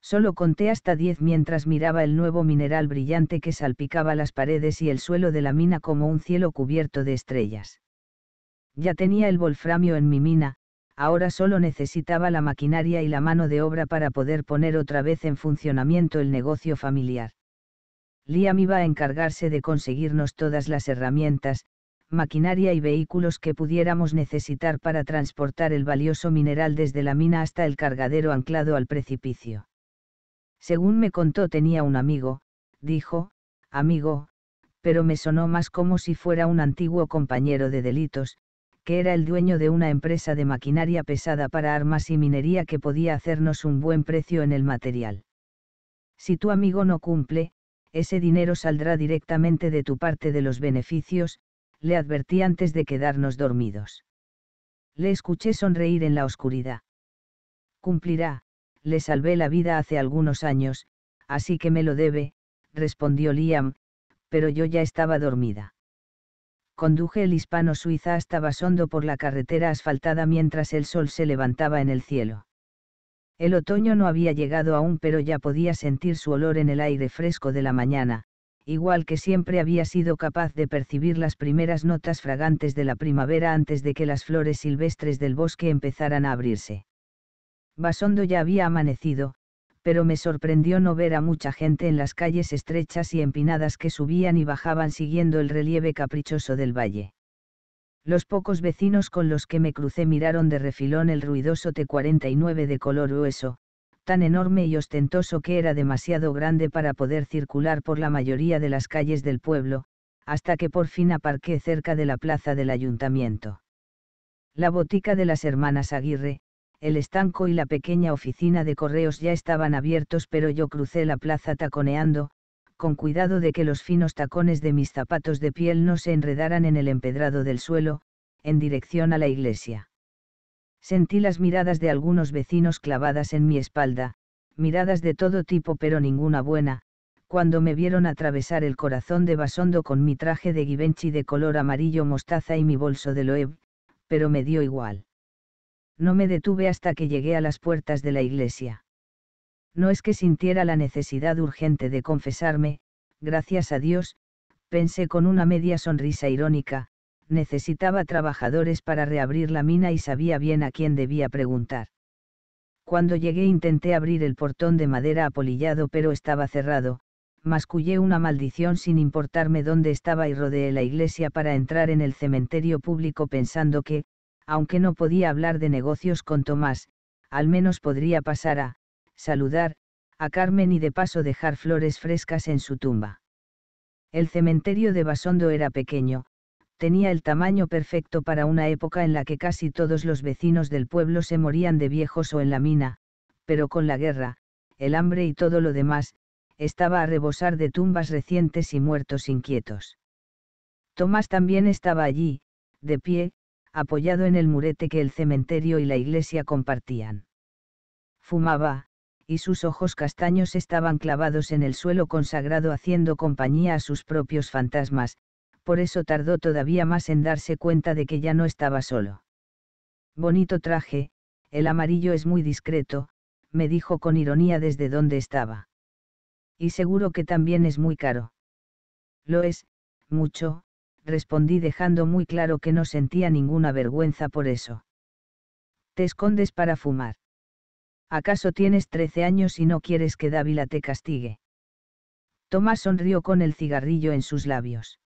Solo conté hasta diez mientras miraba el nuevo mineral brillante que salpicaba las paredes y el suelo de la mina como un cielo cubierto de estrellas. Ya tenía el wolframio en mi mina, ahora solo necesitaba la maquinaria y la mano de obra para poder poner otra vez en funcionamiento el negocio familiar. Liam iba a encargarse de conseguirnos todas las herramientas, maquinaria y vehículos que pudiéramos necesitar para transportar el valioso mineral desde la mina hasta el cargadero anclado al precipicio. Según me contó tenía un amigo, dijo, amigo, pero me sonó más como si fuera un antiguo compañero de delitos, que era el dueño de una empresa de maquinaria pesada para armas y minería que podía hacernos un buen precio en el material. Si tu amigo no cumple, ese dinero saldrá directamente de tu parte de los beneficios, le advertí antes de quedarnos dormidos. Le escuché sonreír en la oscuridad. Cumplirá, le salvé la vida hace algunos años, así que me lo debe, respondió Liam, pero yo ya estaba dormida conduje el hispano suiza hasta Basondo por la carretera asfaltada mientras el sol se levantaba en el cielo. El otoño no había llegado aún, pero ya podía sentir su olor en el aire fresco de la mañana, igual que siempre había sido capaz de percibir las primeras notas fragantes de la primavera antes de que las flores silvestres del bosque empezaran a abrirse. Basondo ya había amanecido, pero me sorprendió no ver a mucha gente en las calles estrechas y empinadas que subían y bajaban siguiendo el relieve caprichoso del valle. Los pocos vecinos con los que me crucé miraron de refilón el ruidoso T-49 de color hueso, tan enorme y ostentoso que era demasiado grande para poder circular por la mayoría de las calles del pueblo, hasta que por fin aparqué cerca de la plaza del ayuntamiento. La botica de las hermanas Aguirre, el estanco y la pequeña oficina de correos ya estaban abiertos pero yo crucé la plaza taconeando, con cuidado de que los finos tacones de mis zapatos de piel no se enredaran en el empedrado del suelo, en dirección a la iglesia. Sentí las miradas de algunos vecinos clavadas en mi espalda, miradas de todo tipo pero ninguna buena, cuando me vieron atravesar el corazón de Basondo con mi traje de Givenchy de color amarillo mostaza y mi bolso de Loeb, pero me dio igual no me detuve hasta que llegué a las puertas de la iglesia. No es que sintiera la necesidad urgente de confesarme, gracias a Dios, pensé con una media sonrisa irónica, necesitaba trabajadores para reabrir la mina y sabía bien a quién debía preguntar. Cuando llegué intenté abrir el portón de madera apolillado pero estaba cerrado, mascullé una maldición sin importarme dónde estaba y rodeé la iglesia para entrar en el cementerio público pensando que, aunque no podía hablar de negocios con Tomás, al menos podría pasar a, saludar, a Carmen y de paso dejar flores frescas en su tumba. El cementerio de Basondo era pequeño, tenía el tamaño perfecto para una época en la que casi todos los vecinos del pueblo se morían de viejos o en la mina, pero con la guerra, el hambre y todo lo demás, estaba a rebosar de tumbas recientes y muertos inquietos. Tomás también estaba allí, de pie, apoyado en el murete que el cementerio y la iglesia compartían. Fumaba, y sus ojos castaños estaban clavados en el suelo consagrado haciendo compañía a sus propios fantasmas, por eso tardó todavía más en darse cuenta de que ya no estaba solo. Bonito traje, el amarillo es muy discreto, me dijo con ironía desde donde estaba. Y seguro que también es muy caro. Lo es, mucho, respondí dejando muy claro que no sentía ninguna vergüenza por eso. Te escondes para fumar. ¿Acaso tienes 13 años y no quieres que Dávila te castigue? Tomás sonrió con el cigarrillo en sus labios.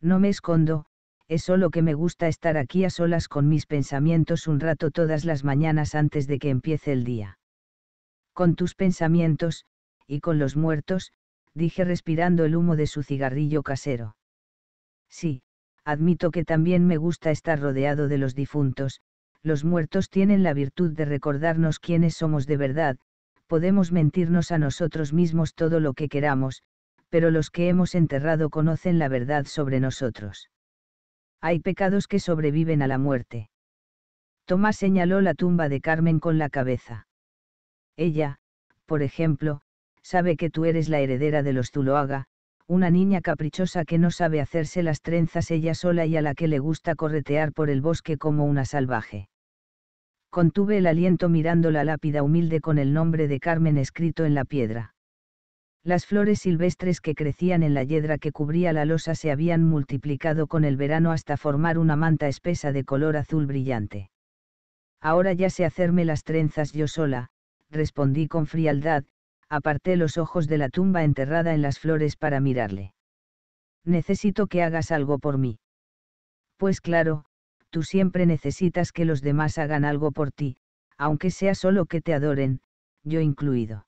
No me escondo, es solo que me gusta estar aquí a solas con mis pensamientos un rato todas las mañanas antes de que empiece el día. Con tus pensamientos, y con los muertos, dije respirando el humo de su cigarrillo casero. Sí, admito que también me gusta estar rodeado de los difuntos, los muertos tienen la virtud de recordarnos quiénes somos de verdad, podemos mentirnos a nosotros mismos todo lo que queramos, pero los que hemos enterrado conocen la verdad sobre nosotros. Hay pecados que sobreviven a la muerte. Tomás señaló la tumba de Carmen con la cabeza. Ella, por ejemplo, sabe que tú eres la heredera de los Zuloaga, una niña caprichosa que no sabe hacerse las trenzas ella sola y a la que le gusta corretear por el bosque como una salvaje. Contuve el aliento mirando la lápida humilde con el nombre de Carmen escrito en la piedra. Las flores silvestres que crecían en la yedra que cubría la losa se habían multiplicado con el verano hasta formar una manta espesa de color azul brillante. Ahora ya sé hacerme las trenzas yo sola, respondí con frialdad, aparté los ojos de la tumba enterrada en las flores para mirarle. Necesito que hagas algo por mí. Pues claro, tú siempre necesitas que los demás hagan algo por ti, aunque sea solo que te adoren, yo incluido.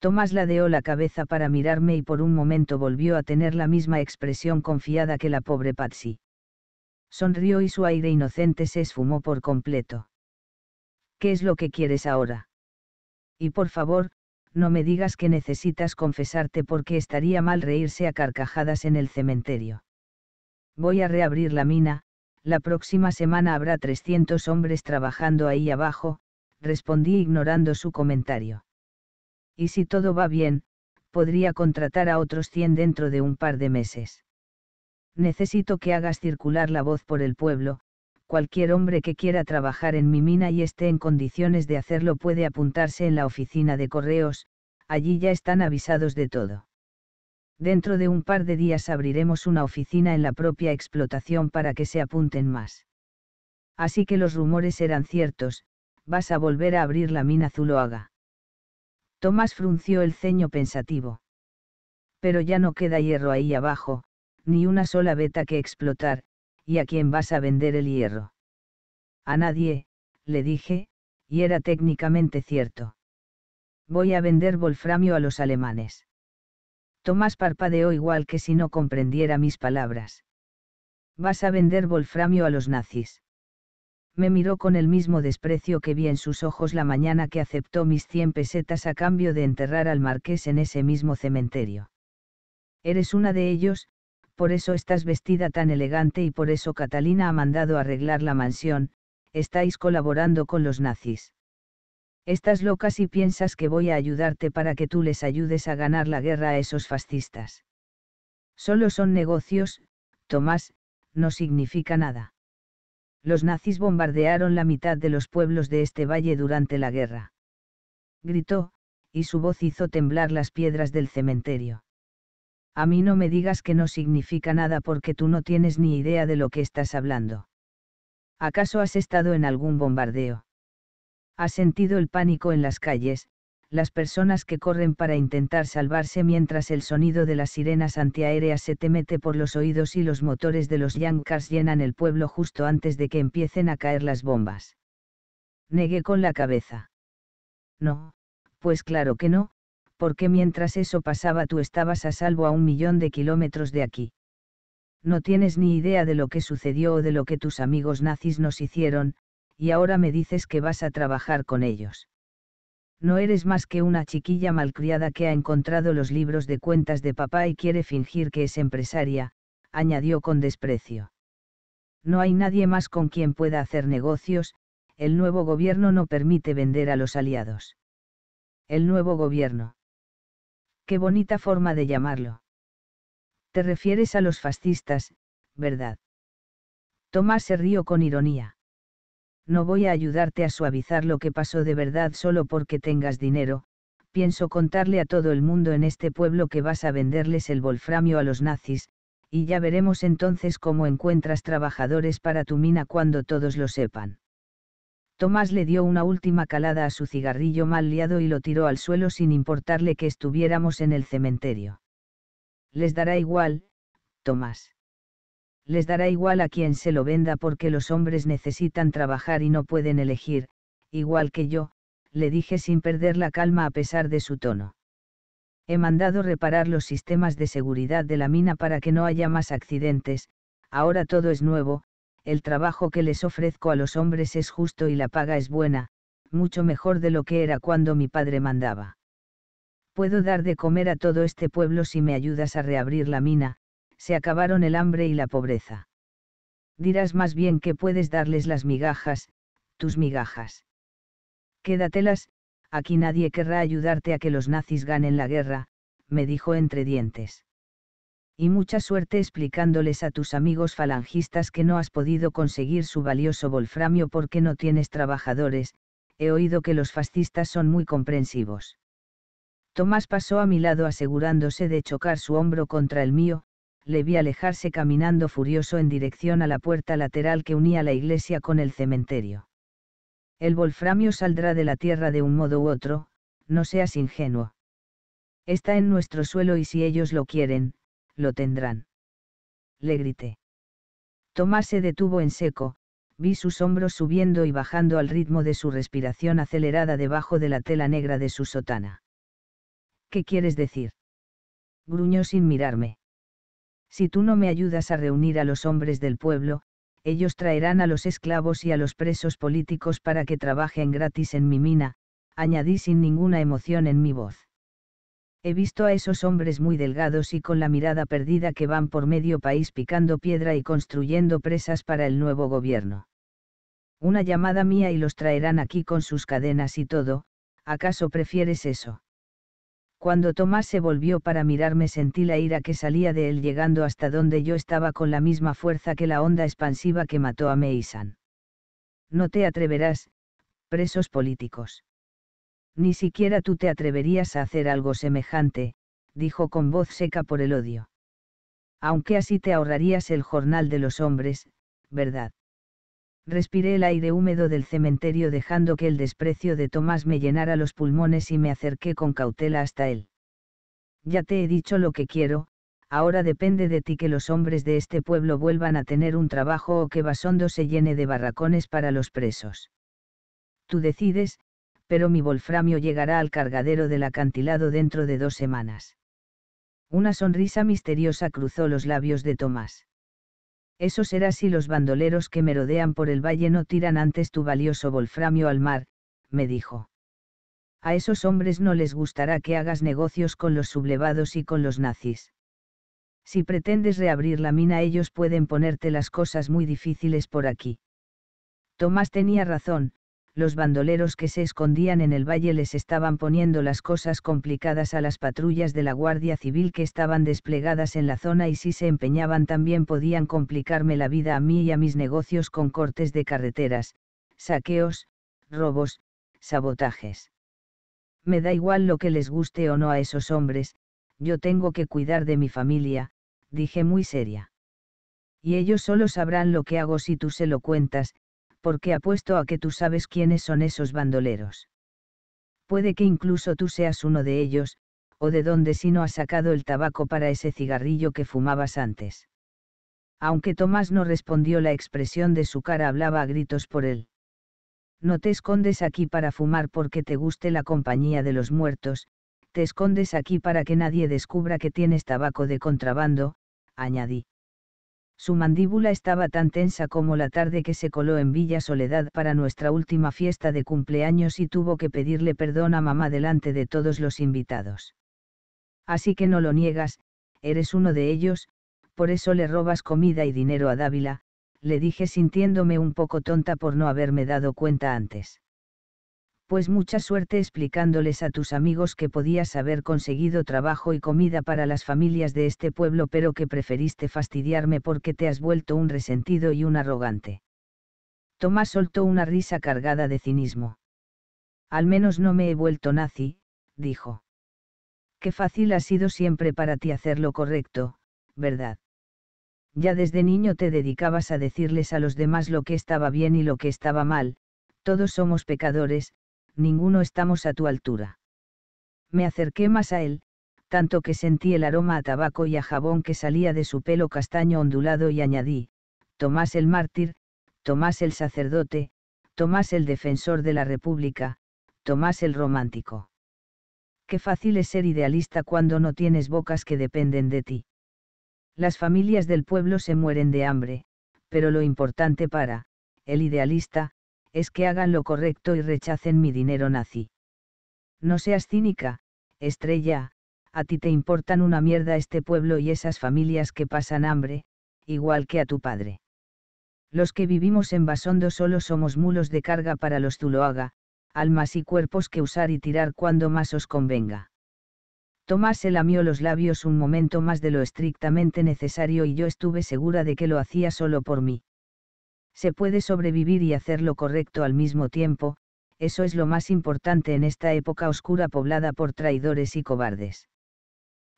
Tomás ladeó la cabeza para mirarme y por un momento volvió a tener la misma expresión confiada que la pobre Patsy. Sonrió y su aire inocente se esfumó por completo. ¿Qué es lo que quieres ahora? Y por favor, no me digas que necesitas confesarte porque estaría mal reírse a carcajadas en el cementerio. Voy a reabrir la mina, la próxima semana habrá 300 hombres trabajando ahí abajo, respondí ignorando su comentario. Y si todo va bien, podría contratar a otros 100 dentro de un par de meses. Necesito que hagas circular la voz por el pueblo, cualquier hombre que quiera trabajar en mi mina y esté en condiciones de hacerlo puede apuntarse en la oficina de correos, allí ya están avisados de todo. Dentro de un par de días abriremos una oficina en la propia explotación para que se apunten más. Así que los rumores eran ciertos, vas a volver a abrir la mina Zuloaga. Tomás frunció el ceño pensativo. Pero ya no queda hierro ahí abajo, ni una sola veta que explotar, ¿y a quién vas a vender el hierro? A nadie, le dije, y era técnicamente cierto. Voy a vender wolframio a los alemanes. Tomás parpadeó igual que si no comprendiera mis palabras. Vas a vender wolframio a los nazis. Me miró con el mismo desprecio que vi en sus ojos la mañana que aceptó mis 100 pesetas a cambio de enterrar al marqués en ese mismo cementerio. Eres una de ellos, por eso estás vestida tan elegante y por eso Catalina ha mandado arreglar la mansión, estáis colaborando con los nazis. Estás loca si piensas que voy a ayudarte para que tú les ayudes a ganar la guerra a esos fascistas. Solo son negocios, Tomás, no significa nada. Los nazis bombardearon la mitad de los pueblos de este valle durante la guerra. Gritó, y su voz hizo temblar las piedras del cementerio a mí no me digas que no significa nada porque tú no tienes ni idea de lo que estás hablando. ¿Acaso has estado en algún bombardeo? ¿Has sentido el pánico en las calles, las personas que corren para intentar salvarse mientras el sonido de las sirenas antiaéreas se te mete por los oídos y los motores de los Yankars llenan el pueblo justo antes de que empiecen a caer las bombas? Negué con la cabeza. No, pues claro que no, porque mientras eso pasaba tú estabas a salvo a un millón de kilómetros de aquí. No tienes ni idea de lo que sucedió o de lo que tus amigos nazis nos hicieron, y ahora me dices que vas a trabajar con ellos. No eres más que una chiquilla malcriada que ha encontrado los libros de cuentas de papá y quiere fingir que es empresaria, añadió con desprecio. No hay nadie más con quien pueda hacer negocios, el nuevo gobierno no permite vender a los aliados. El nuevo gobierno Qué bonita forma de llamarlo. Te refieres a los fascistas, ¿verdad? Tomás se rió con ironía. No voy a ayudarte a suavizar lo que pasó de verdad solo porque tengas dinero, pienso contarle a todo el mundo en este pueblo que vas a venderles el wolframio a los nazis, y ya veremos entonces cómo encuentras trabajadores para tu mina cuando todos lo sepan. Tomás le dio una última calada a su cigarrillo mal liado y lo tiró al suelo sin importarle que estuviéramos en el cementerio. Les dará igual, Tomás. Les dará igual a quien se lo venda porque los hombres necesitan trabajar y no pueden elegir, igual que yo, le dije sin perder la calma a pesar de su tono. He mandado reparar los sistemas de seguridad de la mina para que no haya más accidentes, ahora todo es nuevo, el trabajo que les ofrezco a los hombres es justo y la paga es buena, mucho mejor de lo que era cuando mi padre mandaba. Puedo dar de comer a todo este pueblo si me ayudas a reabrir la mina, se acabaron el hambre y la pobreza. Dirás más bien que puedes darles las migajas, tus migajas. Quédatelas, aquí nadie querrá ayudarte a que los nazis ganen la guerra, me dijo entre dientes y mucha suerte explicándoles a tus amigos falangistas que no has podido conseguir su valioso volframio porque no tienes trabajadores, he oído que los fascistas son muy comprensivos. Tomás pasó a mi lado asegurándose de chocar su hombro contra el mío, le vi alejarse caminando furioso en dirección a la puerta lateral que unía la iglesia con el cementerio. El volframio saldrá de la tierra de un modo u otro, no seas ingenuo. Está en nuestro suelo y si ellos lo quieren, lo tendrán. Le grité. Tomás se detuvo en seco, vi sus hombros subiendo y bajando al ritmo de su respiración acelerada debajo de la tela negra de su sotana. ¿Qué quieres decir? Gruñó sin mirarme. Si tú no me ayudas a reunir a los hombres del pueblo, ellos traerán a los esclavos y a los presos políticos para que trabajen gratis en mi mina, añadí sin ninguna emoción en mi voz. He visto a esos hombres muy delgados y con la mirada perdida que van por medio país picando piedra y construyendo presas para el nuevo gobierno. Una llamada mía y los traerán aquí con sus cadenas y todo, ¿acaso prefieres eso? Cuando Tomás se volvió para mirarme sentí la ira que salía de él llegando hasta donde yo estaba con la misma fuerza que la onda expansiva que mató a Meisan. No te atreverás, presos políticos. Ni siquiera tú te atreverías a hacer algo semejante, dijo con voz seca por el odio. Aunque así te ahorrarías el jornal de los hombres, ¿verdad? Respiré el aire húmedo del cementerio dejando que el desprecio de Tomás me llenara los pulmones y me acerqué con cautela hasta él. Ya te he dicho lo que quiero, ahora depende de ti que los hombres de este pueblo vuelvan a tener un trabajo o que Basondo se llene de barracones para los presos. Tú decides, pero mi volframio llegará al cargadero del acantilado dentro de dos semanas. Una sonrisa misteriosa cruzó los labios de Tomás. Eso será si los bandoleros que merodean por el valle no tiran antes tu valioso volframio al mar, me dijo. A esos hombres no les gustará que hagas negocios con los sublevados y con los nazis. Si pretendes reabrir la mina ellos pueden ponerte las cosas muy difíciles por aquí. Tomás tenía razón, los bandoleros que se escondían en el valle les estaban poniendo las cosas complicadas a las patrullas de la Guardia Civil que estaban desplegadas en la zona y si se empeñaban también podían complicarme la vida a mí y a mis negocios con cortes de carreteras, saqueos, robos, sabotajes. Me da igual lo que les guste o no a esos hombres, yo tengo que cuidar de mi familia, dije muy seria. Y ellos solo sabrán lo que hago si tú se lo cuentas, porque apuesto a que tú sabes quiénes son esos bandoleros. Puede que incluso tú seas uno de ellos, o de dónde si no has sacado el tabaco para ese cigarrillo que fumabas antes. Aunque Tomás no respondió, la expresión de su cara hablaba a gritos por él. No te escondes aquí para fumar porque te guste la compañía de los muertos, te escondes aquí para que nadie descubra que tienes tabaco de contrabando, añadí. Su mandíbula estaba tan tensa como la tarde que se coló en Villa Soledad para nuestra última fiesta de cumpleaños y tuvo que pedirle perdón a mamá delante de todos los invitados. Así que no lo niegas, eres uno de ellos, por eso le robas comida y dinero a Dávila, le dije sintiéndome un poco tonta por no haberme dado cuenta antes pues mucha suerte explicándoles a tus amigos que podías haber conseguido trabajo y comida para las familias de este pueblo pero que preferiste fastidiarme porque te has vuelto un resentido y un arrogante. Tomás soltó una risa cargada de cinismo. Al menos no me he vuelto nazi, dijo. Qué fácil ha sido siempre para ti hacer lo correcto, ¿verdad? Ya desde niño te dedicabas a decirles a los demás lo que estaba bien y lo que estaba mal, todos somos pecadores, ninguno estamos a tu altura. Me acerqué más a él, tanto que sentí el aroma a tabaco y a jabón que salía de su pelo castaño ondulado y añadí, Tomás el mártir, Tomás el sacerdote, Tomás el defensor de la República, Tomás el romántico. Qué fácil es ser idealista cuando no tienes bocas que dependen de ti. Las familias del pueblo se mueren de hambre, pero lo importante para, el idealista, es que hagan lo correcto y rechacen mi dinero nazi. No seas cínica, estrella, a ti te importan una mierda este pueblo y esas familias que pasan hambre, igual que a tu padre. Los que vivimos en Basondo solo somos mulos de carga para los Zuloaga, almas y cuerpos que usar y tirar cuando más os convenga. Tomás se lamió los labios un momento más de lo estrictamente necesario y yo estuve segura de que lo hacía solo por mí se puede sobrevivir y hacer lo correcto al mismo tiempo, eso es lo más importante en esta época oscura poblada por traidores y cobardes.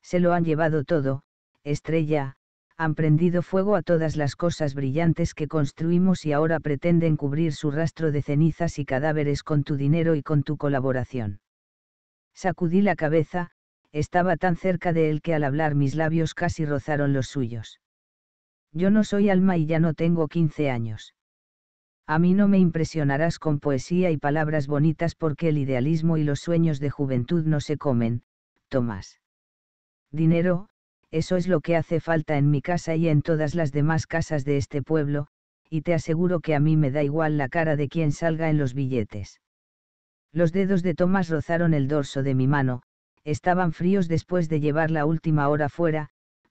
Se lo han llevado todo, estrella, han prendido fuego a todas las cosas brillantes que construimos y ahora pretenden cubrir su rastro de cenizas y cadáveres con tu dinero y con tu colaboración. Sacudí la cabeza, estaba tan cerca de él que al hablar mis labios casi rozaron los suyos. Yo no soy alma y ya no tengo 15 años. A mí no me impresionarás con poesía y palabras bonitas porque el idealismo y los sueños de juventud no se comen, Tomás. Dinero, eso es lo que hace falta en mi casa y en todas las demás casas de este pueblo, y te aseguro que a mí me da igual la cara de quien salga en los billetes. Los dedos de Tomás rozaron el dorso de mi mano, estaban fríos después de llevar la última hora fuera,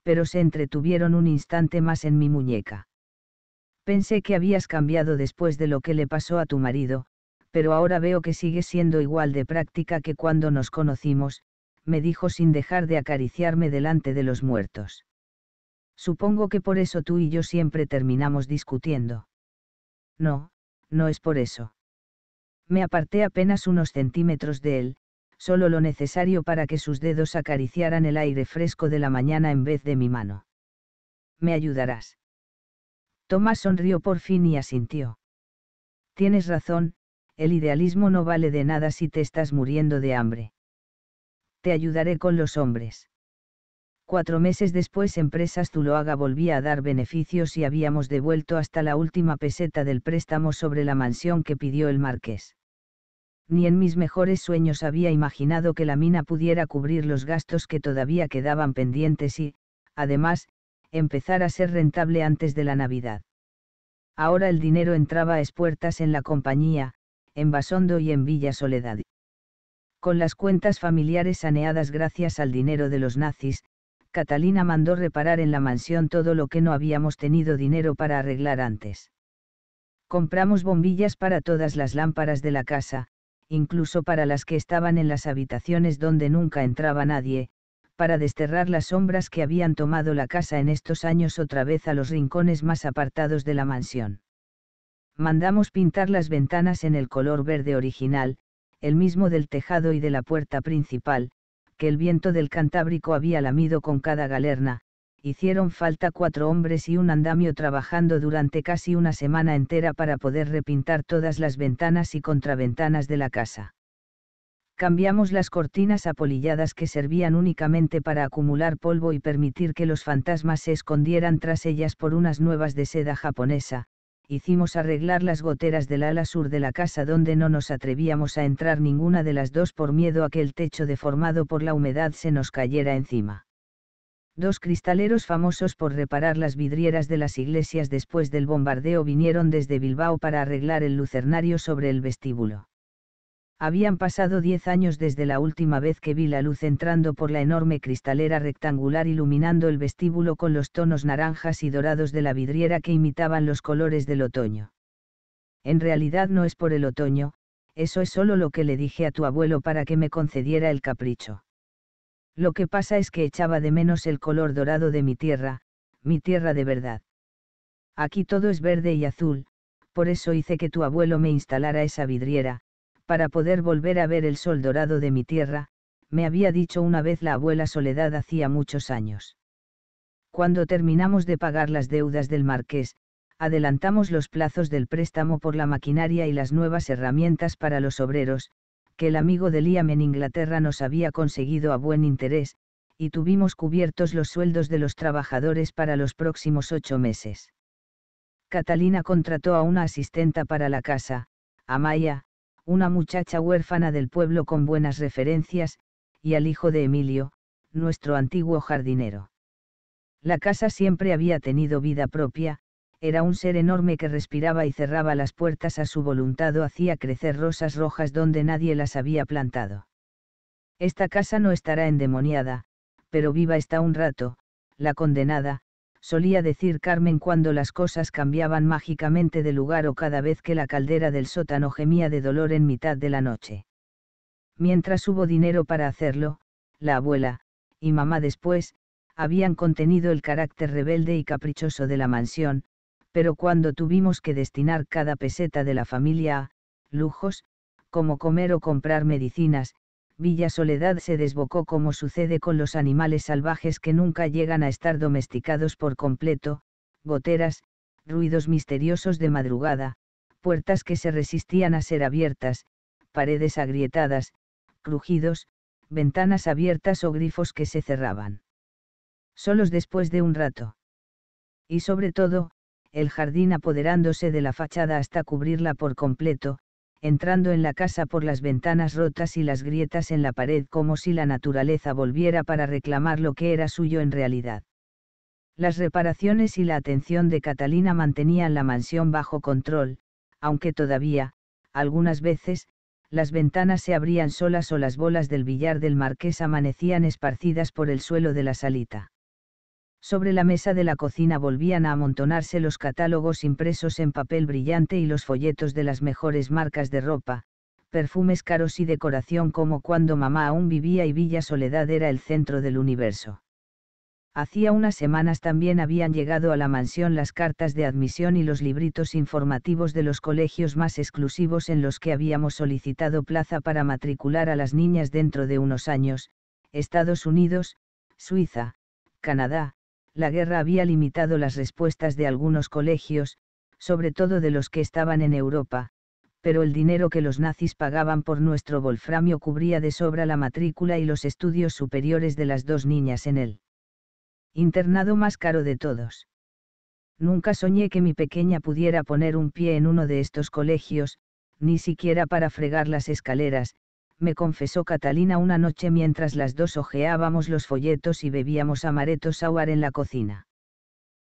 pero se entretuvieron un instante más en mi muñeca. Pensé que habías cambiado después de lo que le pasó a tu marido, pero ahora veo que sigues siendo igual de práctica que cuando nos conocimos, me dijo sin dejar de acariciarme delante de los muertos. Supongo que por eso tú y yo siempre terminamos discutiendo. No, no es por eso. Me aparté apenas unos centímetros de él, solo lo necesario para que sus dedos acariciaran el aire fresco de la mañana en vez de mi mano. ¿Me ayudarás? Tomás sonrió por fin y asintió. Tienes razón, el idealismo no vale de nada si te estás muriendo de hambre. Te ayudaré con los hombres. Cuatro meses después Empresas Zuloaga volvía a dar beneficios y habíamos devuelto hasta la última peseta del préstamo sobre la mansión que pidió el marqués ni en mis mejores sueños había imaginado que la mina pudiera cubrir los gastos que todavía quedaban pendientes y, además, empezar a ser rentable antes de la Navidad. Ahora el dinero entraba a espuertas en la compañía, en Basondo y en Villa Soledad. Con las cuentas familiares saneadas gracias al dinero de los nazis, Catalina mandó reparar en la mansión todo lo que no habíamos tenido dinero para arreglar antes. Compramos bombillas para todas las lámparas de la casa, incluso para las que estaban en las habitaciones donde nunca entraba nadie, para desterrar las sombras que habían tomado la casa en estos años otra vez a los rincones más apartados de la mansión. Mandamos pintar las ventanas en el color verde original, el mismo del tejado y de la puerta principal, que el viento del Cantábrico había lamido con cada galerna, hicieron falta cuatro hombres y un andamio trabajando durante casi una semana entera para poder repintar todas las ventanas y contraventanas de la casa. Cambiamos las cortinas apolilladas que servían únicamente para acumular polvo y permitir que los fantasmas se escondieran tras ellas por unas nuevas de seda japonesa, hicimos arreglar las goteras del ala sur de la casa donde no nos atrevíamos a entrar ninguna de las dos por miedo a que el techo deformado por la humedad se nos cayera encima Dos cristaleros famosos por reparar las vidrieras de las iglesias después del bombardeo vinieron desde Bilbao para arreglar el lucernario sobre el vestíbulo. Habían pasado diez años desde la última vez que vi la luz entrando por la enorme cristalera rectangular iluminando el vestíbulo con los tonos naranjas y dorados de la vidriera que imitaban los colores del otoño. En realidad no es por el otoño, eso es solo lo que le dije a tu abuelo para que me concediera el capricho lo que pasa es que echaba de menos el color dorado de mi tierra, mi tierra de verdad. Aquí todo es verde y azul, por eso hice que tu abuelo me instalara esa vidriera, para poder volver a ver el sol dorado de mi tierra, me había dicho una vez la abuela Soledad hacía muchos años. Cuando terminamos de pagar las deudas del marqués, adelantamos los plazos del préstamo por la maquinaria y las nuevas herramientas para los obreros, que el amigo de Liam en Inglaterra nos había conseguido a buen interés, y tuvimos cubiertos los sueldos de los trabajadores para los próximos ocho meses. Catalina contrató a una asistenta para la casa, a Maya, una muchacha huérfana del pueblo con buenas referencias, y al hijo de Emilio, nuestro antiguo jardinero. La casa siempre había tenido vida propia, era un ser enorme que respiraba y cerraba las puertas a su voluntad o hacía crecer rosas rojas donde nadie las había plantado. Esta casa no estará endemoniada, pero viva está un rato, la condenada, solía decir Carmen cuando las cosas cambiaban mágicamente de lugar o cada vez que la caldera del sótano gemía de dolor en mitad de la noche. Mientras hubo dinero para hacerlo, la abuela, y mamá después, habían contenido el carácter rebelde y caprichoso de la mansión, pero cuando tuvimos que destinar cada peseta de la familia a lujos, como comer o comprar medicinas, Villa Soledad se desbocó como sucede con los animales salvajes que nunca llegan a estar domesticados por completo, goteras, ruidos misteriosos de madrugada, puertas que se resistían a ser abiertas, paredes agrietadas, crujidos, ventanas abiertas o grifos que se cerraban. Solos después de un rato. Y sobre todo, el jardín apoderándose de la fachada hasta cubrirla por completo, entrando en la casa por las ventanas rotas y las grietas en la pared como si la naturaleza volviera para reclamar lo que era suyo en realidad. Las reparaciones y la atención de Catalina mantenían la mansión bajo control, aunque todavía, algunas veces, las ventanas se abrían solas o las bolas del billar del marqués amanecían esparcidas por el suelo de la salita. Sobre la mesa de la cocina volvían a amontonarse los catálogos impresos en papel brillante y los folletos de las mejores marcas de ropa, perfumes caros y decoración como cuando mamá aún vivía y Villa Soledad era el centro del universo. Hacía unas semanas también habían llegado a la mansión las cartas de admisión y los libritos informativos de los colegios más exclusivos en los que habíamos solicitado plaza para matricular a las niñas dentro de unos años, Estados Unidos, Suiza, Canadá, la guerra había limitado las respuestas de algunos colegios, sobre todo de los que estaban en Europa, pero el dinero que los nazis pagaban por nuestro wolframio cubría de sobra la matrícula y los estudios superiores de las dos niñas en él. Internado más caro de todos. Nunca soñé que mi pequeña pudiera poner un pie en uno de estos colegios, ni siquiera para fregar las escaleras, me confesó Catalina una noche mientras las dos ojeábamos los folletos y bebíamos amaretto sour en la cocina.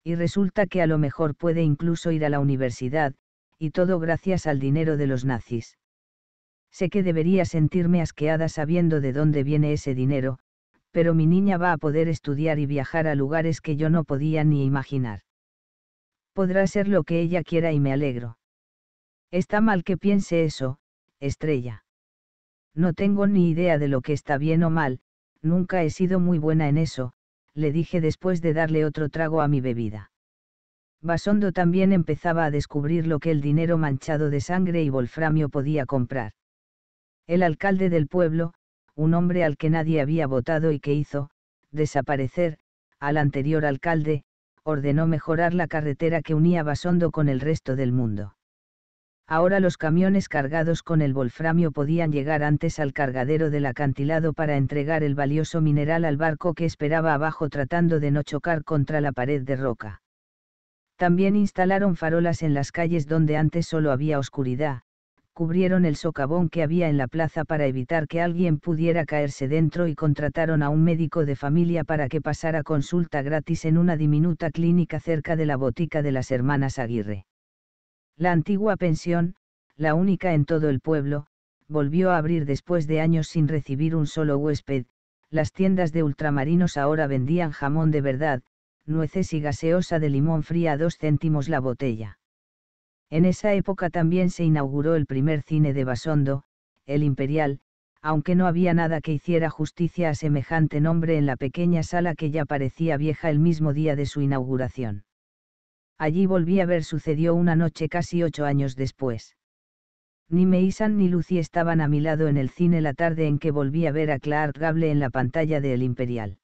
Y resulta que a lo mejor puede incluso ir a la universidad, y todo gracias al dinero de los nazis. Sé que debería sentirme asqueada sabiendo de dónde viene ese dinero, pero mi niña va a poder estudiar y viajar a lugares que yo no podía ni imaginar. Podrá ser lo que ella quiera y me alegro. Está mal que piense eso, estrella. No tengo ni idea de lo que está bien o mal, nunca he sido muy buena en eso, le dije después de darle otro trago a mi bebida. Basondo también empezaba a descubrir lo que el dinero manchado de sangre y wolframio podía comprar. El alcalde del pueblo, un hombre al que nadie había votado y que hizo, desaparecer, al anterior alcalde, ordenó mejorar la carretera que unía Basondo con el resto del mundo. Ahora los camiones cargados con el volframio podían llegar antes al cargadero del acantilado para entregar el valioso mineral al barco que esperaba abajo tratando de no chocar contra la pared de roca. También instalaron farolas en las calles donde antes solo había oscuridad, cubrieron el socavón que había en la plaza para evitar que alguien pudiera caerse dentro y contrataron a un médico de familia para que pasara consulta gratis en una diminuta clínica cerca de la botica de las hermanas Aguirre la antigua pensión, la única en todo el pueblo, volvió a abrir después de años sin recibir un solo huésped, las tiendas de ultramarinos ahora vendían jamón de verdad, nueces y gaseosa de limón fría a dos céntimos la botella. En esa época también se inauguró el primer cine de Basondo, el Imperial, aunque no había nada que hiciera justicia a semejante nombre en la pequeña sala que ya parecía vieja el mismo día de su inauguración allí volví a ver sucedió una noche casi ocho años después. Ni Meisan ni Lucy estaban a mi lado en el cine la tarde en que volví a ver a Clark Gable en la pantalla de El Imperial.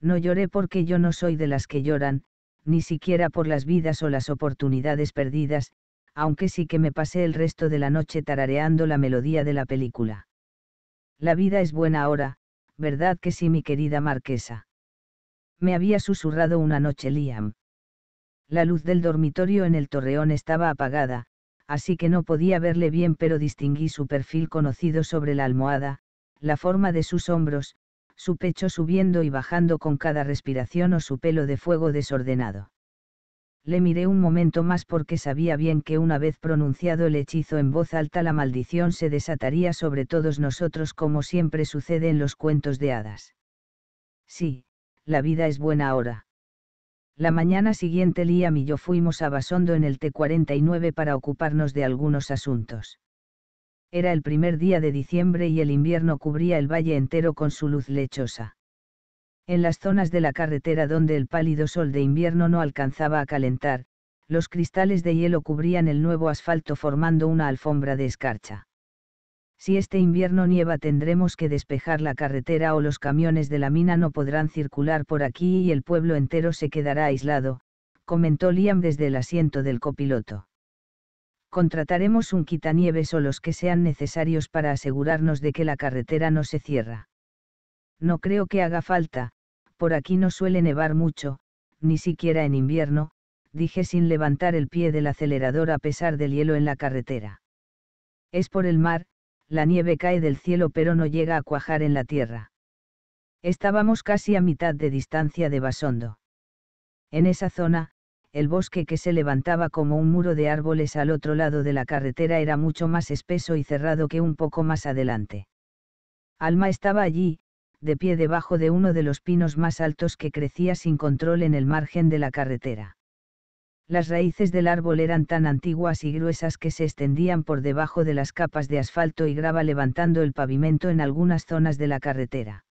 No lloré porque yo no soy de las que lloran, ni siquiera por las vidas o las oportunidades perdidas, aunque sí que me pasé el resto de la noche tarareando la melodía de la película. La vida es buena ahora, ¿verdad que sí, mi querida marquesa? Me había susurrado una noche Liam. La luz del dormitorio en el torreón estaba apagada, así que no podía verle bien pero distinguí su perfil conocido sobre la almohada, la forma de sus hombros, su pecho subiendo y bajando con cada respiración o su pelo de fuego desordenado. Le miré un momento más porque sabía bien que una vez pronunciado el hechizo en voz alta la maldición se desataría sobre todos nosotros como siempre sucede en los cuentos de hadas. Sí, la vida es buena ahora. La mañana siguiente Liam y yo fuimos a Basondo en el T49 para ocuparnos de algunos asuntos. Era el primer día de diciembre y el invierno cubría el valle entero con su luz lechosa. En las zonas de la carretera donde el pálido sol de invierno no alcanzaba a calentar, los cristales de hielo cubrían el nuevo asfalto formando una alfombra de escarcha. Si este invierno nieva tendremos que despejar la carretera o los camiones de la mina no podrán circular por aquí y el pueblo entero se quedará aislado, comentó Liam desde el asiento del copiloto. Contrataremos un quitanieves o los que sean necesarios para asegurarnos de que la carretera no se cierra. No creo que haga falta, por aquí no suele nevar mucho, ni siquiera en invierno, dije sin levantar el pie del acelerador a pesar del hielo en la carretera. Es por el mar, la nieve cae del cielo pero no llega a cuajar en la tierra. Estábamos casi a mitad de distancia de Basondo. En esa zona, el bosque que se levantaba como un muro de árboles al otro lado de la carretera era mucho más espeso y cerrado que un poco más adelante. Alma estaba allí, de pie debajo de uno de los pinos más altos que crecía sin control en el margen de la carretera. Las raíces del árbol eran tan antiguas y gruesas que se extendían por debajo de las capas de asfalto y grava levantando el pavimento en algunas zonas de la carretera.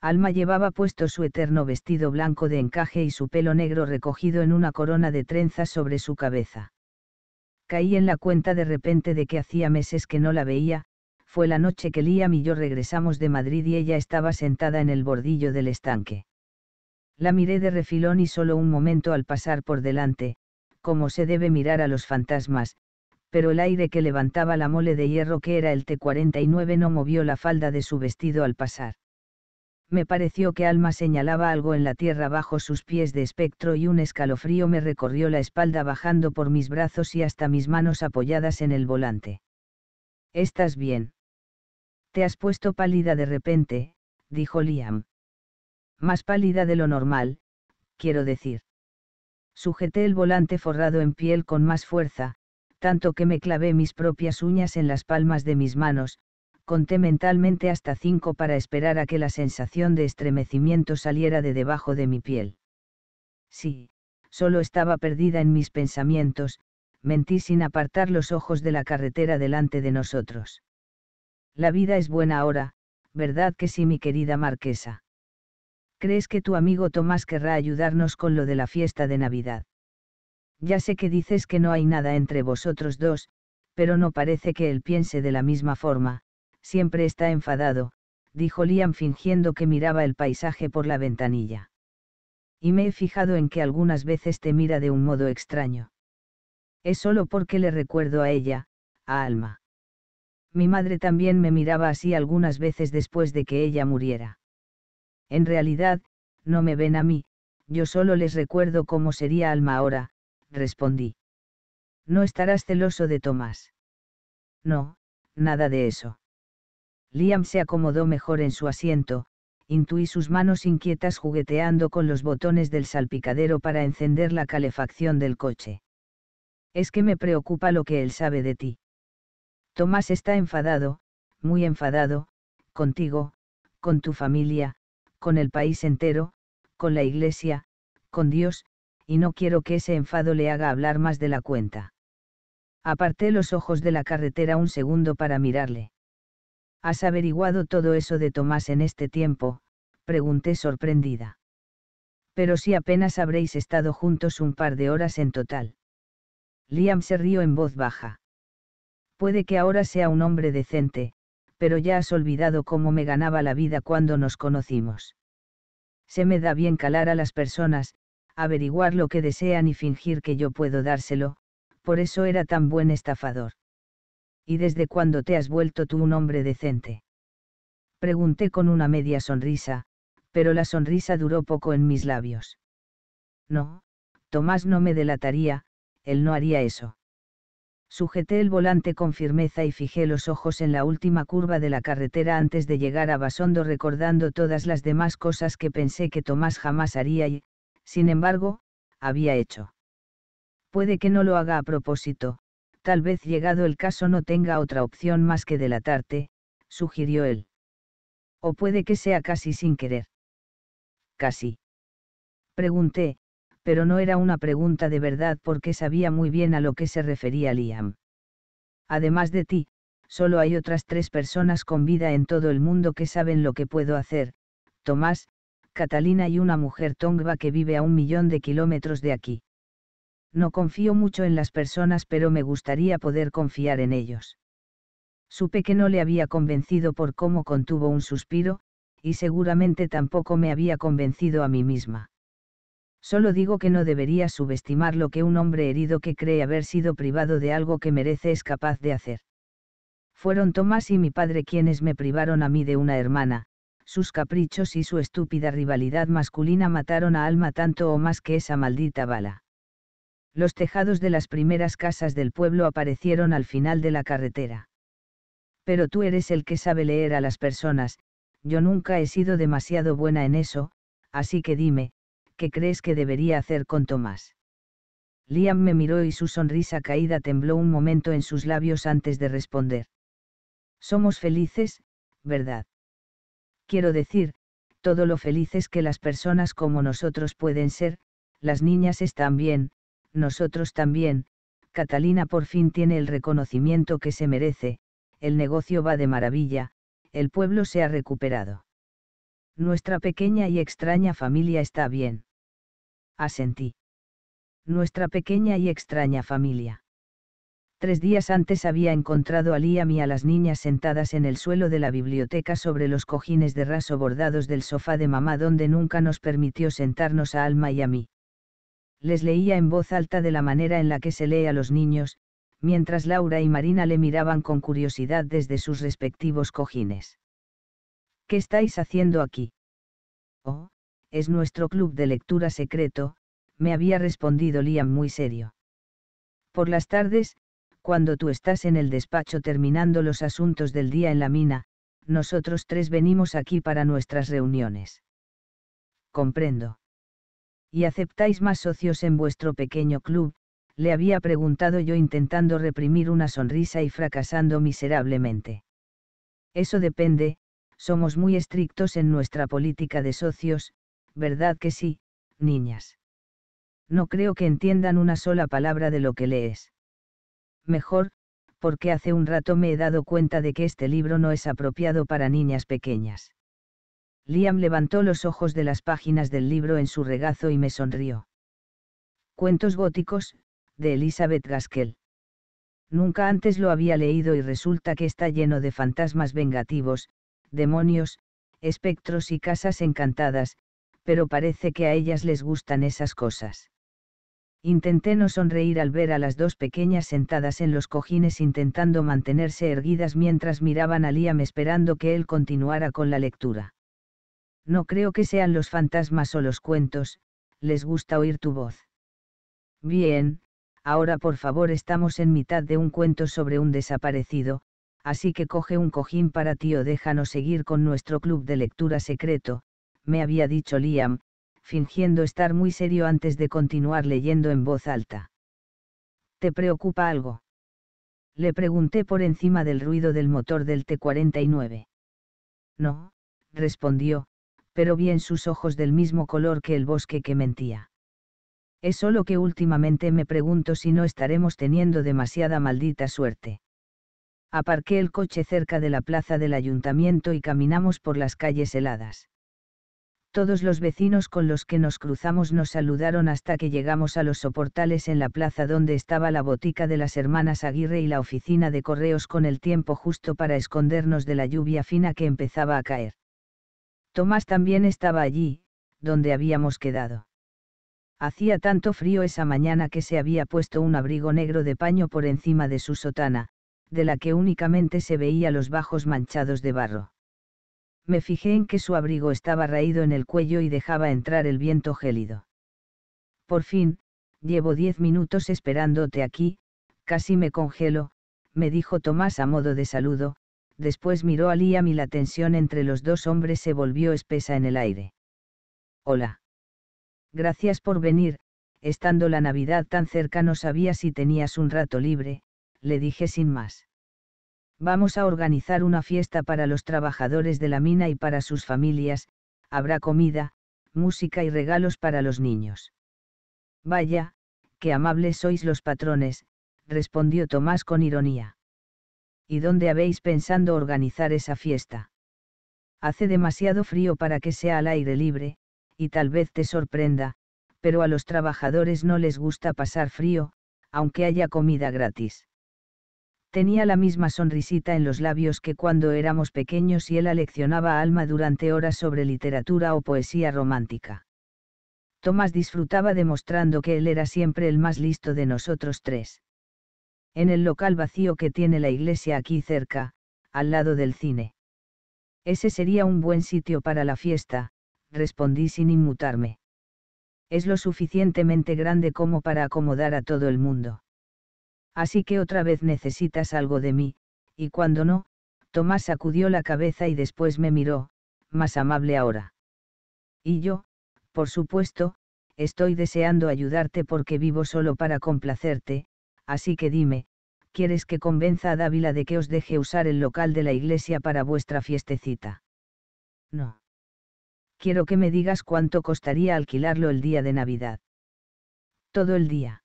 Alma llevaba puesto su eterno vestido blanco de encaje y su pelo negro recogido en una corona de trenzas sobre su cabeza. Caí en la cuenta de repente de que hacía meses que no la veía, fue la noche que Liam y yo regresamos de Madrid y ella estaba sentada en el bordillo del estanque. La miré de refilón y solo un momento al pasar por delante, como se debe mirar a los fantasmas, pero el aire que levantaba la mole de hierro que era el T-49 no movió la falda de su vestido al pasar. Me pareció que Alma señalaba algo en la tierra bajo sus pies de espectro y un escalofrío me recorrió la espalda bajando por mis brazos y hasta mis manos apoyadas en el volante. ¿Estás bien? Te has puesto pálida de repente, dijo Liam. Más pálida de lo normal, quiero decir. Sujeté el volante forrado en piel con más fuerza, tanto que me clavé mis propias uñas en las palmas de mis manos, conté mentalmente hasta cinco para esperar a que la sensación de estremecimiento saliera de debajo de mi piel. Sí, solo estaba perdida en mis pensamientos, mentí sin apartar los ojos de la carretera delante de nosotros. La vida es buena ahora, ¿verdad que sí, mi querida marquesa? ¿Crees que tu amigo Tomás querrá ayudarnos con lo de la fiesta de Navidad? Ya sé que dices que no hay nada entre vosotros dos, pero no parece que él piense de la misma forma, siempre está enfadado, dijo Liam fingiendo que miraba el paisaje por la ventanilla. Y me he fijado en que algunas veces te mira de un modo extraño. Es solo porque le recuerdo a ella, a Alma. Mi madre también me miraba así algunas veces después de que ella muriera. En realidad, no me ven a mí, yo solo les recuerdo cómo sería Alma ahora, respondí. No estarás celoso de Tomás. No, nada de eso. Liam se acomodó mejor en su asiento, intuí sus manos inquietas jugueteando con los botones del salpicadero para encender la calefacción del coche. Es que me preocupa lo que él sabe de ti. Tomás está enfadado, muy enfadado, contigo, con tu familia, con el país entero, con la Iglesia, con Dios, y no quiero que ese enfado le haga hablar más de la cuenta. Aparté los ojos de la carretera un segundo para mirarle. ¿Has averiguado todo eso de Tomás en este tiempo? pregunté sorprendida. Pero si apenas habréis estado juntos un par de horas en total. Liam se rió en voz baja. Puede que ahora sea un hombre decente, pero ya has olvidado cómo me ganaba la vida cuando nos conocimos. Se me da bien calar a las personas, averiguar lo que desean y fingir que yo puedo dárselo, por eso era tan buen estafador. ¿Y desde cuándo te has vuelto tú un hombre decente? Pregunté con una media sonrisa, pero la sonrisa duró poco en mis labios. No, Tomás no me delataría, él no haría eso. Sujeté el volante con firmeza y fijé los ojos en la última curva de la carretera antes de llegar a Basondo recordando todas las demás cosas que pensé que Tomás jamás haría y, sin embargo, había hecho. Puede que no lo haga a propósito, tal vez llegado el caso no tenga otra opción más que delatarte, sugirió él. O puede que sea casi sin querer. Casi. Pregunté, pero no era una pregunta de verdad porque sabía muy bien a lo que se refería Liam. Además de ti, solo hay otras tres personas con vida en todo el mundo que saben lo que puedo hacer, Tomás, Catalina y una mujer tongva que vive a un millón de kilómetros de aquí. No confío mucho en las personas pero me gustaría poder confiar en ellos. Supe que no le había convencido por cómo contuvo un suspiro, y seguramente tampoco me había convencido a mí misma. Solo digo que no debería subestimar lo que un hombre herido que cree haber sido privado de algo que merece es capaz de hacer. Fueron Tomás y mi padre quienes me privaron a mí de una hermana, sus caprichos y su estúpida rivalidad masculina mataron a Alma tanto o más que esa maldita bala. Los tejados de las primeras casas del pueblo aparecieron al final de la carretera. Pero tú eres el que sabe leer a las personas, yo nunca he sido demasiado buena en eso, así que dime, ¿qué crees que debería hacer con Tomás? Liam me miró y su sonrisa caída tembló un momento en sus labios antes de responder. Somos felices, ¿verdad? Quiero decir, todo lo felices que las personas como nosotros pueden ser, las niñas están bien, nosotros también, Catalina por fin tiene el reconocimiento que se merece, el negocio va de maravilla, el pueblo se ha recuperado. Nuestra pequeña y extraña familia está bien asentí. Nuestra pequeña y extraña familia. Tres días antes había encontrado a Liam y a las niñas sentadas en el suelo de la biblioteca sobre los cojines de raso bordados del sofá de mamá donde nunca nos permitió sentarnos a Alma y a mí. Les leía en voz alta de la manera en la que se lee a los niños, mientras Laura y Marina le miraban con curiosidad desde sus respectivos cojines. ¿Qué estáis haciendo aquí? Oh, es nuestro club de lectura secreto, me había respondido Liam muy serio. Por las tardes, cuando tú estás en el despacho terminando los asuntos del día en la mina, nosotros tres venimos aquí para nuestras reuniones. Comprendo. ¿Y aceptáis más socios en vuestro pequeño club? le había preguntado yo intentando reprimir una sonrisa y fracasando miserablemente. Eso depende, somos muy estrictos en nuestra política de socios, ¿verdad que sí, niñas? No creo que entiendan una sola palabra de lo que lees. Mejor, porque hace un rato me he dado cuenta de que este libro no es apropiado para niñas pequeñas. Liam levantó los ojos de las páginas del libro en su regazo y me sonrió. Cuentos góticos, de Elizabeth Gaskell. Nunca antes lo había leído y resulta que está lleno de fantasmas vengativos, demonios, espectros y casas encantadas, pero parece que a ellas les gustan esas cosas. Intenté no sonreír al ver a las dos pequeñas sentadas en los cojines intentando mantenerse erguidas mientras miraban a Liam esperando que él continuara con la lectura. No creo que sean los fantasmas o los cuentos, les gusta oír tu voz. Bien, ahora por favor estamos en mitad de un cuento sobre un desaparecido, así que coge un cojín para ti o déjanos seguir con nuestro club de lectura secreto, me había dicho Liam, fingiendo estar muy serio antes de continuar leyendo en voz alta. ¿Te preocupa algo? Le pregunté por encima del ruido del motor del T-49. No, respondió, pero vi en sus ojos del mismo color que el bosque que mentía. Es solo que últimamente me pregunto si no estaremos teniendo demasiada maldita suerte. Aparqué el coche cerca de la plaza del ayuntamiento y caminamos por las calles heladas todos los vecinos con los que nos cruzamos nos saludaron hasta que llegamos a los soportales en la plaza donde estaba la botica de las hermanas Aguirre y la oficina de correos con el tiempo justo para escondernos de la lluvia fina que empezaba a caer. Tomás también estaba allí, donde habíamos quedado. Hacía tanto frío esa mañana que se había puesto un abrigo negro de paño por encima de su sotana, de la que únicamente se veía los bajos manchados de barro me fijé en que su abrigo estaba raído en el cuello y dejaba entrar el viento gélido. Por fin, llevo diez minutos esperándote aquí, casi me congelo, me dijo Tomás a modo de saludo, después miró a Liam y la tensión entre los dos hombres se volvió espesa en el aire. Hola. Gracias por venir, estando la Navidad tan cerca no sabía si tenías un rato libre, le dije sin más. Vamos a organizar una fiesta para los trabajadores de la mina y para sus familias, habrá comida, música y regalos para los niños. Vaya, qué amables sois los patrones, respondió Tomás con ironía. ¿Y dónde habéis pensando organizar esa fiesta? Hace demasiado frío para que sea al aire libre, y tal vez te sorprenda, pero a los trabajadores no les gusta pasar frío, aunque haya comida gratis tenía la misma sonrisita en los labios que cuando éramos pequeños y él aleccionaba Alma durante horas sobre literatura o poesía romántica. Tomás disfrutaba demostrando que él era siempre el más listo de nosotros tres. En el local vacío que tiene la iglesia aquí cerca, al lado del cine. Ese sería un buen sitio para la fiesta, respondí sin inmutarme. Es lo suficientemente grande como para acomodar a todo el mundo. Así que otra vez necesitas algo de mí, y cuando no, Tomás sacudió la cabeza y después me miró, más amable ahora. Y yo, por supuesto, estoy deseando ayudarte porque vivo solo para complacerte, así que dime, ¿quieres que convenza a Dávila de que os deje usar el local de la iglesia para vuestra fiestecita? No. Quiero que me digas cuánto costaría alquilarlo el día de Navidad. Todo el día.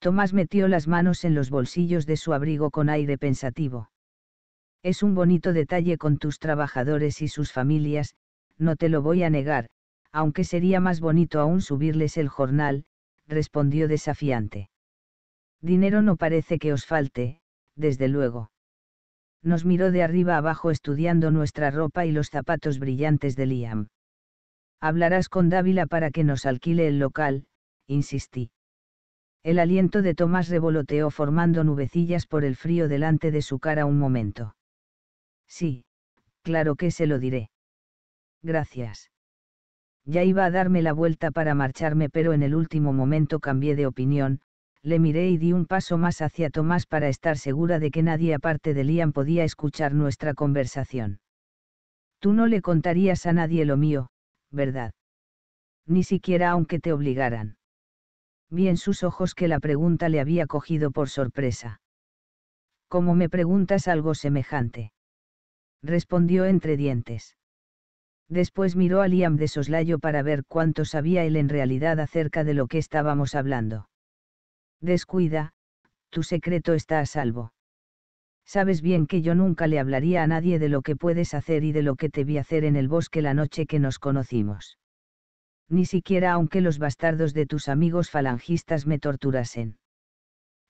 Tomás metió las manos en los bolsillos de su abrigo con aire pensativo. Es un bonito detalle con tus trabajadores y sus familias, no te lo voy a negar, aunque sería más bonito aún subirles el jornal, respondió desafiante. Dinero no parece que os falte, desde luego. Nos miró de arriba abajo estudiando nuestra ropa y los zapatos brillantes de Liam. Hablarás con Dávila para que nos alquile el local, insistí. El aliento de Tomás revoloteó formando nubecillas por el frío delante de su cara un momento. Sí, claro que se lo diré. Gracias. Ya iba a darme la vuelta para marcharme, pero en el último momento cambié de opinión, le miré y di un paso más hacia Tomás para estar segura de que nadie aparte de Liam podía escuchar nuestra conversación. Tú no le contarías a nadie lo mío, ¿verdad? Ni siquiera aunque te obligaran vi en sus ojos que la pregunta le había cogido por sorpresa. ¿Cómo me preguntas algo semejante? respondió entre dientes. Después miró a Liam de soslayo para ver cuánto sabía él en realidad acerca de lo que estábamos hablando. Descuida, tu secreto está a salvo. Sabes bien que yo nunca le hablaría a nadie de lo que puedes hacer y de lo que te vi hacer en el bosque la noche que nos conocimos ni siquiera aunque los bastardos de tus amigos falangistas me torturasen.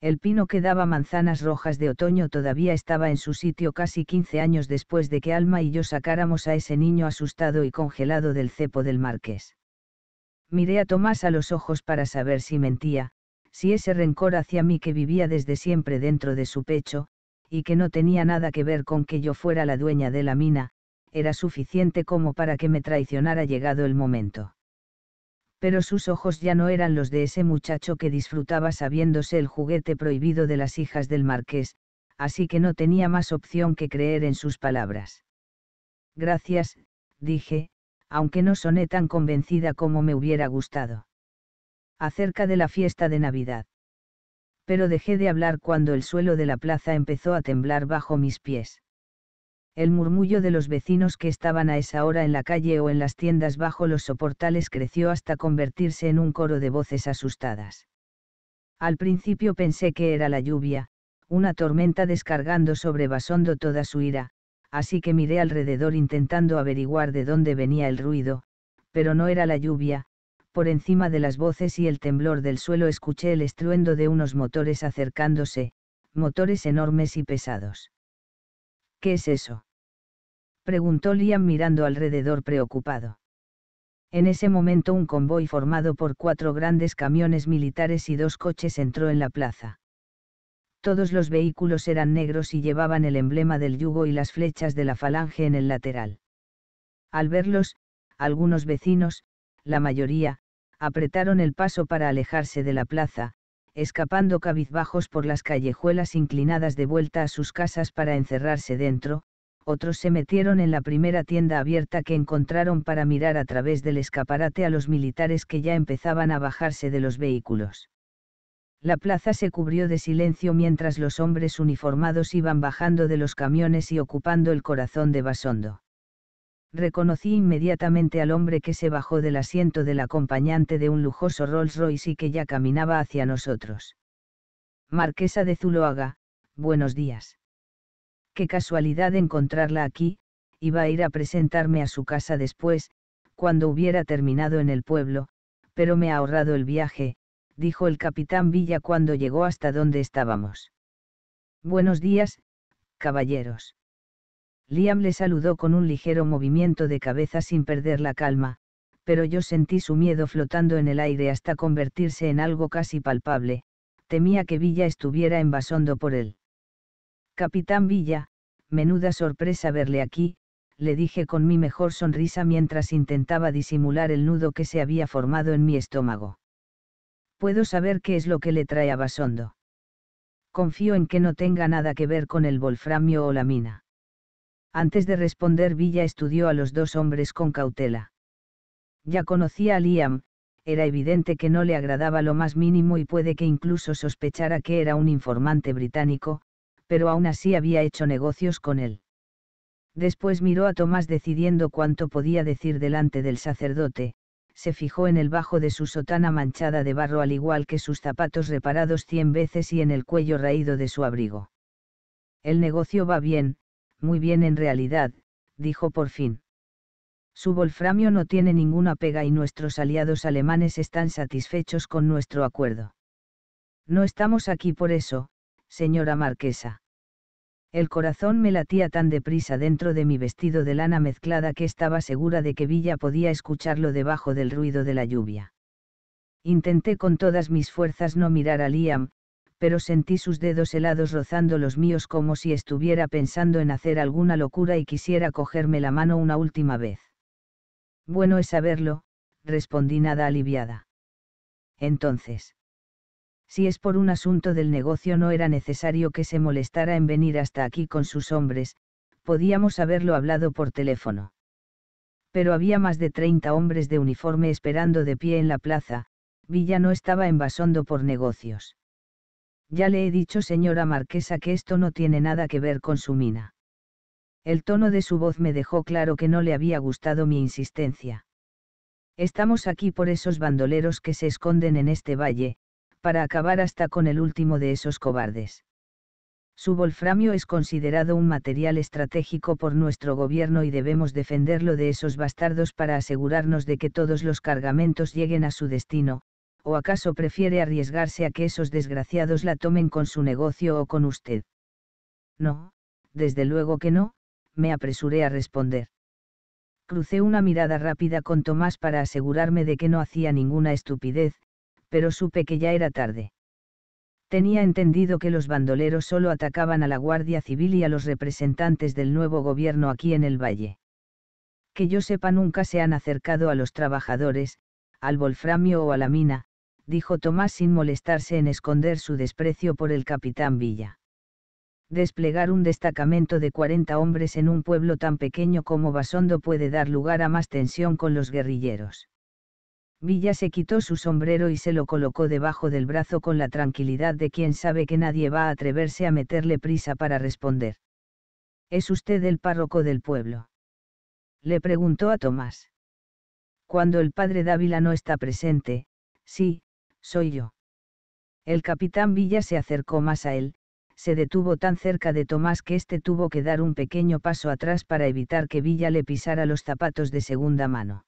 El pino que daba manzanas rojas de otoño todavía estaba en su sitio casi 15 años después de que Alma y yo sacáramos a ese niño asustado y congelado del cepo del marqués. Miré a Tomás a los ojos para saber si mentía, si ese rencor hacia mí que vivía desde siempre dentro de su pecho, y que no tenía nada que ver con que yo fuera la dueña de la mina, era suficiente como para que me traicionara llegado el momento pero sus ojos ya no eran los de ese muchacho que disfrutaba sabiéndose el juguete prohibido de las hijas del marqués, así que no tenía más opción que creer en sus palabras. Gracias, dije, aunque no soné tan convencida como me hubiera gustado. Acerca de la fiesta de Navidad. Pero dejé de hablar cuando el suelo de la plaza empezó a temblar bajo mis pies. El murmullo de los vecinos que estaban a esa hora en la calle o en las tiendas bajo los soportales creció hasta convertirse en un coro de voces asustadas. Al principio pensé que era la lluvia, una tormenta descargando sobre Basondo toda su ira, así que miré alrededor intentando averiguar de dónde venía el ruido, pero no era la lluvia, por encima de las voces y el temblor del suelo escuché el estruendo de unos motores acercándose, motores enormes y pesados. ¿Qué es eso? preguntó Liam mirando alrededor preocupado. En ese momento un convoy formado por cuatro grandes camiones militares y dos coches entró en la plaza. Todos los vehículos eran negros y llevaban el emblema del yugo y las flechas de la falange en el lateral. Al verlos, algunos vecinos, la mayoría, apretaron el paso para alejarse de la plaza, escapando cabizbajos por las callejuelas inclinadas de vuelta a sus casas para encerrarse dentro, otros se metieron en la primera tienda abierta que encontraron para mirar a través del escaparate a los militares que ya empezaban a bajarse de los vehículos. La plaza se cubrió de silencio mientras los hombres uniformados iban bajando de los camiones y ocupando el corazón de Basondo reconocí inmediatamente al hombre que se bajó del asiento del acompañante de un lujoso Rolls Royce y que ya caminaba hacia nosotros. Marquesa de Zuloaga, buenos días. Qué casualidad encontrarla aquí, iba a ir a presentarme a su casa después, cuando hubiera terminado en el pueblo, pero me ha ahorrado el viaje, dijo el capitán Villa cuando llegó hasta donde estábamos. Buenos días, caballeros. Liam le saludó con un ligero movimiento de cabeza sin perder la calma, pero yo sentí su miedo flotando en el aire hasta convertirse en algo casi palpable, temía que Villa estuviera Basondo por él. Capitán Villa, menuda sorpresa verle aquí, le dije con mi mejor sonrisa mientras intentaba disimular el nudo que se había formado en mi estómago. Puedo saber qué es lo que le trae a Basondo. Confío en que no tenga nada que ver con el volframio o la mina. Antes de responder Villa estudió a los dos hombres con cautela. Ya conocía a Liam, era evidente que no le agradaba lo más mínimo y puede que incluso sospechara que era un informante británico, pero aún así había hecho negocios con él. Después miró a Tomás decidiendo cuánto podía decir delante del sacerdote, se fijó en el bajo de su sotana manchada de barro al igual que sus zapatos reparados cien veces y en el cuello raído de su abrigo. El negocio va bien, muy bien en realidad, dijo por fin. Su wolframio no tiene ninguna pega y nuestros aliados alemanes están satisfechos con nuestro acuerdo. No estamos aquí por eso, señora marquesa. El corazón me latía tan deprisa dentro de mi vestido de lana mezclada que estaba segura de que Villa podía escucharlo debajo del ruido de la lluvia. Intenté con todas mis fuerzas no mirar a Liam, pero sentí sus dedos helados rozando los míos como si estuviera pensando en hacer alguna locura y quisiera cogerme la mano una última vez. Bueno es saberlo, respondí nada aliviada. Entonces. Si es por un asunto del negocio no era necesario que se molestara en venir hasta aquí con sus hombres, podíamos haberlo hablado por teléfono. Pero había más de 30 hombres de uniforme esperando de pie en la plaza, Villa no estaba envasando por negocios ya le he dicho, señora marquesa, que esto no tiene nada que ver con su mina. El tono de su voz me dejó claro que no le había gustado mi insistencia. Estamos aquí por esos bandoleros que se esconden en este valle, para acabar hasta con el último de esos cobardes. Su volframio es considerado un material estratégico por nuestro gobierno y debemos defenderlo de esos bastardos para asegurarnos de que todos los cargamentos lleguen a su destino, ¿O acaso prefiere arriesgarse a que esos desgraciados la tomen con su negocio o con usted? No, desde luego que no, me apresuré a responder. Crucé una mirada rápida con Tomás para asegurarme de que no hacía ninguna estupidez, pero supe que ya era tarde. Tenía entendido que los bandoleros solo atacaban a la Guardia Civil y a los representantes del nuevo gobierno aquí en el valle. Que yo sepa nunca se han acercado a los trabajadores, al volframio o a la mina, dijo Tomás sin molestarse en esconder su desprecio por el capitán Villa. Desplegar un destacamento de 40 hombres en un pueblo tan pequeño como Basondo puede dar lugar a más tensión con los guerrilleros. Villa se quitó su sombrero y se lo colocó debajo del brazo con la tranquilidad de quien sabe que nadie va a atreverse a meterle prisa para responder. ¿Es usted el párroco del pueblo? Le preguntó a Tomás. Cuando el padre Dávila no está presente, sí, soy yo. El capitán Villa se acercó más a él, se detuvo tan cerca de Tomás que éste tuvo que dar un pequeño paso atrás para evitar que Villa le pisara los zapatos de segunda mano.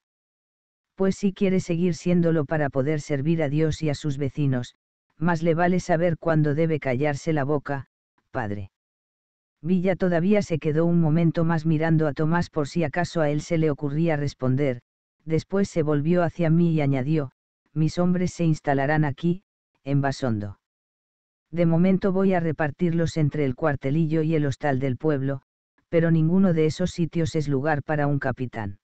Pues si quiere seguir siéndolo para poder servir a Dios y a sus vecinos, más le vale saber cuándo debe callarse la boca, padre. Villa todavía se quedó un momento más mirando a Tomás por si acaso a él se le ocurría responder, después se volvió hacia mí y añadió, mis hombres se instalarán aquí, en Basondo. De momento voy a repartirlos entre el cuartelillo y el hostal del pueblo, pero ninguno de esos sitios es lugar para un capitán.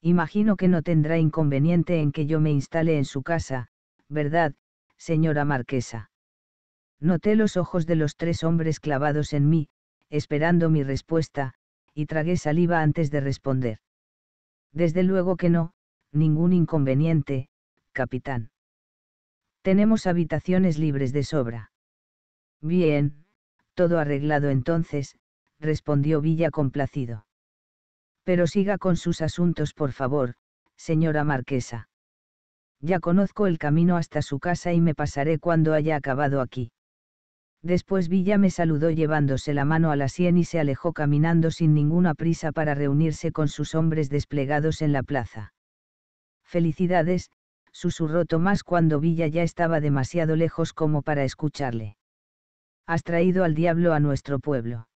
Imagino que no tendrá inconveniente en que yo me instale en su casa, ¿verdad, señora marquesa? Noté los ojos de los tres hombres clavados en mí, esperando mi respuesta, y tragué saliva antes de responder. Desde luego que no, ningún inconveniente, capitán. Tenemos habitaciones libres de sobra. Bien, todo arreglado entonces, respondió Villa complacido. Pero siga con sus asuntos, por favor, señora marquesa. Ya conozco el camino hasta su casa y me pasaré cuando haya acabado aquí. Después Villa me saludó llevándose la mano a la sien y se alejó caminando sin ninguna prisa para reunirse con sus hombres desplegados en la plaza. Felicidades, susurró Tomás cuando Villa ya estaba demasiado lejos como para escucharle. Has traído al diablo a nuestro pueblo.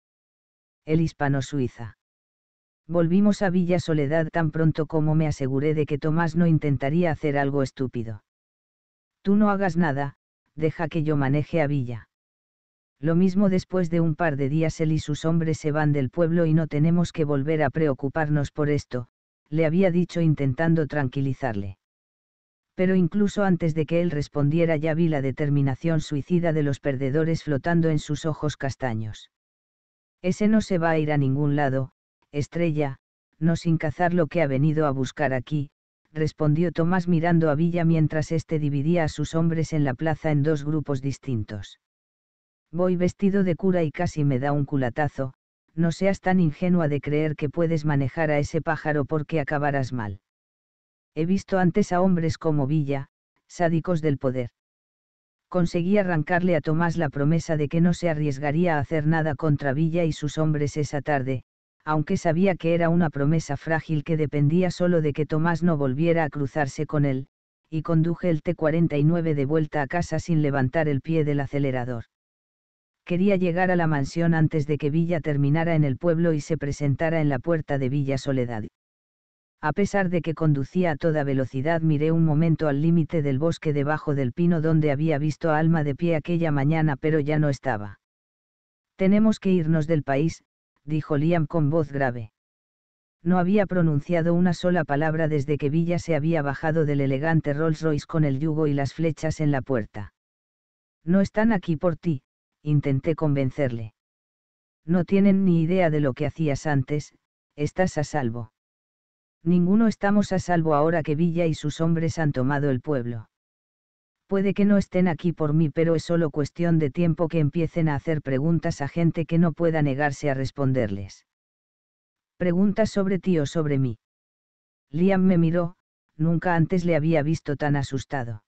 El hispano suiza. Volvimos a Villa Soledad tan pronto como me aseguré de que Tomás no intentaría hacer algo estúpido. Tú no hagas nada, deja que yo maneje a Villa. Lo mismo después de un par de días él y sus hombres se van del pueblo y no tenemos que volver a preocuparnos por esto, le había dicho intentando tranquilizarle pero incluso antes de que él respondiera ya vi la determinación suicida de los perdedores flotando en sus ojos castaños. Ese no se va a ir a ningún lado, estrella, no sin cazar lo que ha venido a buscar aquí, respondió Tomás mirando a Villa mientras éste dividía a sus hombres en la plaza en dos grupos distintos. Voy vestido de cura y casi me da un culatazo, no seas tan ingenua de creer que puedes manejar a ese pájaro porque acabarás mal. He visto antes a hombres como Villa, sádicos del poder. Conseguí arrancarle a Tomás la promesa de que no se arriesgaría a hacer nada contra Villa y sus hombres esa tarde, aunque sabía que era una promesa frágil que dependía solo de que Tomás no volviera a cruzarse con él, y conduje el T-49 de vuelta a casa sin levantar el pie del acelerador. Quería llegar a la mansión antes de que Villa terminara en el pueblo y se presentara en la puerta de Villa Soledad a pesar de que conducía a toda velocidad miré un momento al límite del bosque debajo del pino donde había visto a Alma de pie aquella mañana pero ya no estaba. Tenemos que irnos del país, dijo Liam con voz grave. No había pronunciado una sola palabra desde que Villa se había bajado del elegante Rolls Royce con el yugo y las flechas en la puerta. No están aquí por ti, intenté convencerle. No tienen ni idea de lo que hacías antes, estás a salvo Ninguno estamos a salvo ahora que Villa y sus hombres han tomado el pueblo. Puede que no estén aquí por mí, pero es solo cuestión de tiempo que empiecen a hacer preguntas a gente que no pueda negarse a responderles. Preguntas sobre ti o sobre mí. Liam me miró, nunca antes le había visto tan asustado.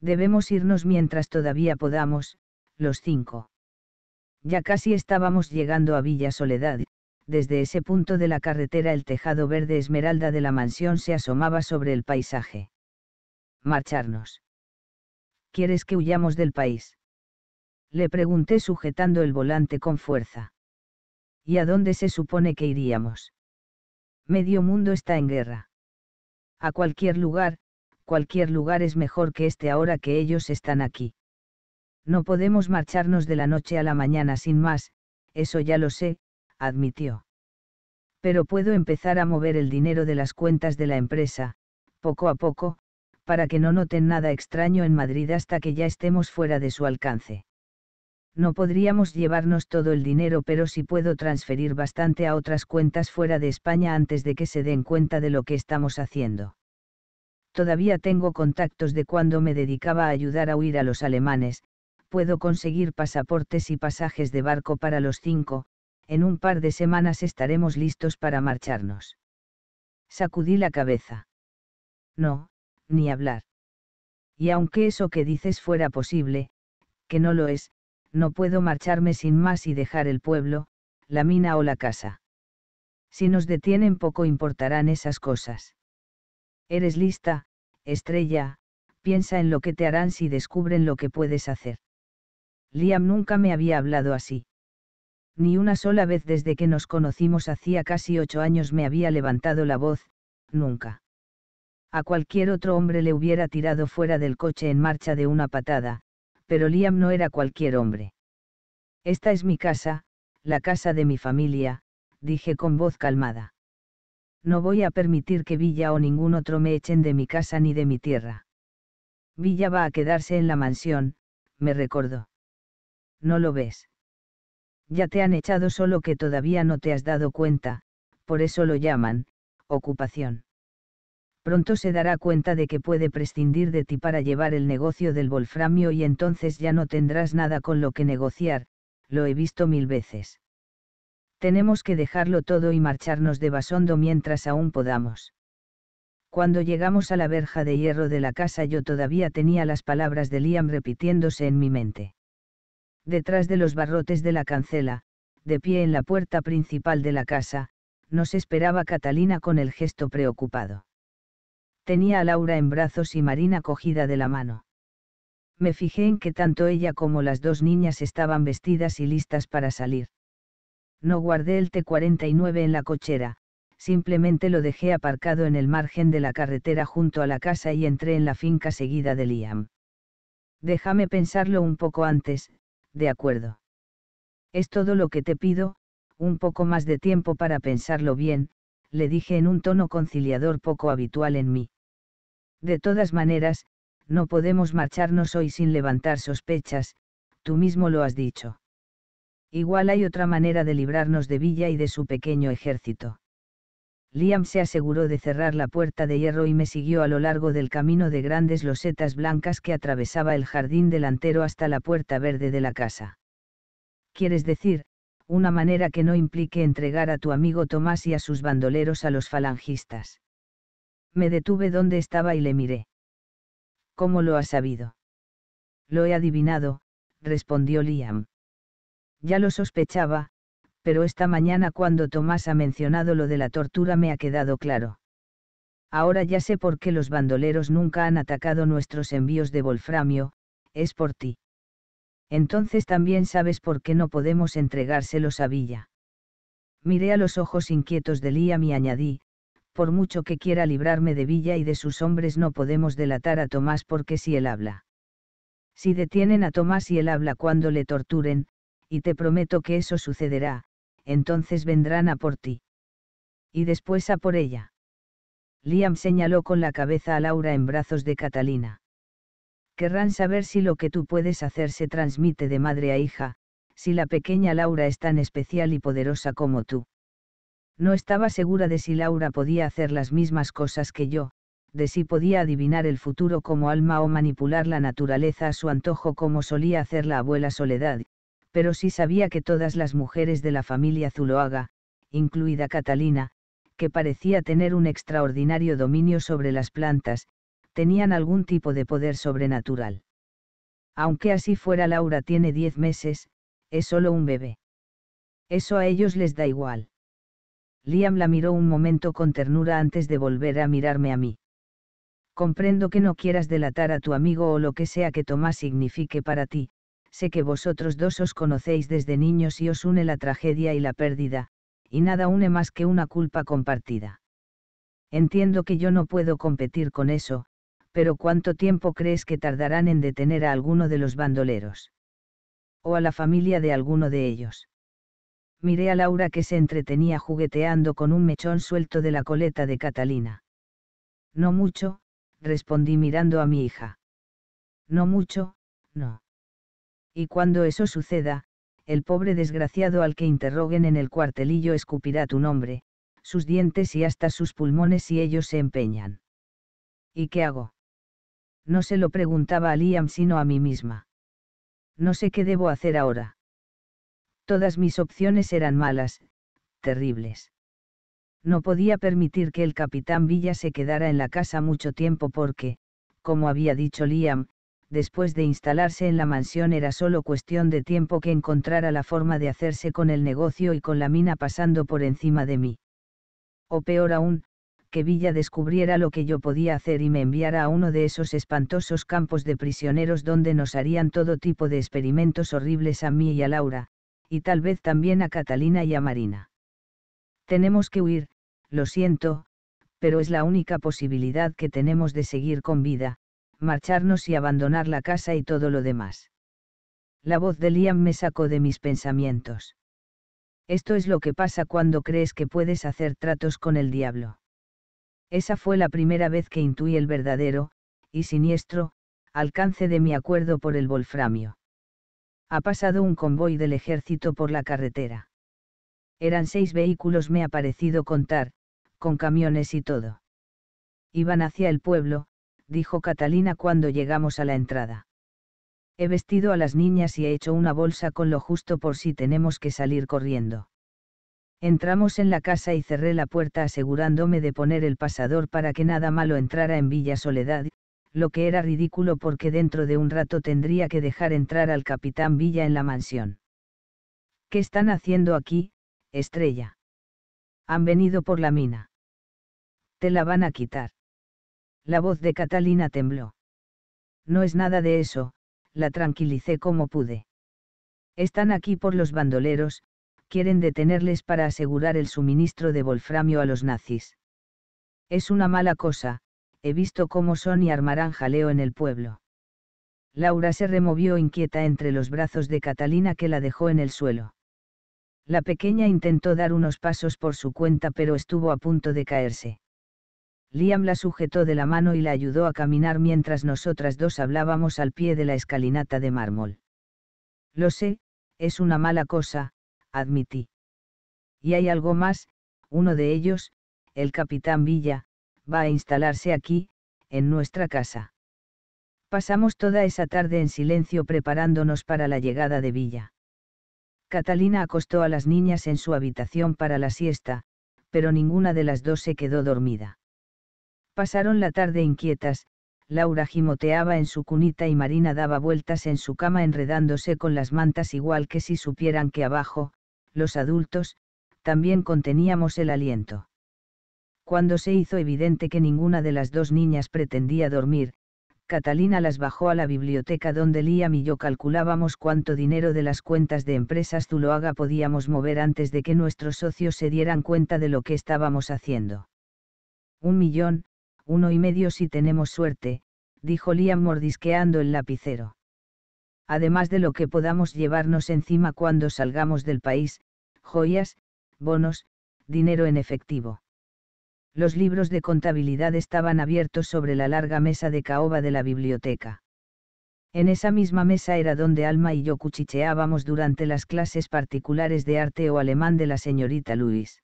Debemos irnos mientras todavía podamos, los cinco. Ya casi estábamos llegando a Villa Soledad, desde ese punto de la carretera el tejado verde esmeralda de la mansión se asomaba sobre el paisaje. Marcharnos. ¿Quieres que huyamos del país? Le pregunté sujetando el volante con fuerza. ¿Y a dónde se supone que iríamos? Medio mundo está en guerra. A cualquier lugar, cualquier lugar es mejor que este ahora que ellos están aquí. No podemos marcharnos de la noche a la mañana sin más, eso ya lo sé, admitió. Pero puedo empezar a mover el dinero de las cuentas de la empresa, poco a poco, para que no noten nada extraño en Madrid hasta que ya estemos fuera de su alcance. No podríamos llevarnos todo el dinero, pero sí puedo transferir bastante a otras cuentas fuera de España antes de que se den cuenta de lo que estamos haciendo. Todavía tengo contactos de cuando me dedicaba a ayudar a huir a los alemanes, puedo conseguir pasaportes y pasajes de barco para los cinco, en un par de semanas estaremos listos para marcharnos. Sacudí la cabeza. No, ni hablar. Y aunque eso que dices fuera posible, que no lo es, no puedo marcharme sin más y dejar el pueblo, la mina o la casa. Si nos detienen poco importarán esas cosas. Eres lista, estrella, piensa en lo que te harán si descubren lo que puedes hacer. Liam nunca me había hablado así. Ni una sola vez desde que nos conocimos hacía casi ocho años me había levantado la voz, nunca. A cualquier otro hombre le hubiera tirado fuera del coche en marcha de una patada, pero Liam no era cualquier hombre. Esta es mi casa, la casa de mi familia, dije con voz calmada. No voy a permitir que Villa o ningún otro me echen de mi casa ni de mi tierra. Villa va a quedarse en la mansión, me recordó. ¿No lo ves? Ya te han echado solo que todavía no te has dado cuenta, por eso lo llaman, ocupación. Pronto se dará cuenta de que puede prescindir de ti para llevar el negocio del wolframio y entonces ya no tendrás nada con lo que negociar, lo he visto mil veces. Tenemos que dejarlo todo y marcharnos de Basondo mientras aún podamos. Cuando llegamos a la verja de hierro de la casa yo todavía tenía las palabras de Liam repitiéndose en mi mente detrás de los barrotes de la cancela, de pie en la puerta principal de la casa, nos esperaba Catalina con el gesto preocupado. Tenía a Laura en brazos y Marina cogida de la mano. Me fijé en que tanto ella como las dos niñas estaban vestidas y listas para salir. No guardé el T-49 en la cochera, simplemente lo dejé aparcado en el margen de la carretera junto a la casa y entré en la finca seguida de Liam. Déjame pensarlo un poco antes, de acuerdo. Es todo lo que te pido, un poco más de tiempo para pensarlo bien, le dije en un tono conciliador poco habitual en mí. De todas maneras, no podemos marcharnos hoy sin levantar sospechas, tú mismo lo has dicho. Igual hay otra manera de librarnos de Villa y de su pequeño ejército. Liam se aseguró de cerrar la puerta de hierro y me siguió a lo largo del camino de grandes losetas blancas que atravesaba el jardín delantero hasta la puerta verde de la casa. Quieres decir, una manera que no implique entregar a tu amigo Tomás y a sus bandoleros a los falangistas. Me detuve donde estaba y le miré. ¿Cómo lo has sabido? Lo he adivinado, respondió Liam. Ya lo sospechaba, pero esta mañana cuando Tomás ha mencionado lo de la tortura me ha quedado claro. Ahora ya sé por qué los bandoleros nunca han atacado nuestros envíos de wolframio, es por ti. Entonces también sabes por qué no podemos entregárselos a Villa. Miré a los ojos inquietos de Liam y añadí, por mucho que quiera librarme de Villa y de sus hombres no podemos delatar a Tomás porque si él habla. Si detienen a Tomás y él habla cuando le torturen, y te prometo que eso sucederá, entonces vendrán a por ti. Y después a por ella. Liam señaló con la cabeza a Laura en brazos de Catalina. Querrán saber si lo que tú puedes hacer se transmite de madre a hija, si la pequeña Laura es tan especial y poderosa como tú. No estaba segura de si Laura podía hacer las mismas cosas que yo, de si podía adivinar el futuro como alma o manipular la naturaleza a su antojo como solía hacer la abuela Soledad, pero sí sabía que todas las mujeres de la familia Zuloaga, incluida Catalina, que parecía tener un extraordinario dominio sobre las plantas, tenían algún tipo de poder sobrenatural. Aunque así fuera Laura tiene diez meses, es solo un bebé. Eso a ellos les da igual. Liam la miró un momento con ternura antes de volver a mirarme a mí. Comprendo que no quieras delatar a tu amigo o lo que sea que Tomás signifique para ti, sé que vosotros dos os conocéis desde niños y os une la tragedia y la pérdida, y nada une más que una culpa compartida. Entiendo que yo no puedo competir con eso, pero ¿cuánto tiempo crees que tardarán en detener a alguno de los bandoleros? O a la familia de alguno de ellos. Miré a Laura que se entretenía jugueteando con un mechón suelto de la coleta de Catalina. No mucho, respondí mirando a mi hija. No mucho, no. Y cuando eso suceda, el pobre desgraciado al que interroguen en el cuartelillo escupirá tu nombre, sus dientes y hasta sus pulmones si ellos se empeñan. ¿Y qué hago? No se lo preguntaba a Liam sino a mí misma. No sé qué debo hacer ahora. Todas mis opciones eran malas, terribles. No podía permitir que el capitán Villa se quedara en la casa mucho tiempo porque, como había dicho Liam, después de instalarse en la mansión era solo cuestión de tiempo que encontrara la forma de hacerse con el negocio y con la mina pasando por encima de mí. O peor aún, que Villa descubriera lo que yo podía hacer y me enviara a uno de esos espantosos campos de prisioneros donde nos harían todo tipo de experimentos horribles a mí y a Laura, y tal vez también a Catalina y a Marina. Tenemos que huir, lo siento, pero es la única posibilidad que tenemos de seguir con vida, marcharnos y abandonar la casa y todo lo demás. La voz de Liam me sacó de mis pensamientos. Esto es lo que pasa cuando crees que puedes hacer tratos con el diablo. Esa fue la primera vez que intuí el verdadero, y siniestro, alcance de mi acuerdo por el Wolframio. Ha pasado un convoy del ejército por la carretera. Eran seis vehículos, me ha parecido contar, con camiones y todo. Iban hacia el pueblo, dijo Catalina cuando llegamos a la entrada. He vestido a las niñas y he hecho una bolsa con lo justo por si tenemos que salir corriendo. Entramos en la casa y cerré la puerta asegurándome de poner el pasador para que nada malo entrara en Villa Soledad, lo que era ridículo porque dentro de un rato tendría que dejar entrar al capitán Villa en la mansión. ¿Qué están haciendo aquí, estrella? Han venido por la mina. Te la van a quitar. La voz de Catalina tembló. No es nada de eso, la tranquilicé como pude. Están aquí por los bandoleros, quieren detenerles para asegurar el suministro de wolframio a los nazis. Es una mala cosa, he visto cómo son y armarán jaleo en el pueblo. Laura se removió inquieta entre los brazos de Catalina que la dejó en el suelo. La pequeña intentó dar unos pasos por su cuenta pero estuvo a punto de caerse. Liam la sujetó de la mano y la ayudó a caminar mientras nosotras dos hablábamos al pie de la escalinata de mármol. Lo sé, es una mala cosa, admití. Y hay algo más, uno de ellos, el capitán Villa, va a instalarse aquí, en nuestra casa. Pasamos toda esa tarde en silencio preparándonos para la llegada de Villa. Catalina acostó a las niñas en su habitación para la siesta, pero ninguna de las dos se quedó dormida. Pasaron la tarde inquietas, Laura gimoteaba en su cunita y Marina daba vueltas en su cama enredándose con las mantas igual que si supieran que abajo, los adultos, también conteníamos el aliento. Cuando se hizo evidente que ninguna de las dos niñas pretendía dormir, Catalina las bajó a la biblioteca donde Liam y yo calculábamos cuánto dinero de las cuentas de empresas Zuloaga podíamos mover antes de que nuestros socios se dieran cuenta de lo que estábamos haciendo. Un millón, uno y medio si tenemos suerte, dijo Liam mordisqueando el lapicero. Además de lo que podamos llevarnos encima cuando salgamos del país, joyas, bonos, dinero en efectivo. Los libros de contabilidad estaban abiertos sobre la larga mesa de caoba de la biblioteca. En esa misma mesa era donde Alma y yo cuchicheábamos durante las clases particulares de arte o alemán de la señorita Luis.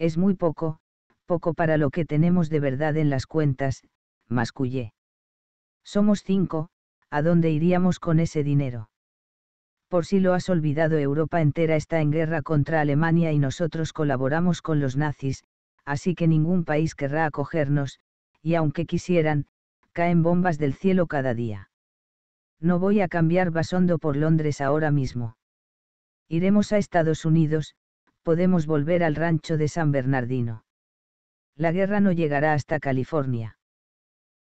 Es muy poco, poco para lo que tenemos de verdad en las cuentas, mascullé. Somos cinco, ¿a dónde iríamos con ese dinero? Por si lo has olvidado, Europa entera está en guerra contra Alemania y nosotros colaboramos con los nazis, así que ningún país querrá acogernos, y aunque quisieran, caen bombas del cielo cada día. No voy a cambiar Basondo por Londres ahora mismo. Iremos a Estados Unidos, podemos volver al rancho de San Bernardino la guerra no llegará hasta California.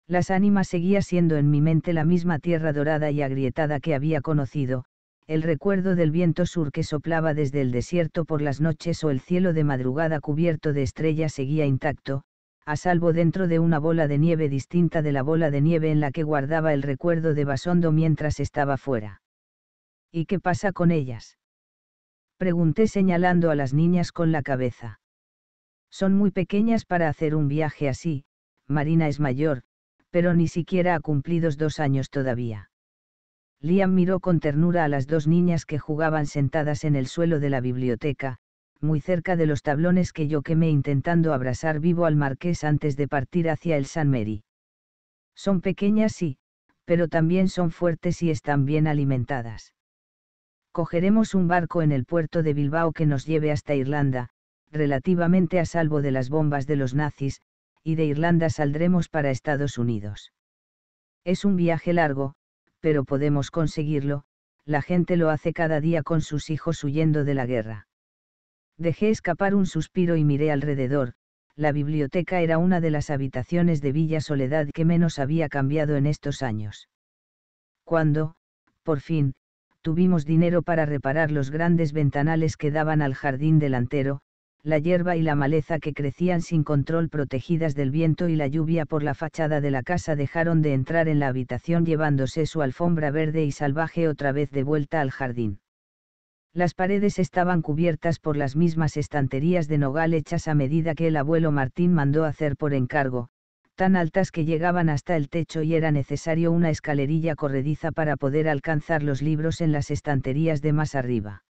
Las ánimas seguía siendo en mi mente la misma tierra dorada y agrietada que había conocido, el recuerdo del viento sur que soplaba desde el desierto por las noches o el cielo de madrugada cubierto de estrellas seguía intacto, a salvo dentro de una bola de nieve distinta de la bola de nieve en la que guardaba el recuerdo de Basondo mientras estaba fuera. ¿Y qué pasa con ellas? Pregunté señalando a las niñas con la cabeza. Son muy pequeñas para hacer un viaje así, Marina es mayor, pero ni siquiera ha cumplido dos años todavía. Liam miró con ternura a las dos niñas que jugaban sentadas en el suelo de la biblioteca, muy cerca de los tablones que yo quemé intentando abrazar vivo al marqués antes de partir hacia el San Mary. Son pequeñas sí, pero también son fuertes y están bien alimentadas. Cogeremos un barco en el puerto de Bilbao que nos lleve hasta Irlanda, relativamente a salvo de las bombas de los nazis, y de Irlanda saldremos para Estados Unidos. Es un viaje largo, pero podemos conseguirlo, la gente lo hace cada día con sus hijos huyendo de la guerra. Dejé escapar un suspiro y miré alrededor, la biblioteca era una de las habitaciones de Villa Soledad que menos había cambiado en estos años. Cuando, por fin, tuvimos dinero para reparar los grandes ventanales que daban al jardín delantero, la hierba y la maleza que crecían sin control protegidas del viento y la lluvia por la fachada de la casa dejaron de entrar en la habitación llevándose su alfombra verde y salvaje otra vez de vuelta al jardín. Las paredes estaban cubiertas por las mismas estanterías de nogal hechas a medida que el abuelo Martín mandó hacer por encargo, tan altas que llegaban hasta el techo y era necesario una escalerilla corrediza para poder alcanzar los libros en las estanterías de más arriba.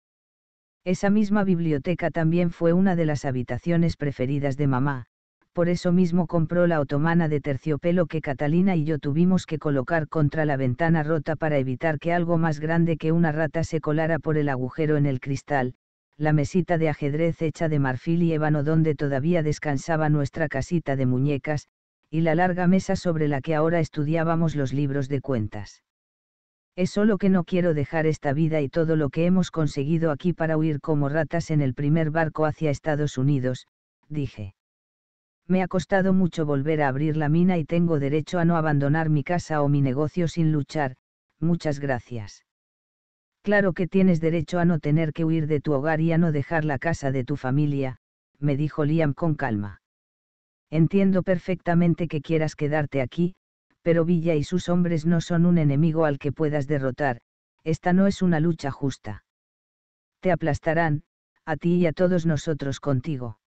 Esa misma biblioteca también fue una de las habitaciones preferidas de mamá, por eso mismo compró la otomana de terciopelo que Catalina y yo tuvimos que colocar contra la ventana rota para evitar que algo más grande que una rata se colara por el agujero en el cristal, la mesita de ajedrez hecha de marfil y ébano donde todavía descansaba nuestra casita de muñecas, y la larga mesa sobre la que ahora estudiábamos los libros de cuentas. Es solo que no quiero dejar esta vida y todo lo que hemos conseguido aquí para huir como ratas en el primer barco hacia Estados Unidos, dije. Me ha costado mucho volver a abrir la mina y tengo derecho a no abandonar mi casa o mi negocio sin luchar, muchas gracias. Claro que tienes derecho a no tener que huir de tu hogar y a no dejar la casa de tu familia, me dijo Liam con calma. Entiendo perfectamente que quieras quedarte aquí, pero Villa y sus hombres no son un enemigo al que puedas derrotar, esta no es una lucha justa. Te aplastarán, a ti y a todos nosotros contigo.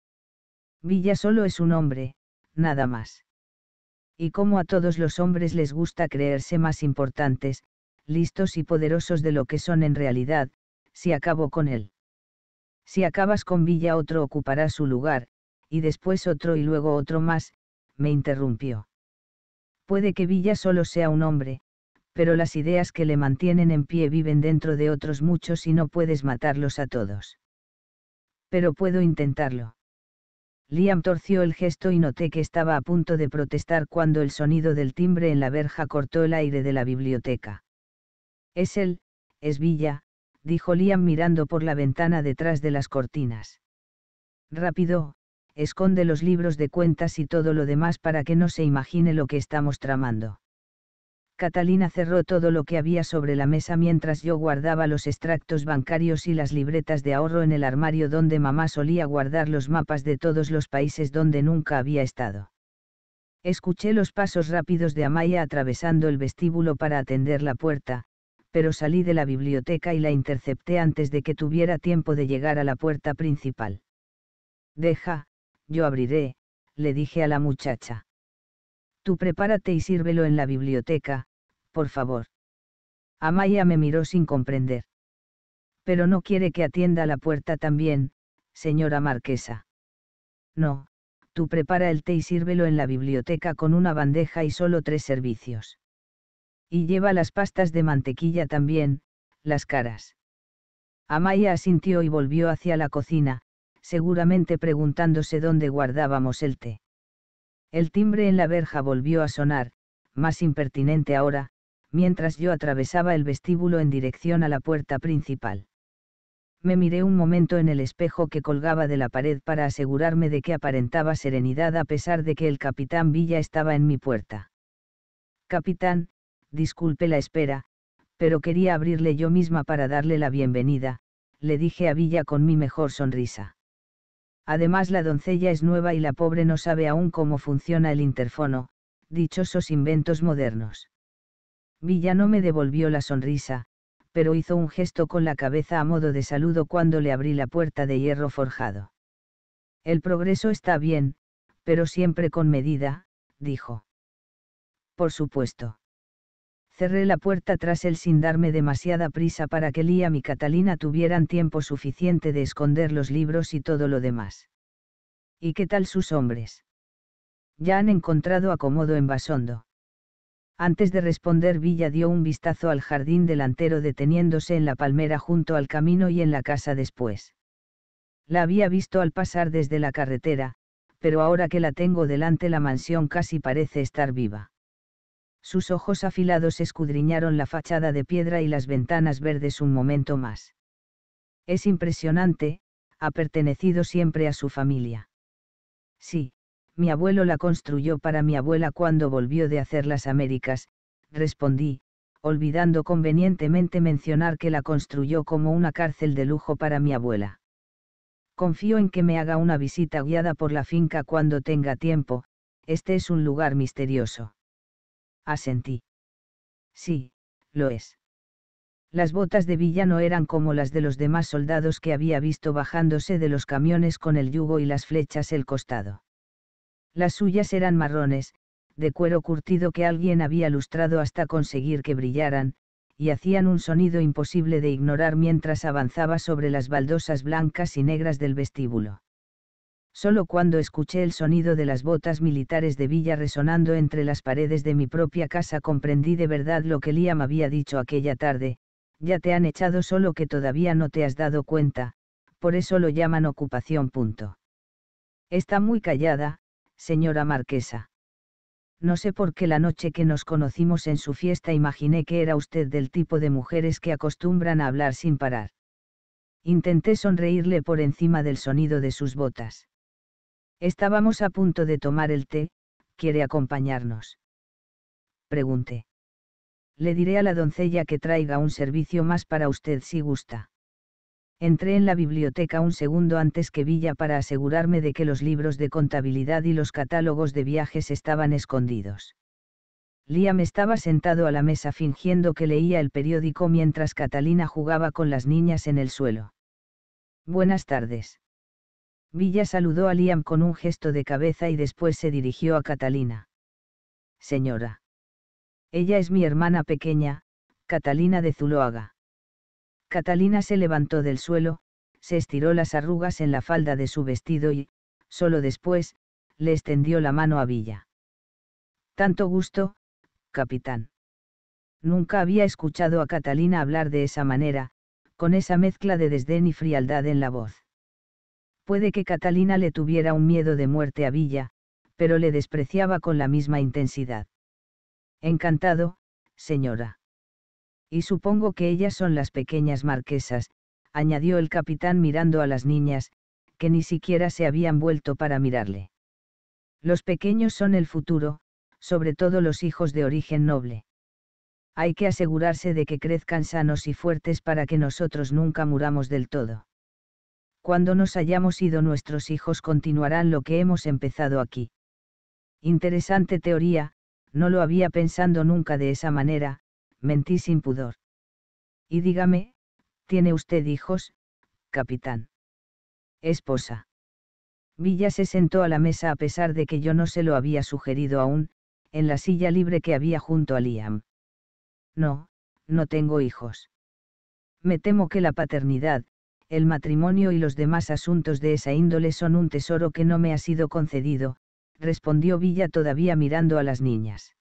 Villa solo es un hombre, nada más. Y como a todos los hombres les gusta creerse más importantes, listos y poderosos de lo que son en realidad, si acabo con él. Si acabas con Villa otro ocupará su lugar, y después otro y luego otro más, me interrumpió. Puede que Villa solo sea un hombre, pero las ideas que le mantienen en pie viven dentro de otros muchos y no puedes matarlos a todos. Pero puedo intentarlo. Liam torció el gesto y noté que estaba a punto de protestar cuando el sonido del timbre en la verja cortó el aire de la biblioteca. Es él, es Villa, dijo Liam mirando por la ventana detrás de las cortinas. Rápido, esconde los libros de cuentas y todo lo demás para que no se imagine lo que estamos tramando. Catalina cerró todo lo que había sobre la mesa mientras yo guardaba los extractos bancarios y las libretas de ahorro en el armario donde mamá solía guardar los mapas de todos los países donde nunca había estado. Escuché los pasos rápidos de Amaya atravesando el vestíbulo para atender la puerta, pero salí de la biblioteca y la intercepté antes de que tuviera tiempo de llegar a la puerta principal. Deja, yo abriré, le dije a la muchacha. Tú prepárate y sírvelo en la biblioteca, por favor. Amaya me miró sin comprender. Pero no quiere que atienda la puerta también, señora marquesa. No, tú prepara el té y sírvelo en la biblioteca con una bandeja y solo tres servicios. Y lleva las pastas de mantequilla también, las caras. Amaya asintió y volvió hacia la cocina, seguramente preguntándose dónde guardábamos el té. El timbre en la verja volvió a sonar, más impertinente ahora, mientras yo atravesaba el vestíbulo en dirección a la puerta principal. Me miré un momento en el espejo que colgaba de la pared para asegurarme de que aparentaba serenidad a pesar de que el capitán Villa estaba en mi puerta. Capitán, disculpe la espera, pero quería abrirle yo misma para darle la bienvenida, le dije a Villa con mi mejor sonrisa. Además la doncella es nueva y la pobre no sabe aún cómo funciona el interfono, dichosos inventos modernos. Villa no me devolvió la sonrisa, pero hizo un gesto con la cabeza a modo de saludo cuando le abrí la puerta de hierro forjado. El progreso está bien, pero siempre con medida, dijo. Por supuesto cerré la puerta tras él sin darme demasiada prisa para que Liam y Catalina tuvieran tiempo suficiente de esconder los libros y todo lo demás. ¿Y qué tal sus hombres? Ya han encontrado acomodo en Basondo. Antes de responder Villa dio un vistazo al jardín delantero deteniéndose en la palmera junto al camino y en la casa después. La había visto al pasar desde la carretera, pero ahora que la tengo delante la mansión casi parece estar viva. Sus ojos afilados escudriñaron la fachada de piedra y las ventanas verdes un momento más. Es impresionante, ha pertenecido siempre a su familia. Sí, mi abuelo la construyó para mi abuela cuando volvió de hacer las Américas, respondí, olvidando convenientemente mencionar que la construyó como una cárcel de lujo para mi abuela. Confío en que me haga una visita guiada por la finca cuando tenga tiempo, este es un lugar misterioso asentí. Sí, lo es. Las botas de Villa no eran como las de los demás soldados que había visto bajándose de los camiones con el yugo y las flechas el costado. Las suyas eran marrones, de cuero curtido que alguien había lustrado hasta conseguir que brillaran, y hacían un sonido imposible de ignorar mientras avanzaba sobre las baldosas blancas y negras del vestíbulo. Solo cuando escuché el sonido de las botas militares de Villa resonando entre las paredes de mi propia casa comprendí de verdad lo que Liam había dicho aquella tarde, ya te han echado solo que todavía no te has dado cuenta, por eso lo llaman ocupación. Punto. Está muy callada, señora marquesa. No sé por qué la noche que nos conocimos en su fiesta imaginé que era usted del tipo de mujeres que acostumbran a hablar sin parar. Intenté sonreírle por encima del sonido de sus botas. Estábamos a punto de tomar el té, ¿quiere acompañarnos? Pregunté. Le diré a la doncella que traiga un servicio más para usted si gusta. Entré en la biblioteca un segundo antes que Villa para asegurarme de que los libros de contabilidad y los catálogos de viajes estaban escondidos. Liam estaba sentado a la mesa fingiendo que leía el periódico mientras Catalina jugaba con las niñas en el suelo. Buenas tardes. Villa saludó a Liam con un gesto de cabeza y después se dirigió a Catalina. Señora. Ella es mi hermana pequeña, Catalina de Zuloaga. Catalina se levantó del suelo, se estiró las arrugas en la falda de su vestido y, solo después, le extendió la mano a Villa. Tanto gusto, capitán. Nunca había escuchado a Catalina hablar de esa manera, con esa mezcla de desdén y frialdad en la voz. Puede que Catalina le tuviera un miedo de muerte a Villa, pero le despreciaba con la misma intensidad. Encantado, señora. Y supongo que ellas son las pequeñas marquesas, añadió el capitán mirando a las niñas, que ni siquiera se habían vuelto para mirarle. Los pequeños son el futuro, sobre todo los hijos de origen noble. Hay que asegurarse de que crezcan sanos y fuertes para que nosotros nunca muramos del todo. Cuando nos hayamos ido nuestros hijos continuarán lo que hemos empezado aquí. Interesante teoría, no lo había pensado nunca de esa manera, mentí sin pudor. Y dígame, ¿tiene usted hijos, capitán? Esposa. Villa se sentó a la mesa a pesar de que yo no se lo había sugerido aún, en la silla libre que había junto a Liam. No, no tengo hijos. Me temo que la paternidad, el matrimonio y los demás asuntos de esa índole son un tesoro que no me ha sido concedido, respondió Villa todavía mirando a las niñas.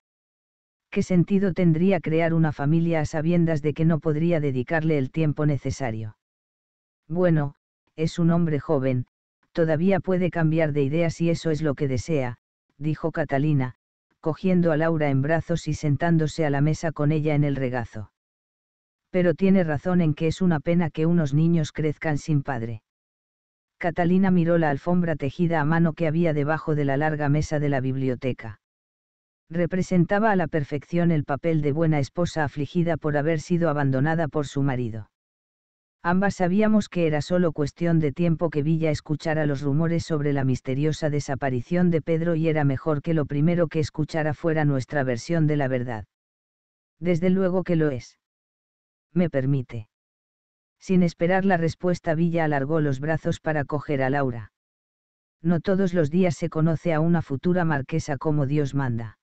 ¿Qué sentido tendría crear una familia a sabiendas de que no podría dedicarle el tiempo necesario? Bueno, es un hombre joven, todavía puede cambiar de idea si eso es lo que desea, dijo Catalina, cogiendo a Laura en brazos y sentándose a la mesa con ella en el regazo pero tiene razón en que es una pena que unos niños crezcan sin padre. Catalina miró la alfombra tejida a mano que había debajo de la larga mesa de la biblioteca. Representaba a la perfección el papel de buena esposa afligida por haber sido abandonada por su marido. Ambas sabíamos que era solo cuestión de tiempo que Villa escuchara los rumores sobre la misteriosa desaparición de Pedro y era mejor que lo primero que escuchara fuera nuestra versión de la verdad. Desde luego que lo es me permite. Sin esperar la respuesta, Villa alargó los brazos para coger a Laura. No todos los días se conoce a una futura marquesa como Dios manda.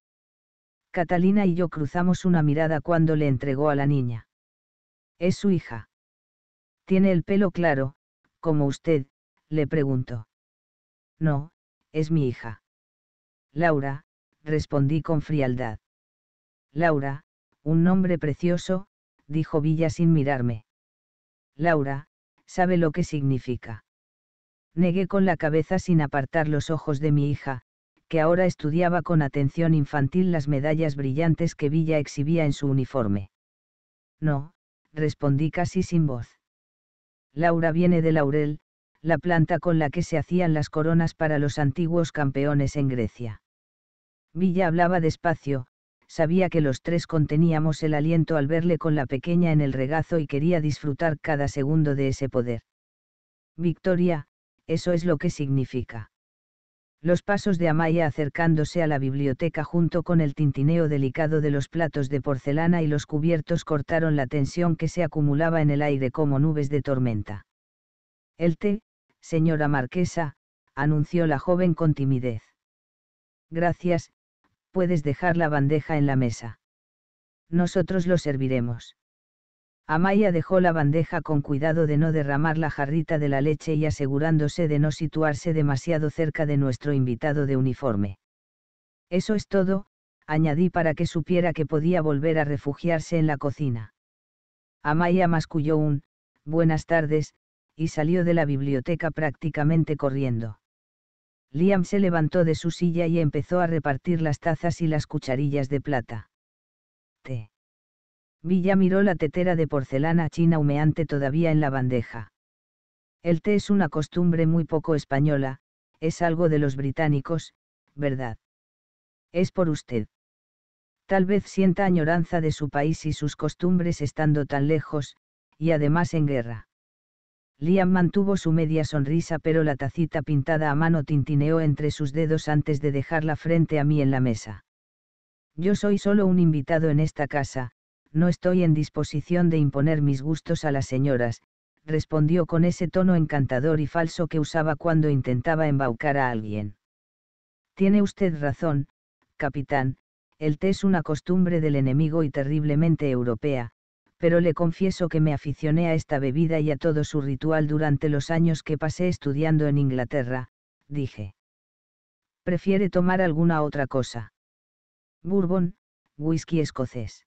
Catalina y yo cruzamos una mirada cuando le entregó a la niña. Es su hija. Tiene el pelo claro, como usted, le preguntó. No, es mi hija. Laura, respondí con frialdad. Laura, un nombre precioso, dijo Villa sin mirarme. Laura, sabe lo que significa. Negué con la cabeza sin apartar los ojos de mi hija, que ahora estudiaba con atención infantil las medallas brillantes que Villa exhibía en su uniforme. No, respondí casi sin voz. Laura viene de laurel, la planta con la que se hacían las coronas para los antiguos campeones en Grecia. Villa hablaba despacio, sabía que los tres conteníamos el aliento al verle con la pequeña en el regazo y quería disfrutar cada segundo de ese poder. Victoria, eso es lo que significa. Los pasos de Amaya acercándose a la biblioteca junto con el tintineo delicado de los platos de porcelana y los cubiertos cortaron la tensión que se acumulaba en el aire como nubes de tormenta. El té, señora marquesa, anunció la joven con timidez. Gracias, puedes dejar la bandeja en la mesa. Nosotros lo serviremos. Amaya dejó la bandeja con cuidado de no derramar la jarrita de la leche y asegurándose de no situarse demasiado cerca de nuestro invitado de uniforme. Eso es todo, añadí para que supiera que podía volver a refugiarse en la cocina. Amaya masculló un, buenas tardes, y salió de la biblioteca prácticamente corriendo. Liam se levantó de su silla y empezó a repartir las tazas y las cucharillas de plata. Té. Villa miró la tetera de porcelana china humeante todavía en la bandeja. El té es una costumbre muy poco española, es algo de los británicos, ¿verdad? Es por usted. Tal vez sienta añoranza de su país y sus costumbres estando tan lejos, y además en guerra. Liam mantuvo su media sonrisa pero la tacita pintada a mano tintineó entre sus dedos antes de dejarla frente a mí en la mesa. Yo soy solo un invitado en esta casa, no estoy en disposición de imponer mis gustos a las señoras, respondió con ese tono encantador y falso que usaba cuando intentaba embaucar a alguien. Tiene usted razón, capitán, el té es una costumbre del enemigo y terriblemente europea, pero le confieso que me aficioné a esta bebida y a todo su ritual durante los años que pasé estudiando en Inglaterra, dije. Prefiere tomar alguna otra cosa. Bourbon, whisky escocés.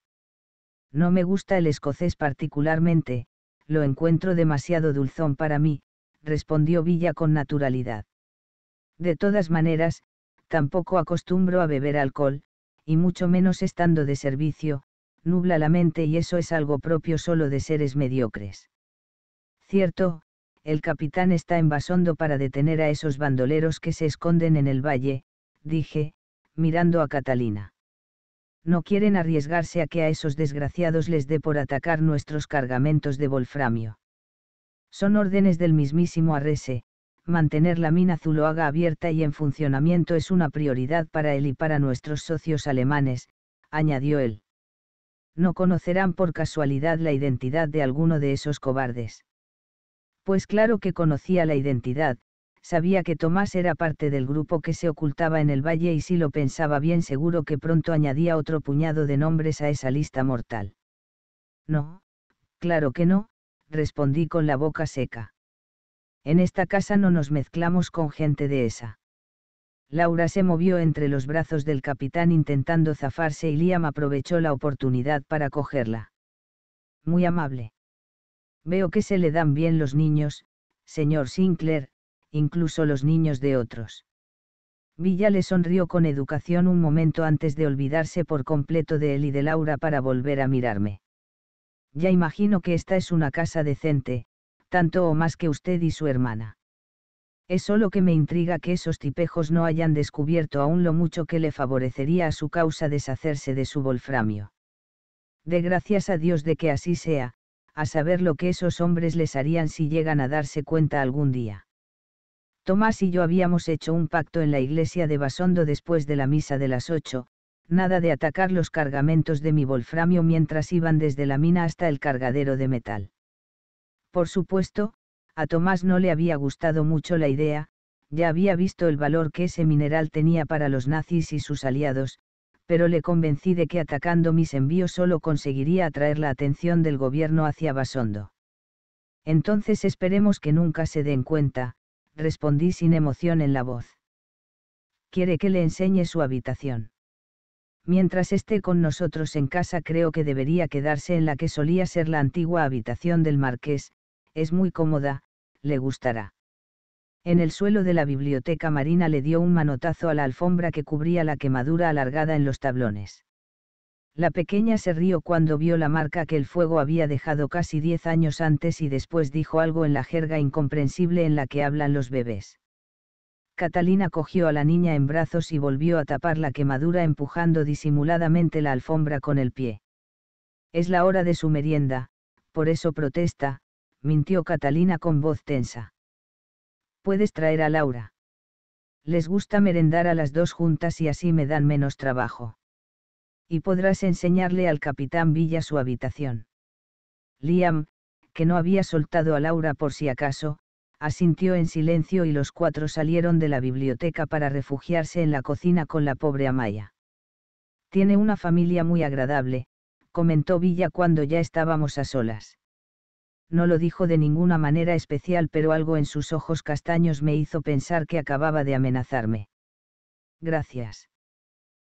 No me gusta el escocés particularmente, lo encuentro demasiado dulzón para mí, respondió Villa con naturalidad. De todas maneras, tampoco acostumbro a beber alcohol, y mucho menos estando de servicio, nubla la mente y eso es algo propio solo de seres mediocres. Cierto, el capitán está en para detener a esos bandoleros que se esconden en el valle, dije, mirando a Catalina. No quieren arriesgarse a que a esos desgraciados les dé por atacar nuestros cargamentos de wolframio. Son órdenes del mismísimo Arrese, mantener la mina Zuloaga abierta y en funcionamiento es una prioridad para él y para nuestros socios alemanes, añadió él no conocerán por casualidad la identidad de alguno de esos cobardes. Pues claro que conocía la identidad, sabía que Tomás era parte del grupo que se ocultaba en el valle y si lo pensaba bien seguro que pronto añadía otro puñado de nombres a esa lista mortal. No, claro que no, respondí con la boca seca. En esta casa no nos mezclamos con gente de esa. Laura se movió entre los brazos del capitán intentando zafarse y Liam aprovechó la oportunidad para cogerla. Muy amable. Veo que se le dan bien los niños, señor Sinclair, incluso los niños de otros. Villa le sonrió con educación un momento antes de olvidarse por completo de él y de Laura para volver a mirarme. Ya imagino que esta es una casa decente, tanto o más que usted y su hermana. Es solo que me intriga que esos tipejos no hayan descubierto aún lo mucho que le favorecería a su causa deshacerse de su volframio. De gracias a Dios de que así sea, a saber lo que esos hombres les harían si llegan a darse cuenta algún día. Tomás y yo habíamos hecho un pacto en la iglesia de Basondo después de la misa de las ocho, nada de atacar los cargamentos de mi volframio mientras iban desde la mina hasta el cargadero de metal. Por supuesto, a Tomás no le había gustado mucho la idea, ya había visto el valor que ese mineral tenía para los nazis y sus aliados, pero le convencí de que atacando mis envíos solo conseguiría atraer la atención del gobierno hacia Basondo. Entonces esperemos que nunca se den cuenta, respondí sin emoción en la voz. Quiere que le enseñe su habitación. Mientras esté con nosotros en casa creo que debería quedarse en la que solía ser la antigua habitación del marqués, es muy cómoda, le gustará. En el suelo de la biblioteca marina le dio un manotazo a la alfombra que cubría la quemadura alargada en los tablones. La pequeña se rió cuando vio la marca que el fuego había dejado casi diez años antes y después dijo algo en la jerga incomprensible en la que hablan los bebés. Catalina cogió a la niña en brazos y volvió a tapar la quemadura empujando disimuladamente la alfombra con el pie. Es la hora de su merienda, por eso protesta, mintió Catalina con voz tensa. Puedes traer a Laura. Les gusta merendar a las dos juntas y así me dan menos trabajo. Y podrás enseñarle al capitán Villa su habitación. Liam, que no había soltado a Laura por si acaso, asintió en silencio y los cuatro salieron de la biblioteca para refugiarse en la cocina con la pobre Amaya. Tiene una familia muy agradable, comentó Villa cuando ya estábamos a solas no lo dijo de ninguna manera especial, pero algo en sus ojos castaños me hizo pensar que acababa de amenazarme. Gracias.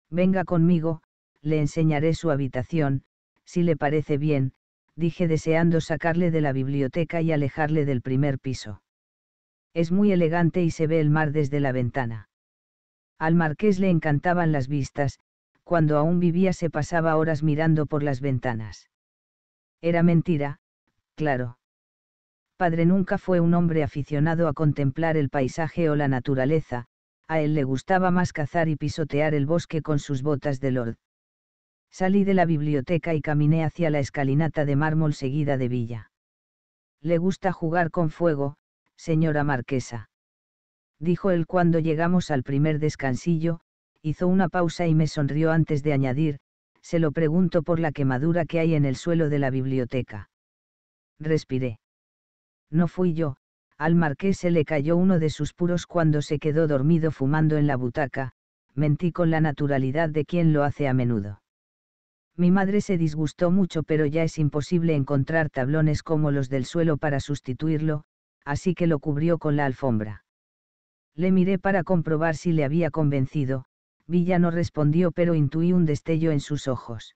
Venga conmigo, le enseñaré su habitación, si le parece bien, dije deseando sacarle de la biblioteca y alejarle del primer piso. Es muy elegante y se ve el mar desde la ventana. Al marqués le encantaban las vistas, cuando aún vivía se pasaba horas mirando por las ventanas. Era mentira, claro. Padre nunca fue un hombre aficionado a contemplar el paisaje o la naturaleza, a él le gustaba más cazar y pisotear el bosque con sus botas de lord. Salí de la biblioteca y caminé hacia la escalinata de mármol seguida de Villa. Le gusta jugar con fuego, señora marquesa. Dijo él cuando llegamos al primer descansillo, hizo una pausa y me sonrió antes de añadir, se lo pregunto por la quemadura que hay en el suelo de la biblioteca respiré. No fui yo, al marqués se le cayó uno de sus puros cuando se quedó dormido fumando en la butaca, mentí con la naturalidad de quien lo hace a menudo. Mi madre se disgustó mucho pero ya es imposible encontrar tablones como los del suelo para sustituirlo, así que lo cubrió con la alfombra. Le miré para comprobar si le había convencido, Villa no respondió pero intuí un destello en sus ojos.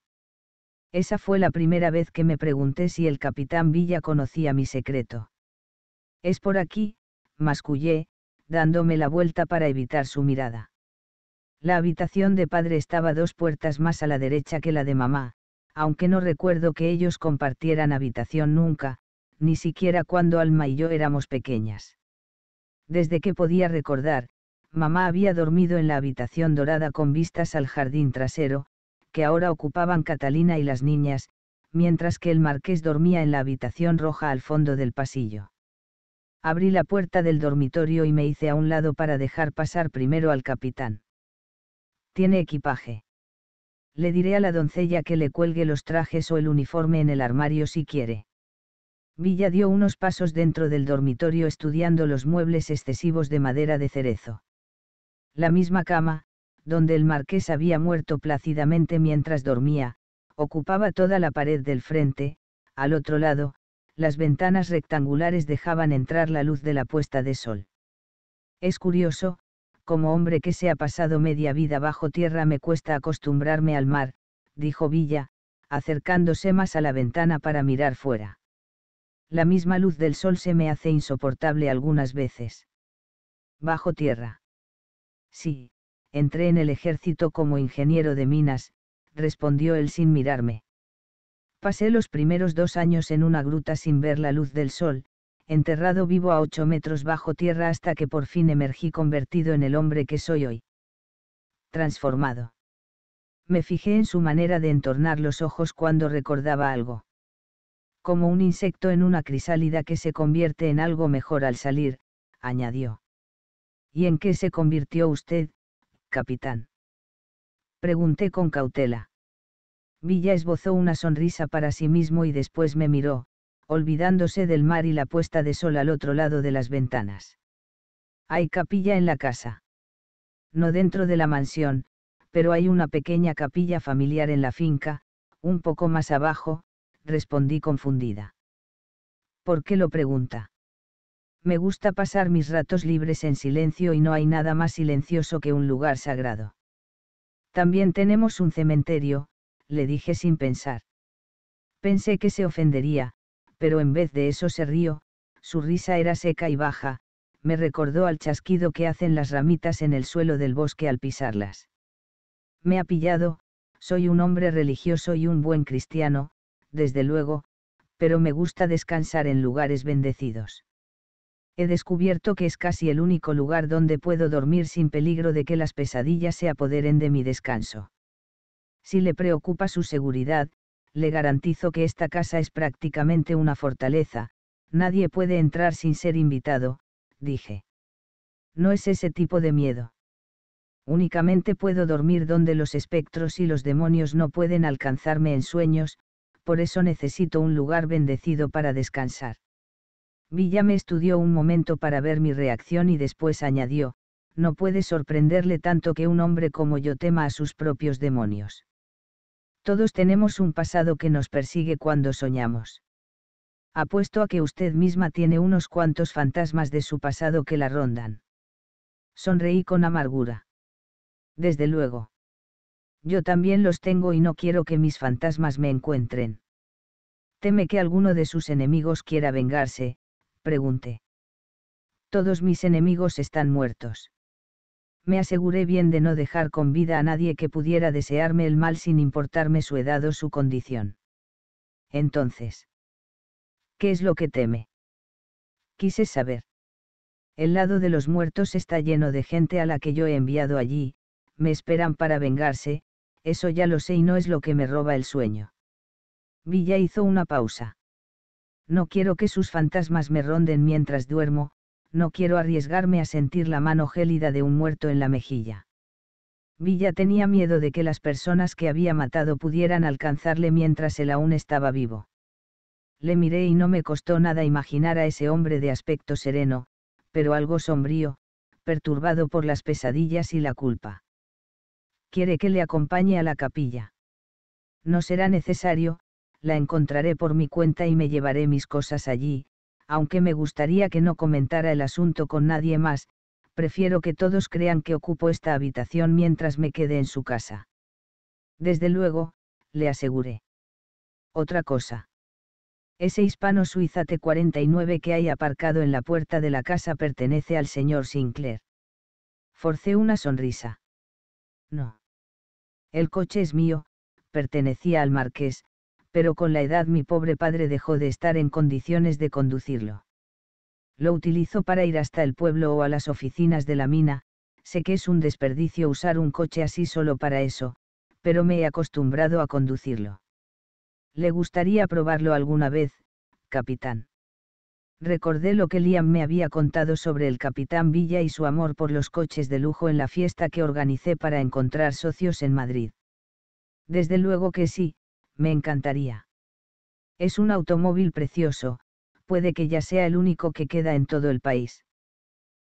Esa fue la primera vez que me pregunté si el capitán Villa conocía mi secreto. Es por aquí, mascullé, dándome la vuelta para evitar su mirada. La habitación de padre estaba dos puertas más a la derecha que la de mamá, aunque no recuerdo que ellos compartieran habitación nunca, ni siquiera cuando Alma y yo éramos pequeñas. Desde que podía recordar, mamá había dormido en la habitación dorada con vistas al jardín trasero, que ahora ocupaban Catalina y las niñas, mientras que el marqués dormía en la habitación roja al fondo del pasillo. Abrí la puerta del dormitorio y me hice a un lado para dejar pasar primero al capitán. Tiene equipaje. Le diré a la doncella que le cuelgue los trajes o el uniforme en el armario si quiere. Villa dio unos pasos dentro del dormitorio estudiando los muebles excesivos de madera de cerezo. La misma cama, donde el marqués había muerto plácidamente mientras dormía, ocupaba toda la pared del frente, al otro lado, las ventanas rectangulares dejaban entrar la luz de la puesta de sol. Es curioso, como hombre que se ha pasado media vida bajo tierra me cuesta acostumbrarme al mar, dijo Villa, acercándose más a la ventana para mirar fuera. La misma luz del sol se me hace insoportable algunas veces. Bajo tierra. Sí, entré en el ejército como ingeniero de minas, respondió él sin mirarme. Pasé los primeros dos años en una gruta sin ver la luz del sol, enterrado vivo a ocho metros bajo tierra hasta que por fin emergí convertido en el hombre que soy hoy. Transformado. Me fijé en su manera de entornar los ojos cuando recordaba algo. Como un insecto en una crisálida que se convierte en algo mejor al salir, añadió. ¿Y en qué se convirtió usted, capitán? Pregunté con cautela. Villa esbozó una sonrisa para sí mismo y después me miró, olvidándose del mar y la puesta de sol al otro lado de las ventanas. Hay capilla en la casa. No dentro de la mansión, pero hay una pequeña capilla familiar en la finca, un poco más abajo, respondí confundida. ¿Por qué lo pregunta? me gusta pasar mis ratos libres en silencio y no hay nada más silencioso que un lugar sagrado. También tenemos un cementerio, le dije sin pensar. Pensé que se ofendería, pero en vez de eso se rió, su risa era seca y baja, me recordó al chasquido que hacen las ramitas en el suelo del bosque al pisarlas. Me ha pillado, soy un hombre religioso y un buen cristiano, desde luego, pero me gusta descansar en lugares bendecidos he descubierto que es casi el único lugar donde puedo dormir sin peligro de que las pesadillas se apoderen de mi descanso. Si le preocupa su seguridad, le garantizo que esta casa es prácticamente una fortaleza, nadie puede entrar sin ser invitado, dije. No es ese tipo de miedo. Únicamente puedo dormir donde los espectros y los demonios no pueden alcanzarme en sueños, por eso necesito un lugar bendecido para descansar. Villa me estudió un momento para ver mi reacción y después añadió, no puede sorprenderle tanto que un hombre como yo tema a sus propios demonios. Todos tenemos un pasado que nos persigue cuando soñamos. Apuesto a que usted misma tiene unos cuantos fantasmas de su pasado que la rondan. Sonreí con amargura. Desde luego. Yo también los tengo y no quiero que mis fantasmas me encuentren. Teme que alguno de sus enemigos quiera vengarse, pregunté. Todos mis enemigos están muertos. Me aseguré bien de no dejar con vida a nadie que pudiera desearme el mal sin importarme su edad o su condición. Entonces, ¿qué es lo que teme? Quise saber. El lado de los muertos está lleno de gente a la que yo he enviado allí, me esperan para vengarse, eso ya lo sé y no es lo que me roba el sueño. Villa hizo una pausa. No quiero que sus fantasmas me ronden mientras duermo, no quiero arriesgarme a sentir la mano gélida de un muerto en la mejilla. Villa tenía miedo de que las personas que había matado pudieran alcanzarle mientras él aún estaba vivo. Le miré y no me costó nada imaginar a ese hombre de aspecto sereno, pero algo sombrío, perturbado por las pesadillas y la culpa. Quiere que le acompañe a la capilla. No será necesario, la encontraré por mi cuenta y me llevaré mis cosas allí, aunque me gustaría que no comentara el asunto con nadie más, prefiero que todos crean que ocupo esta habitación mientras me quede en su casa. Desde luego, le aseguré. Otra cosa. Ese hispano suiza T-49 que hay aparcado en la puerta de la casa pertenece al señor Sinclair. Forcé una sonrisa. No. El coche es mío, pertenecía al marqués, pero con la edad mi pobre padre dejó de estar en condiciones de conducirlo. Lo utilizo para ir hasta el pueblo o a las oficinas de la mina, sé que es un desperdicio usar un coche así solo para eso, pero me he acostumbrado a conducirlo. Le gustaría probarlo alguna vez, capitán. Recordé lo que Liam me había contado sobre el capitán Villa y su amor por los coches de lujo en la fiesta que organicé para encontrar socios en Madrid. Desde luego que sí, me encantaría. Es un automóvil precioso, puede que ya sea el único que queda en todo el país.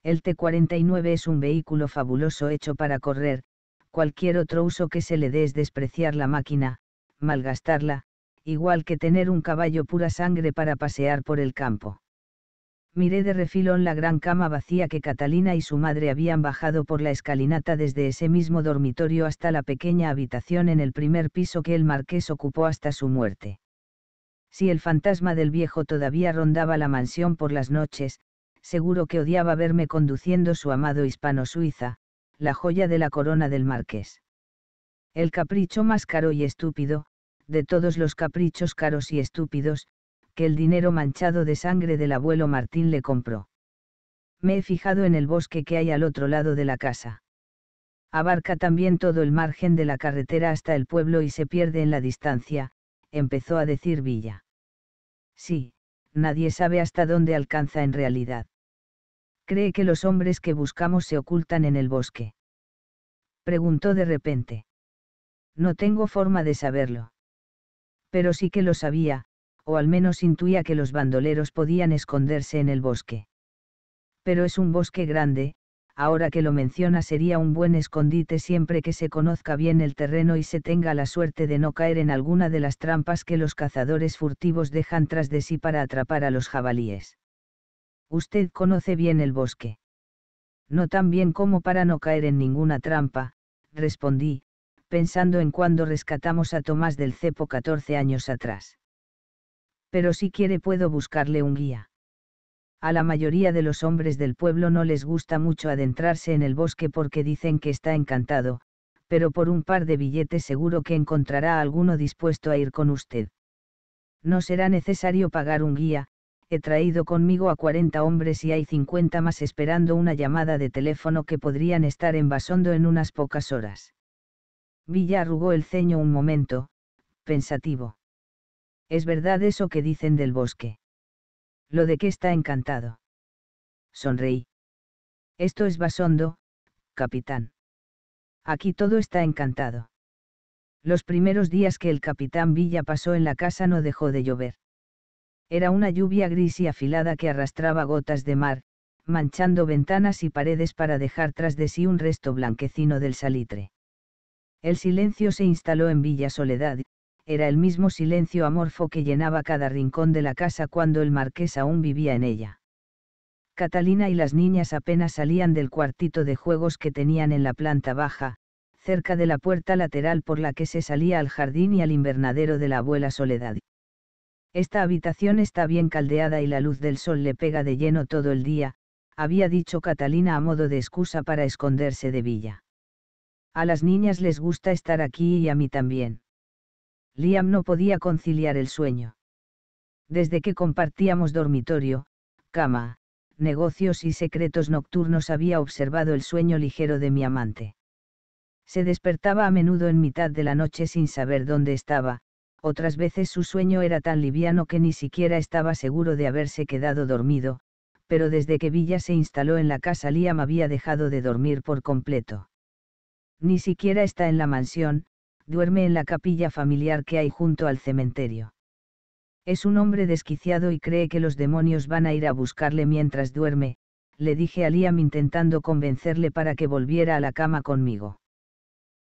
El T-49 es un vehículo fabuloso hecho para correr, cualquier otro uso que se le dé es despreciar la máquina, malgastarla, igual que tener un caballo pura sangre para pasear por el campo miré de refilón la gran cama vacía que Catalina y su madre habían bajado por la escalinata desde ese mismo dormitorio hasta la pequeña habitación en el primer piso que el marqués ocupó hasta su muerte. Si el fantasma del viejo todavía rondaba la mansión por las noches, seguro que odiaba verme conduciendo su amado hispano-suiza, la joya de la corona del marqués. El capricho más caro y estúpido, de todos los caprichos caros y estúpidos, que el dinero manchado de sangre del abuelo Martín le compró. Me he fijado en el bosque que hay al otro lado de la casa. Abarca también todo el margen de la carretera hasta el pueblo y se pierde en la distancia, empezó a decir Villa. Sí, nadie sabe hasta dónde alcanza en realidad. ¿Cree que los hombres que buscamos se ocultan en el bosque? Preguntó de repente. No tengo forma de saberlo. Pero sí que lo sabía, o al menos intuía que los bandoleros podían esconderse en el bosque. Pero es un bosque grande, ahora que lo menciona sería un buen escondite siempre que se conozca bien el terreno y se tenga la suerte de no caer en alguna de las trampas que los cazadores furtivos dejan tras de sí para atrapar a los jabalíes. Usted conoce bien el bosque. No tan bien como para no caer en ninguna trampa, respondí, pensando en cuando rescatamos a Tomás del cepo 14 años atrás pero si quiere puedo buscarle un guía. A la mayoría de los hombres del pueblo no les gusta mucho adentrarse en el bosque porque dicen que está encantado, pero por un par de billetes seguro que encontrará alguno dispuesto a ir con usted. No será necesario pagar un guía, he traído conmigo a 40 hombres y hay 50 más esperando una llamada de teléfono que podrían estar en en unas pocas horas. Villa arrugó el ceño un momento, pensativo. Es verdad eso que dicen del bosque. Lo de que está encantado. Sonreí. Esto es Basondo, capitán. Aquí todo está encantado. Los primeros días que el capitán Villa pasó en la casa no dejó de llover. Era una lluvia gris y afilada que arrastraba gotas de mar, manchando ventanas y paredes para dejar tras de sí un resto blanquecino del salitre. El silencio se instaló en Villa Soledad, era el mismo silencio amorfo que llenaba cada rincón de la casa cuando el marqués aún vivía en ella. Catalina y las niñas apenas salían del cuartito de juegos que tenían en la planta baja, cerca de la puerta lateral por la que se salía al jardín y al invernadero de la abuela Soledad. Esta habitación está bien caldeada y la luz del sol le pega de lleno todo el día, había dicho Catalina a modo de excusa para esconderse de Villa. A las niñas les gusta estar aquí y a mí también. Liam no podía conciliar el sueño. Desde que compartíamos dormitorio, cama, negocios y secretos nocturnos había observado el sueño ligero de mi amante. Se despertaba a menudo en mitad de la noche sin saber dónde estaba, otras veces su sueño era tan liviano que ni siquiera estaba seguro de haberse quedado dormido, pero desde que Villa se instaló en la casa Liam había dejado de dormir por completo. Ni siquiera está en la mansión, duerme en la capilla familiar que hay junto al cementerio. Es un hombre desquiciado y cree que los demonios van a ir a buscarle mientras duerme, le dije a Liam intentando convencerle para que volviera a la cama conmigo.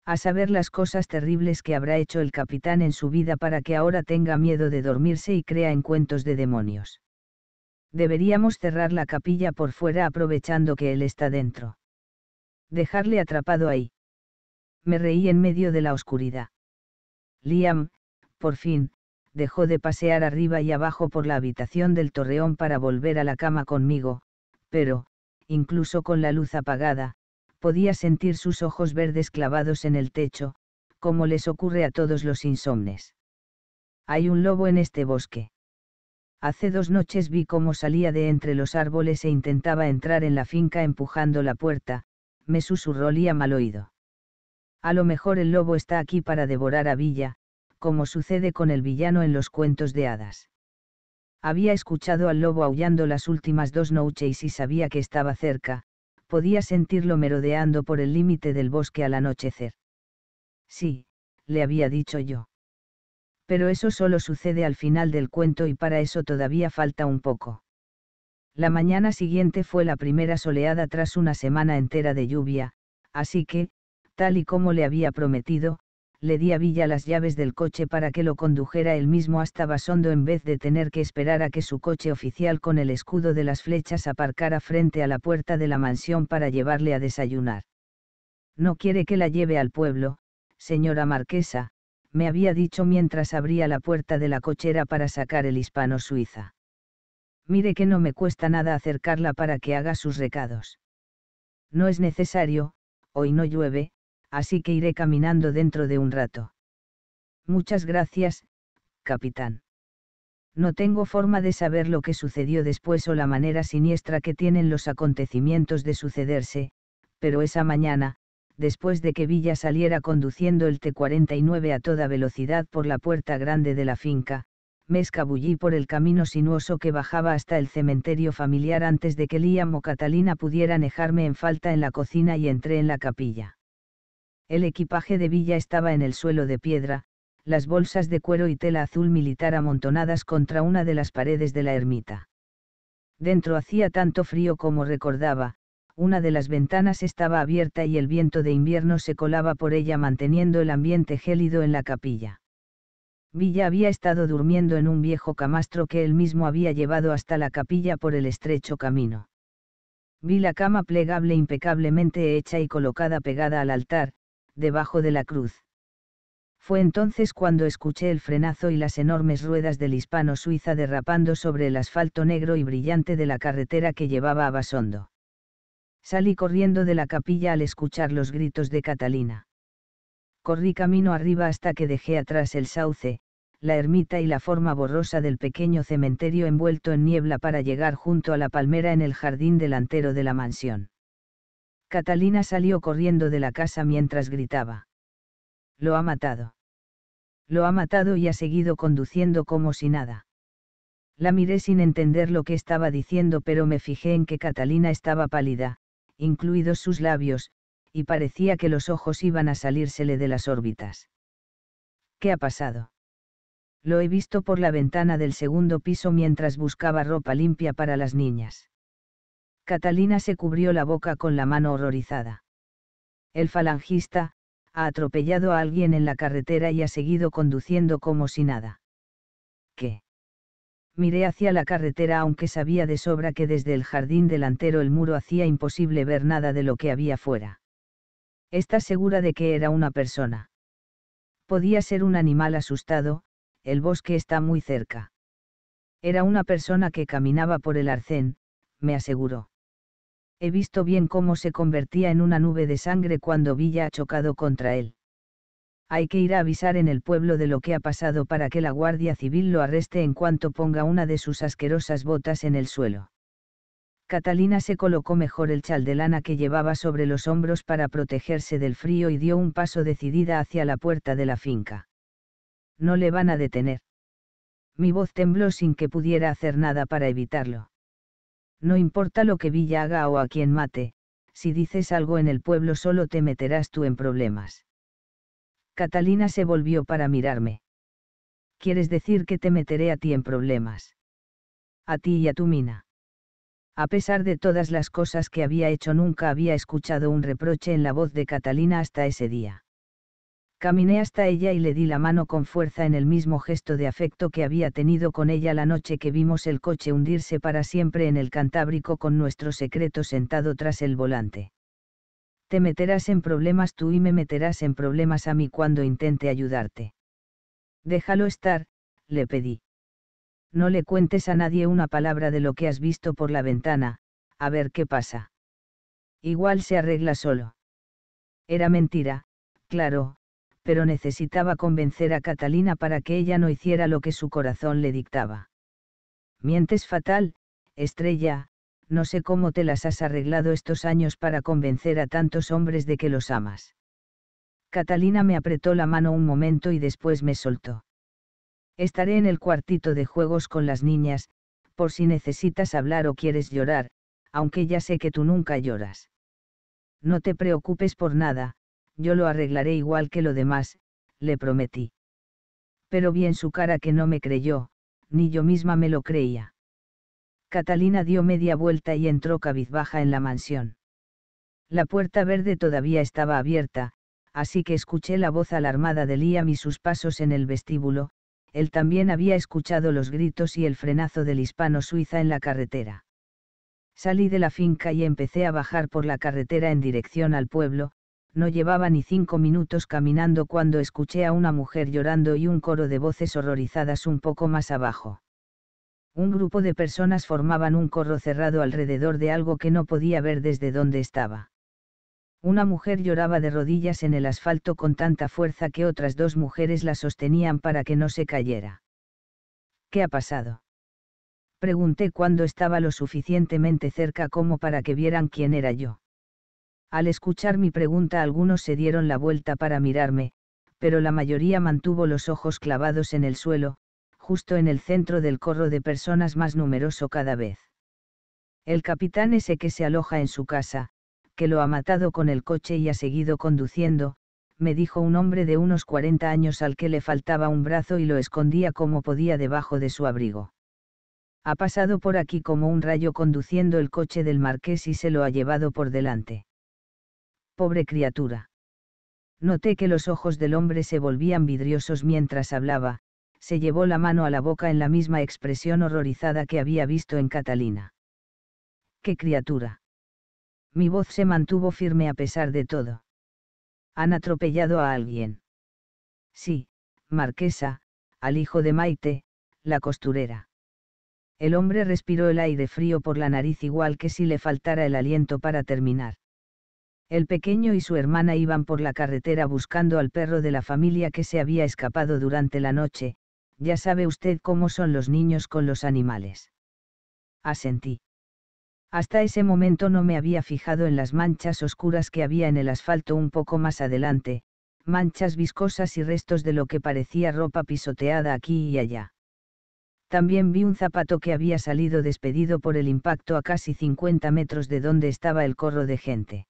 A saber las cosas terribles que habrá hecho el capitán en su vida para que ahora tenga miedo de dormirse y crea en cuentos de demonios. Deberíamos cerrar la capilla por fuera aprovechando que él está dentro. Dejarle atrapado ahí me reí en medio de la oscuridad. Liam, por fin, dejó de pasear arriba y abajo por la habitación del torreón para volver a la cama conmigo, pero, incluso con la luz apagada, podía sentir sus ojos verdes clavados en el techo, como les ocurre a todos los insomnes. Hay un lobo en este bosque. Hace dos noches vi cómo salía de entre los árboles e intentaba entrar en la finca empujando la puerta, me susurró Liam al oído. A lo mejor el lobo está aquí para devorar a Villa, como sucede con el villano en los cuentos de hadas. Había escuchado al lobo aullando las últimas dos noches y sabía que estaba cerca, podía sentirlo merodeando por el límite del bosque al anochecer. Sí, le había dicho yo. Pero eso solo sucede al final del cuento y para eso todavía falta un poco. La mañana siguiente fue la primera soleada tras una semana entera de lluvia, así que, Tal y como le había prometido, le di a Villa las llaves del coche para que lo condujera él mismo hasta Basondo en vez de tener que esperar a que su coche oficial con el escudo de las flechas aparcara frente a la puerta de la mansión para llevarle a desayunar. No quiere que la lleve al pueblo, señora marquesa, me había dicho mientras abría la puerta de la cochera para sacar el hispano suiza. Mire que no me cuesta nada acercarla para que haga sus recados. No es necesario, hoy no llueve, así que iré caminando dentro de un rato. Muchas gracias, capitán. No tengo forma de saber lo que sucedió después o la manera siniestra que tienen los acontecimientos de sucederse, pero esa mañana, después de que Villa saliera conduciendo el T-49 a toda velocidad por la puerta grande de la finca, me escabullí por el camino sinuoso que bajaba hasta el cementerio familiar antes de que Liam o Catalina pudieran dejarme en falta en la cocina y entré en la capilla. El equipaje de villa estaba en el suelo de piedra, las bolsas de cuero y tela azul militar amontonadas contra una de las paredes de la ermita. Dentro hacía tanto frío como recordaba, una de las ventanas estaba abierta y el viento de invierno se colaba por ella manteniendo el ambiente gélido en la capilla. Villa había estado durmiendo en un viejo camastro que él mismo había llevado hasta la capilla por el estrecho camino. Vi la cama plegable impecablemente hecha y colocada pegada al altar, debajo de la cruz. Fue entonces cuando escuché el frenazo y las enormes ruedas del hispano suiza derrapando sobre el asfalto negro y brillante de la carretera que llevaba a Basondo. Salí corriendo de la capilla al escuchar los gritos de Catalina. Corrí camino arriba hasta que dejé atrás el sauce, la ermita y la forma borrosa del pequeño cementerio envuelto en niebla para llegar junto a la palmera en el jardín delantero de la mansión. Catalina salió corriendo de la casa mientras gritaba. Lo ha matado. Lo ha matado y ha seguido conduciendo como si nada. La miré sin entender lo que estaba diciendo, pero me fijé en que Catalina estaba pálida, incluidos sus labios, y parecía que los ojos iban a salírsele de las órbitas. ¿Qué ha pasado? Lo he visto por la ventana del segundo piso mientras buscaba ropa limpia para las niñas. Catalina se cubrió la boca con la mano horrorizada. El falangista, ha atropellado a alguien en la carretera y ha seguido conduciendo como si nada. ¿Qué? Miré hacia la carretera aunque sabía de sobra que desde el jardín delantero el muro hacía imposible ver nada de lo que había fuera. ¿Estás segura de que era una persona? Podía ser un animal asustado, el bosque está muy cerca. Era una persona que caminaba por el arcén, me aseguró. He visto bien cómo se convertía en una nube de sangre cuando Villa ha chocado contra él. Hay que ir a avisar en el pueblo de lo que ha pasado para que la Guardia Civil lo arreste en cuanto ponga una de sus asquerosas botas en el suelo. Catalina se colocó mejor el chal de lana que llevaba sobre los hombros para protegerse del frío y dio un paso decidida hacia la puerta de la finca. No le van a detener. Mi voz tembló sin que pudiera hacer nada para evitarlo. No importa lo que Villa haga o a quien mate, si dices algo en el pueblo solo te meterás tú en problemas. Catalina se volvió para mirarme. ¿Quieres decir que te meteré a ti en problemas? A ti y a tu mina. A pesar de todas las cosas que había hecho nunca había escuchado un reproche en la voz de Catalina hasta ese día. Caminé hasta ella y le di la mano con fuerza en el mismo gesto de afecto que había tenido con ella la noche que vimos el coche hundirse para siempre en el Cantábrico con nuestro secreto sentado tras el volante. Te meterás en problemas tú y me meterás en problemas a mí cuando intente ayudarte. Déjalo estar, le pedí. No le cuentes a nadie una palabra de lo que has visto por la ventana, a ver qué pasa. Igual se arregla solo. Era mentira, claro, pero necesitaba convencer a Catalina para que ella no hiciera lo que su corazón le dictaba. Mientes fatal, estrella, no sé cómo te las has arreglado estos años para convencer a tantos hombres de que los amas. Catalina me apretó la mano un momento y después me soltó. Estaré en el cuartito de juegos con las niñas, por si necesitas hablar o quieres llorar, aunque ya sé que tú nunca lloras. No te preocupes por nada, yo lo arreglaré igual que lo demás, le prometí. Pero vi en su cara que no me creyó, ni yo misma me lo creía. Catalina dio media vuelta y entró cabizbaja en la mansión. La puerta verde todavía estaba abierta, así que escuché la voz alarmada de Liam y sus pasos en el vestíbulo, él también había escuchado los gritos y el frenazo del hispano suiza en la carretera. Salí de la finca y empecé a bajar por la carretera en dirección al pueblo, no llevaba ni cinco minutos caminando cuando escuché a una mujer llorando y un coro de voces horrorizadas un poco más abajo. Un grupo de personas formaban un corro cerrado alrededor de algo que no podía ver desde donde estaba. Una mujer lloraba de rodillas en el asfalto con tanta fuerza que otras dos mujeres la sostenían para que no se cayera. ¿Qué ha pasado? Pregunté cuando estaba lo suficientemente cerca como para que vieran quién era yo. Al escuchar mi pregunta algunos se dieron la vuelta para mirarme, pero la mayoría mantuvo los ojos clavados en el suelo, justo en el centro del corro de personas más numeroso cada vez. El capitán ese que se aloja en su casa, que lo ha matado con el coche y ha seguido conduciendo, me dijo un hombre de unos 40 años al que le faltaba un brazo y lo escondía como podía debajo de su abrigo. Ha pasado por aquí como un rayo conduciendo el coche del marqués y se lo ha llevado por delante pobre criatura. Noté que los ojos del hombre se volvían vidriosos mientras hablaba, se llevó la mano a la boca en la misma expresión horrorizada que había visto en Catalina. ¡Qué criatura! Mi voz se mantuvo firme a pesar de todo. Han atropellado a alguien. Sí, marquesa, al hijo de Maite, la costurera. El hombre respiró el aire frío por la nariz igual que si le faltara el aliento para terminar. El pequeño y su hermana iban por la carretera buscando al perro de la familia que se había escapado durante la noche, ya sabe usted cómo son los niños con los animales. Asentí. Hasta ese momento no me había fijado en las manchas oscuras que había en el asfalto un poco más adelante, manchas viscosas y restos de lo que parecía ropa pisoteada aquí y allá. También vi un zapato que había salido despedido por el impacto a casi 50 metros de donde estaba el corro de gente.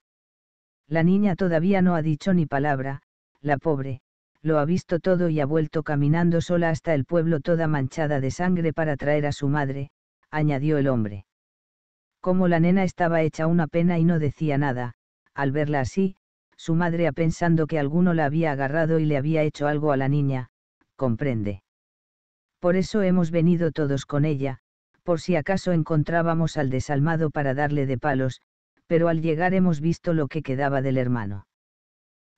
La niña todavía no ha dicho ni palabra, la pobre, lo ha visto todo y ha vuelto caminando sola hasta el pueblo toda manchada de sangre para traer a su madre, añadió el hombre. Como la nena estaba hecha una pena y no decía nada, al verla así, su madre ha pensando que alguno la había agarrado y le había hecho algo a la niña, comprende. Por eso hemos venido todos con ella, por si acaso encontrábamos al desalmado para darle de palos, pero al llegar hemos visto lo que quedaba del hermano.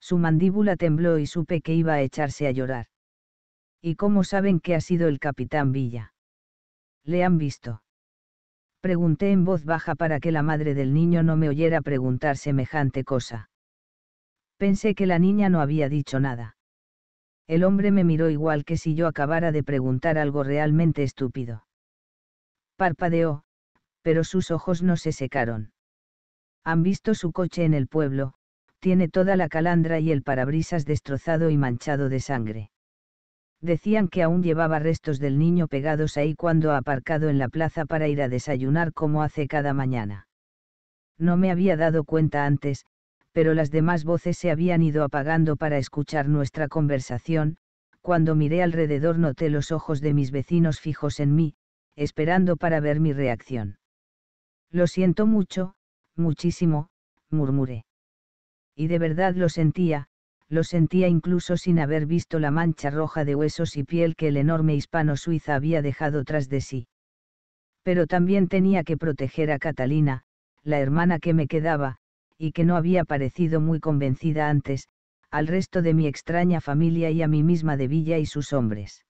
Su mandíbula tembló y supe que iba a echarse a llorar. ¿Y cómo saben que ha sido el capitán Villa? ¿Le han visto? Pregunté en voz baja para que la madre del niño no me oyera preguntar semejante cosa. Pensé que la niña no había dicho nada. El hombre me miró igual que si yo acabara de preguntar algo realmente estúpido. Parpadeó, pero sus ojos no se secaron. Han visto su coche en el pueblo, tiene toda la calandra y el parabrisas destrozado y manchado de sangre. Decían que aún llevaba restos del niño pegados ahí cuando ha aparcado en la plaza para ir a desayunar como hace cada mañana. No me había dado cuenta antes, pero las demás voces se habían ido apagando para escuchar nuestra conversación, cuando miré alrededor noté los ojos de mis vecinos fijos en mí, esperando para ver mi reacción. Lo siento mucho, muchísimo, murmuré. Y de verdad lo sentía, lo sentía incluso sin haber visto la mancha roja de huesos y piel que el enorme hispano suiza había dejado tras de sí. Pero también tenía que proteger a Catalina, la hermana que me quedaba, y que no había parecido muy convencida antes, al resto de mi extraña familia y a mí misma de Villa y sus hombres.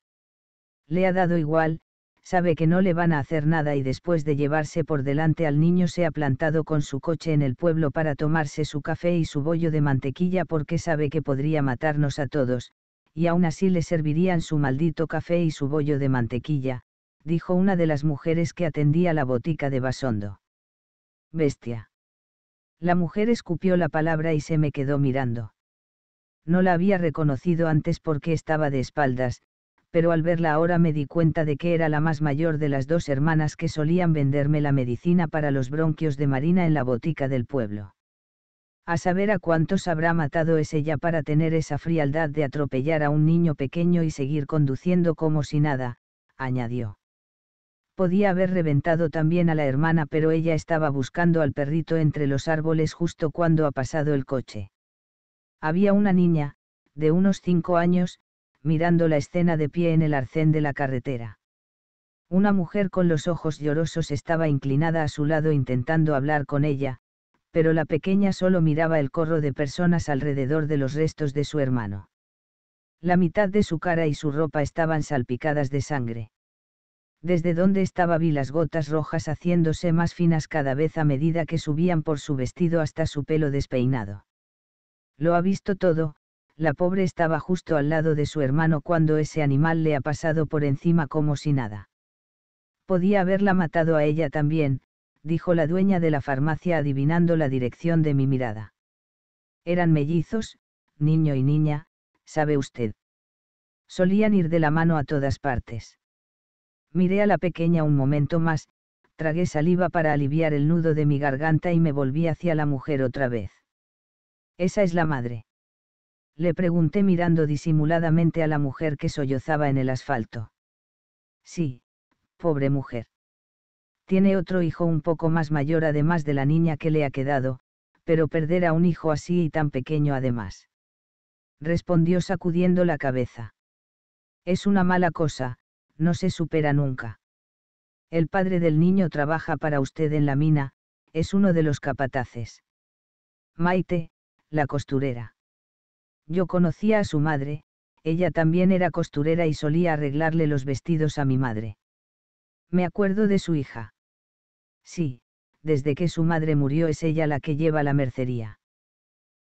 Le ha dado igual, sabe que no le van a hacer nada y después de llevarse por delante al niño se ha plantado con su coche en el pueblo para tomarse su café y su bollo de mantequilla porque sabe que podría matarnos a todos, y aún así le servirían su maldito café y su bollo de mantequilla, dijo una de las mujeres que atendía la botica de Basondo. Bestia. La mujer escupió la palabra y se me quedó mirando. No la había reconocido antes porque estaba de espaldas, pero al verla ahora me di cuenta de que era la más mayor de las dos hermanas que solían venderme la medicina para los bronquios de Marina en la botica del pueblo. A saber a cuántos habrá matado es ella para tener esa frialdad de atropellar a un niño pequeño y seguir conduciendo como si nada, añadió. Podía haber reventado también a la hermana, pero ella estaba buscando al perrito entre los árboles justo cuando ha pasado el coche. Había una niña, de unos cinco años, mirando la escena de pie en el arcén de la carretera. Una mujer con los ojos llorosos estaba inclinada a su lado intentando hablar con ella, pero la pequeña solo miraba el corro de personas alrededor de los restos de su hermano. La mitad de su cara y su ropa estaban salpicadas de sangre. Desde donde estaba vi las gotas rojas haciéndose más finas cada vez a medida que subían por su vestido hasta su pelo despeinado. Lo ha visto todo, la pobre estaba justo al lado de su hermano cuando ese animal le ha pasado por encima como si nada. Podía haberla matado a ella también, dijo la dueña de la farmacia adivinando la dirección de mi mirada. Eran mellizos, niño y niña, sabe usted. Solían ir de la mano a todas partes. Miré a la pequeña un momento más, tragué saliva para aliviar el nudo de mi garganta y me volví hacia la mujer otra vez. Esa es la madre le pregunté mirando disimuladamente a la mujer que sollozaba en el asfalto. Sí, pobre mujer. Tiene otro hijo un poco más mayor además de la niña que le ha quedado, pero perder a un hijo así y tan pequeño además. Respondió sacudiendo la cabeza. Es una mala cosa, no se supera nunca. El padre del niño trabaja para usted en la mina, es uno de los capataces. Maite, la costurera. Yo conocía a su madre, ella también era costurera y solía arreglarle los vestidos a mi madre. Me acuerdo de su hija. Sí, desde que su madre murió es ella la que lleva la mercería.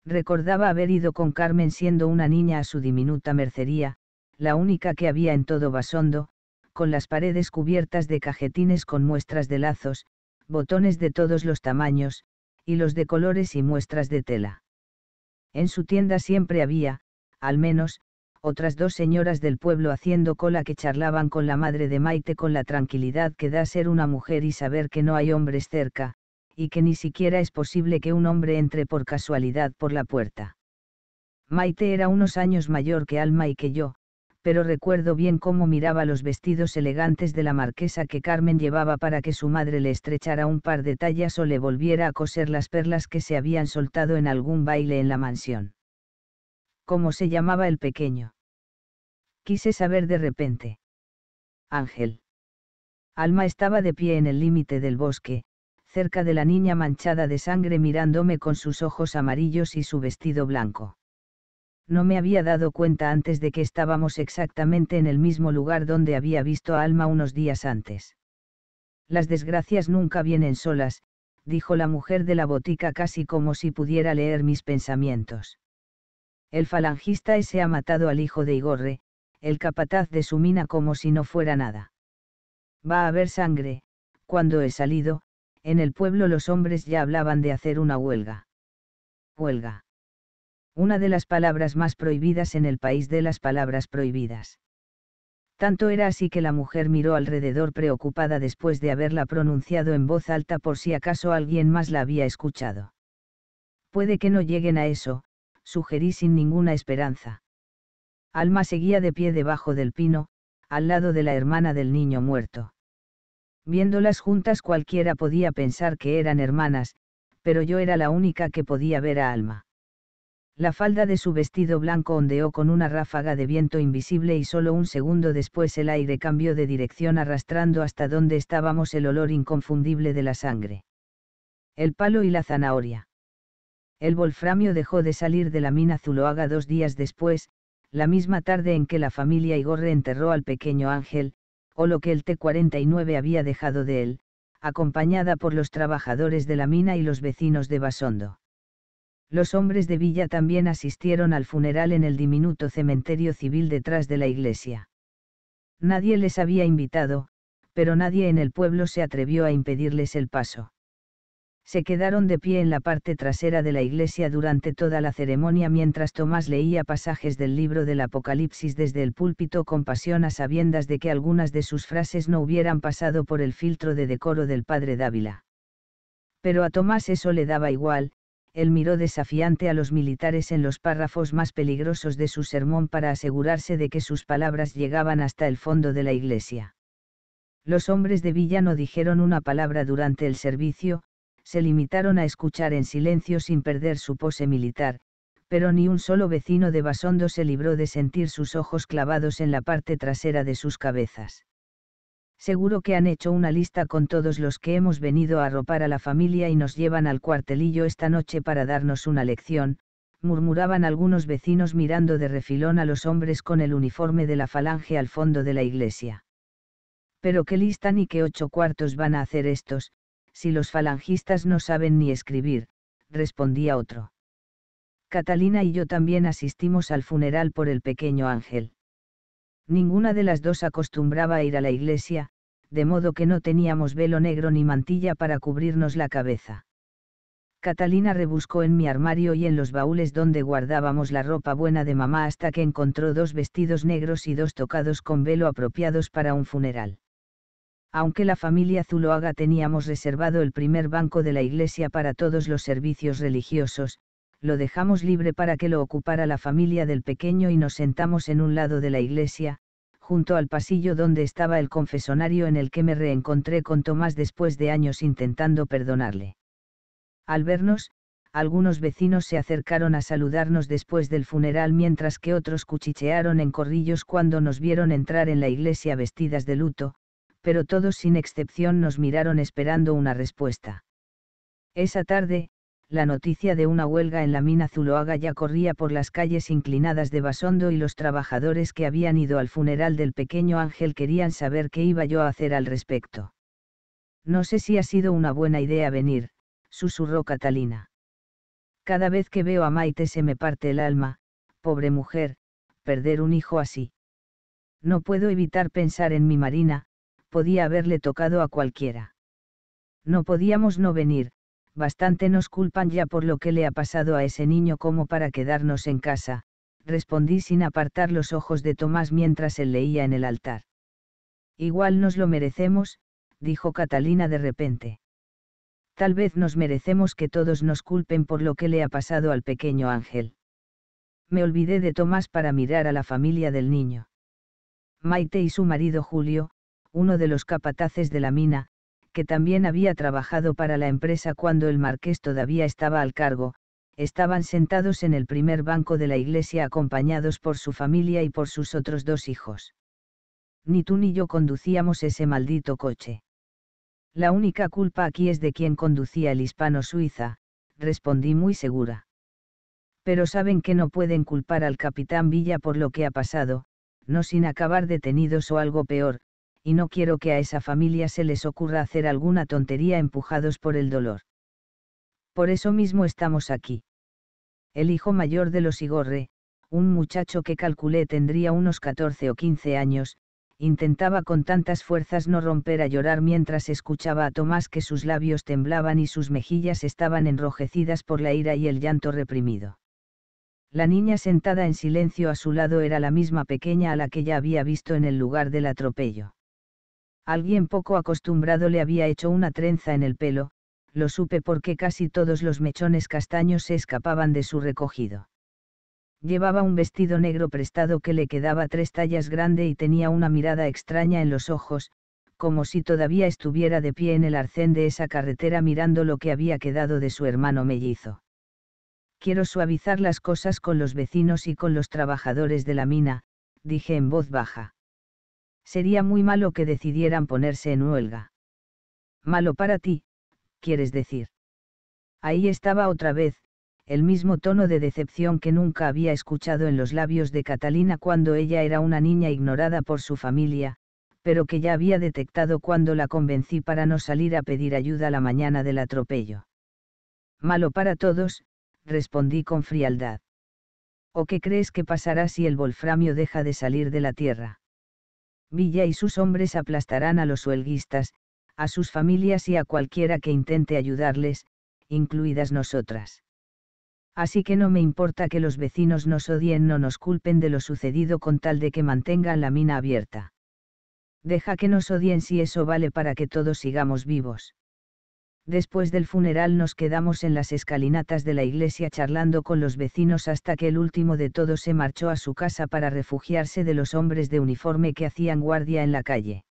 Recordaba haber ido con Carmen siendo una niña a su diminuta mercería, la única que había en todo Basondo, con las paredes cubiertas de cajetines con muestras de lazos, botones de todos los tamaños, y los de colores y muestras de tela. En su tienda siempre había, al menos, otras dos señoras del pueblo haciendo cola que charlaban con la madre de Maite con la tranquilidad que da ser una mujer y saber que no hay hombres cerca, y que ni siquiera es posible que un hombre entre por casualidad por la puerta. Maite era unos años mayor que Alma y que yo, pero recuerdo bien cómo miraba los vestidos elegantes de la marquesa que Carmen llevaba para que su madre le estrechara un par de tallas o le volviera a coser las perlas que se habían soltado en algún baile en la mansión. ¿Cómo se llamaba el pequeño? Quise saber de repente. Ángel. Alma estaba de pie en el límite del bosque, cerca de la niña manchada de sangre mirándome con sus ojos amarillos y su vestido blanco. No me había dado cuenta antes de que estábamos exactamente en el mismo lugar donde había visto a Alma unos días antes. Las desgracias nunca vienen solas, dijo la mujer de la botica casi como si pudiera leer mis pensamientos. El falangista ese ha matado al hijo de Igorre, el capataz de su mina como si no fuera nada. Va a haber sangre, cuando he salido, en el pueblo los hombres ya hablaban de hacer una huelga. Huelga. Una de las palabras más prohibidas en el país de las palabras prohibidas. Tanto era así que la mujer miró alrededor preocupada después de haberla pronunciado en voz alta por si acaso alguien más la había escuchado. Puede que no lleguen a eso, sugerí sin ninguna esperanza. Alma seguía de pie debajo del pino, al lado de la hermana del niño muerto. Viéndolas juntas cualquiera podía pensar que eran hermanas, pero yo era la única que podía ver a Alma. La falda de su vestido blanco ondeó con una ráfaga de viento invisible y solo un segundo después el aire cambió de dirección arrastrando hasta donde estábamos el olor inconfundible de la sangre. El palo y la zanahoria. El wolframio dejó de salir de la mina Zuloaga dos días después, la misma tarde en que la familia Igorre enterró al pequeño Ángel, o lo que el T-49 había dejado de él, acompañada por los trabajadores de la mina y los vecinos de Basondo los hombres de Villa también asistieron al funeral en el diminuto cementerio civil detrás de la iglesia. Nadie les había invitado, pero nadie en el pueblo se atrevió a impedirles el paso. Se quedaron de pie en la parte trasera de la iglesia durante toda la ceremonia mientras Tomás leía pasajes del libro del Apocalipsis desde el púlpito con pasión a sabiendas de que algunas de sus frases no hubieran pasado por el filtro de decoro del padre Dávila. Pero a Tomás eso le daba igual, él miró desafiante a los militares en los párrafos más peligrosos de su sermón para asegurarse de que sus palabras llegaban hasta el fondo de la iglesia. Los hombres de Villa no dijeron una palabra durante el servicio, se limitaron a escuchar en silencio sin perder su pose militar, pero ni un solo vecino de Basondo se libró de sentir sus ojos clavados en la parte trasera de sus cabezas. Seguro que han hecho una lista con todos los que hemos venido a ropar a la familia y nos llevan al cuartelillo esta noche para darnos una lección, murmuraban algunos vecinos mirando de refilón a los hombres con el uniforme de la falange al fondo de la iglesia. Pero qué lista ni qué ocho cuartos van a hacer estos, si los falangistas no saben ni escribir, respondía otro. Catalina y yo también asistimos al funeral por el pequeño Ángel ninguna de las dos acostumbraba a ir a la iglesia, de modo que no teníamos velo negro ni mantilla para cubrirnos la cabeza. Catalina rebuscó en mi armario y en los baúles donde guardábamos la ropa buena de mamá hasta que encontró dos vestidos negros y dos tocados con velo apropiados para un funeral. Aunque la familia Zuloaga teníamos reservado el primer banco de la iglesia para todos los servicios religiosos, lo dejamos libre para que lo ocupara la familia del pequeño y nos sentamos en un lado de la iglesia, junto al pasillo donde estaba el confesonario en el que me reencontré con Tomás después de años intentando perdonarle. Al vernos, algunos vecinos se acercaron a saludarnos después del funeral mientras que otros cuchichearon en corrillos cuando nos vieron entrar en la iglesia vestidas de luto, pero todos sin excepción nos miraron esperando una respuesta. Esa tarde, la noticia de una huelga en la mina Zuloaga ya corría por las calles inclinadas de Basondo y los trabajadores que habían ido al funeral del pequeño Ángel querían saber qué iba yo a hacer al respecto. No sé si ha sido una buena idea venir, susurró Catalina. Cada vez que veo a Maite se me parte el alma, pobre mujer, perder un hijo así. No puedo evitar pensar en mi Marina, podía haberle tocado a cualquiera. No podíamos no venir, bastante nos culpan ya por lo que le ha pasado a ese niño como para quedarnos en casa, respondí sin apartar los ojos de Tomás mientras él leía en el altar. Igual nos lo merecemos, dijo Catalina de repente. Tal vez nos merecemos que todos nos culpen por lo que le ha pasado al pequeño ángel. Me olvidé de Tomás para mirar a la familia del niño. Maite y su marido Julio, uno de los capataces de la mina, que también había trabajado para la empresa cuando el marqués todavía estaba al cargo, estaban sentados en el primer banco de la iglesia acompañados por su familia y por sus otros dos hijos. Ni tú ni yo conducíamos ese maldito coche. La única culpa aquí es de quien conducía el hispano suiza, respondí muy segura. Pero saben que no pueden culpar al capitán Villa por lo que ha pasado, no sin acabar detenidos o algo peor, y no quiero que a esa familia se les ocurra hacer alguna tontería empujados por el dolor. Por eso mismo estamos aquí. El hijo mayor de los Igorre, un muchacho que calculé tendría unos 14 o 15 años, intentaba con tantas fuerzas no romper a llorar mientras escuchaba a Tomás que sus labios temblaban y sus mejillas estaban enrojecidas por la ira y el llanto reprimido. La niña sentada en silencio a su lado era la misma pequeña a la que ya había visto en el lugar del atropello. Alguien poco acostumbrado le había hecho una trenza en el pelo, lo supe porque casi todos los mechones castaños se escapaban de su recogido. Llevaba un vestido negro prestado que le quedaba tres tallas grande y tenía una mirada extraña en los ojos, como si todavía estuviera de pie en el arcén de esa carretera mirando lo que había quedado de su hermano mellizo. Quiero suavizar las cosas con los vecinos y con los trabajadores de la mina, dije en voz baja sería muy malo que decidieran ponerse en huelga. Malo para ti, quieres decir. Ahí estaba otra vez, el mismo tono de decepción que nunca había escuchado en los labios de Catalina cuando ella era una niña ignorada por su familia, pero que ya había detectado cuando la convencí para no salir a pedir ayuda la mañana del atropello. Malo para todos, respondí con frialdad. ¿O qué crees que pasará si el volframio deja de salir de la tierra? Villa y sus hombres aplastarán a los huelguistas, a sus familias y a cualquiera que intente ayudarles, incluidas nosotras. Así que no me importa que los vecinos nos odien o nos culpen de lo sucedido con tal de que mantengan la mina abierta. Deja que nos odien si eso vale para que todos sigamos vivos. Después del funeral nos quedamos en las escalinatas de la iglesia charlando con los vecinos hasta que el último de todos se marchó a su casa para refugiarse de los hombres de uniforme que hacían guardia en la calle.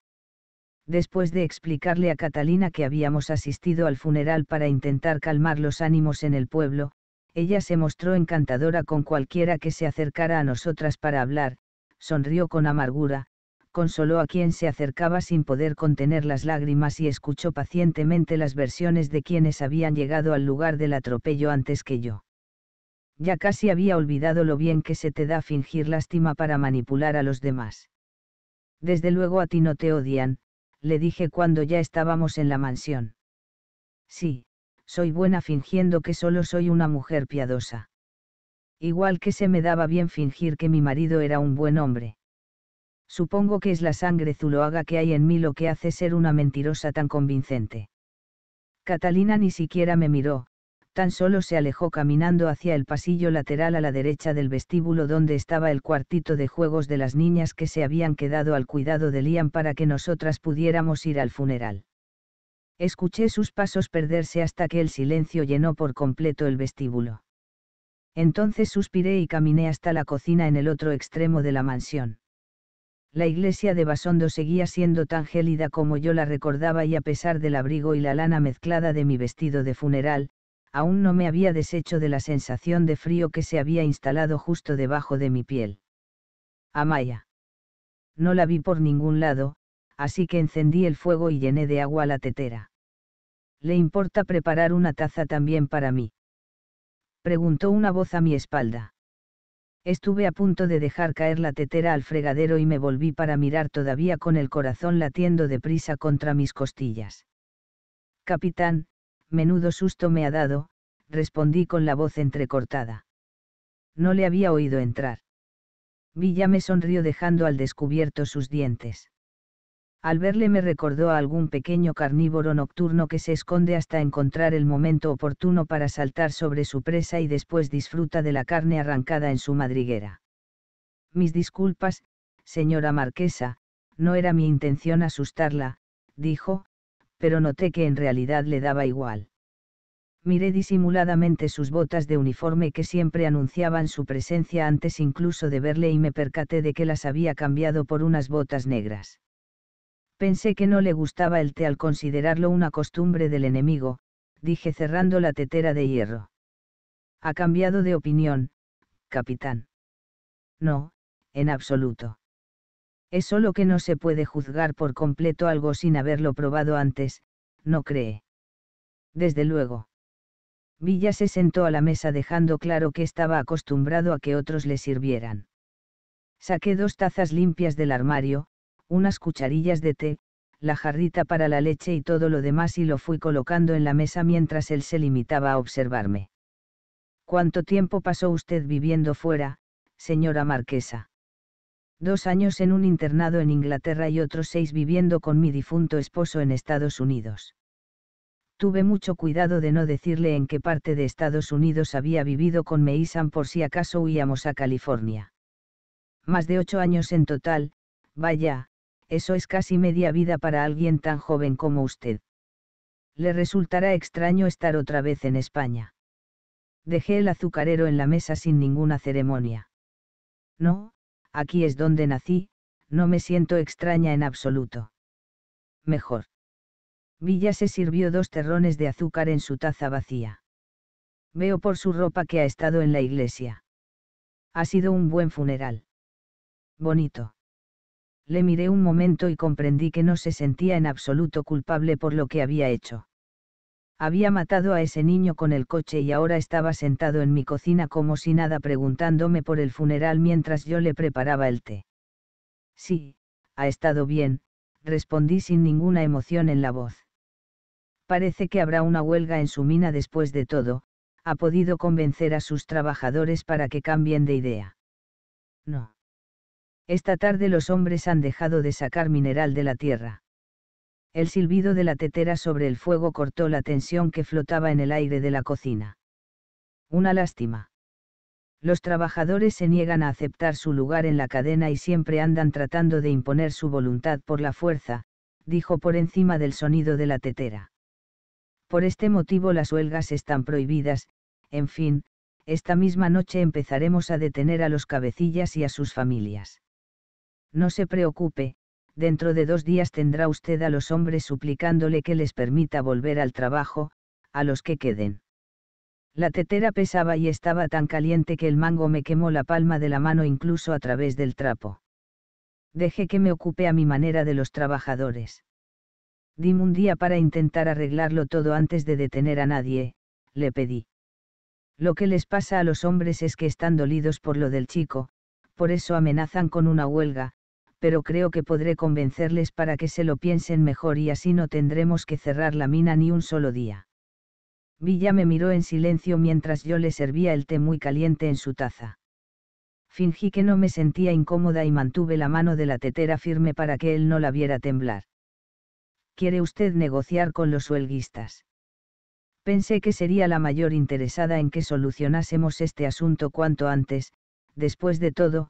Después de explicarle a Catalina que habíamos asistido al funeral para intentar calmar los ánimos en el pueblo, ella se mostró encantadora con cualquiera que se acercara a nosotras para hablar, sonrió con amargura, consoló a quien se acercaba sin poder contener las lágrimas y escuchó pacientemente las versiones de quienes habían llegado al lugar del atropello antes que yo. Ya casi había olvidado lo bien que se te da fingir lástima para manipular a los demás. Desde luego a ti no te odian, le dije cuando ya estábamos en la mansión. Sí, soy buena fingiendo que solo soy una mujer piadosa. Igual que se me daba bien fingir que mi marido era un buen hombre. Supongo que es la sangre zuloaga que hay en mí lo que hace ser una mentirosa tan convincente. Catalina ni siquiera me miró, tan solo se alejó caminando hacia el pasillo lateral a la derecha del vestíbulo donde estaba el cuartito de juegos de las niñas que se habían quedado al cuidado de Liam para que nosotras pudiéramos ir al funeral. Escuché sus pasos perderse hasta que el silencio llenó por completo el vestíbulo. Entonces suspiré y caminé hasta la cocina en el otro extremo de la mansión la iglesia de Basondo seguía siendo tan gélida como yo la recordaba y a pesar del abrigo y la lana mezclada de mi vestido de funeral, aún no me había deshecho de la sensación de frío que se había instalado justo debajo de mi piel. Amaya. No la vi por ningún lado, así que encendí el fuego y llené de agua la tetera. ¿Le importa preparar una taza también para mí? Preguntó una voz a mi espalda. Estuve a punto de dejar caer la tetera al fregadero y me volví para mirar todavía con el corazón latiendo deprisa contra mis costillas. Capitán, menudo susto me ha dado, respondí con la voz entrecortada. No le había oído entrar. Villa me sonrió dejando al descubierto sus dientes al verle me recordó a algún pequeño carnívoro nocturno que se esconde hasta encontrar el momento oportuno para saltar sobre su presa y después disfruta de la carne arrancada en su madriguera. Mis disculpas, señora marquesa, no era mi intención asustarla, dijo, pero noté que en realidad le daba igual. Miré disimuladamente sus botas de uniforme que siempre anunciaban su presencia antes incluso de verle y me percaté de que las había cambiado por unas botas negras Pensé que no le gustaba el té al considerarlo una costumbre del enemigo, dije cerrando la tetera de hierro. Ha cambiado de opinión, capitán. No, en absoluto. Es solo que no se puede juzgar por completo algo sin haberlo probado antes, no cree. Desde luego. Villa se sentó a la mesa dejando claro que estaba acostumbrado a que otros le sirvieran. Saqué dos tazas limpias del armario, unas cucharillas de té, la jarrita para la leche y todo lo demás y lo fui colocando en la mesa mientras él se limitaba a observarme. ¿Cuánto tiempo pasó usted viviendo fuera, señora marquesa? Dos años en un internado en Inglaterra y otros seis viviendo con mi difunto esposo en Estados Unidos. Tuve mucho cuidado de no decirle en qué parte de Estados Unidos había vivido con Meisan por si acaso huíamos a California. Más de ocho años en total, vaya, eso es casi media vida para alguien tan joven como usted. Le resultará extraño estar otra vez en España. Dejé el azucarero en la mesa sin ninguna ceremonia. No, aquí es donde nací, no me siento extraña en absoluto. Mejor. Villa se sirvió dos terrones de azúcar en su taza vacía. Veo por su ropa que ha estado en la iglesia. Ha sido un buen funeral. Bonito le miré un momento y comprendí que no se sentía en absoluto culpable por lo que había hecho. Había matado a ese niño con el coche y ahora estaba sentado en mi cocina como si nada preguntándome por el funeral mientras yo le preparaba el té. Sí, ha estado bien, respondí sin ninguna emoción en la voz. Parece que habrá una huelga en su mina después de todo, ha podido convencer a sus trabajadores para que cambien de idea. No. Esta tarde los hombres han dejado de sacar mineral de la tierra. El silbido de la tetera sobre el fuego cortó la tensión que flotaba en el aire de la cocina. Una lástima. Los trabajadores se niegan a aceptar su lugar en la cadena y siempre andan tratando de imponer su voluntad por la fuerza, dijo por encima del sonido de la tetera. Por este motivo las huelgas están prohibidas, en fin, esta misma noche empezaremos a detener a los cabecillas y a sus familias. No se preocupe, dentro de dos días tendrá usted a los hombres suplicándole que les permita volver al trabajo, a los que queden. La tetera pesaba y estaba tan caliente que el mango me quemó la palma de la mano incluso a través del trapo. Dejé que me ocupe a mi manera de los trabajadores. Dime un día para intentar arreglarlo todo antes de detener a nadie, le pedí. Lo que les pasa a los hombres es que están dolidos por lo del chico, por eso amenazan con una huelga, pero creo que podré convencerles para que se lo piensen mejor y así no tendremos que cerrar la mina ni un solo día. Villa me miró en silencio mientras yo le servía el té muy caliente en su taza. Fingí que no me sentía incómoda y mantuve la mano de la tetera firme para que él no la viera temblar. ¿Quiere usted negociar con los huelguistas? Pensé que sería la mayor interesada en que solucionásemos este asunto cuanto antes, después de todo,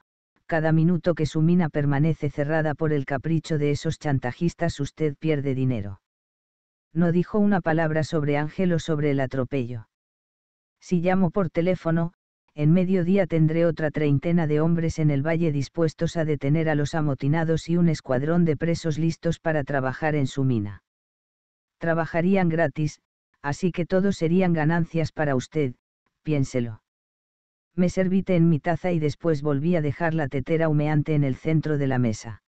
cada minuto que su mina permanece cerrada por el capricho de esos chantajistas usted pierde dinero. No dijo una palabra sobre Ángel o sobre el atropello. Si llamo por teléfono, en mediodía tendré otra treintena de hombres en el valle dispuestos a detener a los amotinados y un escuadrón de presos listos para trabajar en su mina. Trabajarían gratis, así que todos serían ganancias para usted, piénselo me servite en mi taza y después volví a dejar la tetera humeante en el centro de la mesa.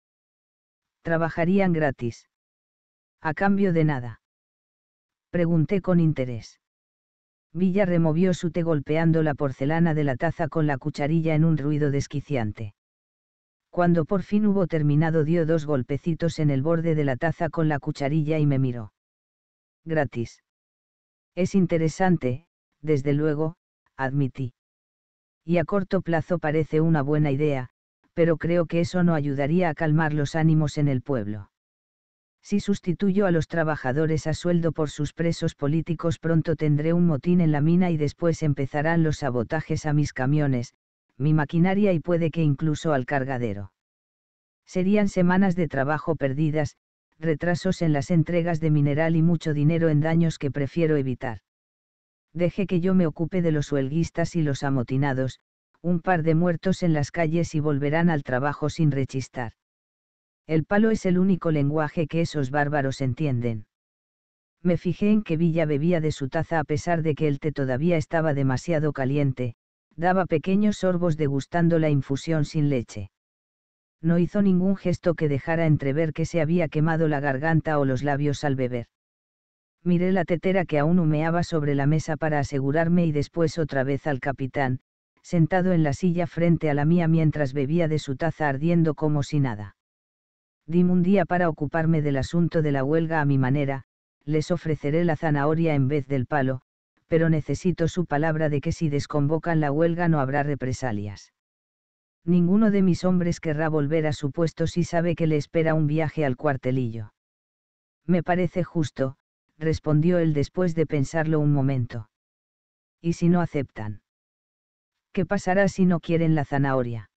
Trabajarían gratis. A cambio de nada. Pregunté con interés. Villa removió su té golpeando la porcelana de la taza con la cucharilla en un ruido desquiciante. Cuando por fin hubo terminado dio dos golpecitos en el borde de la taza con la cucharilla y me miró. Gratis. Es interesante, desde luego, admití y a corto plazo parece una buena idea, pero creo que eso no ayudaría a calmar los ánimos en el pueblo. Si sustituyo a los trabajadores a sueldo por sus presos políticos pronto tendré un motín en la mina y después empezarán los sabotajes a mis camiones, mi maquinaria y puede que incluso al cargadero. Serían semanas de trabajo perdidas, retrasos en las entregas de mineral y mucho dinero en daños que prefiero evitar deje que yo me ocupe de los huelguistas y los amotinados, un par de muertos en las calles y volverán al trabajo sin rechistar. El palo es el único lenguaje que esos bárbaros entienden. Me fijé en que Villa bebía de su taza a pesar de que el té todavía estaba demasiado caliente, daba pequeños sorbos degustando la infusión sin leche. No hizo ningún gesto que dejara entrever que se había quemado la garganta o los labios al beber miré la tetera que aún humeaba sobre la mesa para asegurarme y después otra vez al capitán, sentado en la silla frente a la mía mientras bebía de su taza ardiendo como si nada. Dime un día para ocuparme del asunto de la huelga a mi manera, les ofreceré la zanahoria en vez del palo, pero necesito su palabra de que si desconvocan la huelga no habrá represalias. Ninguno de mis hombres querrá volver a su puesto si sabe que le espera un viaje al cuartelillo. Me parece justo, respondió él después de pensarlo un momento. ¿Y si no aceptan? ¿Qué pasará si no quieren la zanahoria?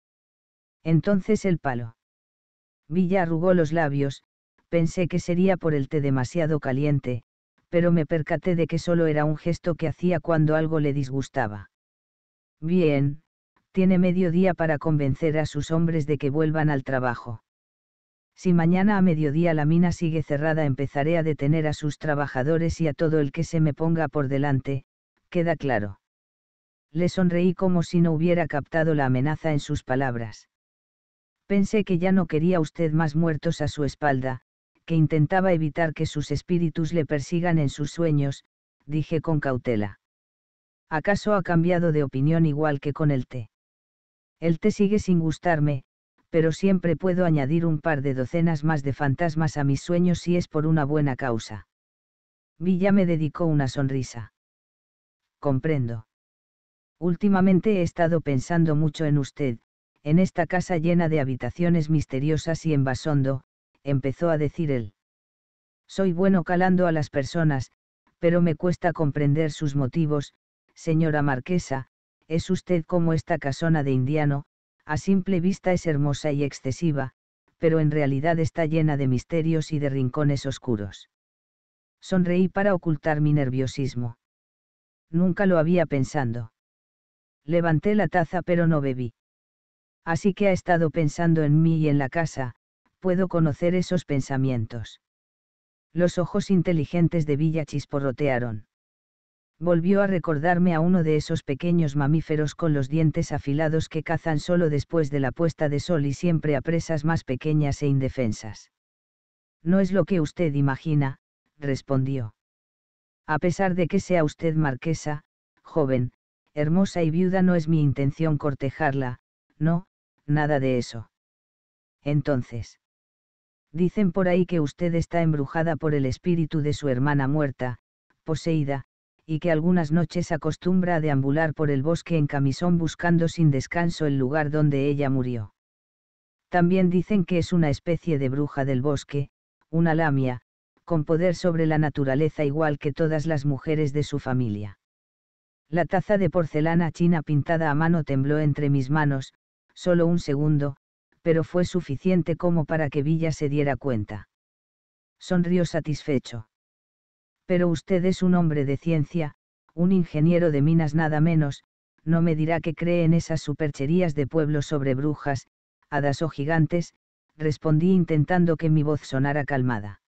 Entonces el palo. Villa arrugó los labios, pensé que sería por el té demasiado caliente, pero me percaté de que solo era un gesto que hacía cuando algo le disgustaba. Bien, tiene medio día para convencer a sus hombres de que vuelvan al trabajo. Si mañana a mediodía la mina sigue cerrada empezaré a detener a sus trabajadores y a todo el que se me ponga por delante, queda claro. Le sonreí como si no hubiera captado la amenaza en sus palabras. Pensé que ya no quería usted más muertos a su espalda, que intentaba evitar que sus espíritus le persigan en sus sueños, dije con cautela. ¿Acaso ha cambiado de opinión igual que con el té? El té sigue sin gustarme, pero siempre puedo añadir un par de docenas más de fantasmas a mis sueños si es por una buena causa. Villa me dedicó una sonrisa. Comprendo. Últimamente he estado pensando mucho en usted, en esta casa llena de habitaciones misteriosas y en empezó a decir él. Soy bueno calando a las personas, pero me cuesta comprender sus motivos, señora marquesa, es usted como esta casona de indiano, a simple vista es hermosa y excesiva, pero en realidad está llena de misterios y de rincones oscuros. Sonreí para ocultar mi nerviosismo. Nunca lo había pensado. Levanté la taza pero no bebí. Así que ha estado pensando en mí y en la casa, puedo conocer esos pensamientos. Los ojos inteligentes de Villa chisporrotearon volvió a recordarme a uno de esos pequeños mamíferos con los dientes afilados que cazan solo después de la puesta de sol y siempre a presas más pequeñas e indefensas. No es lo que usted imagina, respondió. A pesar de que sea usted marquesa, joven, hermosa y viuda, no es mi intención cortejarla, no, nada de eso. Entonces. Dicen por ahí que usted está embrujada por el espíritu de su hermana muerta, poseída, y que algunas noches acostumbra a deambular por el bosque en camisón buscando sin descanso el lugar donde ella murió. También dicen que es una especie de bruja del bosque, una lamia, con poder sobre la naturaleza igual que todas las mujeres de su familia. La taza de porcelana china pintada a mano tembló entre mis manos, solo un segundo, pero fue suficiente como para que Villa se diera cuenta. Sonrió satisfecho pero usted es un hombre de ciencia, un ingeniero de minas nada menos, no me dirá que cree en esas supercherías de pueblo sobre brujas, hadas o gigantes, respondí intentando que mi voz sonara calmada.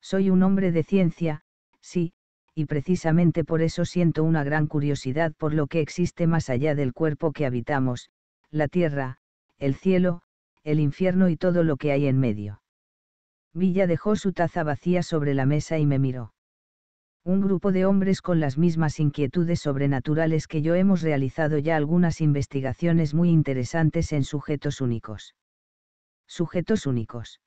Soy un hombre de ciencia, sí, y precisamente por eso siento una gran curiosidad por lo que existe más allá del cuerpo que habitamos, la tierra, el cielo, el infierno y todo lo que hay en medio. Villa dejó su taza vacía sobre la mesa y me miró un grupo de hombres con las mismas inquietudes sobrenaturales que yo hemos realizado ya algunas investigaciones muy interesantes en sujetos únicos. Sujetos únicos.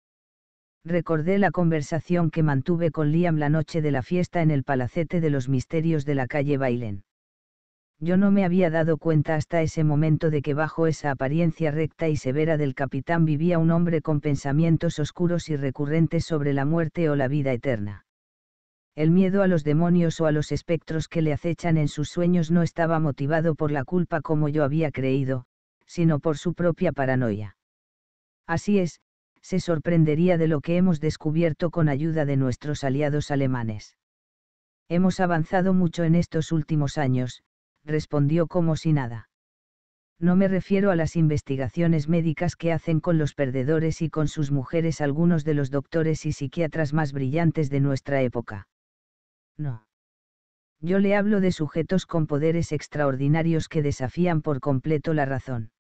Recordé la conversación que mantuve con Liam la noche de la fiesta en el Palacete de los Misterios de la calle Bailén yo no me había dado cuenta hasta ese momento de que bajo esa apariencia recta y severa del capitán vivía un hombre con pensamientos oscuros y recurrentes sobre la muerte o la vida eterna. El miedo a los demonios o a los espectros que le acechan en sus sueños no estaba motivado por la culpa como yo había creído, sino por su propia paranoia. Así es, se sorprendería de lo que hemos descubierto con ayuda de nuestros aliados alemanes. Hemos avanzado mucho en estos últimos años, respondió como si nada. No me refiero a las investigaciones médicas que hacen con los perdedores y con sus mujeres algunos de los doctores y psiquiatras más brillantes de nuestra época. No. Yo le hablo de sujetos con poderes extraordinarios que desafían por completo la razón.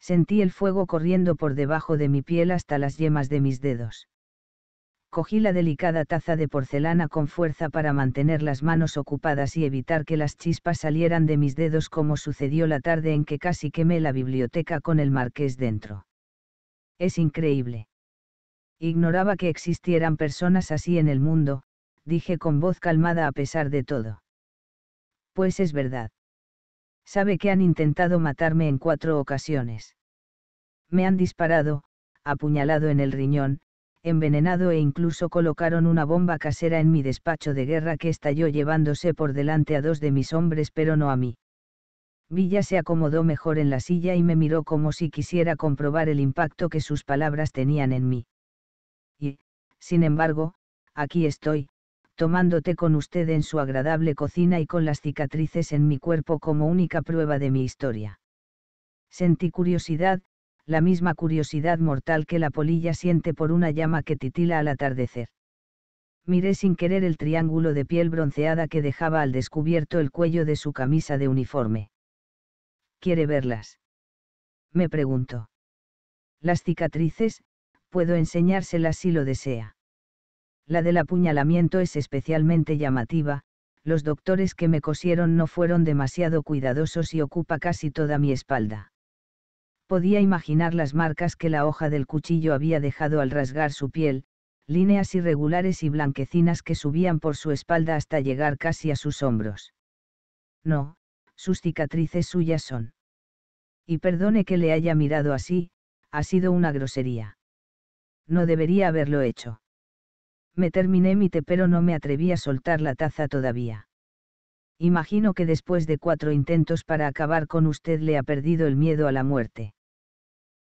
Sentí el fuego corriendo por debajo de mi piel hasta las yemas de mis dedos. Cogí la delicada taza de porcelana con fuerza para mantener las manos ocupadas y evitar que las chispas salieran de mis dedos como sucedió la tarde en que casi quemé la biblioteca con el marqués dentro. Es increíble. Ignoraba que existieran personas así en el mundo, dije con voz calmada a pesar de todo. Pues es verdad. Sabe que han intentado matarme en cuatro ocasiones. Me han disparado, apuñalado en el riñón, envenenado e incluso colocaron una bomba casera en mi despacho de guerra que estalló llevándose por delante a dos de mis hombres pero no a mí. Villa se acomodó mejor en la silla y me miró como si quisiera comprobar el impacto que sus palabras tenían en mí. Y, sin embargo, aquí estoy, tomándote con usted en su agradable cocina y con las cicatrices en mi cuerpo como única prueba de mi historia. Sentí curiosidad, la misma curiosidad mortal que la polilla siente por una llama que titila al atardecer. Miré sin querer el triángulo de piel bronceada que dejaba al descubierto el cuello de su camisa de uniforme. ¿Quiere verlas? Me preguntó. Las cicatrices, puedo enseñárselas si lo desea. La del apuñalamiento es especialmente llamativa, los doctores que me cosieron no fueron demasiado cuidadosos y ocupa casi toda mi espalda. Podía imaginar las marcas que la hoja del cuchillo había dejado al rasgar su piel, líneas irregulares y blanquecinas que subían por su espalda hasta llegar casi a sus hombros. No, sus cicatrices suyas son. Y perdone que le haya mirado así, ha sido una grosería. No debería haberlo hecho. Me terminé mi té pero no me atreví a soltar la taza todavía. Imagino que después de cuatro intentos para acabar con usted le ha perdido el miedo a la muerte.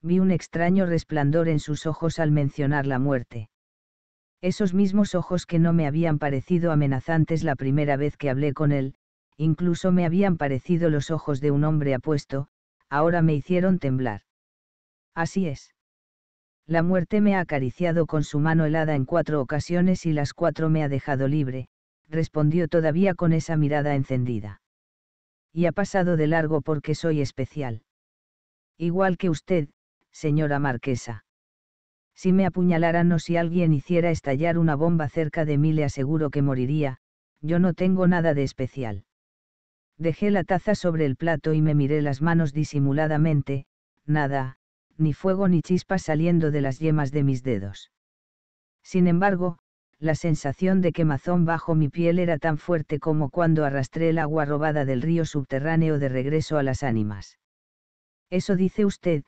Vi un extraño resplandor en sus ojos al mencionar la muerte. Esos mismos ojos que no me habían parecido amenazantes la primera vez que hablé con él, incluso me habían parecido los ojos de un hombre apuesto, ahora me hicieron temblar. Así es. La muerte me ha acariciado con su mano helada en cuatro ocasiones y las cuatro me ha dejado libre, respondió todavía con esa mirada encendida. Y ha pasado de largo porque soy especial. Igual que usted, señora marquesa. Si me apuñalaran o si alguien hiciera estallar una bomba cerca de mí le aseguro que moriría, yo no tengo nada de especial. Dejé la taza sobre el plato y me miré las manos disimuladamente, nada, ni fuego ni chispas saliendo de las yemas de mis dedos. Sin embargo, la sensación de quemazón bajo mi piel era tan fuerte como cuando arrastré el agua robada del río subterráneo de regreso a las ánimas. Eso dice usted,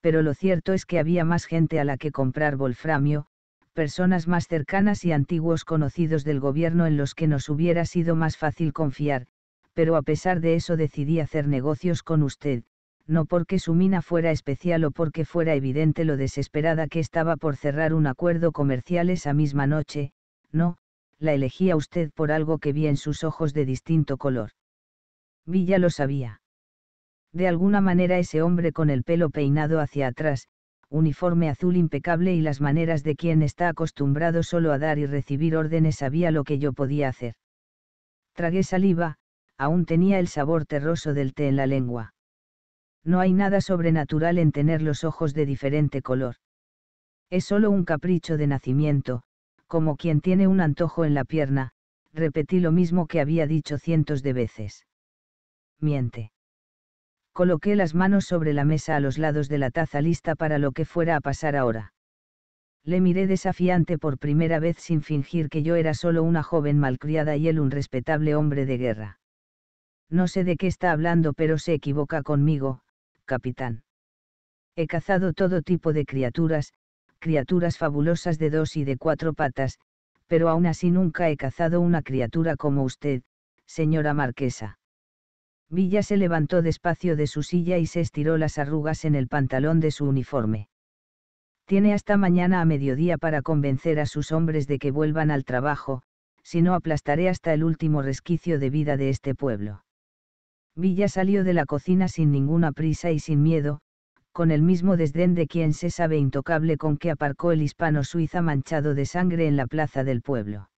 pero lo cierto es que había más gente a la que comprar wolframio, personas más cercanas y antiguos conocidos del gobierno en los que nos hubiera sido más fácil confiar, pero a pesar de eso decidí hacer negocios con usted, no porque su mina fuera especial o porque fuera evidente lo desesperada que estaba por cerrar un acuerdo comercial esa misma noche, no, la elegía usted por algo que vi en sus ojos de distinto color. Villa lo sabía. De alguna manera ese hombre con el pelo peinado hacia atrás, uniforme azul impecable y las maneras de quien está acostumbrado solo a dar y recibir órdenes sabía lo que yo podía hacer. Tragué saliva, aún tenía el sabor terroso del té en la lengua. No hay nada sobrenatural en tener los ojos de diferente color. Es solo un capricho de nacimiento, como quien tiene un antojo en la pierna, repetí lo mismo que había dicho cientos de veces. Miente. Coloqué las manos sobre la mesa a los lados de la taza lista para lo que fuera a pasar ahora. Le miré desafiante por primera vez sin fingir que yo era solo una joven malcriada y él un respetable hombre de guerra. No sé de qué está hablando pero se equivoca conmigo, capitán. He cazado todo tipo de criaturas, criaturas fabulosas de dos y de cuatro patas, pero aún así nunca he cazado una criatura como usted, señora marquesa. Villa se levantó despacio de su silla y se estiró las arrugas en el pantalón de su uniforme. Tiene hasta mañana a mediodía para convencer a sus hombres de que vuelvan al trabajo, si no aplastaré hasta el último resquicio de vida de este pueblo. Villa salió de la cocina sin ninguna prisa y sin miedo, con el mismo desdén de quien se sabe intocable con que aparcó el hispano suiza manchado de sangre en la plaza del pueblo.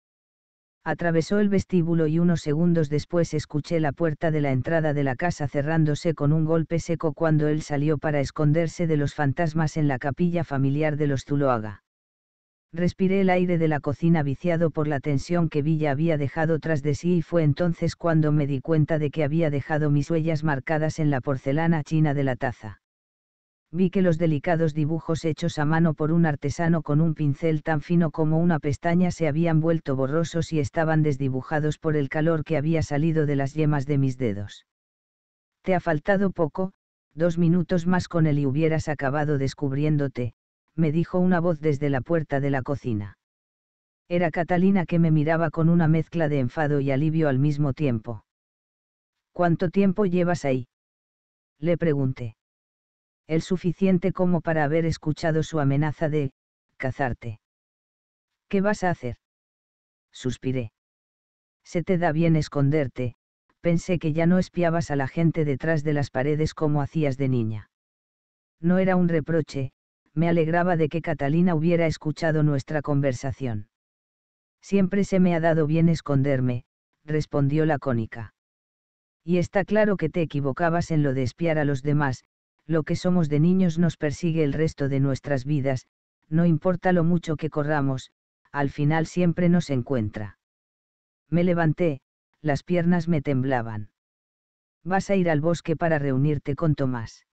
Atravesó el vestíbulo y unos segundos después escuché la puerta de la entrada de la casa cerrándose con un golpe seco cuando él salió para esconderse de los fantasmas en la capilla familiar de los Zuloaga. Respiré el aire de la cocina viciado por la tensión que Villa había dejado tras de sí y fue entonces cuando me di cuenta de que había dejado mis huellas marcadas en la porcelana china de la taza. Vi que los delicados dibujos hechos a mano por un artesano con un pincel tan fino como una pestaña se habían vuelto borrosos y estaban desdibujados por el calor que había salido de las yemas de mis dedos. Te ha faltado poco, dos minutos más con él y hubieras acabado descubriéndote, me dijo una voz desde la puerta de la cocina. Era Catalina que me miraba con una mezcla de enfado y alivio al mismo tiempo. ¿Cuánto tiempo llevas ahí? Le pregunté. El suficiente como para haber escuchado su amenaza de cazarte. ¿Qué vas a hacer? Suspiré. Se te da bien esconderte, pensé que ya no espiabas a la gente detrás de las paredes como hacías de niña. No era un reproche, me alegraba de que Catalina hubiera escuchado nuestra conversación. Siempre se me ha dado bien esconderme, respondió la cónica. Y está claro que te equivocabas en lo de espiar a los demás, lo que somos de niños nos persigue el resto de nuestras vidas, no importa lo mucho que corramos, al final siempre nos encuentra. Me levanté, las piernas me temblaban. ¿Vas a ir al bosque para reunirte con Tomás?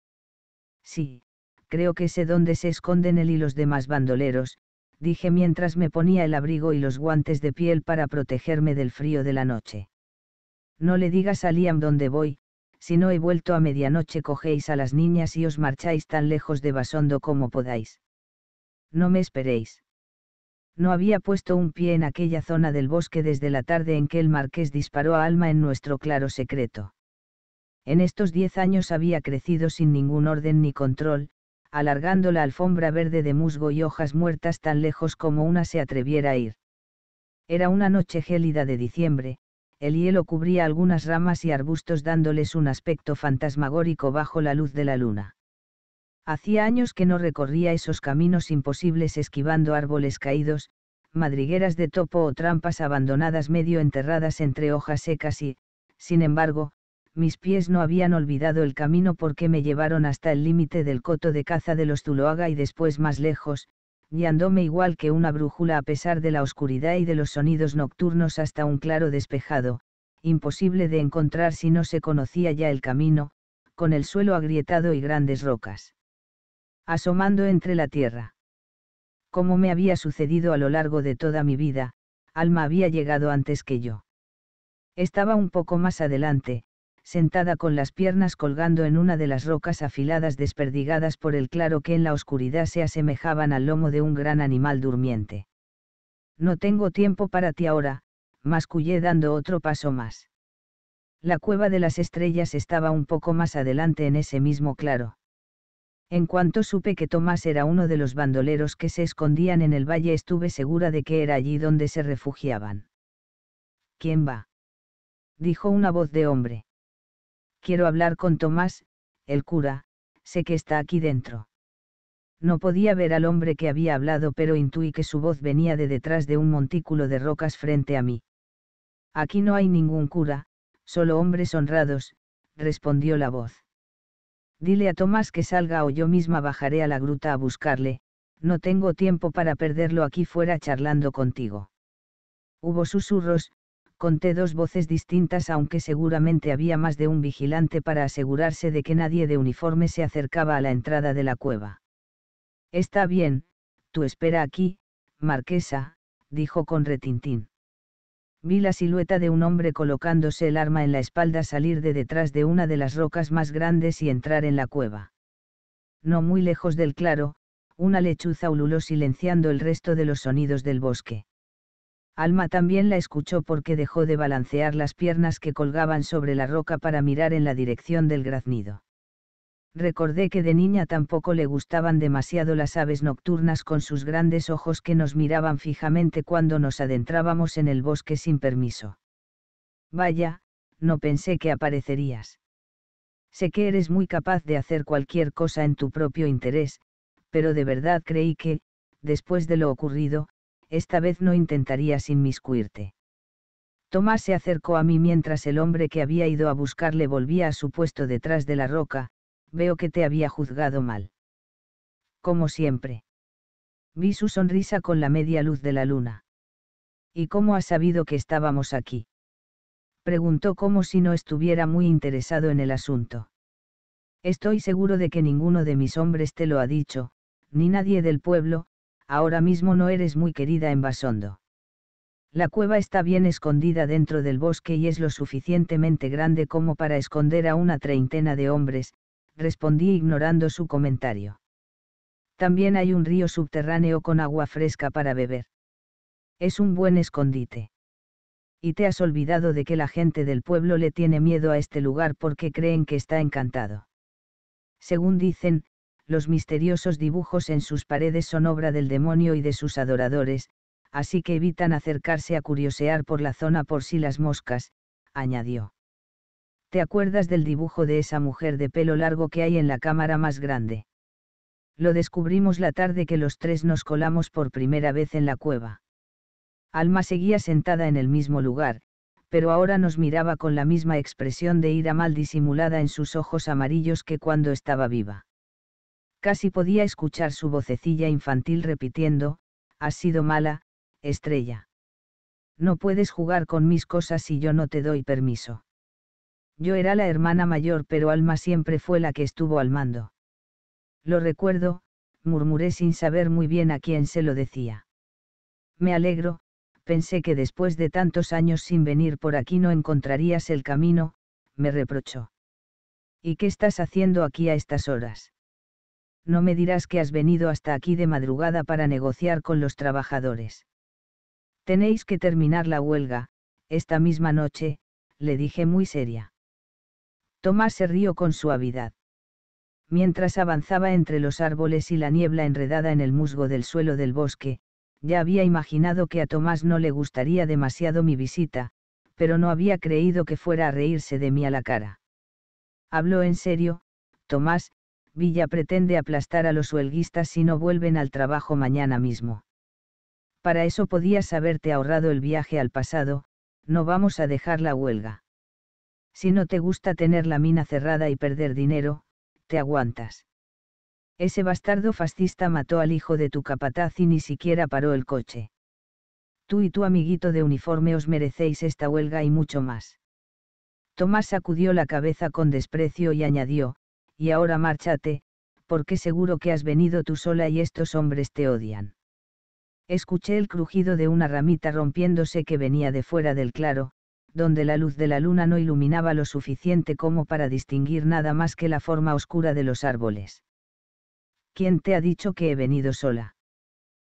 Sí, creo que sé dónde se esconden él y los demás bandoleros, dije mientras me ponía el abrigo y los guantes de piel para protegerme del frío de la noche. No le digas a Liam dónde voy, si no he vuelto a medianoche cogéis a las niñas y os marcháis tan lejos de Basondo como podáis. No me esperéis. No había puesto un pie en aquella zona del bosque desde la tarde en que el marqués disparó a Alma en nuestro claro secreto. En estos diez años había crecido sin ningún orden ni control, alargando la alfombra verde de musgo y hojas muertas tan lejos como una se atreviera a ir. Era una noche gélida de diciembre, el hielo cubría algunas ramas y arbustos dándoles un aspecto fantasmagórico bajo la luz de la luna. Hacía años que no recorría esos caminos imposibles esquivando árboles caídos, madrigueras de topo o trampas abandonadas medio enterradas entre hojas secas y, sin embargo, mis pies no habían olvidado el camino porque me llevaron hasta el límite del coto de caza de los Zuloaga y después más lejos, guiándome igual que una brújula a pesar de la oscuridad y de los sonidos nocturnos hasta un claro despejado, imposible de encontrar si no se conocía ya el camino, con el suelo agrietado y grandes rocas. Asomando entre la tierra. Como me había sucedido a lo largo de toda mi vida, Alma había llegado antes que yo. Estaba un poco más adelante, sentada con las piernas colgando en una de las rocas afiladas desperdigadas por el claro que en la oscuridad se asemejaban al lomo de un gran animal durmiente. No tengo tiempo para ti ahora, mascullé dando otro paso más. La cueva de las estrellas estaba un poco más adelante en ese mismo claro. En cuanto supe que Tomás era uno de los bandoleros que se escondían en el valle, estuve segura de que era allí donde se refugiaban. ¿Quién va? dijo una voz de hombre. Quiero hablar con Tomás, el cura, sé que está aquí dentro. No podía ver al hombre que había hablado, pero intuí que su voz venía de detrás de un montículo de rocas frente a mí. Aquí no hay ningún cura, solo hombres honrados, respondió la voz. Dile a Tomás que salga o yo misma bajaré a la gruta a buscarle, no tengo tiempo para perderlo aquí fuera charlando contigo. Hubo susurros, conté dos voces distintas aunque seguramente había más de un vigilante para asegurarse de que nadie de uniforme se acercaba a la entrada de la cueva. Está bien, tú espera aquí, marquesa, dijo con retintín. Vi la silueta de un hombre colocándose el arma en la espalda salir de detrás de una de las rocas más grandes y entrar en la cueva. No muy lejos del claro, una lechuza ululó silenciando el resto de los sonidos del bosque. Alma también la escuchó porque dejó de balancear las piernas que colgaban sobre la roca para mirar en la dirección del graznido. Recordé que de niña tampoco le gustaban demasiado las aves nocturnas con sus grandes ojos que nos miraban fijamente cuando nos adentrábamos en el bosque sin permiso. Vaya, no pensé que aparecerías. Sé que eres muy capaz de hacer cualquier cosa en tu propio interés, pero de verdad creí que, después de lo ocurrido, esta vez no intentarías inmiscuirte. Tomás se acercó a mí mientras el hombre que había ido a buscarle volvía a su puesto detrás de la roca, veo que te había juzgado mal. Como siempre. Vi su sonrisa con la media luz de la luna. ¿Y cómo has sabido que estábamos aquí? Preguntó como si no estuviera muy interesado en el asunto. Estoy seguro de que ninguno de mis hombres te lo ha dicho, ni nadie del pueblo, ahora mismo no eres muy querida en Basondo. La cueva está bien escondida dentro del bosque y es lo suficientemente grande como para esconder a una treintena de hombres, respondí ignorando su comentario. También hay un río subterráneo con agua fresca para beber. Es un buen escondite. Y te has olvidado de que la gente del pueblo le tiene miedo a este lugar porque creen que está encantado. Según dicen, los misteriosos dibujos en sus paredes son obra del demonio y de sus adoradores, así que evitan acercarse a curiosear por la zona por si sí las moscas, añadió. ¿Te acuerdas del dibujo de esa mujer de pelo largo que hay en la cámara más grande? Lo descubrimos la tarde que los tres nos colamos por primera vez en la cueva. Alma seguía sentada en el mismo lugar, pero ahora nos miraba con la misma expresión de ira mal disimulada en sus ojos amarillos que cuando estaba viva casi podía escuchar su vocecilla infantil repitiendo, has sido mala, estrella. No puedes jugar con mis cosas si yo no te doy permiso. Yo era la hermana mayor, pero Alma siempre fue la que estuvo al mando. Lo recuerdo, murmuré sin saber muy bien a quién se lo decía. Me alegro, pensé que después de tantos años sin venir por aquí no encontrarías el camino, me reprochó. ¿Y qué estás haciendo aquí a estas horas? no me dirás que has venido hasta aquí de madrugada para negociar con los trabajadores. Tenéis que terminar la huelga, esta misma noche, le dije muy seria. Tomás se rió con suavidad. Mientras avanzaba entre los árboles y la niebla enredada en el musgo del suelo del bosque, ya había imaginado que a Tomás no le gustaría demasiado mi visita, pero no había creído que fuera a reírse de mí a la cara. Habló en serio, Tomás, Villa pretende aplastar a los huelguistas si no vuelven al trabajo mañana mismo. Para eso podías haberte ahorrado el viaje al pasado, no vamos a dejar la huelga. Si no te gusta tener la mina cerrada y perder dinero, te aguantas. Ese bastardo fascista mató al hijo de tu capataz y ni siquiera paró el coche. Tú y tu amiguito de uniforme os merecéis esta huelga y mucho más. Tomás sacudió la cabeza con desprecio y añadió, y ahora márchate, porque seguro que has venido tú sola y estos hombres te odian. Escuché el crujido de una ramita rompiéndose que venía de fuera del claro, donde la luz de la luna no iluminaba lo suficiente como para distinguir nada más que la forma oscura de los árboles. ¿Quién te ha dicho que he venido sola?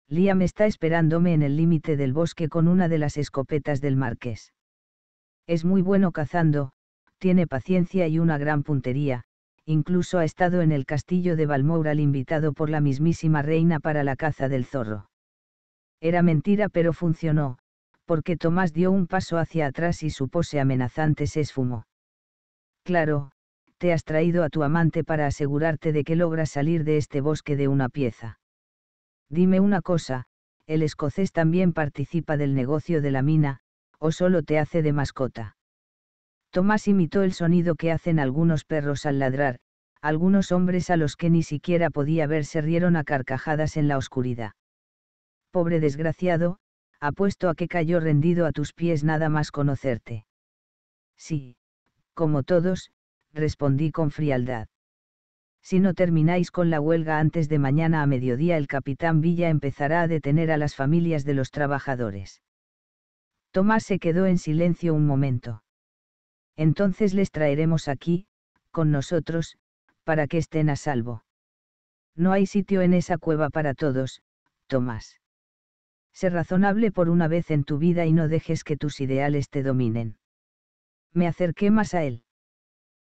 Liam está esperándome en el límite del bosque con una de las escopetas del marqués. Es muy bueno cazando, tiene paciencia y una gran puntería, incluso ha estado en el castillo de Balmoral invitado por la mismísima reina para la caza del zorro. Era mentira pero funcionó, porque Tomás dio un paso hacia atrás y su pose amenazante se esfumó. Claro, te has traído a tu amante para asegurarte de que logras salir de este bosque de una pieza. Dime una cosa, el escocés también participa del negocio de la mina, o solo te hace de mascota. Tomás imitó el sonido que hacen algunos perros al ladrar, algunos hombres a los que ni siquiera podía ver se rieron a carcajadas en la oscuridad. Pobre desgraciado, apuesto a que cayó rendido a tus pies nada más conocerte. Sí, como todos, respondí con frialdad. Si no termináis con la huelga antes de mañana a mediodía, el capitán Villa empezará a detener a las familias de los trabajadores. Tomás se quedó en silencio un momento entonces les traeremos aquí, con nosotros, para que estén a salvo. No hay sitio en esa cueva para todos, Tomás. Sé razonable por una vez en tu vida y no dejes que tus ideales te dominen. Me acerqué más a él.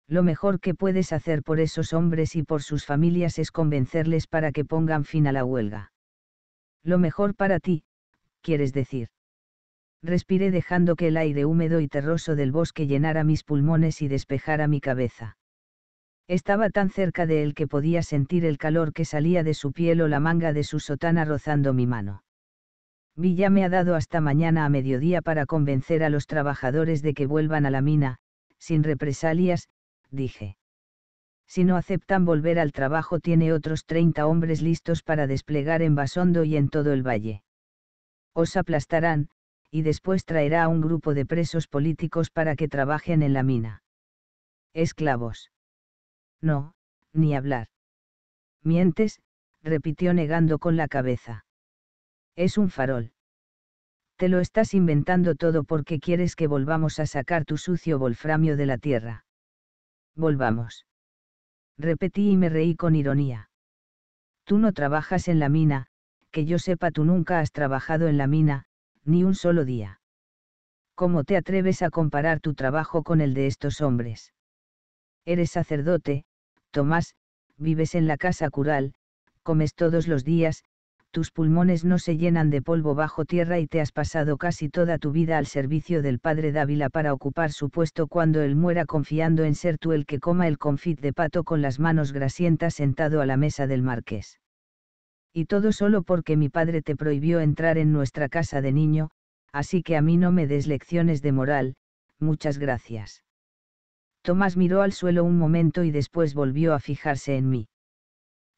Lo mejor que puedes hacer por esos hombres y por sus familias es convencerles para que pongan fin a la huelga. Lo mejor para ti, quieres decir respiré dejando que el aire húmedo y terroso del bosque llenara mis pulmones y despejara mi cabeza. Estaba tan cerca de él que podía sentir el calor que salía de su piel o la manga de su sotana rozando mi mano. Villa me ha dado hasta mañana a mediodía para convencer a los trabajadores de que vuelvan a la mina, sin represalias, dije. Si no aceptan volver al trabajo tiene otros 30 hombres listos para desplegar en Basondo y en todo el valle. Os aplastarán, y después traerá a un grupo de presos políticos para que trabajen en la mina. Esclavos. No, ni hablar. Mientes, repitió negando con la cabeza. Es un farol. Te lo estás inventando todo porque quieres que volvamos a sacar tu sucio volframio de la tierra. Volvamos. Repetí y me reí con ironía. Tú no trabajas en la mina, que yo sepa tú nunca has trabajado en la mina, ni un solo día. ¿Cómo te atreves a comparar tu trabajo con el de estos hombres? Eres sacerdote, Tomás, vives en la casa cural, comes todos los días, tus pulmones no se llenan de polvo bajo tierra y te has pasado casi toda tu vida al servicio del padre Dávila para ocupar su puesto cuando él muera confiando en ser tú el que coma el confit de pato con las manos grasientas sentado a la mesa del marqués y todo solo porque mi padre te prohibió entrar en nuestra casa de niño, así que a mí no me des lecciones de moral, muchas gracias. Tomás miró al suelo un momento y después volvió a fijarse en mí.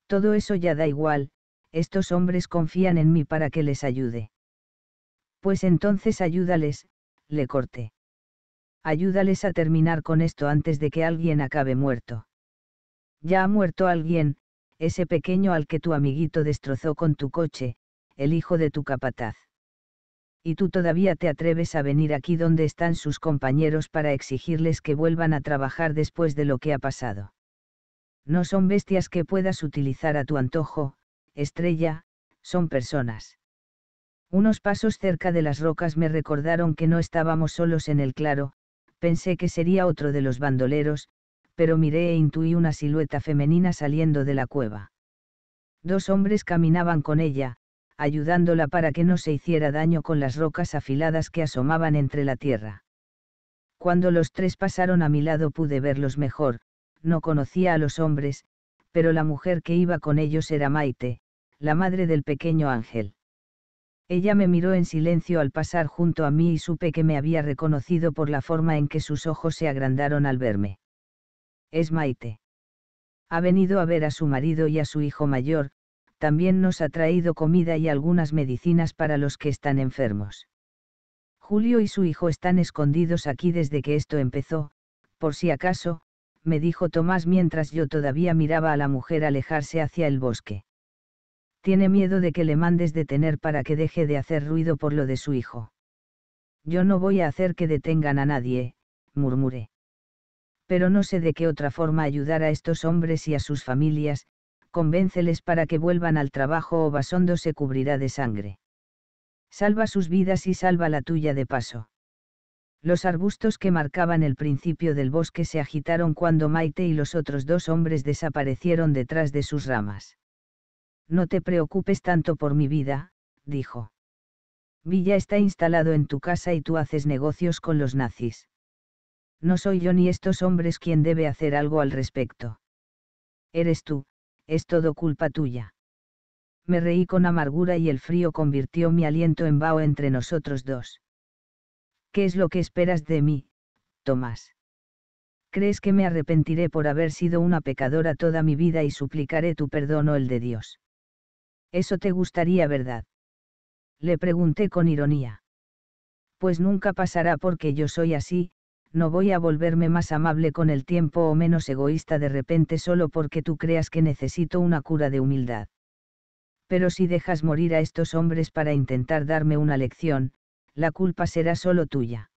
Todo eso ya da igual, estos hombres confían en mí para que les ayude. Pues entonces ayúdales, le corté. Ayúdales a terminar con esto antes de que alguien acabe muerto. Ya ha muerto alguien, ese pequeño al que tu amiguito destrozó con tu coche, el hijo de tu capataz. Y tú todavía te atreves a venir aquí donde están sus compañeros para exigirles que vuelvan a trabajar después de lo que ha pasado. No son bestias que puedas utilizar a tu antojo, estrella, son personas. Unos pasos cerca de las rocas me recordaron que no estábamos solos en el claro, pensé que sería otro de los bandoleros, pero miré e intuí una silueta femenina saliendo de la cueva. Dos hombres caminaban con ella, ayudándola para que no se hiciera daño con las rocas afiladas que asomaban entre la tierra. Cuando los tres pasaron a mi lado pude verlos mejor, no conocía a los hombres, pero la mujer que iba con ellos era Maite, la madre del pequeño ángel. Ella me miró en silencio al pasar junto a mí y supe que me había reconocido por la forma en que sus ojos se agrandaron al verme es Maite. Ha venido a ver a su marido y a su hijo mayor, también nos ha traído comida y algunas medicinas para los que están enfermos. Julio y su hijo están escondidos aquí desde que esto empezó, por si acaso, me dijo Tomás mientras yo todavía miraba a la mujer alejarse hacia el bosque. Tiene miedo de que le mandes detener para que deje de hacer ruido por lo de su hijo. Yo no voy a hacer que detengan a nadie, murmuré pero no sé de qué otra forma ayudar a estos hombres y a sus familias, convénceles para que vuelvan al trabajo o Basondo se cubrirá de sangre. Salva sus vidas y salva la tuya de paso. Los arbustos que marcaban el principio del bosque se agitaron cuando Maite y los otros dos hombres desaparecieron detrás de sus ramas. No te preocupes tanto por mi vida, dijo. Villa está instalado en tu casa y tú haces negocios con los nazis. No soy yo ni estos hombres quien debe hacer algo al respecto. Eres tú, es todo culpa tuya. Me reí con amargura y el frío convirtió mi aliento en vaho entre nosotros dos. ¿Qué es lo que esperas de mí, Tomás? ¿Crees que me arrepentiré por haber sido una pecadora toda mi vida y suplicaré tu perdón o oh el de Dios? Eso te gustaría, ¿verdad? Le pregunté con ironía. Pues nunca pasará porque yo soy así, no voy a volverme más amable con el tiempo o menos egoísta de repente solo porque tú creas que necesito una cura de humildad. Pero si dejas morir a estos hombres para intentar darme una lección, la culpa será solo tuya.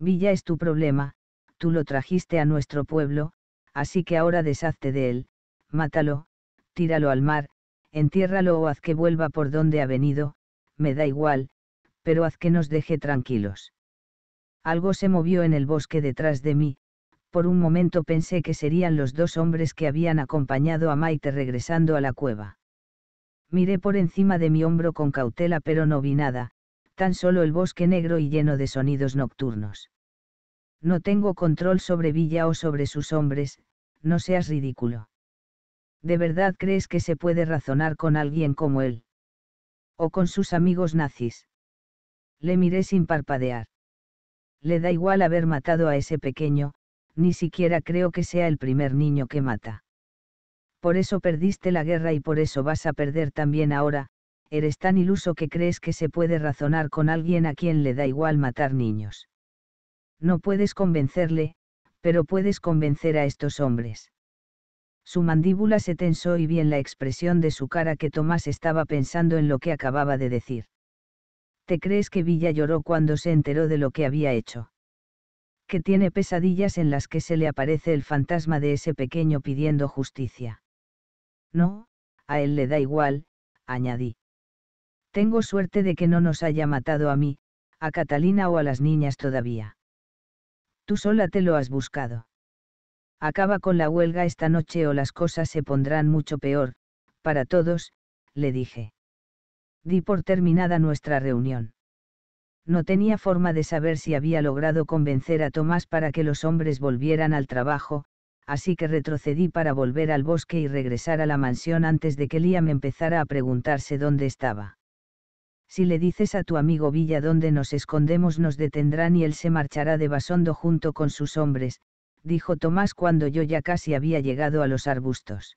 Villa es tu problema, tú lo trajiste a nuestro pueblo, así que ahora deshazte de él, mátalo, tíralo al mar, entiérralo o haz que vuelva por donde ha venido, me da igual, pero haz que nos deje tranquilos. Algo se movió en el bosque detrás de mí, por un momento pensé que serían los dos hombres que habían acompañado a Maite regresando a la cueva. Miré por encima de mi hombro con cautela pero no vi nada, tan solo el bosque negro y lleno de sonidos nocturnos. No tengo control sobre Villa o sobre sus hombres, no seas ridículo. ¿De verdad crees que se puede razonar con alguien como él? ¿O con sus amigos nazis? Le miré sin parpadear le da igual haber matado a ese pequeño, ni siquiera creo que sea el primer niño que mata. Por eso perdiste la guerra y por eso vas a perder también ahora, eres tan iluso que crees que se puede razonar con alguien a quien le da igual matar niños. No puedes convencerle, pero puedes convencer a estos hombres. Su mandíbula se tensó y vi en la expresión de su cara que Tomás estaba pensando en lo que acababa de decir. ¿Te crees que Villa lloró cuando se enteró de lo que había hecho? Que tiene pesadillas en las que se le aparece el fantasma de ese pequeño pidiendo justicia. No, a él le da igual, añadí. Tengo suerte de que no nos haya matado a mí, a Catalina o a las niñas todavía. Tú sola te lo has buscado. Acaba con la huelga esta noche o las cosas se pondrán mucho peor, para todos, le dije di por terminada nuestra reunión. No tenía forma de saber si había logrado convencer a Tomás para que los hombres volvieran al trabajo, así que retrocedí para volver al bosque y regresar a la mansión antes de que Liam empezara a preguntarse dónde estaba. Si le dices a tu amigo Villa dónde nos escondemos nos detendrán y él se marchará de Basondo junto con sus hombres, dijo Tomás cuando yo ya casi había llegado a los arbustos.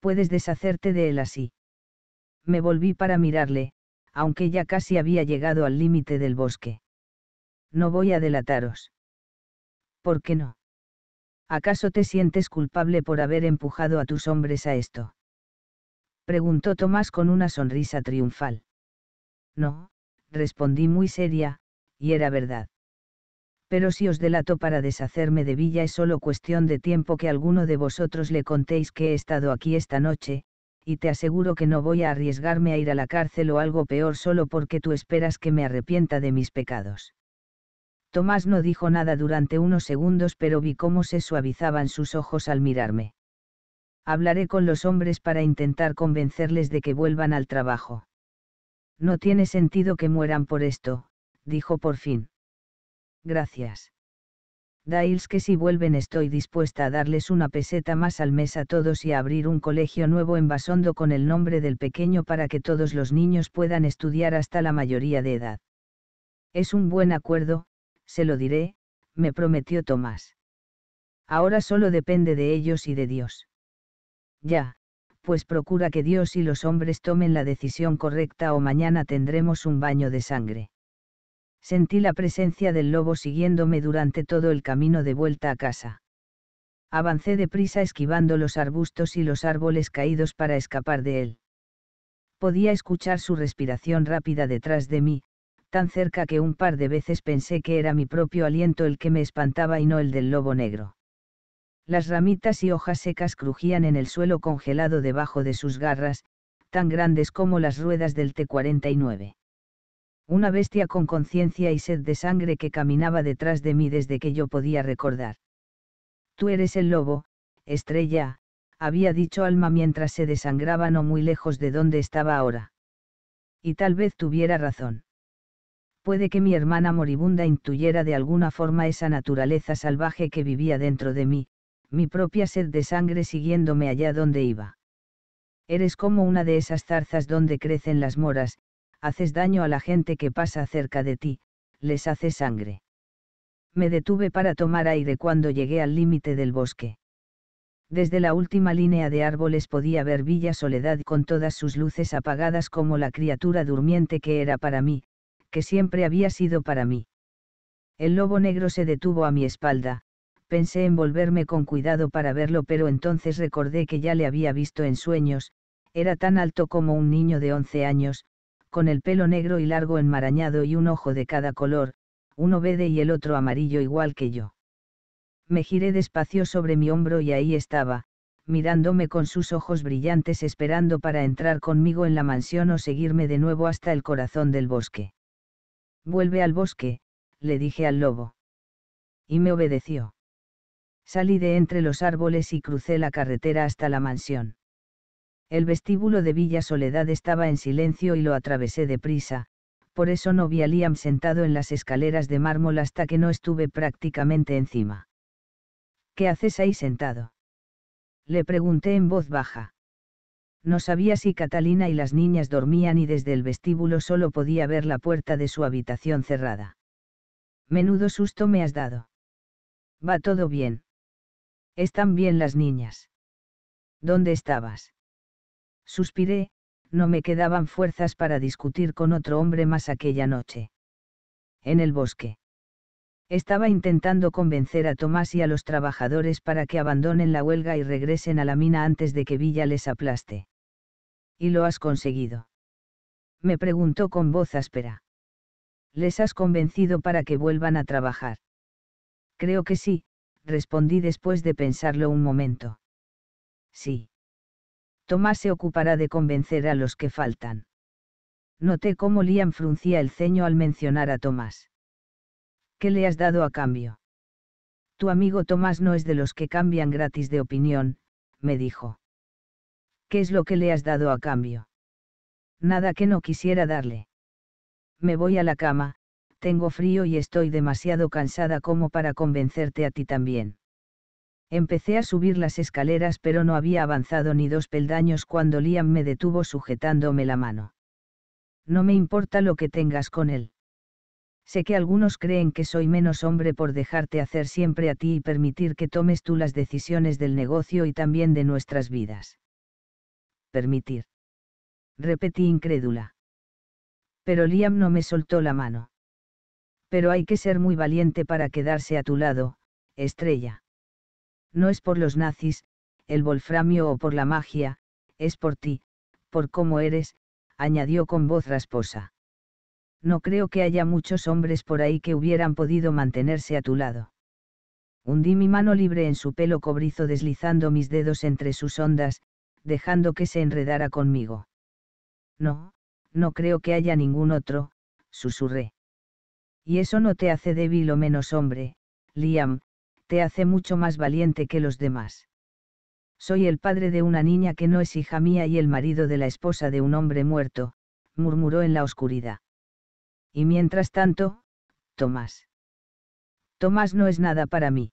Puedes deshacerte de él así me volví para mirarle, aunque ya casi había llegado al límite del bosque. No voy a delataros. ¿Por qué no? ¿Acaso te sientes culpable por haber empujado a tus hombres a esto? Preguntó Tomás con una sonrisa triunfal. No, respondí muy seria, y era verdad. Pero si os delato para deshacerme de Villa es solo cuestión de tiempo que alguno de vosotros le contéis que he estado aquí esta noche, y te aseguro que no voy a arriesgarme a ir a la cárcel o algo peor solo porque tú esperas que me arrepienta de mis pecados. Tomás no dijo nada durante unos segundos, pero vi cómo se suavizaban sus ojos al mirarme. Hablaré con los hombres para intentar convencerles de que vuelvan al trabajo. No tiene sentido que mueran por esto, dijo por fin. Gracias. Dailes que si vuelven estoy dispuesta a darles una peseta más al mes a todos y a abrir un colegio nuevo en Basondo con el nombre del pequeño para que todos los niños puedan estudiar hasta la mayoría de edad. Es un buen acuerdo, se lo diré, me prometió Tomás. Ahora solo depende de ellos y de Dios. Ya, pues procura que Dios y los hombres tomen la decisión correcta o mañana tendremos un baño de sangre. Sentí la presencia del lobo siguiéndome durante todo el camino de vuelta a casa. Avancé deprisa esquivando los arbustos y los árboles caídos para escapar de él. Podía escuchar su respiración rápida detrás de mí, tan cerca que un par de veces pensé que era mi propio aliento el que me espantaba y no el del lobo negro. Las ramitas y hojas secas crujían en el suelo congelado debajo de sus garras, tan grandes como las ruedas del T-49 una bestia con conciencia y sed de sangre que caminaba detrás de mí desde que yo podía recordar. Tú eres el lobo, estrella, había dicho Alma mientras se desangraba no muy lejos de donde estaba ahora. Y tal vez tuviera razón. Puede que mi hermana moribunda intuyera de alguna forma esa naturaleza salvaje que vivía dentro de mí, mi propia sed de sangre siguiéndome allá donde iba. Eres como una de esas zarzas donde crecen las moras, haces daño a la gente que pasa cerca de ti, les haces sangre. Me detuve para tomar aire cuando llegué al límite del bosque. Desde la última línea de árboles podía ver Villa Soledad con todas sus luces apagadas como la criatura durmiente que era para mí, que siempre había sido para mí. El lobo negro se detuvo a mi espalda, pensé en volverme con cuidado para verlo, pero entonces recordé que ya le había visto en sueños, era tan alto como un niño de 11 años, con el pelo negro y largo enmarañado y un ojo de cada color, uno verde y el otro amarillo igual que yo. Me giré despacio sobre mi hombro y ahí estaba, mirándome con sus ojos brillantes esperando para entrar conmigo en la mansión o seguirme de nuevo hasta el corazón del bosque. Vuelve al bosque, le dije al lobo. Y me obedeció. Salí de entre los árboles y crucé la carretera hasta la mansión. El vestíbulo de Villa Soledad estaba en silencio y lo atravesé deprisa, por eso no vi a Liam sentado en las escaleras de mármol hasta que no estuve prácticamente encima. ¿Qué haces ahí sentado? Le pregunté en voz baja. No sabía si Catalina y las niñas dormían y desde el vestíbulo solo podía ver la puerta de su habitación cerrada. Menudo susto me has dado. Va todo bien. Están bien las niñas. ¿Dónde estabas? Suspiré, no me quedaban fuerzas para discutir con otro hombre más aquella noche. En el bosque. Estaba intentando convencer a Tomás y a los trabajadores para que abandonen la huelga y regresen a la mina antes de que Villa les aplaste. ¿Y lo has conseguido? Me preguntó con voz áspera. ¿Les has convencido para que vuelvan a trabajar? Creo que sí, respondí después de pensarlo un momento. Sí. Tomás se ocupará de convencer a los que faltan. Noté cómo Liam fruncía el ceño al mencionar a Tomás. ¿Qué le has dado a cambio? Tu amigo Tomás no es de los que cambian gratis de opinión, me dijo. ¿Qué es lo que le has dado a cambio? Nada que no quisiera darle. Me voy a la cama, tengo frío y estoy demasiado cansada como para convencerte a ti también. Empecé a subir las escaleras pero no había avanzado ni dos peldaños cuando Liam me detuvo sujetándome la mano. No me importa lo que tengas con él. Sé que algunos creen que soy menos hombre por dejarte hacer siempre a ti y permitir que tomes tú las decisiones del negocio y también de nuestras vidas. Permitir. Repetí incrédula. Pero Liam no me soltó la mano. Pero hay que ser muy valiente para quedarse a tu lado, estrella. No es por los nazis, el wolframio o por la magia, es por ti, por cómo eres, añadió con voz rasposa. No creo que haya muchos hombres por ahí que hubieran podido mantenerse a tu lado. Hundí mi mano libre en su pelo cobrizo deslizando mis dedos entre sus ondas, dejando que se enredara conmigo. No, no creo que haya ningún otro, susurré. Y eso no te hace débil o menos hombre, Liam, te hace mucho más valiente que los demás. Soy el padre de una niña que no es hija mía y el marido de la esposa de un hombre muerto, murmuró en la oscuridad. Y mientras tanto, Tomás. Tomás no es nada para mí.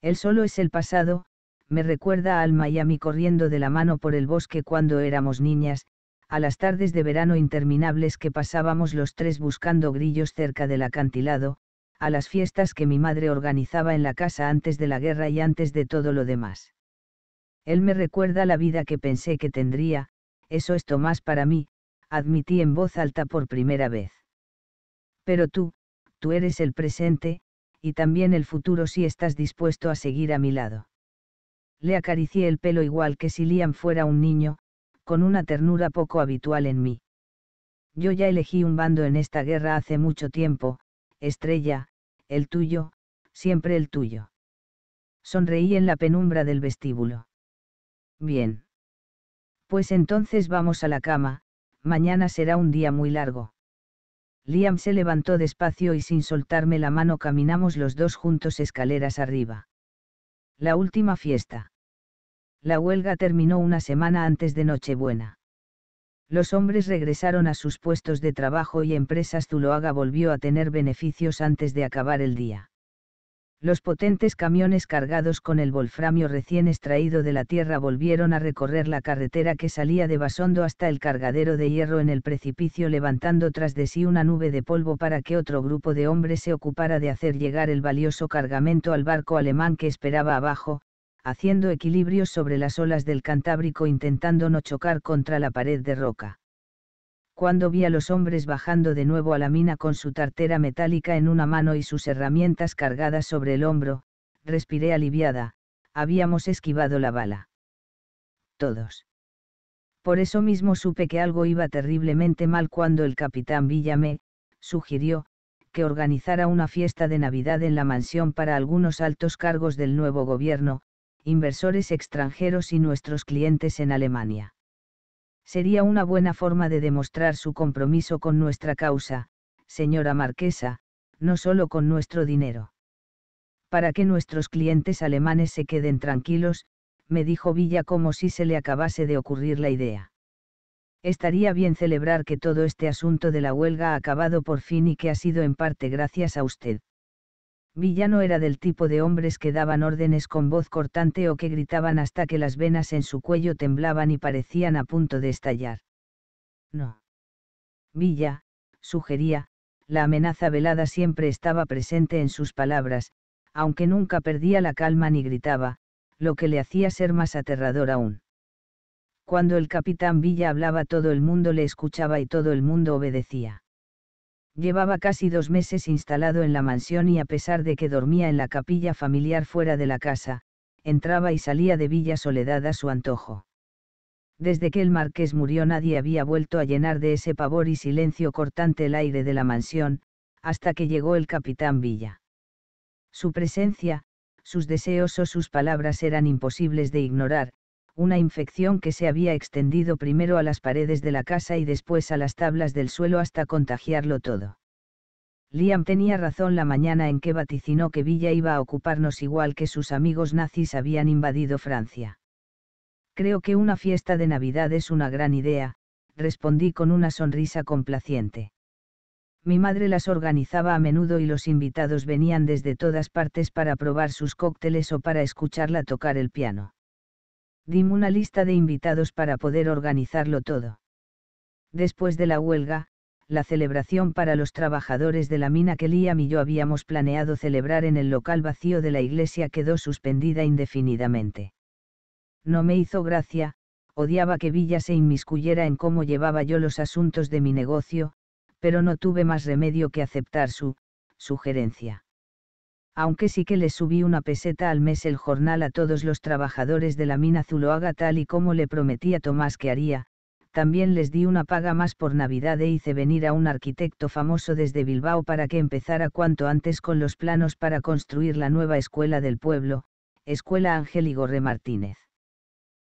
Él solo es el pasado, me recuerda a Alma y a mí corriendo de la mano por el bosque cuando éramos niñas, a las tardes de verano interminables que pasábamos los tres buscando grillos cerca del acantilado, a las fiestas que mi madre organizaba en la casa antes de la guerra y antes de todo lo demás. Él me recuerda la vida que pensé que tendría, eso es Tomás para mí, admití en voz alta por primera vez. Pero tú, tú eres el presente, y también el futuro si estás dispuesto a seguir a mi lado. Le acaricié el pelo igual que si Liam fuera un niño, con una ternura poco habitual en mí. Yo ya elegí un bando en esta guerra hace mucho tiempo, estrella, el tuyo, siempre el tuyo. Sonreí en la penumbra del vestíbulo. Bien. Pues entonces vamos a la cama, mañana será un día muy largo. Liam se levantó despacio y sin soltarme la mano caminamos los dos juntos escaleras arriba. La última fiesta. La huelga terminó una semana antes de Nochebuena. Los hombres regresaron a sus puestos de trabajo y Empresas Zuloaga volvió a tener beneficios antes de acabar el día. Los potentes camiones cargados con el volframio recién extraído de la tierra volvieron a recorrer la carretera que salía de Basondo hasta el cargadero de hierro en el precipicio levantando tras de sí una nube de polvo para que otro grupo de hombres se ocupara de hacer llegar el valioso cargamento al barco alemán que esperaba abajo, haciendo equilibrios sobre las olas del Cantábrico intentando no chocar contra la pared de roca. Cuando vi a los hombres bajando de nuevo a la mina con su tartera metálica en una mano y sus herramientas cargadas sobre el hombro, respiré aliviada, habíamos esquivado la bala. Todos. Por eso mismo supe que algo iba terriblemente mal cuando el capitán Villamé, sugirió, que organizara una fiesta de Navidad en la mansión para algunos altos cargos del nuevo gobierno, inversores extranjeros y nuestros clientes en Alemania. Sería una buena forma de demostrar su compromiso con nuestra causa, señora Marquesa, no solo con nuestro dinero. Para que nuestros clientes alemanes se queden tranquilos, me dijo Villa como si se le acabase de ocurrir la idea. Estaría bien celebrar que todo este asunto de la huelga ha acabado por fin y que ha sido en parte gracias a usted. Villano era del tipo de hombres que daban órdenes con voz cortante o que gritaban hasta que las venas en su cuello temblaban y parecían a punto de estallar. No. Villa, sugería, la amenaza velada siempre estaba presente en sus palabras, aunque nunca perdía la calma ni gritaba, lo que le hacía ser más aterrador aún. Cuando el capitán Villa hablaba todo el mundo le escuchaba y todo el mundo obedecía. Llevaba casi dos meses instalado en la mansión y a pesar de que dormía en la capilla familiar fuera de la casa, entraba y salía de Villa Soledad a su antojo. Desde que el marqués murió nadie había vuelto a llenar de ese pavor y silencio cortante el aire de la mansión, hasta que llegó el capitán Villa. Su presencia, sus deseos o sus palabras eran imposibles de ignorar, una infección que se había extendido primero a las paredes de la casa y después a las tablas del suelo hasta contagiarlo todo. Liam tenía razón la mañana en que vaticinó que Villa iba a ocuparnos igual que sus amigos nazis habían invadido Francia. Creo que una fiesta de Navidad es una gran idea, respondí con una sonrisa complaciente. Mi madre las organizaba a menudo y los invitados venían desde todas partes para probar sus cócteles o para escucharla tocar el piano. Dime una lista de invitados para poder organizarlo todo. Después de la huelga, la celebración para los trabajadores de la mina que Liam y yo habíamos planeado celebrar en el local vacío de la iglesia quedó suspendida indefinidamente. No me hizo gracia, odiaba que Villa se inmiscuyera en cómo llevaba yo los asuntos de mi negocio, pero no tuve más remedio que aceptar su sugerencia aunque sí que le subí una peseta al mes el jornal a todos los trabajadores de la mina Zuloaga tal y como le prometía a Tomás que haría, también les di una paga más por Navidad e hice venir a un arquitecto famoso desde Bilbao para que empezara cuanto antes con los planos para construir la nueva escuela del pueblo, Escuela Ángel Igorre Martínez.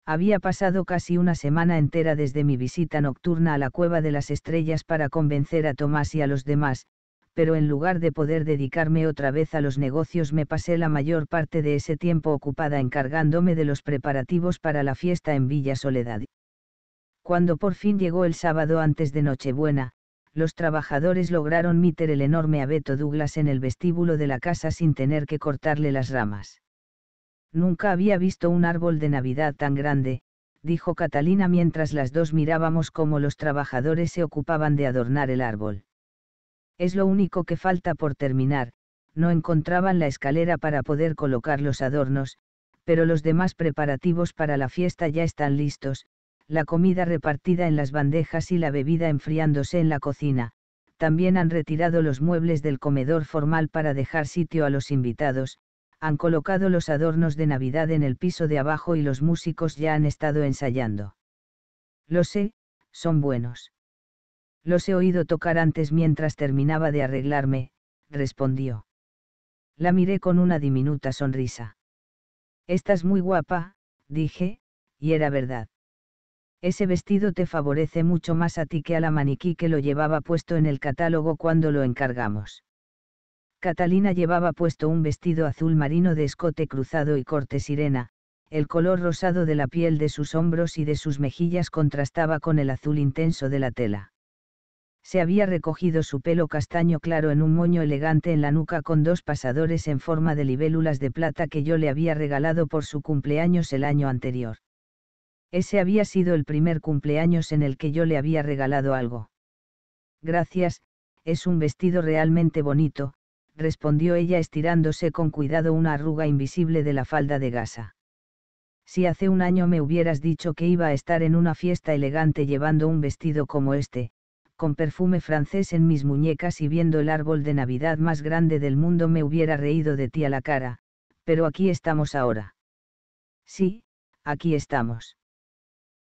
Había pasado casi una semana entera desde mi visita nocturna a la Cueva de las Estrellas para convencer a Tomás y a los demás, pero en lugar de poder dedicarme otra vez a los negocios me pasé la mayor parte de ese tiempo ocupada encargándome de los preparativos para la fiesta en Villa Soledad. Cuando por fin llegó el sábado antes de Nochebuena, los trabajadores lograron meter el enorme abeto Douglas en el vestíbulo de la casa sin tener que cortarle las ramas. Nunca había visto un árbol de Navidad tan grande, dijo Catalina mientras las dos mirábamos cómo los trabajadores se ocupaban de adornar el árbol. Es lo único que falta por terminar, no encontraban la escalera para poder colocar los adornos, pero los demás preparativos para la fiesta ya están listos, la comida repartida en las bandejas y la bebida enfriándose en la cocina. También han retirado los muebles del comedor formal para dejar sitio a los invitados, han colocado los adornos de Navidad en el piso de abajo y los músicos ya han estado ensayando. Lo sé, son buenos. Los he oído tocar antes mientras terminaba de arreglarme, respondió. La miré con una diminuta sonrisa. Estás muy guapa, dije, y era verdad. Ese vestido te favorece mucho más a ti que a la maniquí que lo llevaba puesto en el catálogo cuando lo encargamos. Catalina llevaba puesto un vestido azul marino de escote cruzado y corte sirena, el color rosado de la piel de sus hombros y de sus mejillas contrastaba con el azul intenso de la tela se había recogido su pelo castaño claro en un moño elegante en la nuca con dos pasadores en forma de libélulas de plata que yo le había regalado por su cumpleaños el año anterior. Ese había sido el primer cumpleaños en el que yo le había regalado algo. Gracias, es un vestido realmente bonito, respondió ella estirándose con cuidado una arruga invisible de la falda de gasa. Si hace un año me hubieras dicho que iba a estar en una fiesta elegante llevando un vestido como este, con perfume francés en mis muñecas y viendo el árbol de Navidad más grande del mundo me hubiera reído de ti a la cara, pero aquí estamos ahora. Sí, aquí estamos.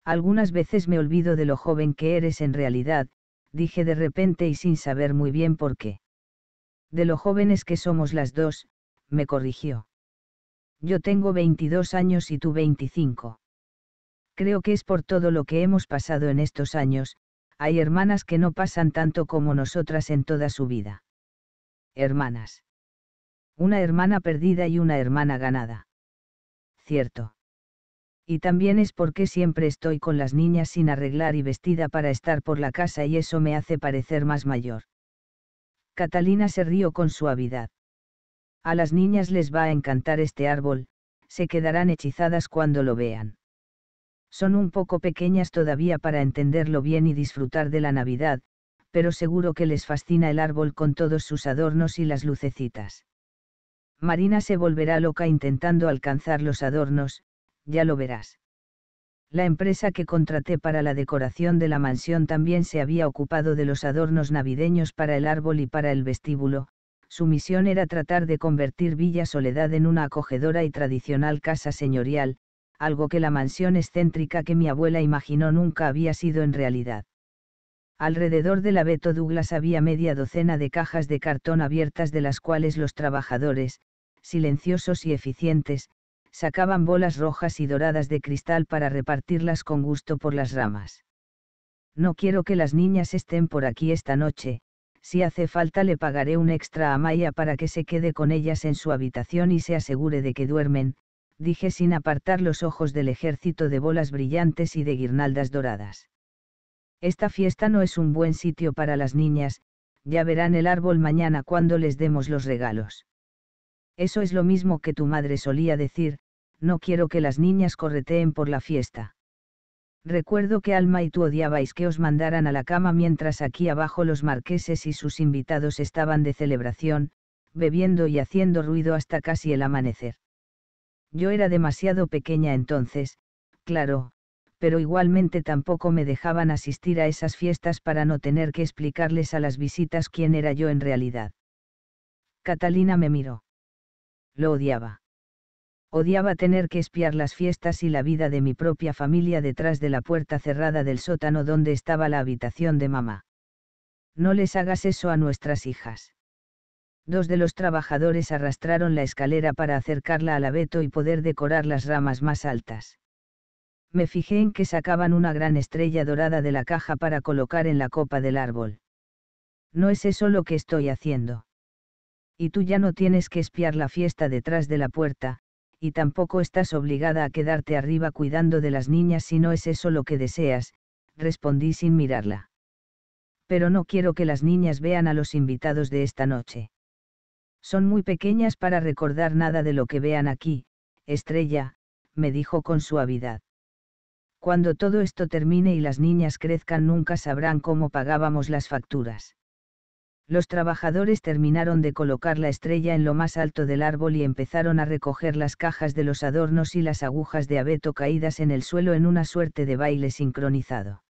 Algunas veces me olvido de lo joven que eres en realidad, dije de repente y sin saber muy bien por qué. De lo jóvenes que somos las dos, me corrigió. Yo tengo 22 años y tú 25. Creo que es por todo lo que hemos pasado en estos años, hay hermanas que no pasan tanto como nosotras en toda su vida. Hermanas. Una hermana perdida y una hermana ganada. Cierto. Y también es porque siempre estoy con las niñas sin arreglar y vestida para estar por la casa y eso me hace parecer más mayor. Catalina se rió con suavidad. A las niñas les va a encantar este árbol, se quedarán hechizadas cuando lo vean. Son un poco pequeñas todavía para entenderlo bien y disfrutar de la Navidad, pero seguro que les fascina el árbol con todos sus adornos y las lucecitas. Marina se volverá loca intentando alcanzar los adornos, ya lo verás. La empresa que contraté para la decoración de la mansión también se había ocupado de los adornos navideños para el árbol y para el vestíbulo, su misión era tratar de convertir Villa Soledad en una acogedora y tradicional casa señorial, algo que la mansión excéntrica que mi abuela imaginó nunca había sido en realidad. Alrededor del abeto Douglas había media docena de cajas de cartón abiertas de las cuales los trabajadores, silenciosos y eficientes, sacaban bolas rojas y doradas de cristal para repartirlas con gusto por las ramas. No quiero que las niñas estén por aquí esta noche, si hace falta le pagaré un extra a Maya para que se quede con ellas en su habitación y se asegure de que duermen, dije sin apartar los ojos del ejército de bolas brillantes y de guirnaldas doradas. Esta fiesta no es un buen sitio para las niñas, ya verán el árbol mañana cuando les demos los regalos. Eso es lo mismo que tu madre solía decir, no quiero que las niñas correteen por la fiesta. Recuerdo que Alma y tú odiabais que os mandaran a la cama mientras aquí abajo los marqueses y sus invitados estaban de celebración, bebiendo y haciendo ruido hasta casi el amanecer. Yo era demasiado pequeña entonces, claro, pero igualmente tampoco me dejaban asistir a esas fiestas para no tener que explicarles a las visitas quién era yo en realidad. Catalina me miró. Lo odiaba. Odiaba tener que espiar las fiestas y la vida de mi propia familia detrás de la puerta cerrada del sótano donde estaba la habitación de mamá. No les hagas eso a nuestras hijas. Dos de los trabajadores arrastraron la escalera para acercarla al abeto y poder decorar las ramas más altas. Me fijé en que sacaban una gran estrella dorada de la caja para colocar en la copa del árbol. No es eso lo que estoy haciendo. Y tú ya no tienes que espiar la fiesta detrás de la puerta, y tampoco estás obligada a quedarte arriba cuidando de las niñas si no es eso lo que deseas, respondí sin mirarla. Pero no quiero que las niñas vean a los invitados de esta noche. Son muy pequeñas para recordar nada de lo que vean aquí, estrella, me dijo con suavidad. Cuando todo esto termine y las niñas crezcan nunca sabrán cómo pagábamos las facturas. Los trabajadores terminaron de colocar la estrella en lo más alto del árbol y empezaron a recoger las cajas de los adornos y las agujas de abeto caídas en el suelo en una suerte de baile sincronizado.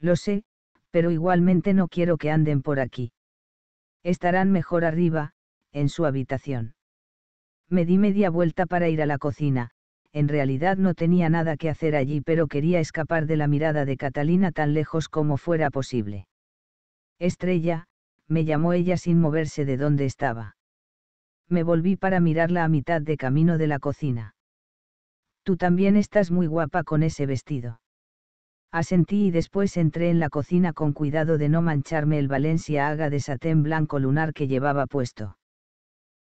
Lo sé, pero igualmente no quiero que anden por aquí. Estarán mejor arriba, en su habitación. Me di media vuelta para ir a la cocina, en realidad no tenía nada que hacer allí pero quería escapar de la mirada de Catalina tan lejos como fuera posible. Estrella, me llamó ella sin moverse de donde estaba. Me volví para mirarla a mitad de camino de la cocina. Tú también estás muy guapa con ese vestido. Asentí y después entré en la cocina con cuidado de no mancharme el Valencia haga de satén blanco lunar que llevaba puesto.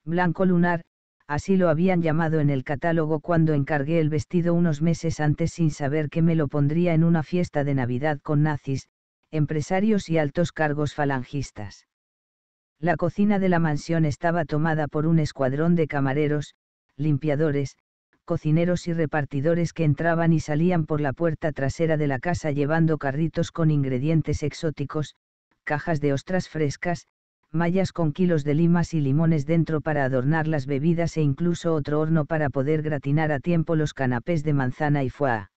Blanco lunar, así lo habían llamado en el catálogo cuando encargué el vestido unos meses antes sin saber que me lo pondría en una fiesta de Navidad con nazis, empresarios y altos cargos falangistas. La cocina de la mansión estaba tomada por un escuadrón de camareros, limpiadores, cocineros y repartidores que entraban y salían por la puerta trasera de la casa llevando carritos con ingredientes exóticos, cajas de ostras frescas, mallas con kilos de limas y limones dentro para adornar las bebidas e incluso otro horno para poder gratinar a tiempo los canapés de manzana y foie.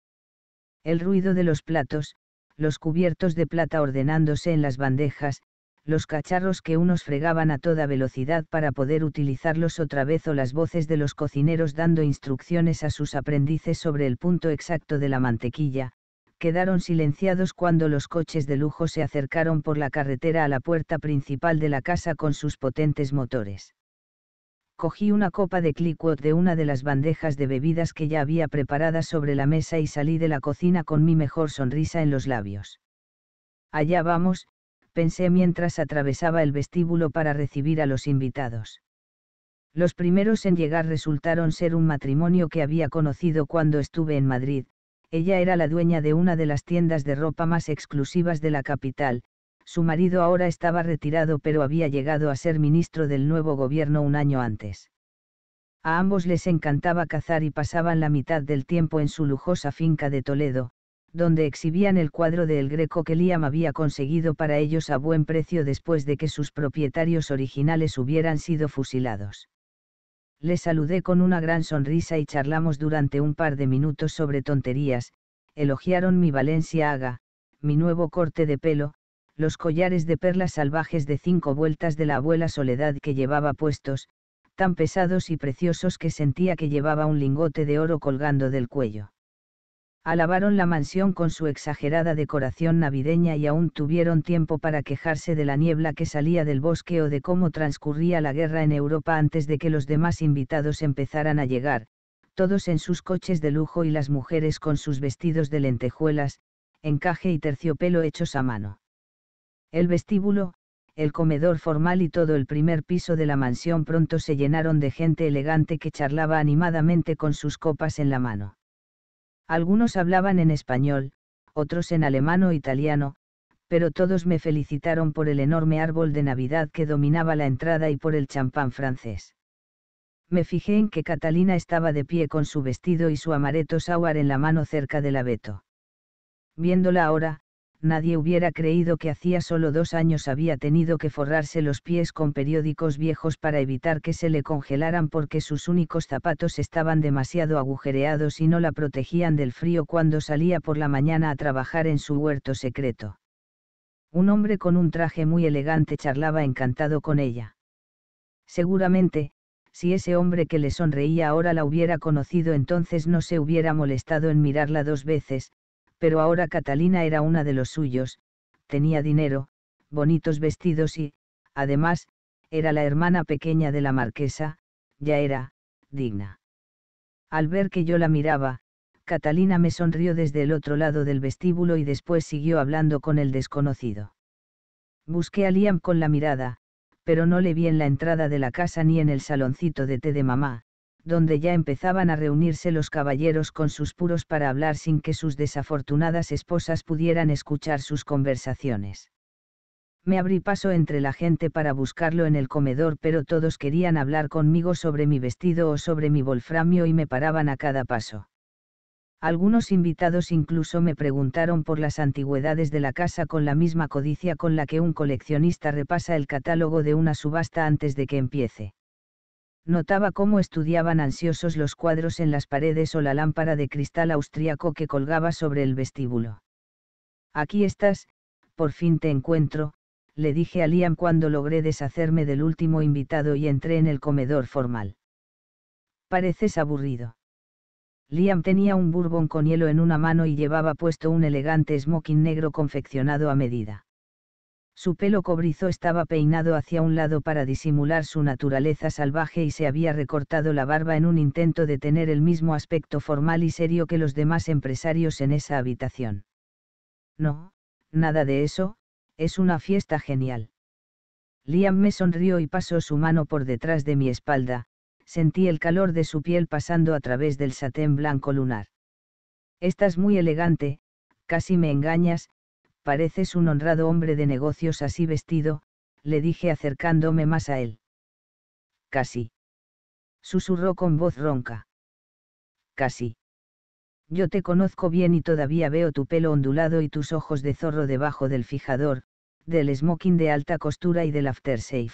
El ruido de los platos, los cubiertos de plata ordenándose en las bandejas, los cacharros que unos fregaban a toda velocidad para poder utilizarlos otra vez o las voces de los cocineros dando instrucciones a sus aprendices sobre el punto exacto de la mantequilla, quedaron silenciados cuando los coches de lujo se acercaron por la carretera a la puerta principal de la casa con sus potentes motores. Cogí una copa de Cliquot de una de las bandejas de bebidas que ya había preparada sobre la mesa y salí de la cocina con mi mejor sonrisa en los labios. Allá vamos, pensé mientras atravesaba el vestíbulo para recibir a los invitados. Los primeros en llegar resultaron ser un matrimonio que había conocido cuando estuve en Madrid, ella era la dueña de una de las tiendas de ropa más exclusivas de la capital, su marido ahora estaba retirado pero había llegado a ser ministro del nuevo gobierno un año antes. A ambos les encantaba cazar y pasaban la mitad del tiempo en su lujosa finca de Toledo, donde exhibían el cuadro de El Greco que Liam había conseguido para ellos a buen precio después de que sus propietarios originales hubieran sido fusilados. Le saludé con una gran sonrisa y charlamos durante un par de minutos sobre tonterías, elogiaron mi Valencia Haga, mi nuevo corte de pelo, los collares de perlas salvajes de cinco vueltas de la abuela Soledad que llevaba puestos, tan pesados y preciosos que sentía que llevaba un lingote de oro colgando del cuello alabaron la mansión con su exagerada decoración navideña y aún tuvieron tiempo para quejarse de la niebla que salía del bosque o de cómo transcurría la guerra en Europa antes de que los demás invitados empezaran a llegar, todos en sus coches de lujo y las mujeres con sus vestidos de lentejuelas, encaje y terciopelo hechos a mano. El vestíbulo, el comedor formal y todo el primer piso de la mansión pronto se llenaron de gente elegante que charlaba animadamente con sus copas en la mano algunos hablaban en español, otros en alemán o italiano, pero todos me felicitaron por el enorme árbol de Navidad que dominaba la entrada y por el champán francés. Me fijé en que Catalina estaba de pie con su vestido y su amareto sour en la mano cerca del abeto. Viéndola ahora, nadie hubiera creído que hacía solo dos años había tenido que forrarse los pies con periódicos viejos para evitar que se le congelaran porque sus únicos zapatos estaban demasiado agujereados y no la protegían del frío cuando salía por la mañana a trabajar en su huerto secreto. Un hombre con un traje muy elegante charlaba encantado con ella. Seguramente, si ese hombre que le sonreía ahora la hubiera conocido entonces no se hubiera molestado en mirarla dos veces, pero ahora Catalina era una de los suyos, tenía dinero, bonitos vestidos y, además, era la hermana pequeña de la marquesa, ya era, digna. Al ver que yo la miraba, Catalina me sonrió desde el otro lado del vestíbulo y después siguió hablando con el desconocido. Busqué a Liam con la mirada, pero no le vi en la entrada de la casa ni en el saloncito de té de mamá, donde ya empezaban a reunirse los caballeros con sus puros para hablar sin que sus desafortunadas esposas pudieran escuchar sus conversaciones. Me abrí paso entre la gente para buscarlo en el comedor, pero todos querían hablar conmigo sobre mi vestido o sobre mi volframio y me paraban a cada paso. Algunos invitados incluso me preguntaron por las antigüedades de la casa con la misma codicia con la que un coleccionista repasa el catálogo de una subasta antes de que empiece notaba cómo estudiaban ansiosos los cuadros en las paredes o la lámpara de cristal austriaco que colgaba sobre el vestíbulo. Aquí estás, por fin te encuentro, le dije a Liam cuando logré deshacerme del último invitado y entré en el comedor formal. Pareces aburrido. Liam tenía un bourbon con hielo en una mano y llevaba puesto un elegante smoking negro confeccionado a medida. Su pelo cobrizo estaba peinado hacia un lado para disimular su naturaleza salvaje y se había recortado la barba en un intento de tener el mismo aspecto formal y serio que los demás empresarios en esa habitación. No, nada de eso, es una fiesta genial. Liam me sonrió y pasó su mano por detrás de mi espalda, sentí el calor de su piel pasando a través del satén blanco lunar. Estás muy elegante, casi me engañas, pareces un honrado hombre de negocios así vestido, le dije acercándome más a él. Casi. Susurró con voz ronca. Casi. Yo te conozco bien y todavía veo tu pelo ondulado y tus ojos de zorro debajo del fijador, del smoking de alta costura y del aftershave.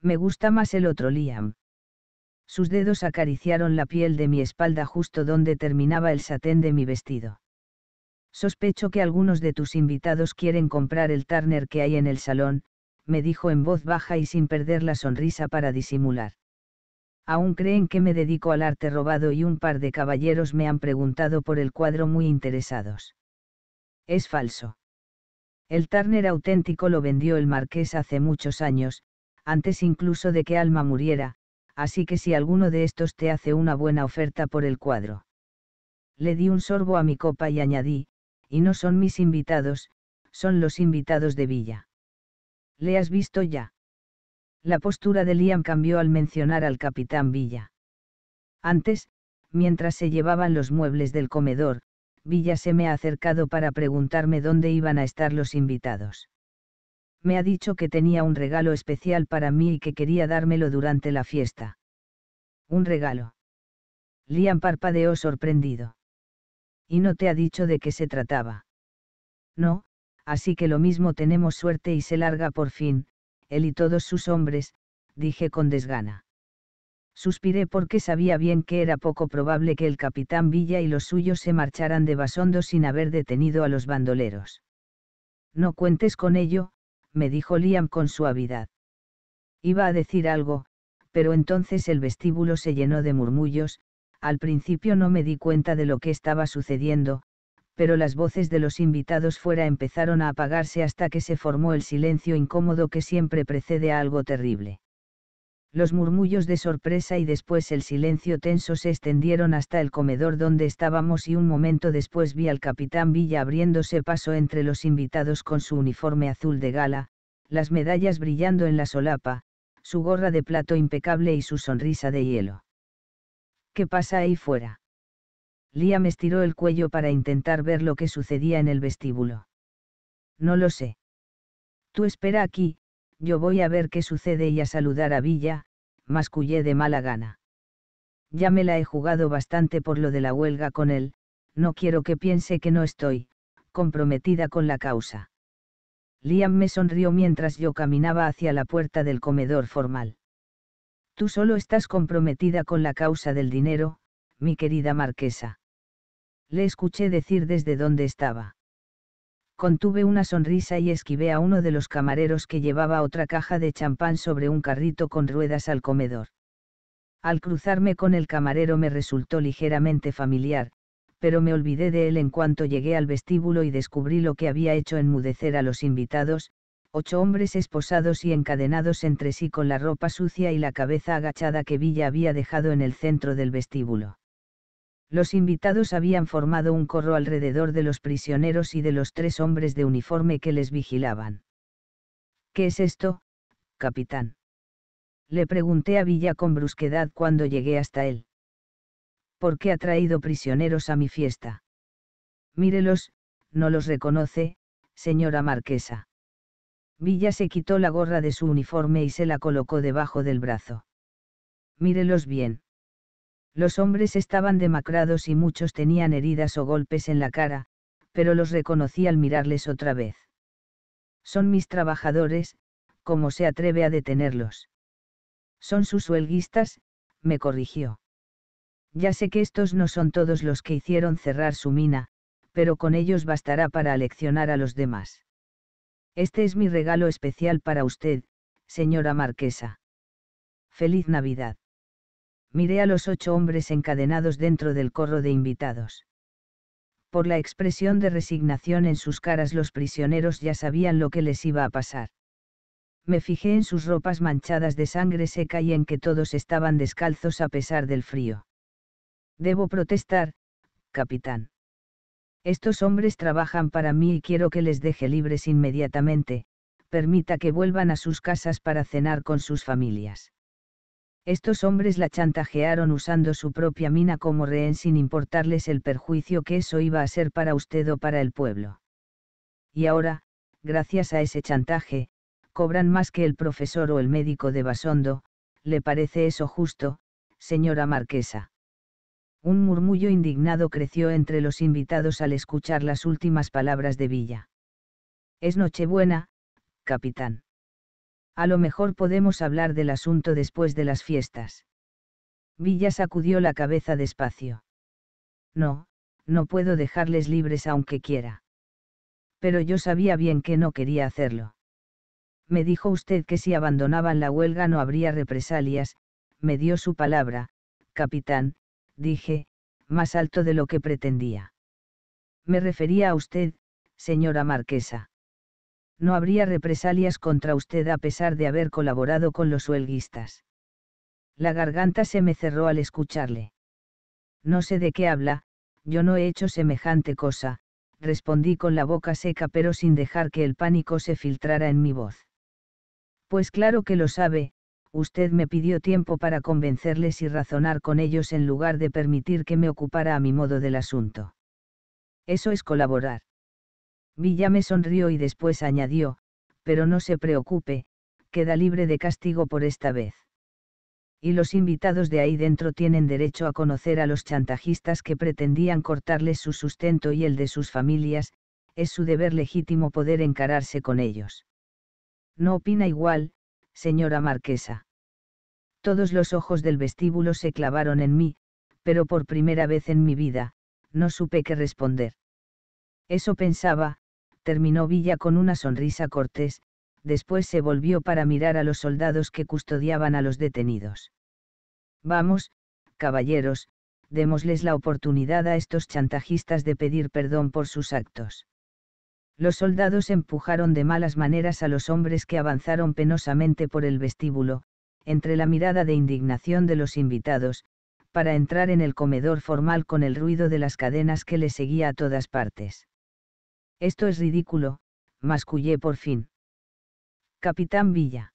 Me gusta más el otro Liam. Sus dedos acariciaron la piel de mi espalda justo donde terminaba el satén de mi vestido. Sospecho que algunos de tus invitados quieren comprar el Turner que hay en el salón, me dijo en voz baja y sin perder la sonrisa para disimular. Aún creen que me dedico al arte robado y un par de caballeros me han preguntado por el cuadro muy interesados. Es falso. El Turner auténtico lo vendió el marqués hace muchos años, antes incluso de que Alma muriera, así que si alguno de estos te hace una buena oferta por el cuadro. Le di un sorbo a mi copa y añadí, y no son mis invitados, son los invitados de Villa. ¿Le has visto ya? La postura de Liam cambió al mencionar al capitán Villa. Antes, mientras se llevaban los muebles del comedor, Villa se me ha acercado para preguntarme dónde iban a estar los invitados. Me ha dicho que tenía un regalo especial para mí y que quería dármelo durante la fiesta. Un regalo. Liam parpadeó sorprendido y no te ha dicho de qué se trataba. No, así que lo mismo tenemos suerte y se larga por fin, él y todos sus hombres, dije con desgana. Suspiré porque sabía bien que era poco probable que el capitán Villa y los suyos se marcharan de Basondo sin haber detenido a los bandoleros. No cuentes con ello, me dijo Liam con suavidad. Iba a decir algo, pero entonces el vestíbulo se llenó de murmullos, al principio no me di cuenta de lo que estaba sucediendo, pero las voces de los invitados fuera empezaron a apagarse hasta que se formó el silencio incómodo que siempre precede a algo terrible. Los murmullos de sorpresa y después el silencio tenso se extendieron hasta el comedor donde estábamos y un momento después vi al capitán Villa abriéndose paso entre los invitados con su uniforme azul de gala, las medallas brillando en la solapa, su gorra de plato impecable y su sonrisa de hielo. ¿Qué pasa ahí fuera? Liam estiró el cuello para intentar ver lo que sucedía en el vestíbulo. No lo sé. Tú espera aquí, yo voy a ver qué sucede y a saludar a Villa, mascullé de mala gana. Ya me la he jugado bastante por lo de la huelga con él, no quiero que piense que no estoy, comprometida con la causa. Liam me sonrió mientras yo caminaba hacia la puerta del comedor formal. Tú solo estás comprometida con la causa del dinero, mi querida marquesa. Le escuché decir desde dónde estaba. Contuve una sonrisa y esquivé a uno de los camareros que llevaba otra caja de champán sobre un carrito con ruedas al comedor. Al cruzarme con el camarero me resultó ligeramente familiar, pero me olvidé de él en cuanto llegué al vestíbulo y descubrí lo que había hecho enmudecer a los invitados, ocho hombres esposados y encadenados entre sí con la ropa sucia y la cabeza agachada que Villa había dejado en el centro del vestíbulo. Los invitados habían formado un corro alrededor de los prisioneros y de los tres hombres de uniforme que les vigilaban. ¿Qué es esto, capitán? Le pregunté a Villa con brusquedad cuando llegué hasta él. ¿Por qué ha traído prisioneros a mi fiesta? Mírelos, no los reconoce, señora marquesa. Villa se quitó la gorra de su uniforme y se la colocó debajo del brazo. Mírelos bien. Los hombres estaban demacrados y muchos tenían heridas o golpes en la cara, pero los reconocí al mirarles otra vez. Son mis trabajadores, ¿cómo se atreve a detenerlos? Son sus huelguistas, me corrigió. Ya sé que estos no son todos los que hicieron cerrar su mina, pero con ellos bastará para aleccionar a los demás. Este es mi regalo especial para usted, señora marquesa. Feliz Navidad. Miré a los ocho hombres encadenados dentro del corro de invitados. Por la expresión de resignación en sus caras los prisioneros ya sabían lo que les iba a pasar. Me fijé en sus ropas manchadas de sangre seca y en que todos estaban descalzos a pesar del frío. Debo protestar, capitán. Estos hombres trabajan para mí y quiero que les deje libres inmediatamente, permita que vuelvan a sus casas para cenar con sus familias. Estos hombres la chantajearon usando su propia mina como rehén sin importarles el perjuicio que eso iba a ser para usted o para el pueblo. Y ahora, gracias a ese chantaje, cobran más que el profesor o el médico de Basondo, ¿le parece eso justo, señora marquesa? Un murmullo indignado creció entre los invitados al escuchar las últimas palabras de Villa. Es Nochebuena, capitán. A lo mejor podemos hablar del asunto después de las fiestas. Villa sacudió la cabeza despacio. No, no puedo dejarles libres aunque quiera. Pero yo sabía bien que no quería hacerlo. Me dijo usted que si abandonaban la huelga no habría represalias, me dio su palabra, capitán, dije, más alto de lo que pretendía. Me refería a usted, señora marquesa. No habría represalias contra usted a pesar de haber colaborado con los huelguistas. La garganta se me cerró al escucharle. No sé de qué habla, yo no he hecho semejante cosa, respondí con la boca seca pero sin dejar que el pánico se filtrara en mi voz. Pues claro que lo sabe, usted me pidió tiempo para convencerles y razonar con ellos en lugar de permitir que me ocupara a mi modo del asunto. Eso es colaborar. Villa me sonrió y después añadió, pero no se preocupe, queda libre de castigo por esta vez. Y los invitados de ahí dentro tienen derecho a conocer a los chantajistas que pretendían cortarles su sustento y el de sus familias, es su deber legítimo poder encararse con ellos. No opina igual, señora marquesa. Todos los ojos del vestíbulo se clavaron en mí, pero por primera vez en mi vida, no supe qué responder. Eso pensaba, terminó Villa con una sonrisa cortés, después se volvió para mirar a los soldados que custodiaban a los detenidos. Vamos, caballeros, démosles la oportunidad a estos chantajistas de pedir perdón por sus actos. Los soldados empujaron de malas maneras a los hombres que avanzaron penosamente por el vestíbulo, entre la mirada de indignación de los invitados, para entrar en el comedor formal con el ruido de las cadenas que le seguía a todas partes. Esto es ridículo, mascullé por fin. Capitán Villa.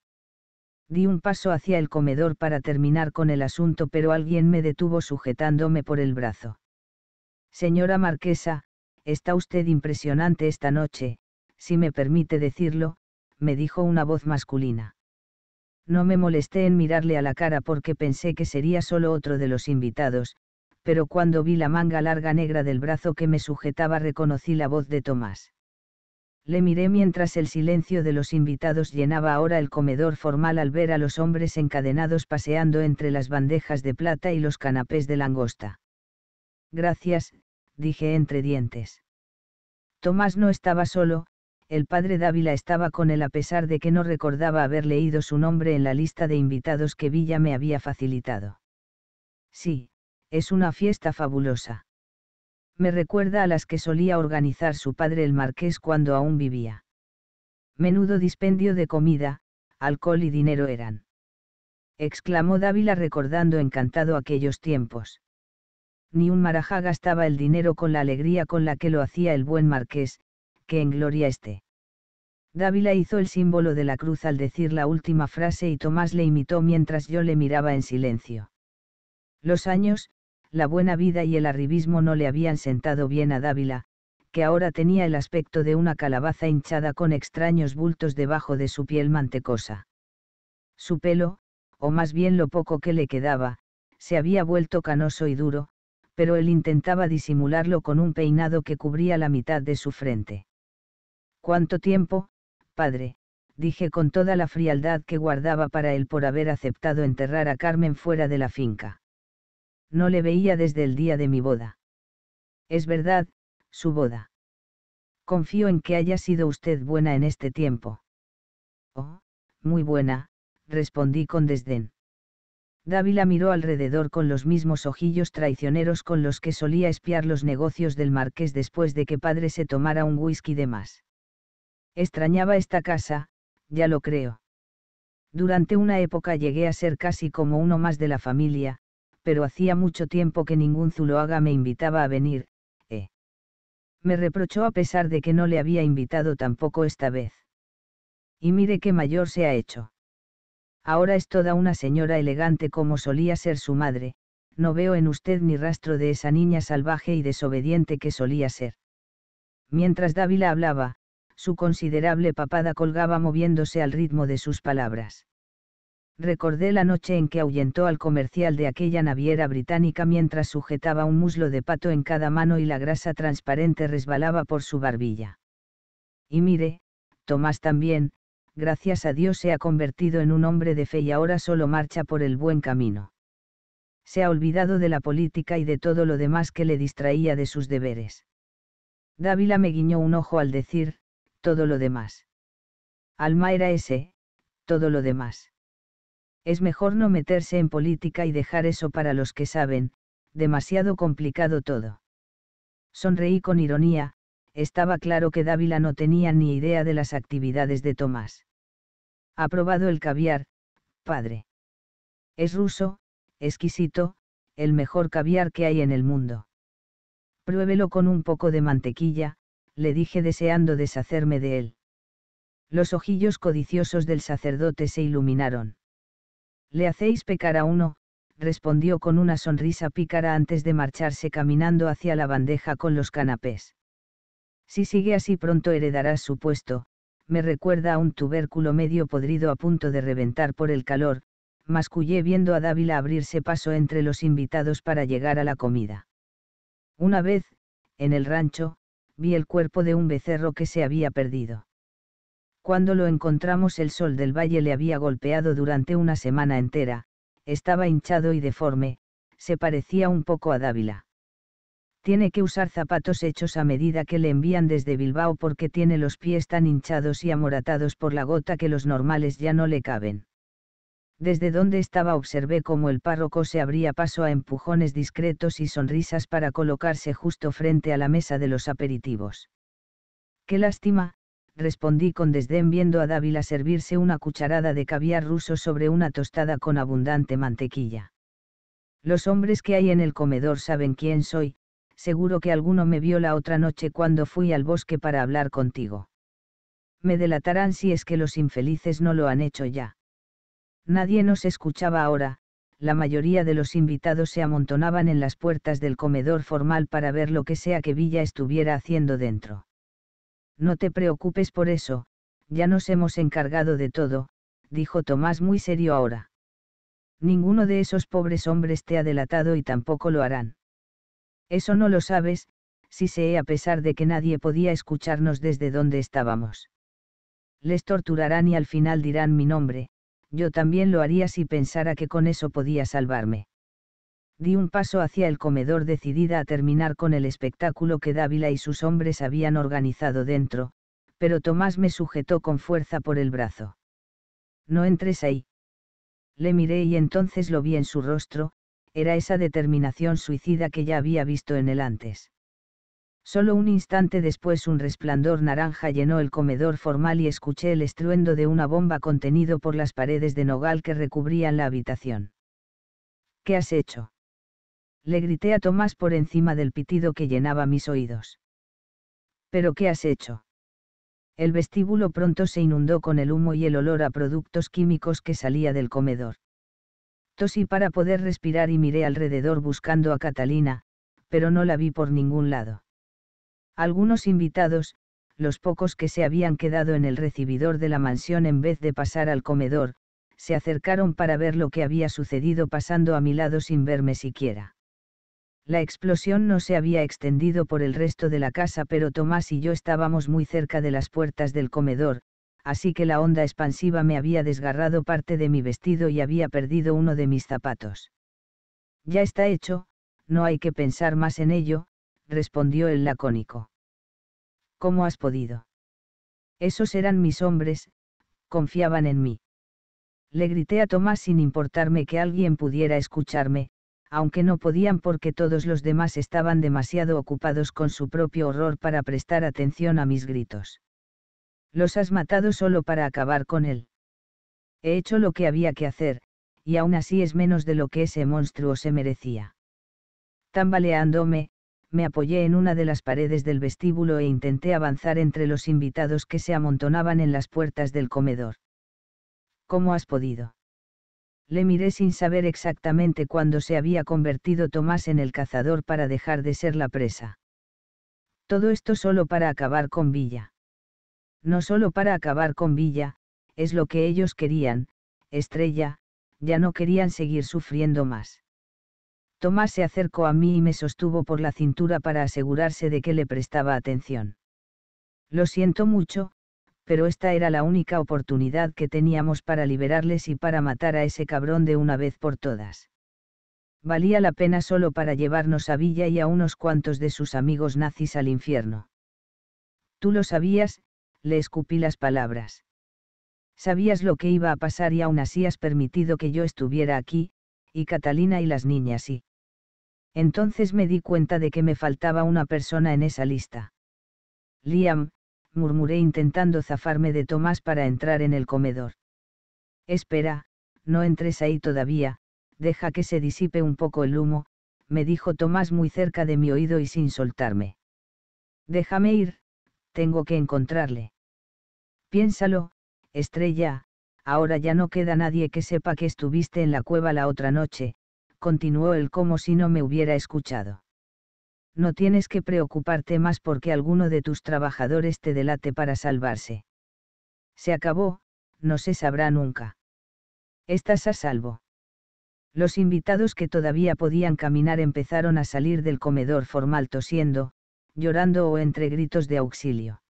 Di un paso hacia el comedor para terminar con el asunto, pero alguien me detuvo sujetándome por el brazo. Señora Marquesa, Está usted impresionante esta noche, si me permite decirlo, me dijo una voz masculina. No me molesté en mirarle a la cara porque pensé que sería solo otro de los invitados, pero cuando vi la manga larga negra del brazo que me sujetaba reconocí la voz de Tomás. Le miré mientras el silencio de los invitados llenaba ahora el comedor formal al ver a los hombres encadenados paseando entre las bandejas de plata y los canapés de langosta. Gracias, dije entre dientes. Tomás no estaba solo, el padre Dávila estaba con él a pesar de que no recordaba haber leído su nombre en la lista de invitados que Villa me había facilitado. Sí, es una fiesta fabulosa. Me recuerda a las que solía organizar su padre el marqués cuando aún vivía. Menudo dispendio de comida, alcohol y dinero eran. Exclamó Dávila recordando encantado aquellos tiempos ni un marajá gastaba el dinero con la alegría con la que lo hacía el buen marqués, que en gloria esté. Dávila hizo el símbolo de la cruz al decir la última frase y Tomás le imitó mientras yo le miraba en silencio. Los años, la buena vida y el arribismo no le habían sentado bien a Dávila, que ahora tenía el aspecto de una calabaza hinchada con extraños bultos debajo de su piel mantecosa. Su pelo, o más bien lo poco que le quedaba, se había vuelto canoso y duro, pero él intentaba disimularlo con un peinado que cubría la mitad de su frente. ¿Cuánto tiempo, padre? dije con toda la frialdad que guardaba para él por haber aceptado enterrar a Carmen fuera de la finca. No le veía desde el día de mi boda. Es verdad, su boda. Confío en que haya sido usted buena en este tiempo. Oh, muy buena, respondí con desdén. Dávila miró alrededor con los mismos ojillos traicioneros con los que solía espiar los negocios del marqués después de que padre se tomara un whisky de más. Extrañaba esta casa, ya lo creo. Durante una época llegué a ser casi como uno más de la familia, pero hacía mucho tiempo que ningún zuloaga me invitaba a venir, eh. Me reprochó a pesar de que no le había invitado tampoco esta vez. Y mire qué mayor se ha hecho. Ahora es toda una señora elegante como solía ser su madre, no veo en usted ni rastro de esa niña salvaje y desobediente que solía ser. Mientras Dávila hablaba, su considerable papada colgaba moviéndose al ritmo de sus palabras. Recordé la noche en que ahuyentó al comercial de aquella naviera británica mientras sujetaba un muslo de pato en cada mano y la grasa transparente resbalaba por su barbilla. Y mire, Tomás también, gracias a Dios se ha convertido en un hombre de fe y ahora solo marcha por el buen camino. Se ha olvidado de la política y de todo lo demás que le distraía de sus deberes. Dávila me guiñó un ojo al decir, todo lo demás. Alma era ese, todo lo demás. Es mejor no meterse en política y dejar eso para los que saben, demasiado complicado todo. Sonreí con ironía, estaba claro que Dávila no tenía ni idea de las actividades de Tomás. Ha probado el caviar, padre. Es ruso, exquisito, el mejor caviar que hay en el mundo. Pruébelo con un poco de mantequilla, le dije deseando deshacerme de él. Los ojillos codiciosos del sacerdote se iluminaron. Le hacéis pecar a uno, respondió con una sonrisa pícara antes de marcharse caminando hacia la bandeja con los canapés. Si sigue así pronto heredarás su puesto, me recuerda a un tubérculo medio podrido a punto de reventar por el calor, mascullé viendo a Dávila abrirse paso entre los invitados para llegar a la comida. Una vez, en el rancho, vi el cuerpo de un becerro que se había perdido. Cuando lo encontramos el sol del valle le había golpeado durante una semana entera, estaba hinchado y deforme, se parecía un poco a Dávila tiene que usar zapatos hechos a medida que le envían desde Bilbao porque tiene los pies tan hinchados y amoratados por la gota que los normales ya no le caben. Desde donde estaba observé cómo el párroco se abría paso a empujones discretos y sonrisas para colocarse justo frente a la mesa de los aperitivos. Qué lástima, respondí con desdén viendo a Dávila servirse una cucharada de caviar ruso sobre una tostada con abundante mantequilla. Los hombres que hay en el comedor saben quién soy, seguro que alguno me vio la otra noche cuando fui al bosque para hablar contigo. Me delatarán si es que los infelices no lo han hecho ya. Nadie nos escuchaba ahora, la mayoría de los invitados se amontonaban en las puertas del comedor formal para ver lo que sea que Villa estuviera haciendo dentro. No te preocupes por eso, ya nos hemos encargado de todo, dijo Tomás muy serio ahora. Ninguno de esos pobres hombres te ha delatado y tampoco lo harán. Eso no lo sabes, si sé a pesar de que nadie podía escucharnos desde donde estábamos. Les torturarán y al final dirán mi nombre, yo también lo haría si pensara que con eso podía salvarme. Di un paso hacia el comedor decidida a terminar con el espectáculo que Dávila y sus hombres habían organizado dentro, pero Tomás me sujetó con fuerza por el brazo. No entres ahí. Le miré y entonces lo vi en su rostro, era esa determinación suicida que ya había visto en él antes. Solo un instante después un resplandor naranja llenó el comedor formal y escuché el estruendo de una bomba contenido por las paredes de nogal que recubrían la habitación. ¿Qué has hecho? Le grité a Tomás por encima del pitido que llenaba mis oídos. ¿Pero qué has hecho? El vestíbulo pronto se inundó con el humo y el olor a productos químicos que salía del comedor. Y para poder respirar y miré alrededor buscando a Catalina, pero no la vi por ningún lado. Algunos invitados, los pocos que se habían quedado en el recibidor de la mansión en vez de pasar al comedor, se acercaron para ver lo que había sucedido pasando a mi lado sin verme siquiera. La explosión no se había extendido por el resto de la casa, pero Tomás y yo estábamos muy cerca de las puertas del comedor, así que la onda expansiva me había desgarrado parte de mi vestido y había perdido uno de mis zapatos. Ya está hecho, no hay que pensar más en ello, respondió el lacónico. ¿Cómo has podido? Esos eran mis hombres, confiaban en mí. Le grité a Tomás sin importarme que alguien pudiera escucharme, aunque no podían porque todos los demás estaban demasiado ocupados con su propio horror para prestar atención a mis gritos. Los has matado solo para acabar con él. He hecho lo que había que hacer, y aún así es menos de lo que ese monstruo se merecía. Tambaleándome, me apoyé en una de las paredes del vestíbulo e intenté avanzar entre los invitados que se amontonaban en las puertas del comedor. ¿Cómo has podido? Le miré sin saber exactamente cuándo se había convertido Tomás en el cazador para dejar de ser la presa. Todo esto solo para acabar con Villa no solo para acabar con Villa, es lo que ellos querían, Estrella, ya no querían seguir sufriendo más. Tomás se acercó a mí y me sostuvo por la cintura para asegurarse de que le prestaba atención. Lo siento mucho, pero esta era la única oportunidad que teníamos para liberarles y para matar a ese cabrón de una vez por todas. Valía la pena solo para llevarnos a Villa y a unos cuantos de sus amigos nazis al infierno. Tú lo sabías, le escupí las palabras. Sabías lo que iba a pasar y aún así has permitido que yo estuviera aquí, y Catalina y las niñas y... Entonces me di cuenta de que me faltaba una persona en esa lista. Liam, murmuré intentando zafarme de Tomás para entrar en el comedor. Espera, no entres ahí todavía, deja que se disipe un poco el humo, me dijo Tomás muy cerca de mi oído y sin soltarme. Déjame ir, tengo que encontrarle. Piénsalo, estrella, ahora ya no queda nadie que sepa que estuviste en la cueva la otra noche, continuó él como si no me hubiera escuchado. No tienes que preocuparte más porque alguno de tus trabajadores te delate para salvarse. Se acabó, no se sabrá nunca. Estás a salvo. Los invitados que todavía podían caminar empezaron a salir del comedor formal tosiendo, llorando o entre gritos de auxilio.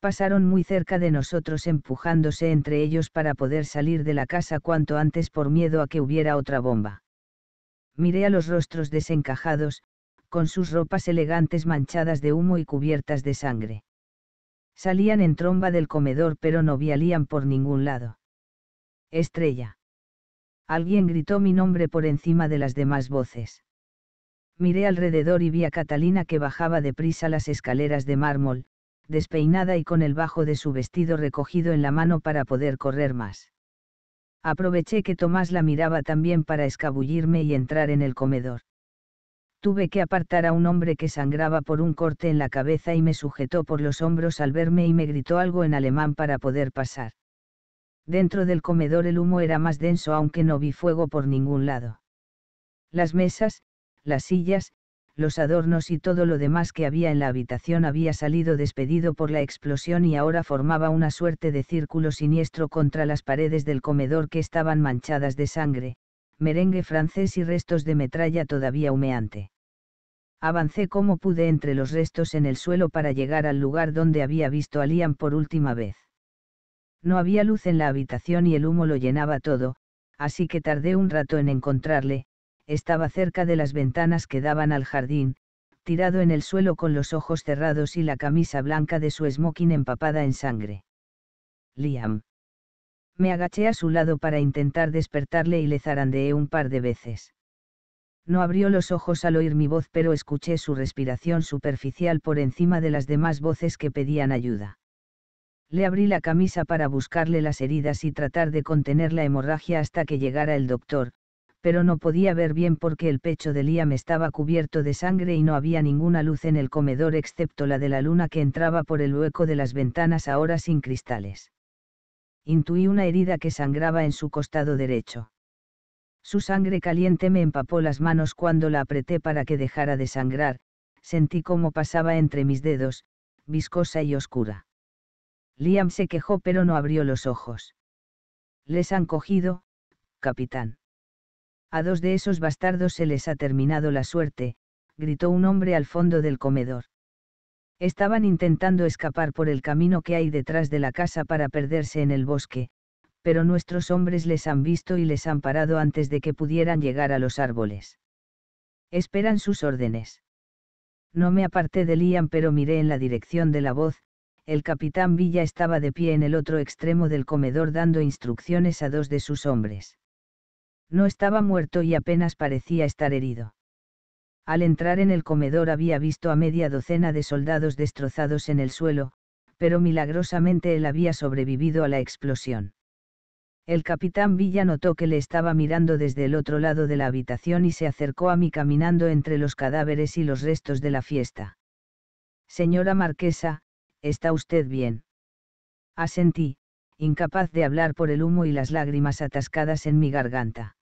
Pasaron muy cerca de nosotros empujándose entre ellos para poder salir de la casa cuanto antes por miedo a que hubiera otra bomba. Miré a los rostros desencajados, con sus ropas elegantes manchadas de humo y cubiertas de sangre. Salían en tromba del comedor pero no vialían por ningún lado. Estrella. Alguien gritó mi nombre por encima de las demás voces. Miré alrededor y vi a Catalina que bajaba deprisa las escaleras de mármol, despeinada y con el bajo de su vestido recogido en la mano para poder correr más. Aproveché que Tomás la miraba también para escabullirme y entrar en el comedor. Tuve que apartar a un hombre que sangraba por un corte en la cabeza y me sujetó por los hombros al verme y me gritó algo en alemán para poder pasar. Dentro del comedor el humo era más denso aunque no vi fuego por ningún lado. Las mesas, las sillas, los adornos y todo lo demás que había en la habitación había salido despedido por la explosión y ahora formaba una suerte de círculo siniestro contra las paredes del comedor que estaban manchadas de sangre, merengue francés y restos de metralla todavía humeante. Avancé como pude entre los restos en el suelo para llegar al lugar donde había visto a Liam por última vez. No había luz en la habitación y el humo lo llenaba todo, así que tardé un rato en encontrarle, estaba cerca de las ventanas que daban al jardín, tirado en el suelo con los ojos cerrados y la camisa blanca de su smoking empapada en sangre. Liam. Me agaché a su lado para intentar despertarle y le zarandeé un par de veces. No abrió los ojos al oír mi voz, pero escuché su respiración superficial por encima de las demás voces que pedían ayuda. Le abrí la camisa para buscarle las heridas y tratar de contener la hemorragia hasta que llegara el doctor, pero no podía ver bien porque el pecho de Liam estaba cubierto de sangre y no había ninguna luz en el comedor excepto la de la luna que entraba por el hueco de las ventanas ahora sin cristales. Intuí una herida que sangraba en su costado derecho. Su sangre caliente me empapó las manos cuando la apreté para que dejara de sangrar, sentí cómo pasaba entre mis dedos, viscosa y oscura. Liam se quejó pero no abrió los ojos. Les han cogido, capitán. A dos de esos bastardos se les ha terminado la suerte, gritó un hombre al fondo del comedor. Estaban intentando escapar por el camino que hay detrás de la casa para perderse en el bosque, pero nuestros hombres les han visto y les han parado antes de que pudieran llegar a los árboles. Esperan sus órdenes. No me aparté de Liam pero miré en la dirección de la voz, el capitán Villa estaba de pie en el otro extremo del comedor dando instrucciones a dos de sus hombres. No estaba muerto y apenas parecía estar herido. Al entrar en el comedor había visto a media docena de soldados destrozados en el suelo, pero milagrosamente él había sobrevivido a la explosión. El capitán Villa notó que le estaba mirando desde el otro lado de la habitación y se acercó a mí caminando entre los cadáveres y los restos de la fiesta. Señora Marquesa, ¿está usted bien? Asentí, incapaz de hablar por el humo y las lágrimas atascadas en mi garganta.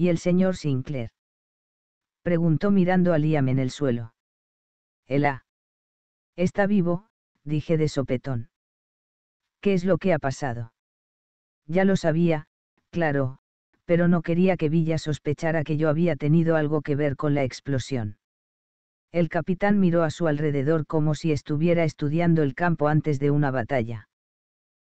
¿Y el señor Sinclair? Preguntó mirando a Liam en el suelo. El A. Está vivo, dije de sopetón. ¿Qué es lo que ha pasado? Ya lo sabía, claro, pero no quería que Villa sospechara que yo había tenido algo que ver con la explosión. El capitán miró a su alrededor como si estuviera estudiando el campo antes de una batalla.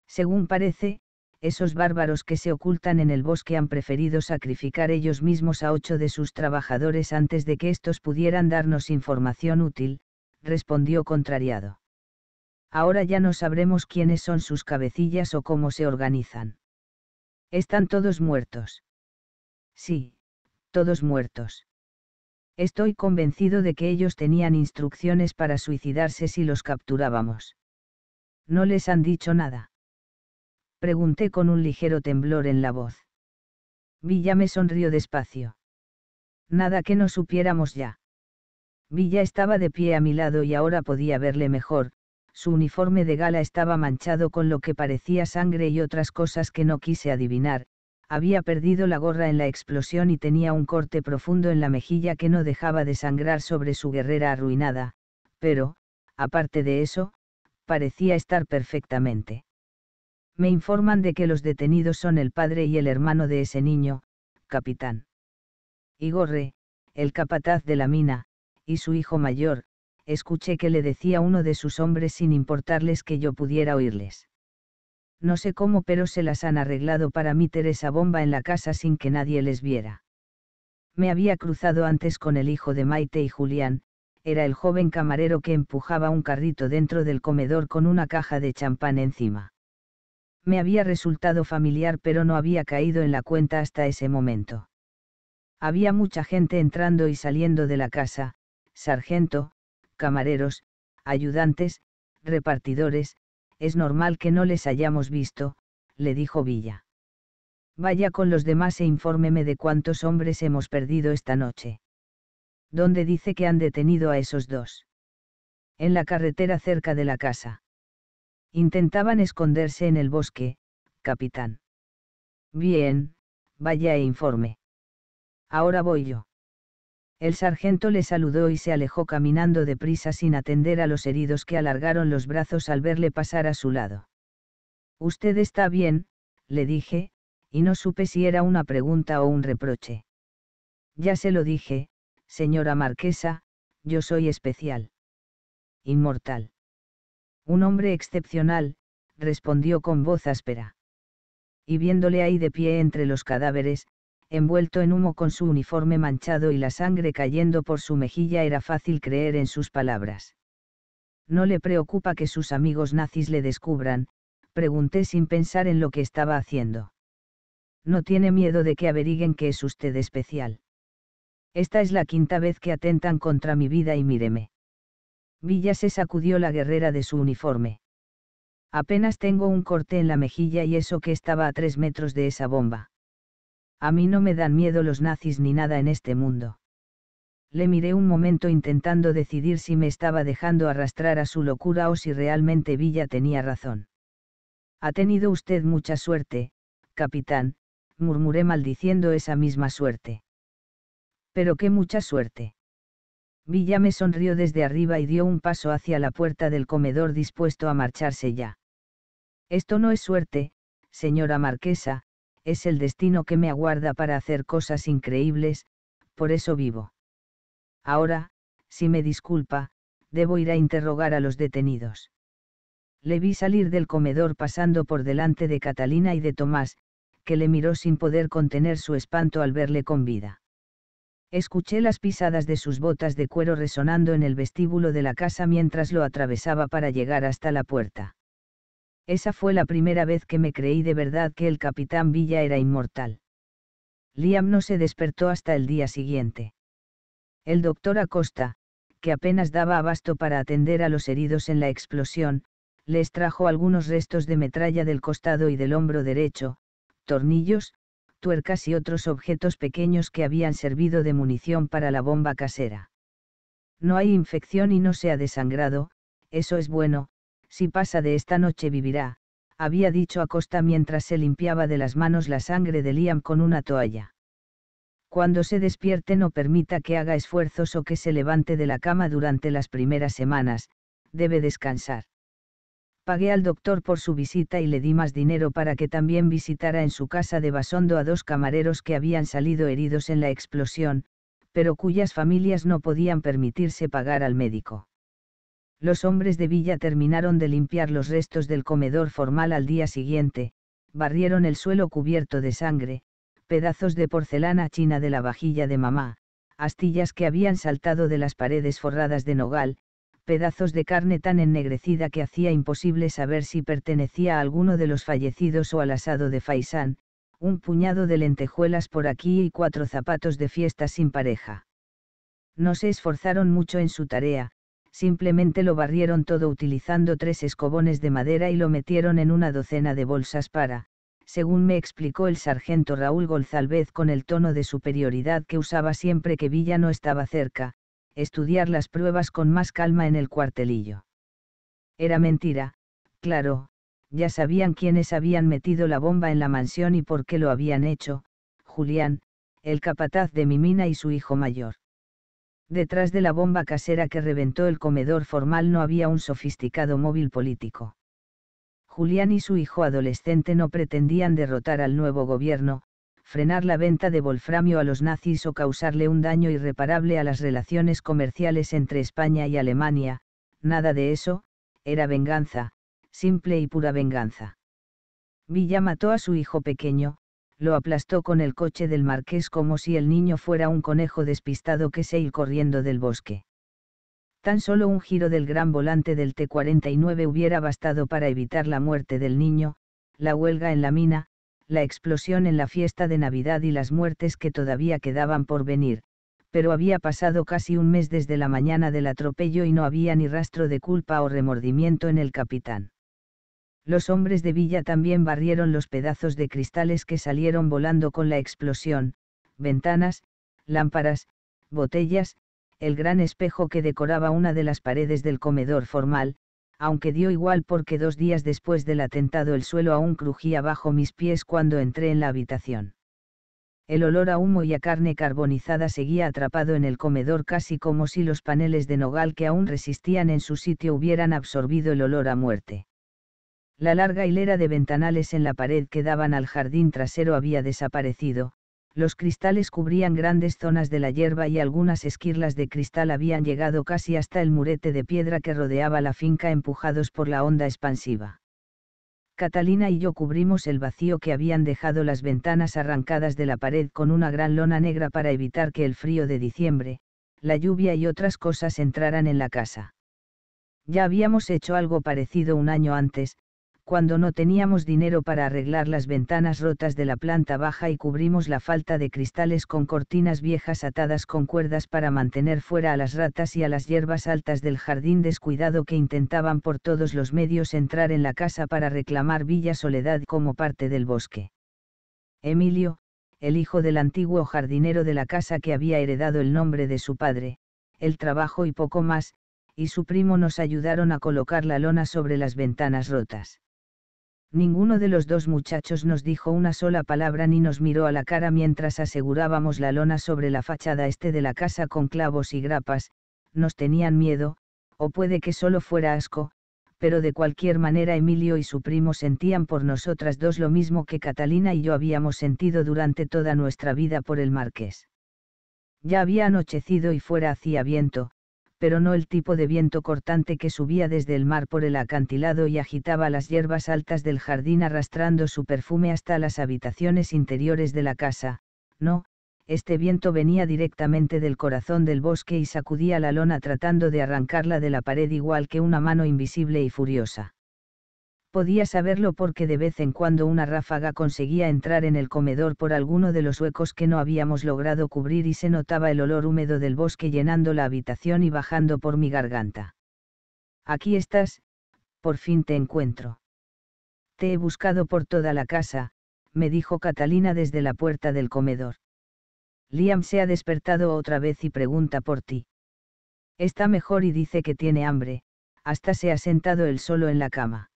Según parece, esos bárbaros que se ocultan en el bosque han preferido sacrificar ellos mismos a ocho de sus trabajadores antes de que estos pudieran darnos información útil, respondió contrariado. Ahora ya no sabremos quiénes son sus cabecillas o cómo se organizan. Están todos muertos. Sí, todos muertos. Estoy convencido de que ellos tenían instrucciones para suicidarse si los capturábamos. No les han dicho nada. Pregunté con un ligero temblor en la voz. Villa me sonrió despacio. Nada que no supiéramos ya. Villa estaba de pie a mi lado y ahora podía verle mejor, su uniforme de gala estaba manchado con lo que parecía sangre y otras cosas que no quise adivinar, había perdido la gorra en la explosión y tenía un corte profundo en la mejilla que no dejaba de sangrar sobre su guerrera arruinada, pero, aparte de eso, parecía estar perfectamente me informan de que los detenidos son el padre y el hermano de ese niño, capitán. Igorre, el capataz de la mina, y su hijo mayor, escuché que le decía uno de sus hombres sin importarles que yo pudiera oírles. No sé cómo, pero se las han arreglado para meter esa bomba en la casa sin que nadie les viera. Me había cruzado antes con el hijo de Maite y Julián, era el joven camarero que empujaba un carrito dentro del comedor con una caja de champán encima me había resultado familiar pero no había caído en la cuenta hasta ese momento. Había mucha gente entrando y saliendo de la casa, sargento, camareros, ayudantes, repartidores, es normal que no les hayamos visto, le dijo Villa. Vaya con los demás e infórmeme de cuántos hombres hemos perdido esta noche. ¿Dónde dice que han detenido a esos dos? En la carretera cerca de la casa. Intentaban esconderse en el bosque, capitán. Bien, vaya e informe. Ahora voy yo. El sargento le saludó y se alejó caminando deprisa sin atender a los heridos que alargaron los brazos al verle pasar a su lado. Usted está bien, le dije, y no supe si era una pregunta o un reproche. Ya se lo dije, señora marquesa, yo soy especial. Inmortal. Un hombre excepcional, respondió con voz áspera. Y viéndole ahí de pie entre los cadáveres, envuelto en humo con su uniforme manchado y la sangre cayendo por su mejilla era fácil creer en sus palabras. ¿No le preocupa que sus amigos nazis le descubran? pregunté sin pensar en lo que estaba haciendo. No tiene miedo de que averiguen que es usted especial. Esta es la quinta vez que atentan contra mi vida y míreme. Villa se sacudió la guerrera de su uniforme. Apenas tengo un corte en la mejilla y eso que estaba a tres metros de esa bomba. A mí no me dan miedo los nazis ni nada en este mundo. Le miré un momento intentando decidir si me estaba dejando arrastrar a su locura o si realmente Villa tenía razón. Ha tenido usted mucha suerte, capitán, murmuré maldiciendo esa misma suerte. Pero qué mucha suerte me sonrió desde arriba y dio un paso hacia la puerta del comedor dispuesto a marcharse ya. Esto no es suerte, señora marquesa, es el destino que me aguarda para hacer cosas increíbles, por eso vivo. Ahora, si me disculpa, debo ir a interrogar a los detenidos. Le vi salir del comedor pasando por delante de Catalina y de Tomás, que le miró sin poder contener su espanto al verle con vida. Escuché las pisadas de sus botas de cuero resonando en el vestíbulo de la casa mientras lo atravesaba para llegar hasta la puerta. Esa fue la primera vez que me creí de verdad que el capitán Villa era inmortal. Liam no se despertó hasta el día siguiente. El doctor Acosta, que apenas daba abasto para atender a los heridos en la explosión, les trajo algunos restos de metralla del costado y del hombro derecho, tornillos, tuercas y otros objetos pequeños que habían servido de munición para la bomba casera. No hay infección y no se ha desangrado, eso es bueno, si pasa de esta noche vivirá, había dicho Acosta mientras se limpiaba de las manos la sangre de Liam con una toalla. Cuando se despierte no permita que haga esfuerzos o que se levante de la cama durante las primeras semanas, debe descansar. Pagué al doctor por su visita y le di más dinero para que también visitara en su casa de Basondo a dos camareros que habían salido heridos en la explosión, pero cuyas familias no podían permitirse pagar al médico. Los hombres de Villa terminaron de limpiar los restos del comedor formal al día siguiente, barrieron el suelo cubierto de sangre, pedazos de porcelana china de la vajilla de mamá, astillas que habían saltado de las paredes forradas de nogal, pedazos de carne tan ennegrecida que hacía imposible saber si pertenecía a alguno de los fallecidos o al asado de Faisán, un puñado de lentejuelas por aquí y cuatro zapatos de fiesta sin pareja. No se esforzaron mucho en su tarea, simplemente lo barrieron todo utilizando tres escobones de madera y lo metieron en una docena de bolsas para, según me explicó el sargento Raúl Golzalvez con el tono de superioridad que usaba siempre que Villa no estaba cerca, estudiar las pruebas con más calma en el cuartelillo. Era mentira, claro, ya sabían quiénes habían metido la bomba en la mansión y por qué lo habían hecho, Julián, el capataz de Mimina y su hijo mayor. Detrás de la bomba casera que reventó el comedor formal no había un sofisticado móvil político. Julián y su hijo adolescente no pretendían derrotar al nuevo gobierno, frenar la venta de wolframio a los nazis o causarle un daño irreparable a las relaciones comerciales entre España y Alemania, nada de eso, era venganza, simple y pura venganza. Villa mató a su hijo pequeño, lo aplastó con el coche del marqués como si el niño fuera un conejo despistado que se ir corriendo del bosque. Tan solo un giro del gran volante del T-49 hubiera bastado para evitar la muerte del niño, la huelga en la mina, la explosión en la fiesta de Navidad y las muertes que todavía quedaban por venir, pero había pasado casi un mes desde la mañana del atropello y no había ni rastro de culpa o remordimiento en el capitán. Los hombres de Villa también barrieron los pedazos de cristales que salieron volando con la explosión, ventanas, lámparas, botellas, el gran espejo que decoraba una de las paredes del comedor formal, aunque dio igual porque dos días después del atentado el suelo aún crujía bajo mis pies cuando entré en la habitación. El olor a humo y a carne carbonizada seguía atrapado en el comedor casi como si los paneles de nogal que aún resistían en su sitio hubieran absorbido el olor a muerte. La larga hilera de ventanales en la pared que daban al jardín trasero había desaparecido, los cristales cubrían grandes zonas de la hierba y algunas esquirlas de cristal habían llegado casi hasta el murete de piedra que rodeaba la finca empujados por la onda expansiva. Catalina y yo cubrimos el vacío que habían dejado las ventanas arrancadas de la pared con una gran lona negra para evitar que el frío de diciembre, la lluvia y otras cosas entraran en la casa. Ya habíamos hecho algo parecido un año antes, cuando no teníamos dinero para arreglar las ventanas rotas de la planta baja y cubrimos la falta de cristales con cortinas viejas atadas con cuerdas para mantener fuera a las ratas y a las hierbas altas del jardín descuidado que intentaban por todos los medios entrar en la casa para reclamar Villa Soledad como parte del bosque. Emilio, el hijo del antiguo jardinero de la casa que había heredado el nombre de su padre, el trabajo y poco más, y su primo nos ayudaron a colocar la lona sobre las ventanas rotas Ninguno de los dos muchachos nos dijo una sola palabra ni nos miró a la cara mientras asegurábamos la lona sobre la fachada este de la casa con clavos y grapas, nos tenían miedo, o puede que solo fuera asco, pero de cualquier manera Emilio y su primo sentían por nosotras dos lo mismo que Catalina y yo habíamos sentido durante toda nuestra vida por el marqués. Ya había anochecido y fuera hacía viento, pero no el tipo de viento cortante que subía desde el mar por el acantilado y agitaba las hierbas altas del jardín arrastrando su perfume hasta las habitaciones interiores de la casa, no, este viento venía directamente del corazón del bosque y sacudía la lona tratando de arrancarla de la pared igual que una mano invisible y furiosa. Podía saberlo porque de vez en cuando una ráfaga conseguía entrar en el comedor por alguno de los huecos que no habíamos logrado cubrir y se notaba el olor húmedo del bosque llenando la habitación y bajando por mi garganta. Aquí estás, por fin te encuentro. Te he buscado por toda la casa, me dijo Catalina desde la puerta del comedor. Liam se ha despertado otra vez y pregunta por ti. Está mejor y dice que tiene hambre, hasta se ha sentado él solo en la cama.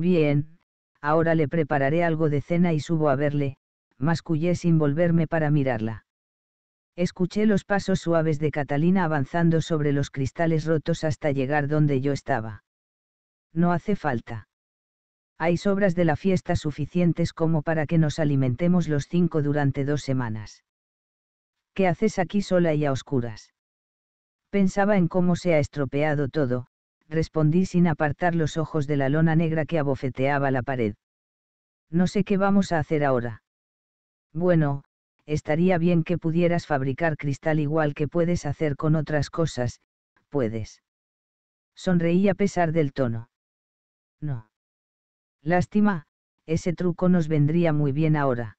Bien, ahora le prepararé algo de cena y subo a verle, mascullé sin volverme para mirarla. Escuché los pasos suaves de Catalina avanzando sobre los cristales rotos hasta llegar donde yo estaba. No hace falta. Hay sobras de la fiesta suficientes como para que nos alimentemos los cinco durante dos semanas. ¿Qué haces aquí sola y a oscuras? Pensaba en cómo se ha estropeado todo, respondí sin apartar los ojos de la lona negra que abofeteaba la pared. No sé qué vamos a hacer ahora. Bueno, estaría bien que pudieras fabricar cristal igual que puedes hacer con otras cosas, puedes. Sonreí a pesar del tono. No. Lástima, ese truco nos vendría muy bien ahora.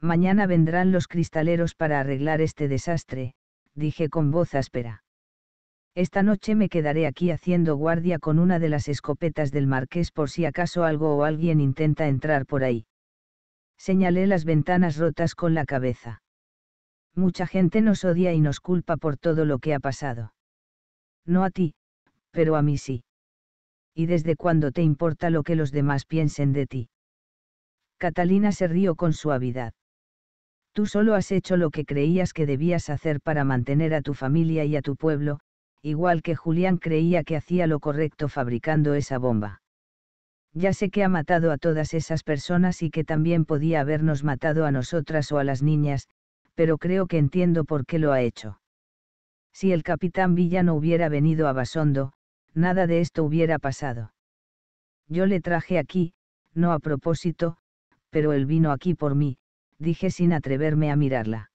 Mañana vendrán los cristaleros para arreglar este desastre, dije con voz áspera. Esta noche me quedaré aquí haciendo guardia con una de las escopetas del marqués por si acaso algo o alguien intenta entrar por ahí. Señalé las ventanas rotas con la cabeza. Mucha gente nos odia y nos culpa por todo lo que ha pasado. No a ti, pero a mí sí. ¿Y desde cuándo te importa lo que los demás piensen de ti? Catalina se rió con suavidad. Tú solo has hecho lo que creías que debías hacer para mantener a tu familia y a tu pueblo, igual que Julián creía que hacía lo correcto fabricando esa bomba. Ya sé que ha matado a todas esas personas y que también podía habernos matado a nosotras o a las niñas, pero creo que entiendo por qué lo ha hecho. Si el capitán Villa no hubiera venido a Basondo, nada de esto hubiera pasado. Yo le traje aquí, no a propósito, pero él vino aquí por mí, dije sin atreverme a mirarla.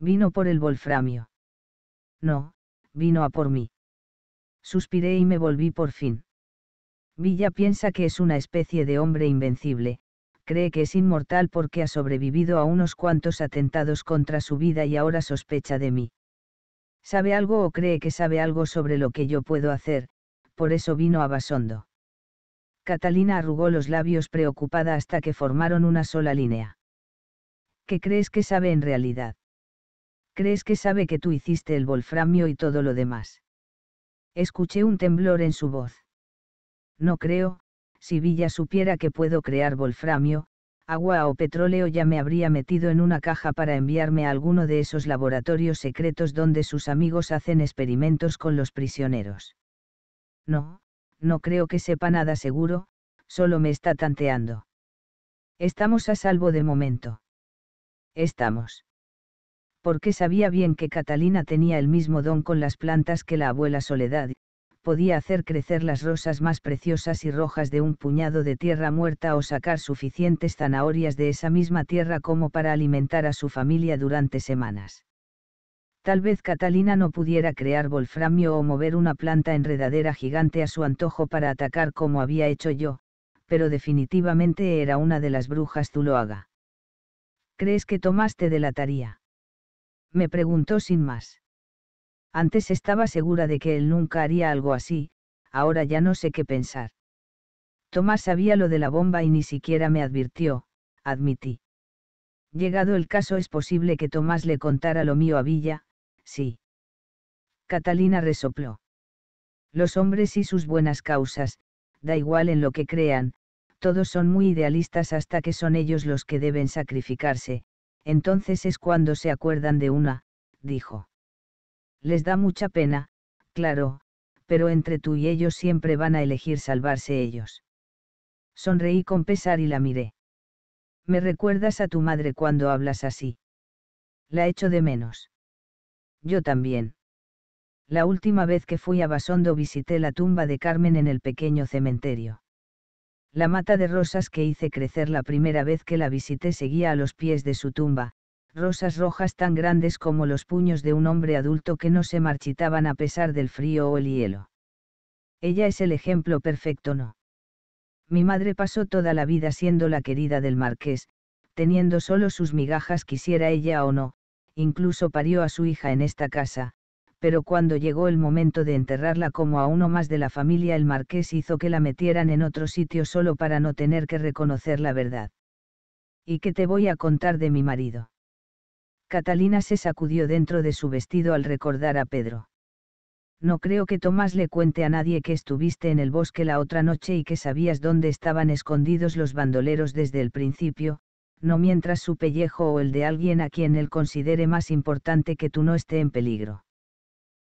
Vino por el wolframio. No, vino a por mí. Suspiré y me volví por fin. Villa piensa que es una especie de hombre invencible, cree que es inmortal porque ha sobrevivido a unos cuantos atentados contra su vida y ahora sospecha de mí. Sabe algo o cree que sabe algo sobre lo que yo puedo hacer, por eso vino a Basondo. Catalina arrugó los labios preocupada hasta que formaron una sola línea. ¿Qué crees que sabe en realidad? ¿Crees que sabe que tú hiciste el wolframio y todo lo demás? Escuché un temblor en su voz. No creo, si Villa supiera que puedo crear wolframio, agua o petróleo ya me habría metido en una caja para enviarme a alguno de esos laboratorios secretos donde sus amigos hacen experimentos con los prisioneros. No, no creo que sepa nada seguro, solo me está tanteando. Estamos a salvo de momento. Estamos porque sabía bien que Catalina tenía el mismo don con las plantas que la abuela Soledad, podía hacer crecer las rosas más preciosas y rojas de un puñado de tierra muerta o sacar suficientes zanahorias de esa misma tierra como para alimentar a su familia durante semanas. Tal vez Catalina no pudiera crear volframio o mover una planta enredadera gigante a su antojo para atacar como había hecho yo, pero definitivamente era una de las brujas Zuloaga. ¿Crees que tomaste de la tarea? me preguntó sin más. Antes estaba segura de que él nunca haría algo así, ahora ya no sé qué pensar. Tomás sabía lo de la bomba y ni siquiera me advirtió, admití. Llegado el caso es posible que Tomás le contara lo mío a Villa, sí. Catalina resopló. Los hombres y sus buenas causas, da igual en lo que crean, todos son muy idealistas hasta que son ellos los que deben sacrificarse, entonces es cuando se acuerdan de una, dijo. Les da mucha pena, claro, pero entre tú y ellos siempre van a elegir salvarse ellos. Sonreí con pesar y la miré. Me recuerdas a tu madre cuando hablas así. La echo de menos. Yo también. La última vez que fui a Basondo visité la tumba de Carmen en el pequeño cementerio. La mata de rosas que hice crecer la primera vez que la visité seguía a los pies de su tumba, rosas rojas tan grandes como los puños de un hombre adulto que no se marchitaban a pesar del frío o el hielo. Ella es el ejemplo perfecto, ¿no? Mi madre pasó toda la vida siendo la querida del marqués, teniendo solo sus migajas quisiera ella o no, incluso parió a su hija en esta casa, pero cuando llegó el momento de enterrarla como a uno más de la familia el marqués hizo que la metieran en otro sitio solo para no tener que reconocer la verdad. ¿Y qué te voy a contar de mi marido? Catalina se sacudió dentro de su vestido al recordar a Pedro. No creo que Tomás le cuente a nadie que estuviste en el bosque la otra noche y que sabías dónde estaban escondidos los bandoleros desde el principio, no mientras su pellejo o el de alguien a quien él considere más importante que tú no esté en peligro.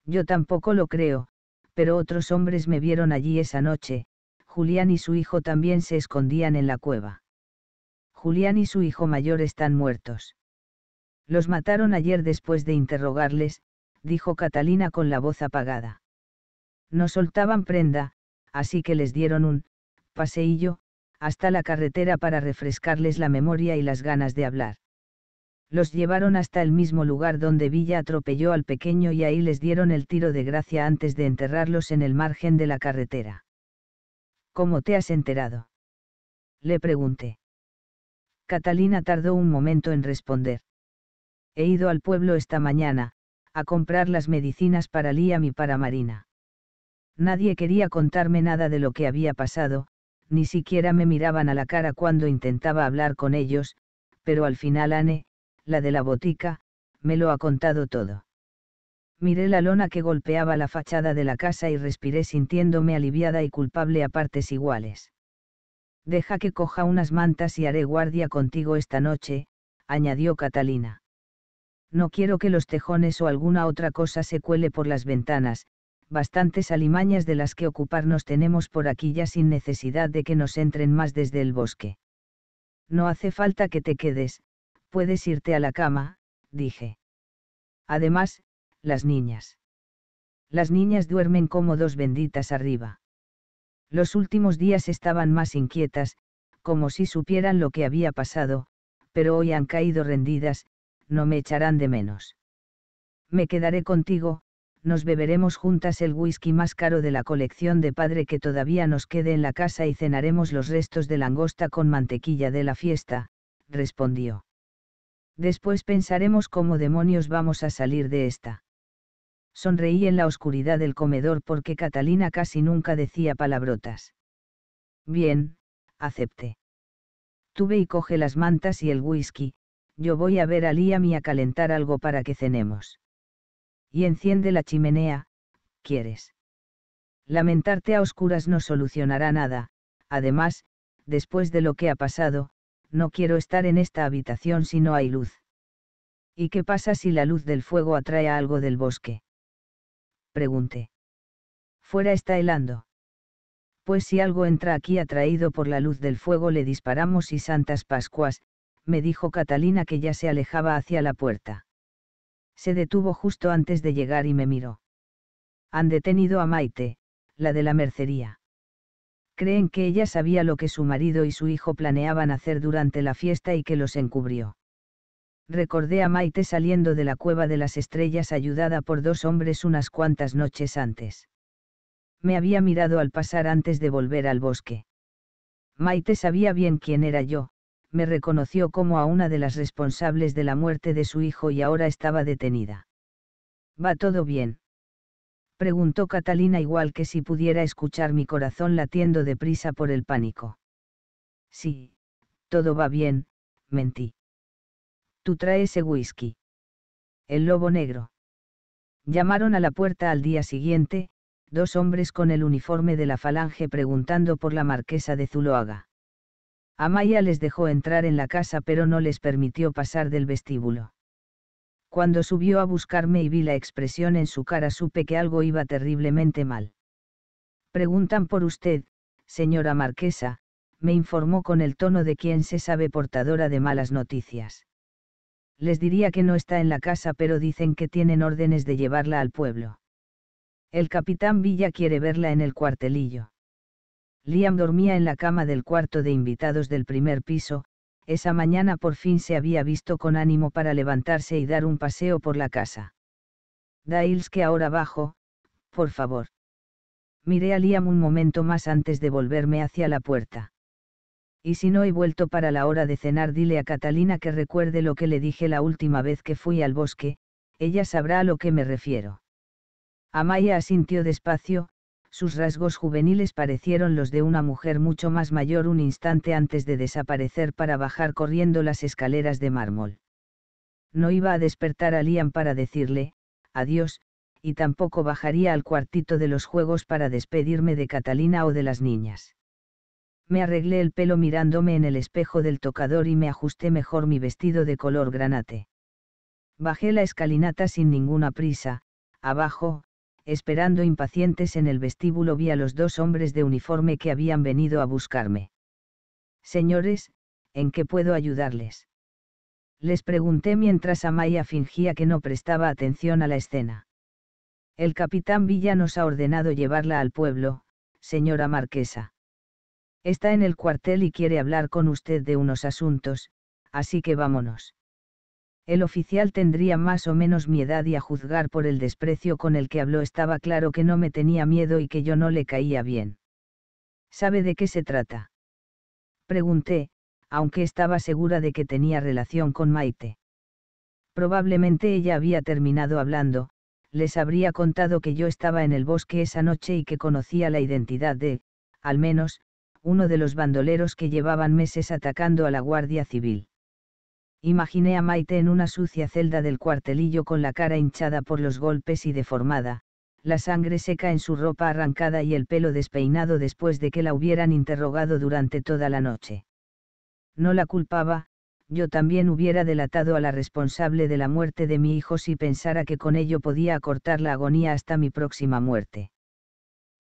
Yo tampoco lo creo, pero otros hombres me vieron allí esa noche, Julián y su hijo también se escondían en la cueva. Julián y su hijo mayor están muertos. Los mataron ayer después de interrogarles, dijo Catalina con la voz apagada. No soltaban prenda, así que les dieron un paseillo, hasta la carretera para refrescarles la memoria y las ganas de hablar los llevaron hasta el mismo lugar donde Villa atropelló al pequeño y ahí les dieron el tiro de gracia antes de enterrarlos en el margen de la carretera. ¿Cómo te has enterado? Le pregunté. Catalina tardó un momento en responder. He ido al pueblo esta mañana, a comprar las medicinas para Liam y para Marina. Nadie quería contarme nada de lo que había pasado, ni siquiera me miraban a la cara cuando intentaba hablar con ellos, pero al final Anne, la de la botica, me lo ha contado todo. Miré la lona que golpeaba la fachada de la casa y respiré sintiéndome aliviada y culpable a partes iguales. Deja que coja unas mantas y haré guardia contigo esta noche, añadió Catalina. No quiero que los tejones o alguna otra cosa se cuele por las ventanas, bastantes alimañas de las que ocuparnos tenemos por aquí ya sin necesidad de que nos entren más desde el bosque. No hace falta que te quedes, Puedes irte a la cama, dije. Además, las niñas. Las niñas duermen como dos benditas arriba. Los últimos días estaban más inquietas, como si supieran lo que había pasado, pero hoy han caído rendidas, no me echarán de menos. Me quedaré contigo, nos beberemos juntas el whisky más caro de la colección de padre que todavía nos quede en la casa y cenaremos los restos de langosta con mantequilla de la fiesta, respondió después pensaremos cómo demonios vamos a salir de esta. Sonreí en la oscuridad del comedor porque Catalina casi nunca decía palabrotas. Bien, acepté. Tuve y coge las mantas y el whisky, yo voy a ver a Liam y a calentar algo para que cenemos. Y enciende la chimenea, ¿quieres? Lamentarte a oscuras no solucionará nada, además, después de lo que ha pasado, no quiero estar en esta habitación si no hay luz. ¿Y qué pasa si la luz del fuego atrae a algo del bosque? Pregunté. Fuera está helando. Pues si algo entra aquí atraído por la luz del fuego le disparamos y santas Pascuas, me dijo Catalina que ya se alejaba hacia la puerta. Se detuvo justo antes de llegar y me miró. Han detenido a Maite, la de la mercería creen que ella sabía lo que su marido y su hijo planeaban hacer durante la fiesta y que los encubrió. Recordé a Maite saliendo de la cueva de las estrellas ayudada por dos hombres unas cuantas noches antes. Me había mirado al pasar antes de volver al bosque. Maite sabía bien quién era yo, me reconoció como a una de las responsables de la muerte de su hijo y ahora estaba detenida. Va todo bien preguntó Catalina igual que si pudiera escuchar mi corazón latiendo deprisa por el pánico. Sí, todo va bien, mentí. Tú traes ese whisky. El lobo negro. Llamaron a la puerta al día siguiente, dos hombres con el uniforme de la falange preguntando por la marquesa de Zuloaga. Amaya les dejó entrar en la casa pero no les permitió pasar del vestíbulo. Cuando subió a buscarme y vi la expresión en su cara supe que algo iba terriblemente mal. Preguntan por usted, señora marquesa, me informó con el tono de quien se sabe portadora de malas noticias. Les diría que no está en la casa pero dicen que tienen órdenes de llevarla al pueblo. El capitán Villa quiere verla en el cuartelillo. Liam dormía en la cama del cuarto de invitados del primer piso, esa mañana por fin se había visto con ánimo para levantarse y dar un paseo por la casa. Dails que ahora bajo, por favor. Miré a Liam un momento más antes de volverme hacia la puerta. Y si no he vuelto para la hora de cenar, dile a Catalina que recuerde lo que le dije la última vez que fui al bosque, ella sabrá a lo que me refiero. Amaya asintió despacio, sus rasgos juveniles parecieron los de una mujer mucho más mayor un instante antes de desaparecer para bajar corriendo las escaleras de mármol. No iba a despertar a Liam para decirle, adiós, y tampoco bajaría al cuartito de los juegos para despedirme de Catalina o de las niñas. Me arreglé el pelo mirándome en el espejo del tocador y me ajusté mejor mi vestido de color granate. Bajé la escalinata sin ninguna prisa, abajo, esperando impacientes en el vestíbulo vi a los dos hombres de uniforme que habían venido a buscarme. Señores, ¿en qué puedo ayudarles? Les pregunté mientras Amaya fingía que no prestaba atención a la escena. El capitán Villa nos ha ordenado llevarla al pueblo, señora marquesa. Está en el cuartel y quiere hablar con usted de unos asuntos, así que vámonos. El oficial tendría más o menos mi edad y a juzgar por el desprecio con el que habló estaba claro que no me tenía miedo y que yo no le caía bien. ¿Sabe de qué se trata? Pregunté, aunque estaba segura de que tenía relación con Maite. Probablemente ella había terminado hablando, les habría contado que yo estaba en el bosque esa noche y que conocía la identidad de, al menos, uno de los bandoleros que llevaban meses atacando a la Guardia Civil. Imaginé a Maite en una sucia celda del cuartelillo con la cara hinchada por los golpes y deformada, la sangre seca en su ropa arrancada y el pelo despeinado después de que la hubieran interrogado durante toda la noche. No la culpaba, yo también hubiera delatado a la responsable de la muerte de mi hijo si pensara que con ello podía acortar la agonía hasta mi próxima muerte.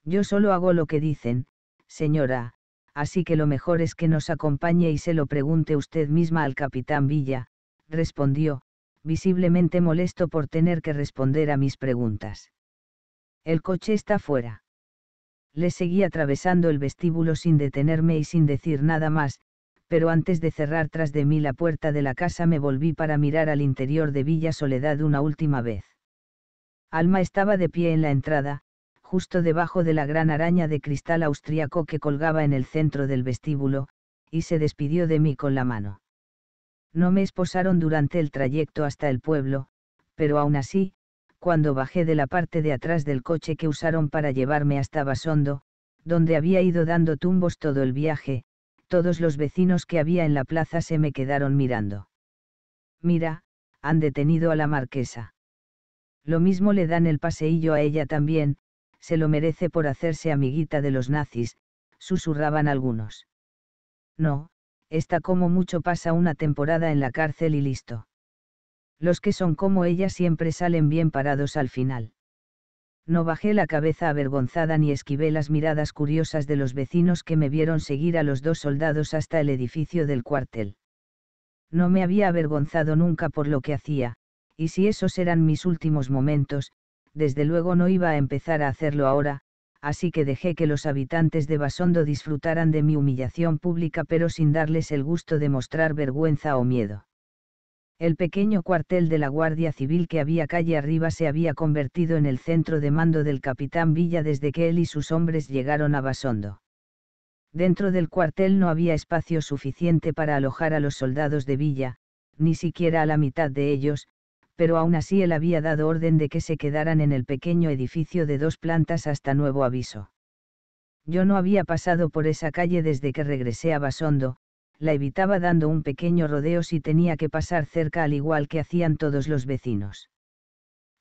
Yo solo hago lo que dicen, señora, así que lo mejor es que nos acompañe y se lo pregunte usted misma al capitán Villa, respondió, visiblemente molesto por tener que responder a mis preguntas. El coche está fuera. Le seguí atravesando el vestíbulo sin detenerme y sin decir nada más, pero antes de cerrar tras de mí la puerta de la casa me volví para mirar al interior de Villa Soledad una última vez. Alma estaba de pie en la entrada, justo debajo de la gran araña de cristal austriaco que colgaba en el centro del vestíbulo, y se despidió de mí con la mano. No me esposaron durante el trayecto hasta el pueblo, pero aún así, cuando bajé de la parte de atrás del coche que usaron para llevarme hasta Basondo, donde había ido dando tumbos todo el viaje, todos los vecinos que había en la plaza se me quedaron mirando. Mira, han detenido a la marquesa. Lo mismo le dan el paseillo a ella también, se lo merece por hacerse amiguita de los nazis, susurraban algunos. No, está como mucho pasa una temporada en la cárcel y listo. Los que son como ella siempre salen bien parados al final. No bajé la cabeza avergonzada ni esquivé las miradas curiosas de los vecinos que me vieron seguir a los dos soldados hasta el edificio del cuartel. No me había avergonzado nunca por lo que hacía, y si esos eran mis últimos momentos, desde luego no iba a empezar a hacerlo ahora, así que dejé que los habitantes de Basondo disfrutaran de mi humillación pública pero sin darles el gusto de mostrar vergüenza o miedo. El pequeño cuartel de la Guardia Civil que había calle arriba se había convertido en el centro de mando del capitán Villa desde que él y sus hombres llegaron a Basondo. Dentro del cuartel no había espacio suficiente para alojar a los soldados de Villa, ni siquiera a la mitad de ellos, pero aún así él había dado orden de que se quedaran en el pequeño edificio de dos plantas hasta nuevo aviso. Yo no había pasado por esa calle desde que regresé a Basondo, la evitaba dando un pequeño rodeo si tenía que pasar cerca al igual que hacían todos los vecinos.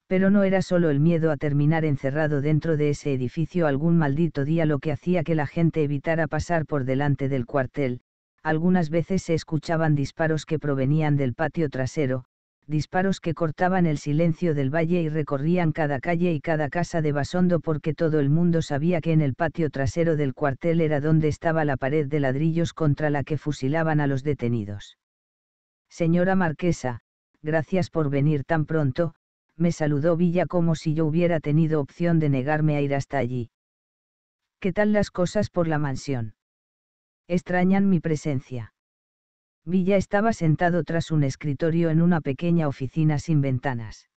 Pero no era solo el miedo a terminar encerrado dentro de ese edificio algún maldito día lo que hacía que la gente evitara pasar por delante del cuartel, algunas veces se escuchaban disparos que provenían del patio trasero, disparos que cortaban el silencio del valle y recorrían cada calle y cada casa de Basondo porque todo el mundo sabía que en el patio trasero del cuartel era donde estaba la pared de ladrillos contra la que fusilaban a los detenidos. Señora Marquesa, gracias por venir tan pronto, me saludó Villa como si yo hubiera tenido opción de negarme a ir hasta allí. ¿Qué tal las cosas por la mansión? Extrañan mi presencia. Villa estaba sentado tras un escritorio en una pequeña oficina sin ventanas.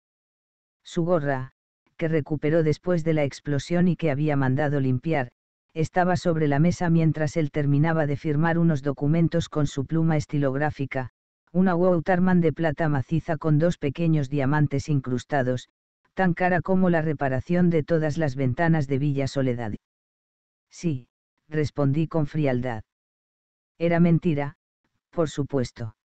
Su gorra, que recuperó después de la explosión y que había mandado limpiar, estaba sobre la mesa mientras él terminaba de firmar unos documentos con su pluma estilográfica, una Woutarman de plata maciza con dos pequeños diamantes incrustados, tan cara como la reparación de todas las ventanas de Villa Soledad. Sí, respondí con frialdad. Era mentira, por supuesto.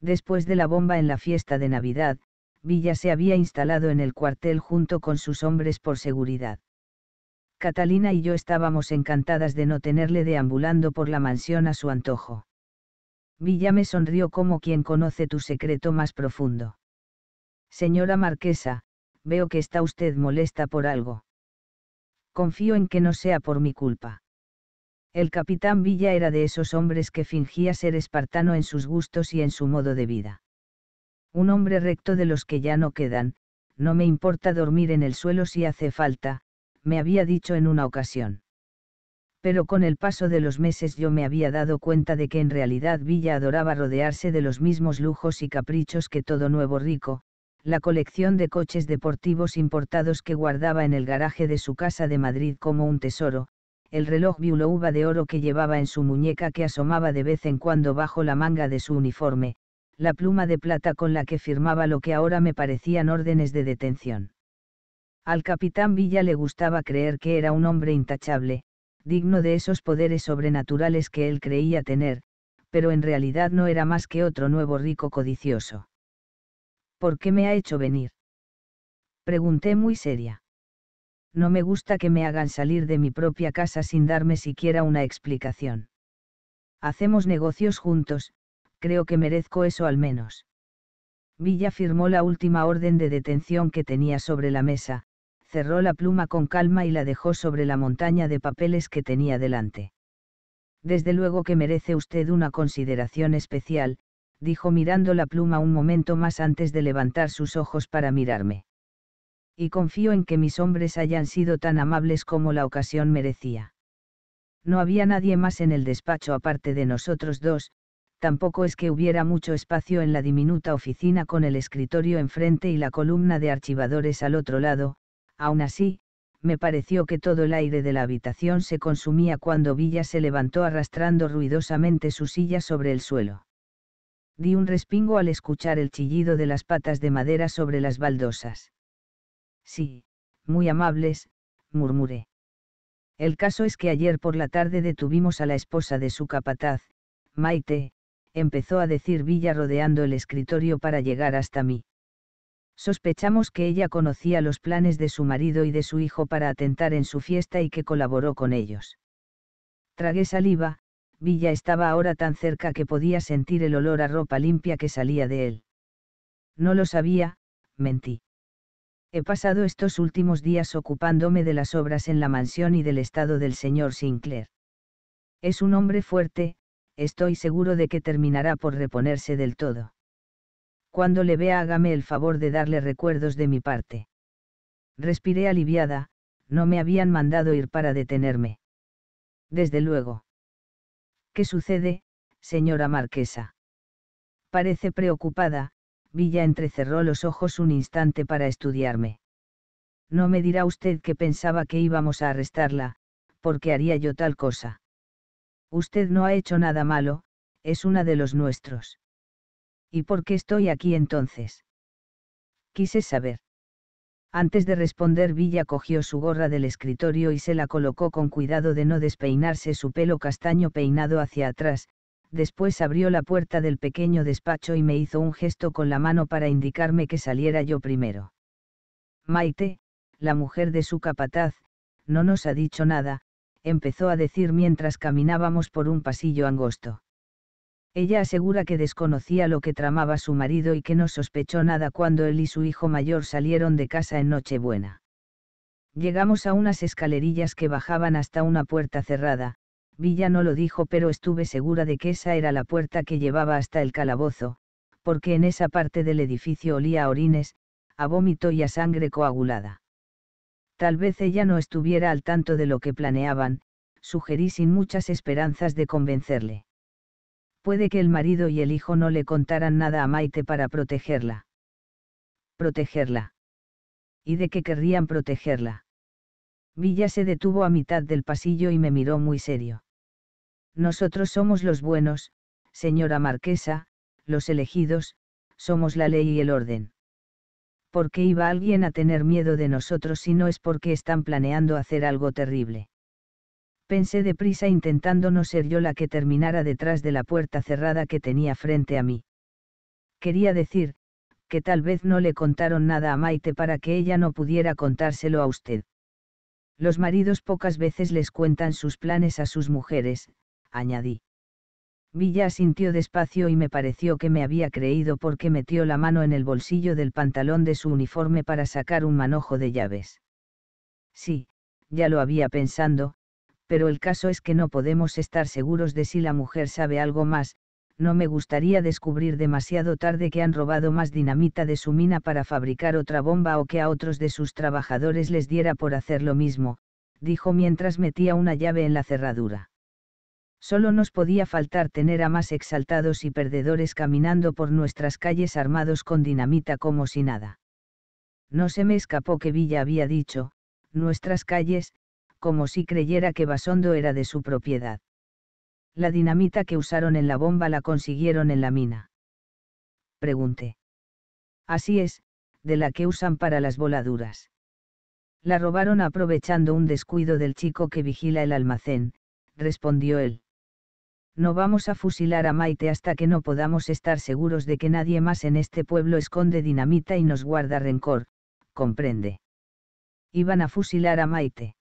Después de la bomba en la fiesta de Navidad, Villa se había instalado en el cuartel junto con sus hombres por seguridad. Catalina y yo estábamos encantadas de no tenerle deambulando por la mansión a su antojo. Villa me sonrió como quien conoce tu secreto más profundo. Señora Marquesa, veo que está usted molesta por algo. Confío en que no sea por mi culpa. El capitán Villa era de esos hombres que fingía ser espartano en sus gustos y en su modo de vida. Un hombre recto de los que ya no quedan, no me importa dormir en el suelo si hace falta, me había dicho en una ocasión. Pero con el paso de los meses yo me había dado cuenta de que en realidad Villa adoraba rodearse de los mismos lujos y caprichos que todo nuevo rico, la colección de coches deportivos importados que guardaba en el garaje de su casa de Madrid como un tesoro, el reloj uva de oro que llevaba en su muñeca que asomaba de vez en cuando bajo la manga de su uniforme, la pluma de plata con la que firmaba lo que ahora me parecían órdenes de detención. Al capitán Villa le gustaba creer que era un hombre intachable, digno de esos poderes sobrenaturales que él creía tener, pero en realidad no era más que otro nuevo rico codicioso. ¿Por qué me ha hecho venir? Pregunté muy seria no me gusta que me hagan salir de mi propia casa sin darme siquiera una explicación. Hacemos negocios juntos, creo que merezco eso al menos. Villa firmó la última orden de detención que tenía sobre la mesa, cerró la pluma con calma y la dejó sobre la montaña de papeles que tenía delante. Desde luego que merece usted una consideración especial, dijo mirando la pluma un momento más antes de levantar sus ojos para mirarme y confío en que mis hombres hayan sido tan amables como la ocasión merecía. No había nadie más en el despacho aparte de nosotros dos, tampoco es que hubiera mucho espacio en la diminuta oficina con el escritorio enfrente y la columna de archivadores al otro lado, aún así, me pareció que todo el aire de la habitación se consumía cuando Villa se levantó arrastrando ruidosamente su silla sobre el suelo. Di un respingo al escuchar el chillido de las patas de madera sobre las baldosas. Sí, muy amables, murmuré. El caso es que ayer por la tarde detuvimos a la esposa de su capataz, Maite, empezó a decir Villa rodeando el escritorio para llegar hasta mí. Sospechamos que ella conocía los planes de su marido y de su hijo para atentar en su fiesta y que colaboró con ellos. Tragué saliva, Villa estaba ahora tan cerca que podía sentir el olor a ropa limpia que salía de él. No lo sabía, mentí. He pasado estos últimos días ocupándome de las obras en la mansión y del estado del señor Sinclair. Es un hombre fuerte, estoy seguro de que terminará por reponerse del todo. Cuando le vea hágame el favor de darle recuerdos de mi parte. Respiré aliviada, no me habían mandado ir para detenerme. Desde luego. ¿Qué sucede, señora marquesa? Parece preocupada, Villa entrecerró los ojos un instante para estudiarme. No me dirá usted que pensaba que íbamos a arrestarla, porque haría yo tal cosa. Usted no ha hecho nada malo, es una de los nuestros. ¿Y por qué estoy aquí entonces? Quise saber. Antes de responder Villa cogió su gorra del escritorio y se la colocó con cuidado de no despeinarse su pelo castaño peinado hacia atrás, después abrió la puerta del pequeño despacho y me hizo un gesto con la mano para indicarme que saliera yo primero. Maite, la mujer de su capataz, no nos ha dicho nada, empezó a decir mientras caminábamos por un pasillo angosto. Ella asegura que desconocía lo que tramaba su marido y que no sospechó nada cuando él y su hijo mayor salieron de casa en Nochebuena. Llegamos a unas escalerillas que bajaban hasta una puerta cerrada, Villa no lo dijo, pero estuve segura de que esa era la puerta que llevaba hasta el calabozo, porque en esa parte del edificio olía a orines, a vómito y a sangre coagulada. Tal vez ella no estuviera al tanto de lo que planeaban, sugerí sin muchas esperanzas de convencerle. Puede que el marido y el hijo no le contaran nada a Maite para protegerla. Protegerla. ¿Y de qué querrían protegerla? Villa se detuvo a mitad del pasillo y me miró muy serio. Nosotros somos los buenos, señora marquesa, los elegidos, somos la ley y el orden. ¿Por qué iba alguien a tener miedo de nosotros si no es porque están planeando hacer algo terrible? Pensé deprisa intentando no ser yo la que terminara detrás de la puerta cerrada que tenía frente a mí. Quería decir, que tal vez no le contaron nada a Maite para que ella no pudiera contárselo a usted. Los maridos pocas veces les cuentan sus planes a sus mujeres, añadí. Villa sintió despacio y me pareció que me había creído porque metió la mano en el bolsillo del pantalón de su uniforme para sacar un manojo de llaves. Sí, ya lo había pensando, pero el caso es que no podemos estar seguros de si la mujer sabe algo más, no me gustaría descubrir demasiado tarde que han robado más dinamita de su mina para fabricar otra bomba o que a otros de sus trabajadores les diera por hacer lo mismo, dijo mientras metía una llave en la cerradura. Solo nos podía faltar tener a más exaltados y perdedores caminando por nuestras calles armados con dinamita como si nada. No se me escapó que Villa había dicho, nuestras calles, como si creyera que Basondo era de su propiedad. La dinamita que usaron en la bomba la consiguieron en la mina. Pregunté. Así es, de la que usan para las voladuras. La robaron aprovechando un descuido del chico que vigila el almacén, respondió él no vamos a fusilar a Maite hasta que no podamos estar seguros de que nadie más en este pueblo esconde dinamita y nos guarda rencor, comprende. Iban a fusilar a Maite.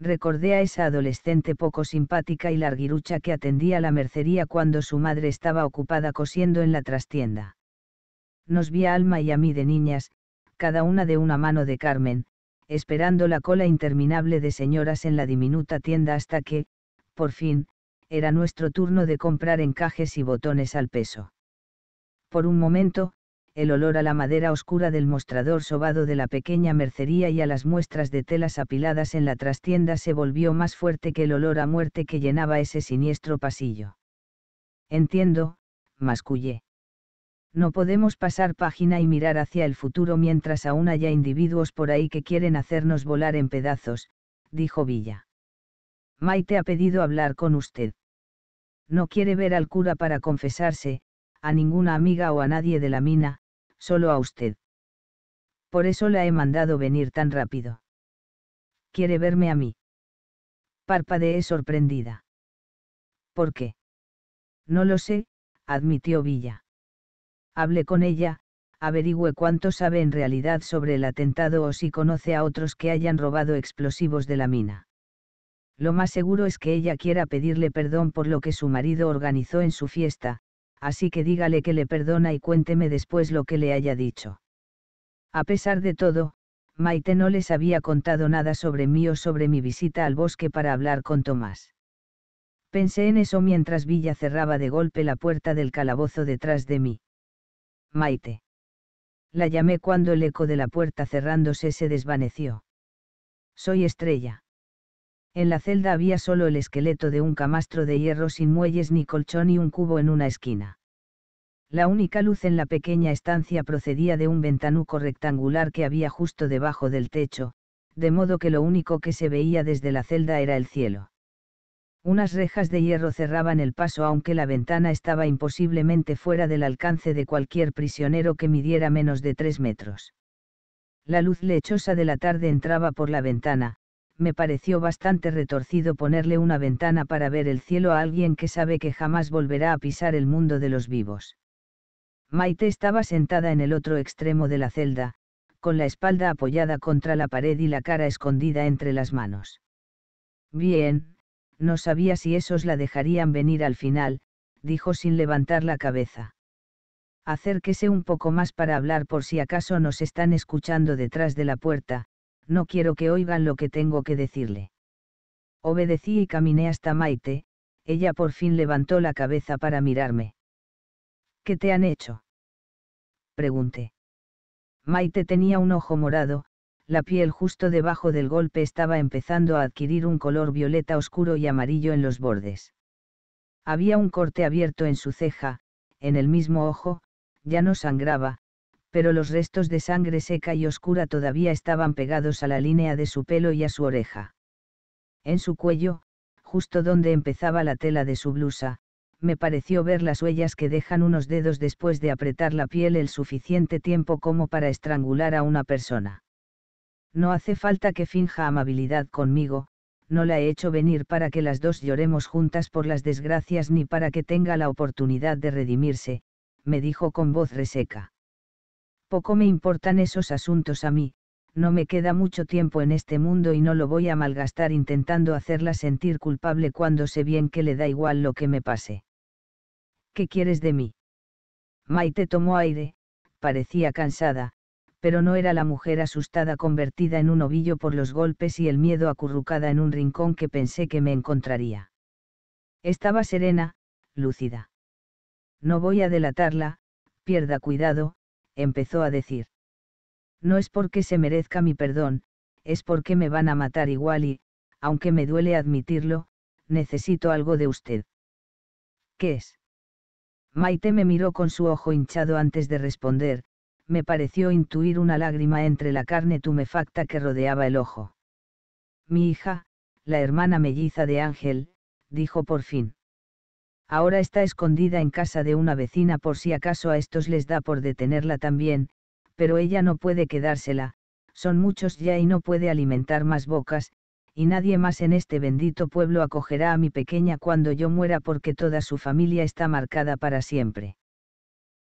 Recordé a esa adolescente poco simpática y larguirucha que atendía la mercería cuando su madre estaba ocupada cosiendo en la trastienda. Nos vi a Alma y a mí de niñas, cada una de una mano de Carmen, esperando la cola interminable de señoras en la diminuta tienda hasta que, por fin, era nuestro turno de comprar encajes y botones al peso. Por un momento, el olor a la madera oscura del mostrador sobado de la pequeña mercería y a las muestras de telas apiladas en la trastienda se volvió más fuerte que el olor a muerte que llenaba ese siniestro pasillo. Entiendo, mascullé. No podemos pasar página y mirar hacia el futuro mientras aún haya individuos por ahí que quieren hacernos volar en pedazos, dijo Villa. Maite ha pedido hablar con usted. No quiere ver al cura para confesarse, a ninguna amiga o a nadie de la mina, solo a usted. Por eso la he mandado venir tan rápido. Quiere verme a mí. Parpadeé sorprendida. ¿Por qué? No lo sé, admitió Villa. «Hable con ella, averigüe cuánto sabe en realidad sobre el atentado o si conoce a otros que hayan robado explosivos de la mina. Lo más seguro es que ella quiera pedirle perdón por lo que su marido organizó en su fiesta, así que dígale que le perdona y cuénteme después lo que le haya dicho. A pesar de todo, Maite no les había contado nada sobre mí o sobre mi visita al bosque para hablar con Tomás. Pensé en eso mientras Villa cerraba de golpe la puerta del calabozo detrás de mí. Maite. La llamé cuando el eco de la puerta cerrándose se desvaneció. Soy estrella. En la celda había solo el esqueleto de un camastro de hierro sin muelles ni colchón y un cubo en una esquina. La única luz en la pequeña estancia procedía de un ventanuco rectangular que había justo debajo del techo, de modo que lo único que se veía desde la celda era el cielo. Unas rejas de hierro cerraban el paso aunque la ventana estaba imposiblemente fuera del alcance de cualquier prisionero que midiera menos de tres metros. La luz lechosa de la tarde entraba por la ventana, me pareció bastante retorcido ponerle una ventana para ver el cielo a alguien que sabe que jamás volverá a pisar el mundo de los vivos. Maite estaba sentada en el otro extremo de la celda, con la espalda apoyada contra la pared y la cara escondida entre las manos. Bien, no sabía si esos la dejarían venir al final, dijo sin levantar la cabeza. Acérquese un poco más para hablar por si acaso nos están escuchando detrás de la puerta, no quiero que oigan lo que tengo que decirle. Obedecí y caminé hasta Maite, ella por fin levantó la cabeza para mirarme. ¿Qué te han hecho? Pregunté. Maite tenía un ojo morado, la piel justo debajo del golpe estaba empezando a adquirir un color violeta oscuro y amarillo en los bordes. Había un corte abierto en su ceja, en el mismo ojo, ya no sangraba, pero los restos de sangre seca y oscura todavía estaban pegados a la línea de su pelo y a su oreja. En su cuello, justo donde empezaba la tela de su blusa, me pareció ver las huellas que dejan unos dedos después de apretar la piel el suficiente tiempo como para estrangular a una persona. No hace falta que finja amabilidad conmigo, no la he hecho venir para que las dos lloremos juntas por las desgracias ni para que tenga la oportunidad de redimirse, me dijo con voz reseca. Poco me importan esos asuntos a mí, no me queda mucho tiempo en este mundo y no lo voy a malgastar intentando hacerla sentir culpable cuando sé bien que le da igual lo que me pase. ¿Qué quieres de mí? Maite tomó aire, parecía cansada, pero no era la mujer asustada convertida en un ovillo por los golpes y el miedo acurrucada en un rincón que pensé que me encontraría. Estaba serena, lúcida. No voy a delatarla, pierda cuidado, empezó a decir. No es porque se merezca mi perdón, es porque me van a matar igual y, aunque me duele admitirlo, necesito algo de usted. ¿Qué es? Maite me miró con su ojo hinchado antes de responder, me pareció intuir una lágrima entre la carne tumefacta que rodeaba el ojo. Mi hija, la hermana melliza de Ángel, dijo por fin. Ahora está escondida en casa de una vecina por si acaso a estos les da por detenerla también, pero ella no puede quedársela, son muchos ya y no puede alimentar más bocas, y nadie más en este bendito pueblo acogerá a mi pequeña cuando yo muera porque toda su familia está marcada para siempre.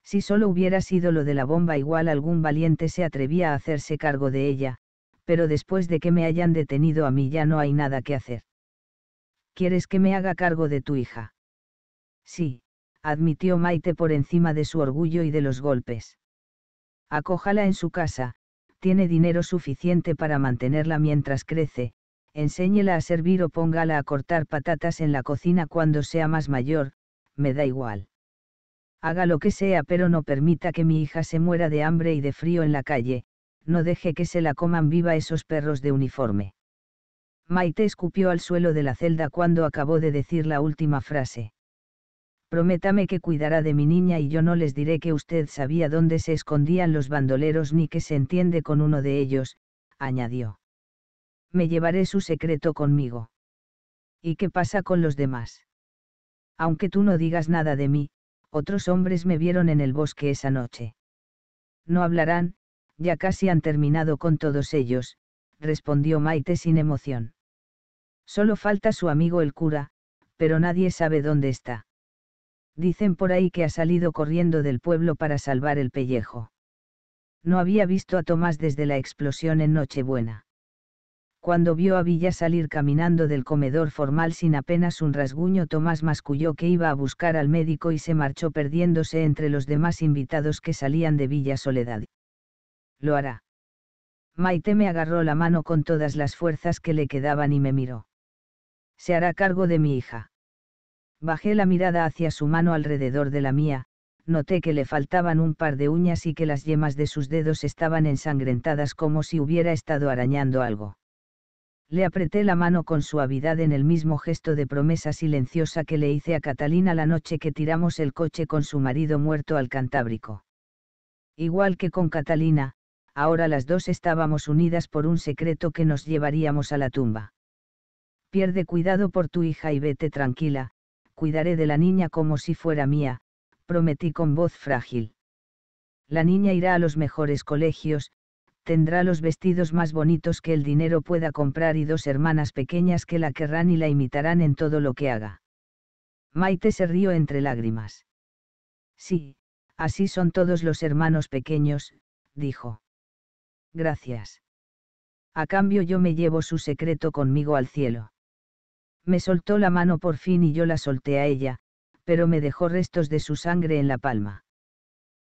Si solo hubiera sido lo de la bomba igual algún valiente se atrevía a hacerse cargo de ella, pero después de que me hayan detenido a mí ya no hay nada que hacer. ¿Quieres que me haga cargo de tu hija? Sí, admitió Maite por encima de su orgullo y de los golpes. Acójala en su casa, tiene dinero suficiente para mantenerla mientras crece, enséñela a servir o póngala a cortar patatas en la cocina cuando sea más mayor, me da igual. Haga lo que sea, pero no permita que mi hija se muera de hambre y de frío en la calle, no deje que se la coman viva esos perros de uniforme. Maite escupió al suelo de la celda cuando acabó de decir la última frase. Prométame que cuidará de mi niña y yo no les diré que usted sabía dónde se escondían los bandoleros ni que se entiende con uno de ellos, añadió. Me llevaré su secreto conmigo. ¿Y qué pasa con los demás? Aunque tú no digas nada de mí, otros hombres me vieron en el bosque esa noche. No hablarán, ya casi han terminado con todos ellos, respondió Maite sin emoción. Solo falta su amigo el cura, pero nadie sabe dónde está. Dicen por ahí que ha salido corriendo del pueblo para salvar el pellejo. No había visto a Tomás desde la explosión en Nochebuena. Cuando vio a Villa salir caminando del comedor formal sin apenas un rasguño, Tomás masculló que iba a buscar al médico y se marchó perdiéndose entre los demás invitados que salían de Villa Soledad. Lo hará. Maite me agarró la mano con todas las fuerzas que le quedaban y me miró. Se hará cargo de mi hija. Bajé la mirada hacia su mano alrededor de la mía, noté que le faltaban un par de uñas y que las yemas de sus dedos estaban ensangrentadas como si hubiera estado arañando algo. Le apreté la mano con suavidad en el mismo gesto de promesa silenciosa que le hice a Catalina la noche que tiramos el coche con su marido muerto al Cantábrico. Igual que con Catalina, ahora las dos estábamos unidas por un secreto que nos llevaríamos a la tumba. Pierde cuidado por tu hija y vete tranquila, cuidaré de la niña como si fuera mía, prometí con voz frágil. La niña irá a los mejores colegios, tendrá los vestidos más bonitos que el dinero pueda comprar y dos hermanas pequeñas que la querrán y la imitarán en todo lo que haga. Maite se rió entre lágrimas. Sí, así son todos los hermanos pequeños, dijo. Gracias. A cambio yo me llevo su secreto conmigo al cielo. Me soltó la mano por fin y yo la solté a ella, pero me dejó restos de su sangre en la palma.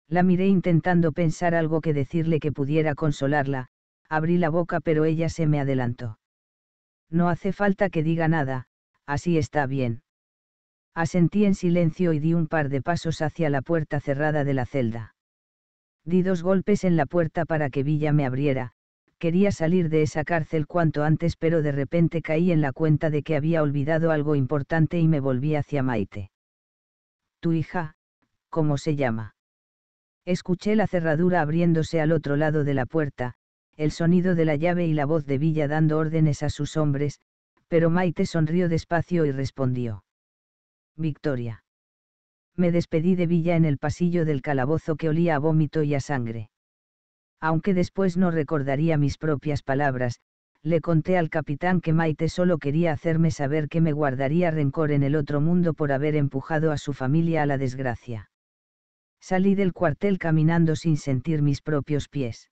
La miré intentando pensar algo que decirle que pudiera consolarla, abrí la boca pero ella se me adelantó. No hace falta que diga nada, así está bien. Asentí en silencio y di un par de pasos hacia la puerta cerrada de la celda. Di dos golpes en la puerta para que Villa me abriera, quería salir de esa cárcel cuanto antes pero de repente caí en la cuenta de que había olvidado algo importante y me volví hacia Maite. Tu hija, ¿cómo se llama? Escuché la cerradura abriéndose al otro lado de la puerta, el sonido de la llave y la voz de Villa dando órdenes a sus hombres, pero Maite sonrió despacio y respondió. Victoria. Me despedí de Villa en el pasillo del calabozo que olía a vómito y a sangre aunque después no recordaría mis propias palabras, le conté al capitán que Maite solo quería hacerme saber que me guardaría rencor en el otro mundo por haber empujado a su familia a la desgracia. Salí del cuartel caminando sin sentir mis propios pies.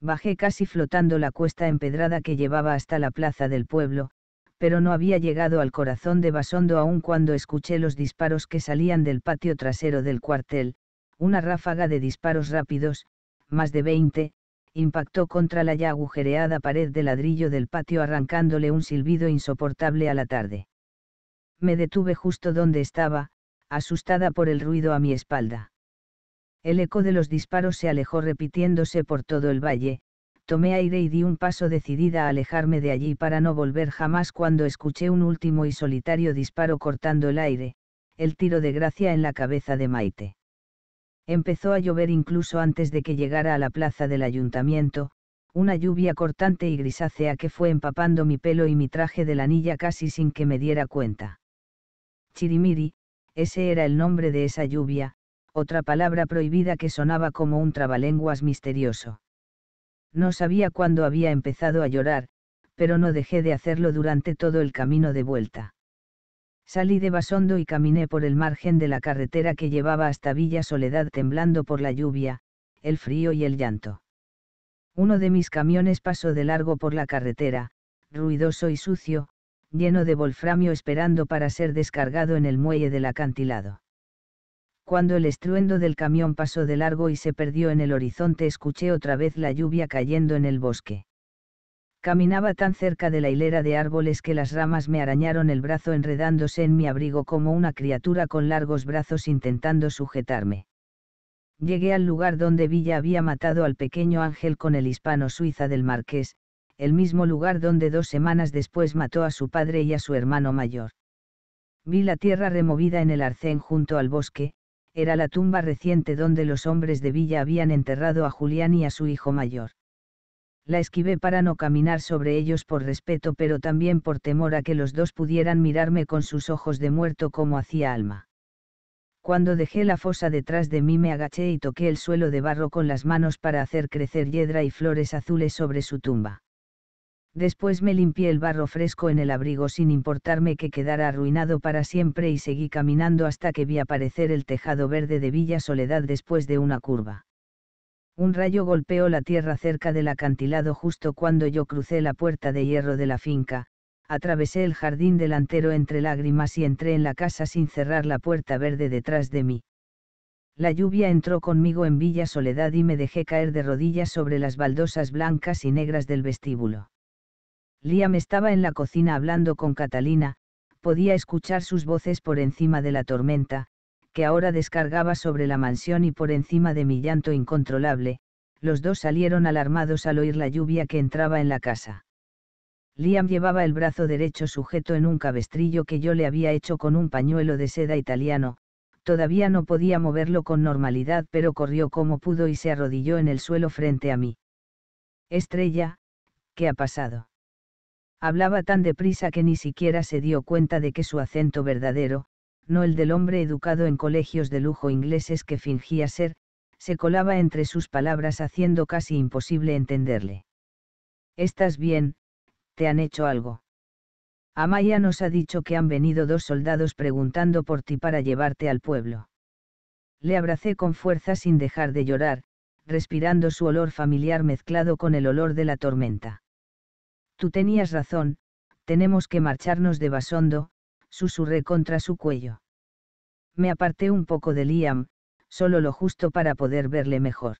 Bajé casi flotando la cuesta empedrada que llevaba hasta la plaza del pueblo, pero no había llegado al corazón de Basondo aún cuando escuché los disparos que salían del patio trasero del cuartel, una ráfaga de disparos rápidos, más de 20, impactó contra la ya agujereada pared de ladrillo del patio arrancándole un silbido insoportable a la tarde. Me detuve justo donde estaba, asustada por el ruido a mi espalda. El eco de los disparos se alejó repitiéndose por todo el valle, tomé aire y di un paso decidida a alejarme de allí para no volver jamás cuando escuché un último y solitario disparo cortando el aire, el tiro de gracia en la cabeza de Maite. Empezó a llover incluso antes de que llegara a la plaza del ayuntamiento, una lluvia cortante y grisácea que fue empapando mi pelo y mi traje de lanilla casi sin que me diera cuenta. Chirimiri, ese era el nombre de esa lluvia, otra palabra prohibida que sonaba como un trabalenguas misterioso. No sabía cuándo había empezado a llorar, pero no dejé de hacerlo durante todo el camino de vuelta. Salí de Basondo y caminé por el margen de la carretera que llevaba hasta Villa Soledad temblando por la lluvia, el frío y el llanto. Uno de mis camiones pasó de largo por la carretera, ruidoso y sucio, lleno de volframio esperando para ser descargado en el muelle del acantilado. Cuando el estruendo del camión pasó de largo y se perdió en el horizonte escuché otra vez la lluvia cayendo en el bosque. Caminaba tan cerca de la hilera de árboles que las ramas me arañaron el brazo enredándose en mi abrigo como una criatura con largos brazos intentando sujetarme. Llegué al lugar donde Villa había matado al pequeño Ángel con el hispano suiza del marqués, el mismo lugar donde dos semanas después mató a su padre y a su hermano mayor. Vi la tierra removida en el arcén junto al bosque, era la tumba reciente donde los hombres de Villa habían enterrado a Julián y a su hijo mayor la esquivé para no caminar sobre ellos por respeto pero también por temor a que los dos pudieran mirarme con sus ojos de muerto como hacía Alma. Cuando dejé la fosa detrás de mí me agaché y toqué el suelo de barro con las manos para hacer crecer hiedra y flores azules sobre su tumba. Después me limpié el barro fresco en el abrigo sin importarme que quedara arruinado para siempre y seguí caminando hasta que vi aparecer el tejado verde de Villa Soledad después de una curva un rayo golpeó la tierra cerca del acantilado justo cuando yo crucé la puerta de hierro de la finca, atravesé el jardín delantero entre lágrimas y entré en la casa sin cerrar la puerta verde detrás de mí. La lluvia entró conmigo en Villa Soledad y me dejé caer de rodillas sobre las baldosas blancas y negras del vestíbulo. Liam estaba en la cocina hablando con Catalina, podía escuchar sus voces por encima de la tormenta, que ahora descargaba sobre la mansión y por encima de mi llanto incontrolable, los dos salieron alarmados al oír la lluvia que entraba en la casa. Liam llevaba el brazo derecho sujeto en un cabestrillo que yo le había hecho con un pañuelo de seda italiano, todavía no podía moverlo con normalidad pero corrió como pudo y se arrodilló en el suelo frente a mí. Estrella, ¿qué ha pasado? Hablaba tan deprisa que ni siquiera se dio cuenta de que su acento verdadero, no el del hombre educado en colegios de lujo ingleses que fingía ser, se colaba entre sus palabras haciendo casi imposible entenderle. ¿Estás bien? ¿Te han hecho algo? Amaya nos ha dicho que han venido dos soldados preguntando por ti para llevarte al pueblo. Le abracé con fuerza sin dejar de llorar, respirando su olor familiar mezclado con el olor de la tormenta. Tú tenías razón, tenemos que marcharnos de Basondo, susurré contra su cuello. Me aparté un poco de Liam, solo lo justo para poder verle mejor.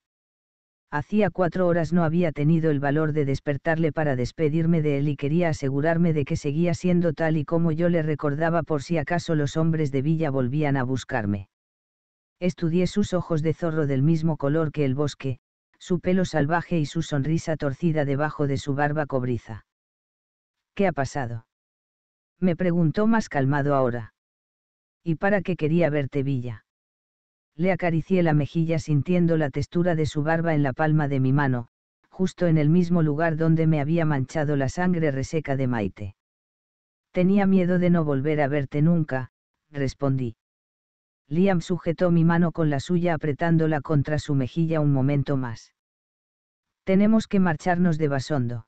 Hacía cuatro horas no había tenido el valor de despertarle para despedirme de él y quería asegurarme de que seguía siendo tal y como yo le recordaba por si acaso los hombres de Villa volvían a buscarme. Estudié sus ojos de zorro del mismo color que el bosque, su pelo salvaje y su sonrisa torcida debajo de su barba cobriza. ¿Qué ha pasado? me preguntó más calmado ahora. ¿Y para qué quería verte Villa? Le acaricié la mejilla sintiendo la textura de su barba en la palma de mi mano, justo en el mismo lugar donde me había manchado la sangre reseca de Maite. Tenía miedo de no volver a verte nunca, respondí. Liam sujetó mi mano con la suya apretándola contra su mejilla un momento más. Tenemos que marcharnos de Basondo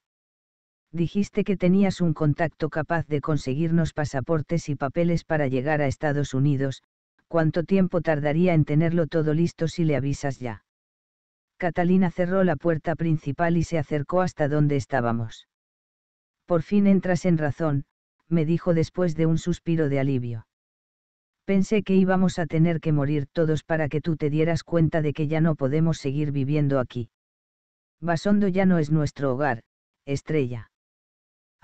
dijiste que tenías un contacto capaz de conseguirnos pasaportes y papeles para llegar a Estados Unidos, ¿cuánto tiempo tardaría en tenerlo todo listo si le avisas ya? Catalina cerró la puerta principal y se acercó hasta donde estábamos. Por fin entras en razón, me dijo después de un suspiro de alivio. Pensé que íbamos a tener que morir todos para que tú te dieras cuenta de que ya no podemos seguir viviendo aquí. Basondo ya no es nuestro hogar, estrella.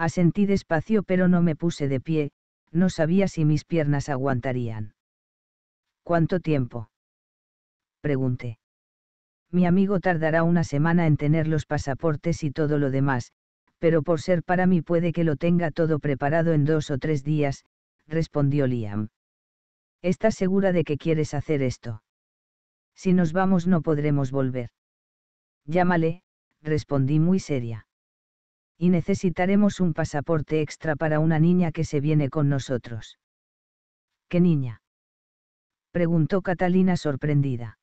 Asentí despacio pero no me puse de pie, no sabía si mis piernas aguantarían. ¿Cuánto tiempo? Pregunté. Mi amigo tardará una semana en tener los pasaportes y todo lo demás, pero por ser para mí puede que lo tenga todo preparado en dos o tres días, respondió Liam. ¿Estás segura de que quieres hacer esto? Si nos vamos no podremos volver. Llámale, respondí muy seria y necesitaremos un pasaporte extra para una niña que se viene con nosotros. ¿Qué niña? preguntó Catalina sorprendida.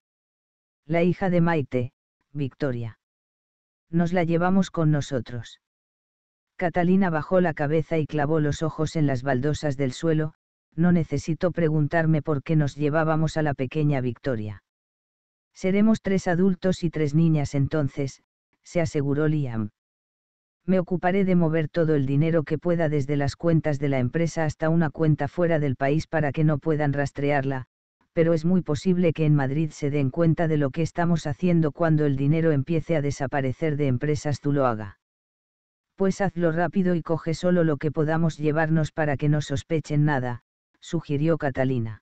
La hija de Maite, Victoria. Nos la llevamos con nosotros. Catalina bajó la cabeza y clavó los ojos en las baldosas del suelo, no necesito preguntarme por qué nos llevábamos a la pequeña Victoria. Seremos tres adultos y tres niñas entonces, se aseguró Liam me ocuparé de mover todo el dinero que pueda desde las cuentas de la empresa hasta una cuenta fuera del país para que no puedan rastrearla, pero es muy posible que en Madrid se den cuenta de lo que estamos haciendo cuando el dinero empiece a desaparecer de empresas tú lo haga. Pues hazlo rápido y coge solo lo que podamos llevarnos para que no sospechen nada, sugirió Catalina.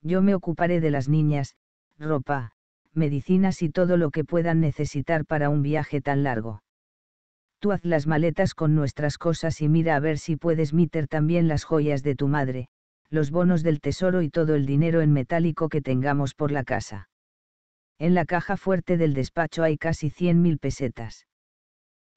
Yo me ocuparé de las niñas, ropa, medicinas y todo lo que puedan necesitar para un viaje tan largo Tú haz las maletas con nuestras cosas y mira a ver si puedes meter también las joyas de tu madre, los bonos del tesoro y todo el dinero en metálico que tengamos por la casa. En la caja fuerte del despacho hay casi cien mil pesetas.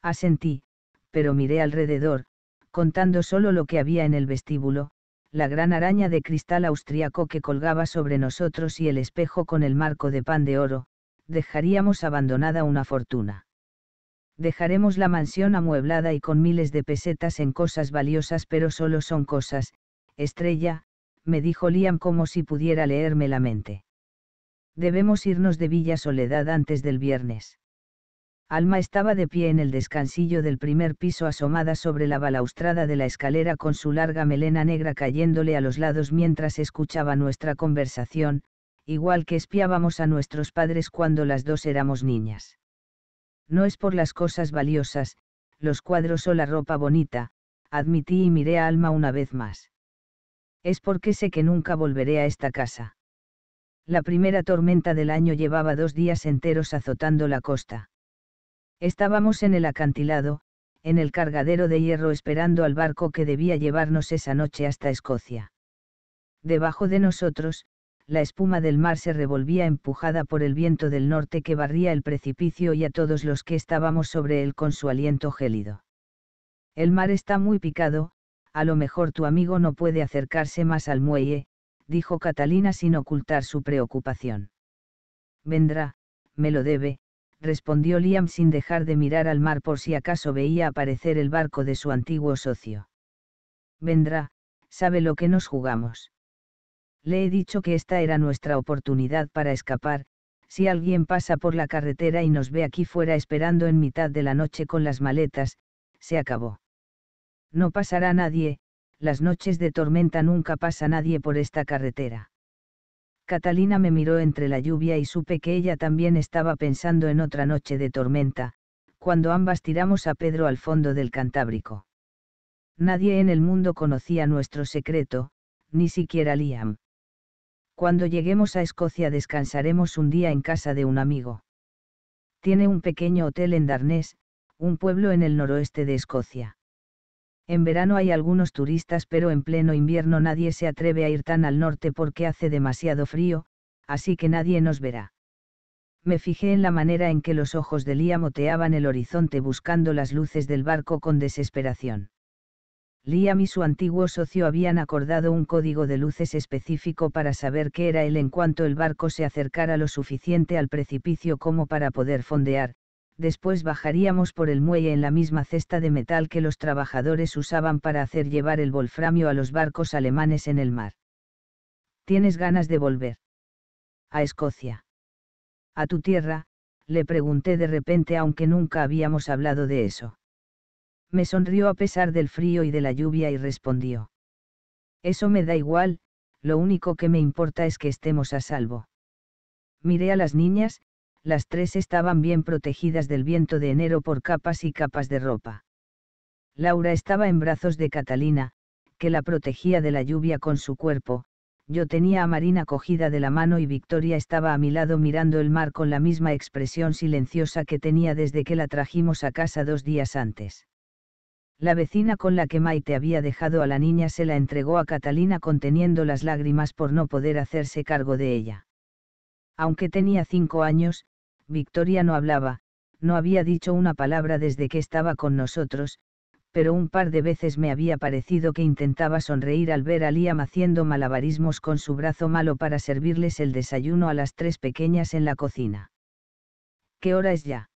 Asentí, pero miré alrededor, contando solo lo que había en el vestíbulo, la gran araña de cristal austriaco que colgaba sobre nosotros y el espejo con el marco de pan de oro, dejaríamos abandonada una fortuna dejaremos la mansión amueblada y con miles de pesetas en cosas valiosas pero solo son cosas, estrella, me dijo Liam como si pudiera leerme la mente. Debemos irnos de Villa Soledad antes del viernes. Alma estaba de pie en el descansillo del primer piso asomada sobre la balaustrada de la escalera con su larga melena negra cayéndole a los lados mientras escuchaba nuestra conversación, igual que espiábamos a nuestros padres cuando las dos éramos niñas. No es por las cosas valiosas, los cuadros o la ropa bonita, admití y miré a Alma una vez más. Es porque sé que nunca volveré a esta casa. La primera tormenta del año llevaba dos días enteros azotando la costa. Estábamos en el acantilado, en el cargadero de hierro esperando al barco que debía llevarnos esa noche hasta Escocia. Debajo de nosotros, la espuma del mar se revolvía empujada por el viento del norte que barría el precipicio y a todos los que estábamos sobre él con su aliento gélido. El mar está muy picado, a lo mejor tu amigo no puede acercarse más al muelle, dijo Catalina sin ocultar su preocupación. Vendrá, me lo debe, respondió Liam sin dejar de mirar al mar por si acaso veía aparecer el barco de su antiguo socio. Vendrá, sabe lo que nos jugamos. Le he dicho que esta era nuestra oportunidad para escapar, si alguien pasa por la carretera y nos ve aquí fuera esperando en mitad de la noche con las maletas, se acabó. No pasará nadie, las noches de tormenta nunca pasa nadie por esta carretera. Catalina me miró entre la lluvia y supe que ella también estaba pensando en otra noche de tormenta, cuando ambas tiramos a Pedro al fondo del Cantábrico. Nadie en el mundo conocía nuestro secreto, ni siquiera Liam. Cuando lleguemos a Escocia descansaremos un día en casa de un amigo. Tiene un pequeño hotel en Darnés, un pueblo en el noroeste de Escocia. En verano hay algunos turistas pero en pleno invierno nadie se atreve a ir tan al norte porque hace demasiado frío, así que nadie nos verá. Me fijé en la manera en que los ojos de Lía moteaban el horizonte buscando las luces del barco con desesperación. Liam y su antiguo socio habían acordado un código de luces específico para saber qué era él en cuanto el barco se acercara lo suficiente al precipicio como para poder fondear, después bajaríamos por el muelle en la misma cesta de metal que los trabajadores usaban para hacer llevar el wolframio a los barcos alemanes en el mar. ¿Tienes ganas de volver? A Escocia. A tu tierra, le pregunté de repente aunque nunca habíamos hablado de eso me sonrió a pesar del frío y de la lluvia y respondió. Eso me da igual, lo único que me importa es que estemos a salvo. Miré a las niñas, las tres estaban bien protegidas del viento de enero por capas y capas de ropa. Laura estaba en brazos de Catalina, que la protegía de la lluvia con su cuerpo, yo tenía a Marina cogida de la mano y Victoria estaba a mi lado mirando el mar con la misma expresión silenciosa que tenía desde que la trajimos a casa dos días antes. La vecina con la que Maite había dejado a la niña se la entregó a Catalina conteniendo las lágrimas por no poder hacerse cargo de ella. Aunque tenía cinco años, Victoria no hablaba, no había dicho una palabra desde que estaba con nosotros, pero un par de veces me había parecido que intentaba sonreír al ver a Liam haciendo malabarismos con su brazo malo para servirles el desayuno a las tres pequeñas en la cocina. ¿Qué hora es ya?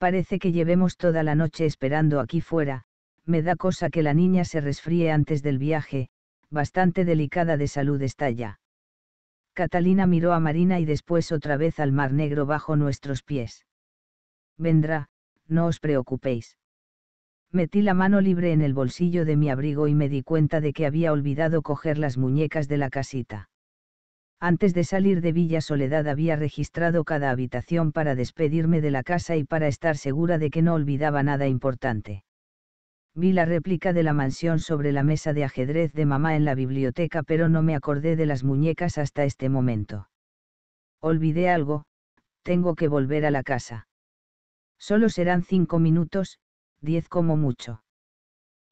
Parece que llevemos toda la noche esperando aquí fuera, me da cosa que la niña se resfríe antes del viaje, bastante delicada de salud está ya. Catalina miró a Marina y después otra vez al mar negro bajo nuestros pies. Vendrá, no os preocupéis. Metí la mano libre en el bolsillo de mi abrigo y me di cuenta de que había olvidado coger las muñecas de la casita. Antes de salir de Villa Soledad había registrado cada habitación para despedirme de la casa y para estar segura de que no olvidaba nada importante. Vi la réplica de la mansión sobre la mesa de ajedrez de mamá en la biblioteca, pero no me acordé de las muñecas hasta este momento. Olvidé algo, tengo que volver a la casa. Solo serán cinco minutos, diez como mucho.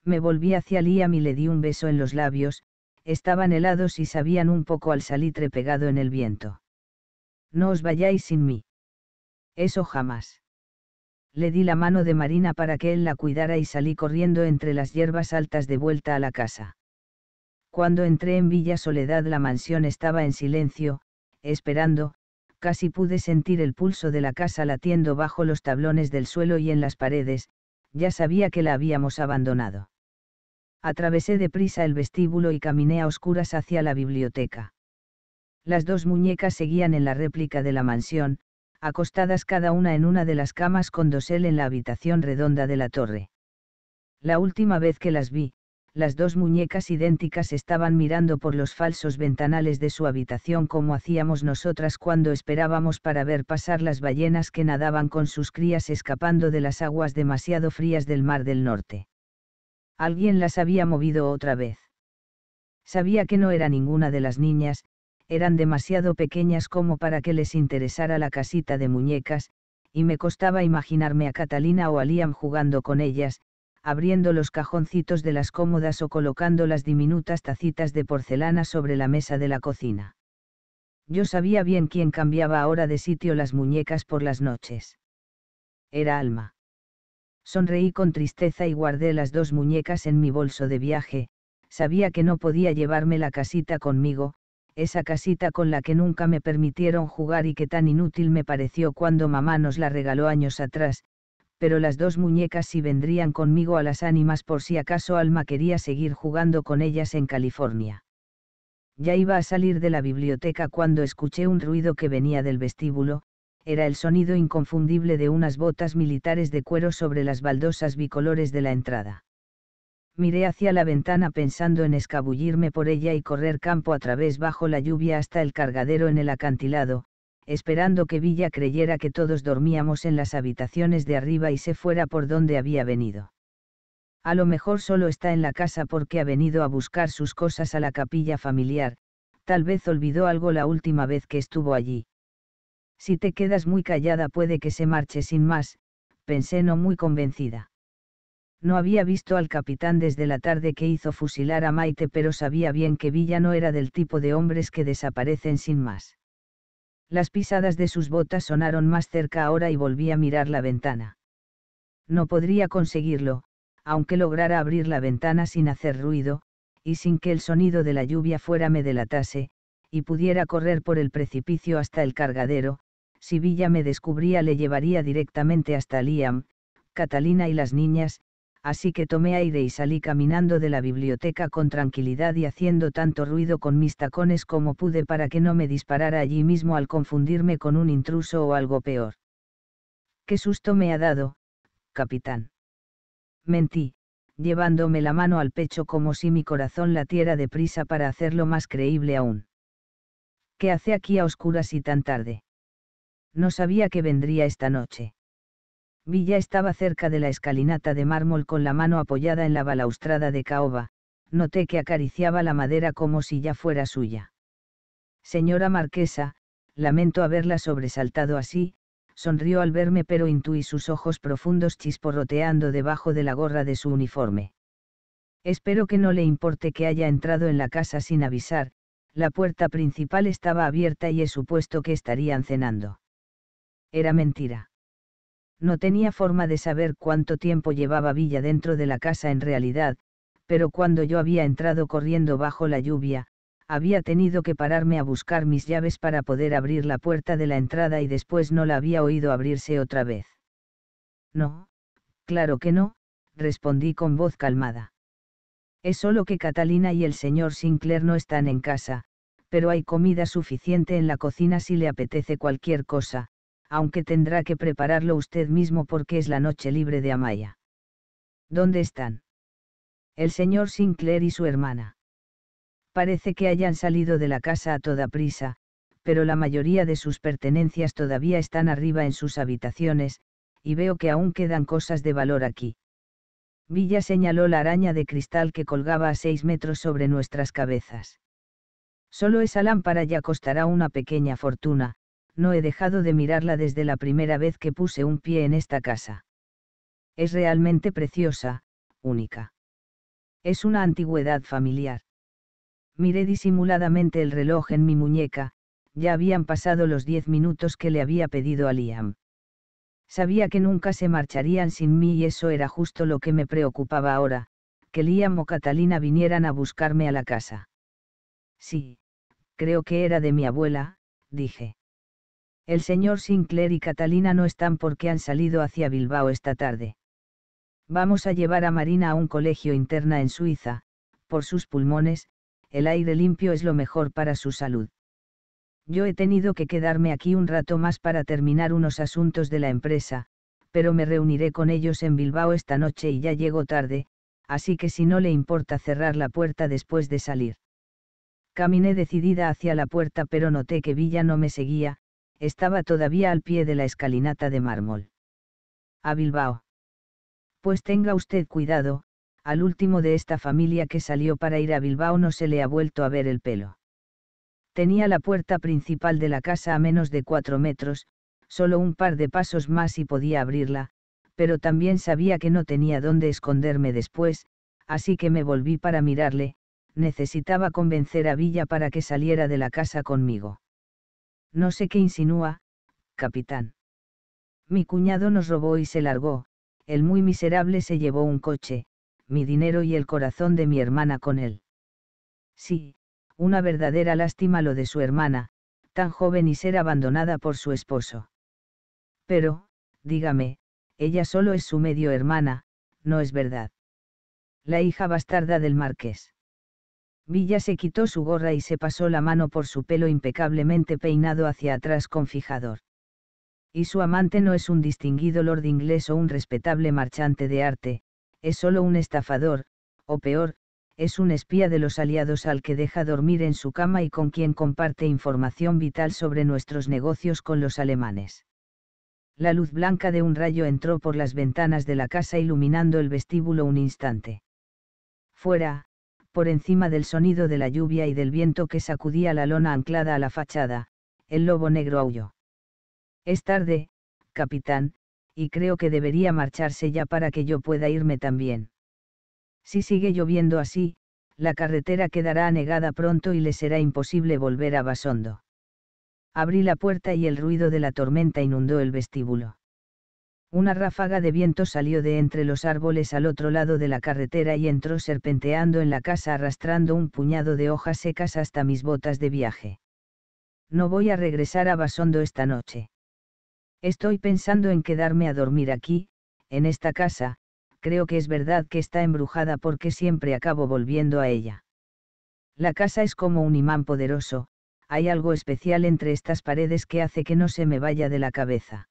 Me volví hacia Liam y le di un beso en los labios, estaban helados y sabían un poco al salitre pegado en el viento. No os vayáis sin mí. Eso jamás. Le di la mano de Marina para que él la cuidara y salí corriendo entre las hierbas altas de vuelta a la casa. Cuando entré en Villa Soledad la mansión estaba en silencio, esperando, casi pude sentir el pulso de la casa latiendo bajo los tablones del suelo y en las paredes, ya sabía que la habíamos abandonado atravesé deprisa el vestíbulo y caminé a oscuras hacia la biblioteca. Las dos muñecas seguían en la réplica de la mansión, acostadas cada una en una de las camas con dosel en la habitación redonda de la torre. La última vez que las vi, las dos muñecas idénticas estaban mirando por los falsos ventanales de su habitación como hacíamos nosotras cuando esperábamos para ver pasar las ballenas que nadaban con sus crías escapando de las aguas demasiado frías del Mar del Norte. Alguien las había movido otra vez. Sabía que no era ninguna de las niñas, eran demasiado pequeñas como para que les interesara la casita de muñecas, y me costaba imaginarme a Catalina o a Liam jugando con ellas, abriendo los cajoncitos de las cómodas o colocando las diminutas tacitas de porcelana sobre la mesa de la cocina. Yo sabía bien quién cambiaba ahora de sitio las muñecas por las noches. Era Alma. Sonreí con tristeza y guardé las dos muñecas en mi bolso de viaje, sabía que no podía llevarme la casita conmigo, esa casita con la que nunca me permitieron jugar y que tan inútil me pareció cuando mamá nos la regaló años atrás, pero las dos muñecas sí vendrían conmigo a las ánimas por si acaso Alma quería seguir jugando con ellas en California. Ya iba a salir de la biblioteca cuando escuché un ruido que venía del vestíbulo, era el sonido inconfundible de unas botas militares de cuero sobre las baldosas bicolores de la entrada. Miré hacia la ventana pensando en escabullirme por ella y correr campo a través bajo la lluvia hasta el cargadero en el acantilado, esperando que Villa creyera que todos dormíamos en las habitaciones de arriba y se fuera por donde había venido. A lo mejor solo está en la casa porque ha venido a buscar sus cosas a la capilla familiar, tal vez olvidó algo la última vez que estuvo allí. Si te quedas muy callada puede que se marche sin más, pensé no muy convencida. No había visto al capitán desde la tarde que hizo fusilar a Maite, pero sabía bien que Villa no era del tipo de hombres que desaparecen sin más. Las pisadas de sus botas sonaron más cerca ahora y volví a mirar la ventana. No podría conseguirlo, aunque lograra abrir la ventana sin hacer ruido, y sin que el sonido de la lluvia fuera me delatase, y pudiera correr por el precipicio hasta el cargadero, si Villa me descubría le llevaría directamente hasta Liam, Catalina y las niñas, así que tomé aire y salí caminando de la biblioteca con tranquilidad y haciendo tanto ruido con mis tacones como pude para que no me disparara allí mismo al confundirme con un intruso o algo peor. Qué susto me ha dado, capitán. Mentí, llevándome la mano al pecho como si mi corazón latiera deprisa para hacerlo más creíble aún. ¿Qué hace aquí a oscuras y tan tarde? No sabía que vendría esta noche. Villa estaba cerca de la escalinata de mármol con la mano apoyada en la balaustrada de caoba, noté que acariciaba la madera como si ya fuera suya. Señora Marquesa, lamento haberla sobresaltado así, sonrió al verme pero intuí sus ojos profundos chisporroteando debajo de la gorra de su uniforme. Espero que no le importe que haya entrado en la casa sin avisar, la puerta principal estaba abierta y he supuesto que estarían cenando. Era mentira. No tenía forma de saber cuánto tiempo llevaba Villa dentro de la casa en realidad, pero cuando yo había entrado corriendo bajo la lluvia, había tenido que pararme a buscar mis llaves para poder abrir la puerta de la entrada y después no la había oído abrirse otra vez. No, claro que no, respondí con voz calmada. Es solo que Catalina y el señor Sinclair no están en casa, pero hay comida suficiente en la cocina si le apetece cualquier cosa, aunque tendrá que prepararlo usted mismo porque es la noche libre de Amaya. ¿Dónde están? El señor Sinclair y su hermana. Parece que hayan salido de la casa a toda prisa, pero la mayoría de sus pertenencias todavía están arriba en sus habitaciones, y veo que aún quedan cosas de valor aquí. Villa señaló la araña de cristal que colgaba a seis metros sobre nuestras cabezas. Solo esa lámpara ya costará una pequeña fortuna, no he dejado de mirarla desde la primera vez que puse un pie en esta casa. Es realmente preciosa, única. Es una antigüedad familiar. Miré disimuladamente el reloj en mi muñeca, ya habían pasado los diez minutos que le había pedido a Liam. Sabía que nunca se marcharían sin mí y eso era justo lo que me preocupaba ahora, que Liam o Catalina vinieran a buscarme a la casa. Sí, creo que era de mi abuela, dije. El señor Sinclair y Catalina no están porque han salido hacia Bilbao esta tarde. Vamos a llevar a Marina a un colegio interna en Suiza, por sus pulmones, el aire limpio es lo mejor para su salud. Yo he tenido que quedarme aquí un rato más para terminar unos asuntos de la empresa, pero me reuniré con ellos en Bilbao esta noche y ya llego tarde, así que si no le importa cerrar la puerta después de salir. Caminé decidida hacia la puerta pero noté que Villa no me seguía, estaba todavía al pie de la escalinata de mármol. A Bilbao. Pues tenga usted cuidado, al último de esta familia que salió para ir a Bilbao no se le ha vuelto a ver el pelo. Tenía la puerta principal de la casa a menos de cuatro metros, solo un par de pasos más y podía abrirla, pero también sabía que no tenía dónde esconderme después, así que me volví para mirarle, necesitaba convencer a Villa para que saliera de la casa conmigo. No sé qué insinúa, capitán. Mi cuñado nos robó y se largó, el muy miserable se llevó un coche, mi dinero y el corazón de mi hermana con él. Sí, una verdadera lástima lo de su hermana, tan joven y ser abandonada por su esposo. Pero, dígame, ella solo es su medio hermana, no es verdad. La hija bastarda del marqués. Villa se quitó su gorra y se pasó la mano por su pelo impecablemente peinado hacia atrás con fijador. Y su amante no es un distinguido lord inglés o un respetable marchante de arte, es solo un estafador, o peor, es un espía de los aliados al que deja dormir en su cama y con quien comparte información vital sobre nuestros negocios con los alemanes. La luz blanca de un rayo entró por las ventanas de la casa iluminando el vestíbulo un instante. Fuera, por encima del sonido de la lluvia y del viento que sacudía la lona anclada a la fachada, el lobo negro aulló. Es tarde, capitán, y creo que debería marcharse ya para que yo pueda irme también. Si sigue lloviendo así, la carretera quedará anegada pronto y le será imposible volver a Basondo. Abrí la puerta y el ruido de la tormenta inundó el vestíbulo. Una ráfaga de viento salió de entre los árboles al otro lado de la carretera y entró serpenteando en la casa arrastrando un puñado de hojas secas hasta mis botas de viaje. No voy a regresar a Basondo esta noche. Estoy pensando en quedarme a dormir aquí, en esta casa, creo que es verdad que está embrujada porque siempre acabo volviendo a ella. La casa es como un imán poderoso, hay algo especial entre estas paredes que hace que no se me vaya de la cabeza.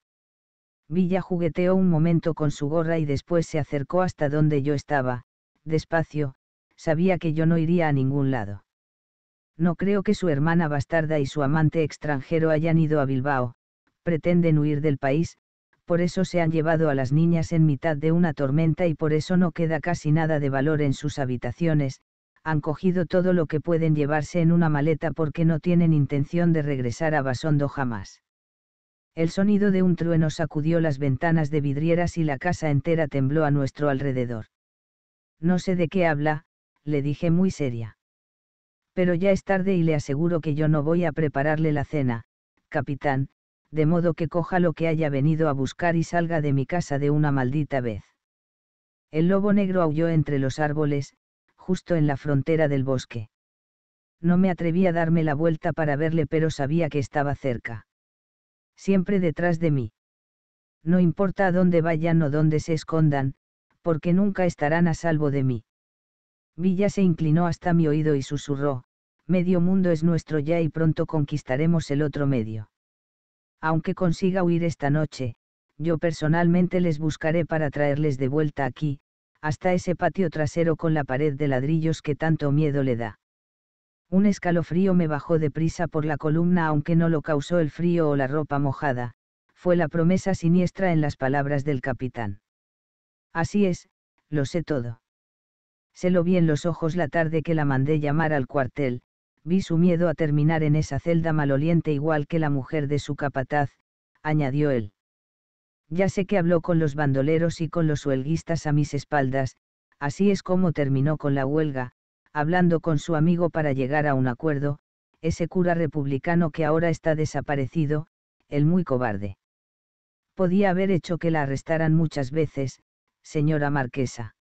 Villa jugueteó un momento con su gorra y después se acercó hasta donde yo estaba, despacio, sabía que yo no iría a ningún lado. No creo que su hermana bastarda y su amante extranjero hayan ido a Bilbao, pretenden huir del país, por eso se han llevado a las niñas en mitad de una tormenta y por eso no queda casi nada de valor en sus habitaciones, han cogido todo lo que pueden llevarse en una maleta porque no tienen intención de regresar a Basondo jamás. El sonido de un trueno sacudió las ventanas de vidrieras y la casa entera tembló a nuestro alrededor. No sé de qué habla, le dije muy seria. Pero ya es tarde y le aseguro que yo no voy a prepararle la cena, capitán, de modo que coja lo que haya venido a buscar y salga de mi casa de una maldita vez. El lobo negro aulló entre los árboles, justo en la frontera del bosque. No me atreví a darme la vuelta para verle, pero sabía que estaba cerca siempre detrás de mí. No importa a dónde vayan o dónde se escondan, porque nunca estarán a salvo de mí. Villa se inclinó hasta mi oído y susurró, medio mundo es nuestro ya y pronto conquistaremos el otro medio. Aunque consiga huir esta noche, yo personalmente les buscaré para traerles de vuelta aquí, hasta ese patio trasero con la pared de ladrillos que tanto miedo le da. Un escalofrío me bajó deprisa por la columna aunque no lo causó el frío o la ropa mojada, fue la promesa siniestra en las palabras del capitán. Así es, lo sé todo. Se lo vi en los ojos la tarde que la mandé llamar al cuartel, vi su miedo a terminar en esa celda maloliente igual que la mujer de su capataz, añadió él. Ya sé que habló con los bandoleros y con los huelguistas a mis espaldas, así es como terminó con la huelga, hablando con su amigo para llegar a un acuerdo, ese cura republicano que ahora está desaparecido, el muy cobarde. Podía haber hecho que la arrestaran muchas veces, señora marquesa.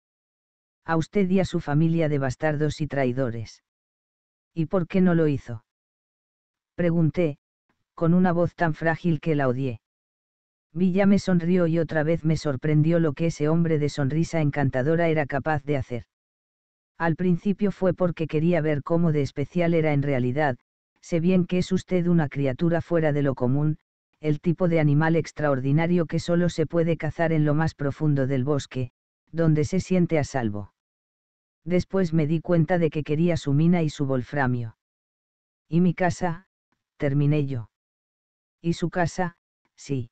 A usted y a su familia de bastardos y traidores. ¿Y por qué no lo hizo? Pregunté, con una voz tan frágil que la odié. Villa me sonrió y otra vez me sorprendió lo que ese hombre de sonrisa encantadora era capaz de hacer. Al principio fue porque quería ver cómo de especial era en realidad, sé bien que es usted una criatura fuera de lo común, el tipo de animal extraordinario que solo se puede cazar en lo más profundo del bosque, donde se siente a salvo. Después me di cuenta de que quería su mina y su volframio. Y mi casa, terminé yo. Y su casa, sí.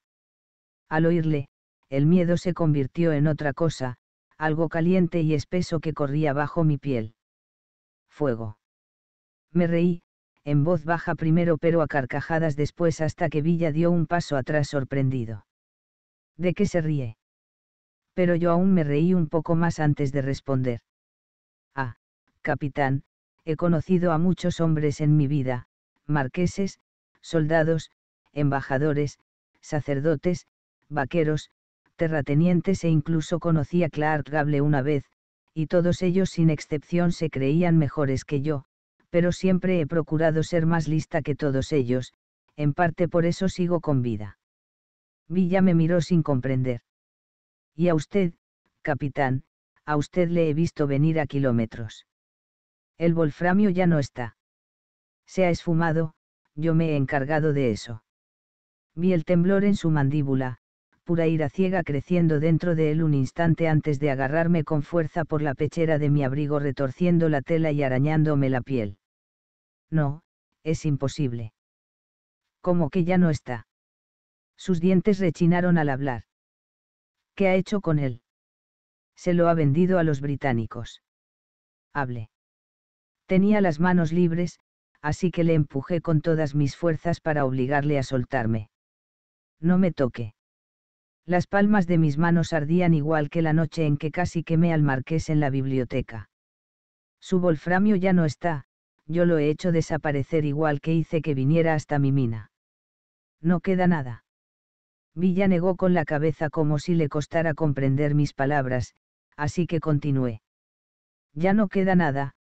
Al oírle, el miedo se convirtió en otra cosa, algo caliente y espeso que corría bajo mi piel. Fuego. Me reí, en voz baja primero pero a carcajadas después hasta que Villa dio un paso atrás sorprendido. ¿De qué se ríe? Pero yo aún me reí un poco más antes de responder. Ah, capitán, he conocido a muchos hombres en mi vida, marqueses, soldados, embajadores, sacerdotes, vaqueros, terratenientes e incluso conocí a Clark Gable una vez, y todos ellos sin excepción se creían mejores que yo, pero siempre he procurado ser más lista que todos ellos, en parte por eso sigo con vida. Villa me miró sin comprender. Y a usted, capitán, a usted le he visto venir a kilómetros. El wolframio ya no está. Se ha esfumado, yo me he encargado de eso. Vi el temblor en su mandíbula, pura ira ciega creciendo dentro de él un instante antes de agarrarme con fuerza por la pechera de mi abrigo retorciendo la tela y arañándome la piel. No, es imposible. Como que ya no está? Sus dientes rechinaron al hablar. ¿Qué ha hecho con él? Se lo ha vendido a los británicos. Hable. Tenía las manos libres, así que le empujé con todas mis fuerzas para obligarle a soltarme. No me toque. Las palmas de mis manos ardían igual que la noche en que casi quemé al marqués en la biblioteca. Su volframio ya no está, yo lo he hecho desaparecer igual que hice que viniera hasta mi mina. No queda nada. Villa negó con la cabeza como si le costara comprender mis palabras, así que continué. Ya no queda nada,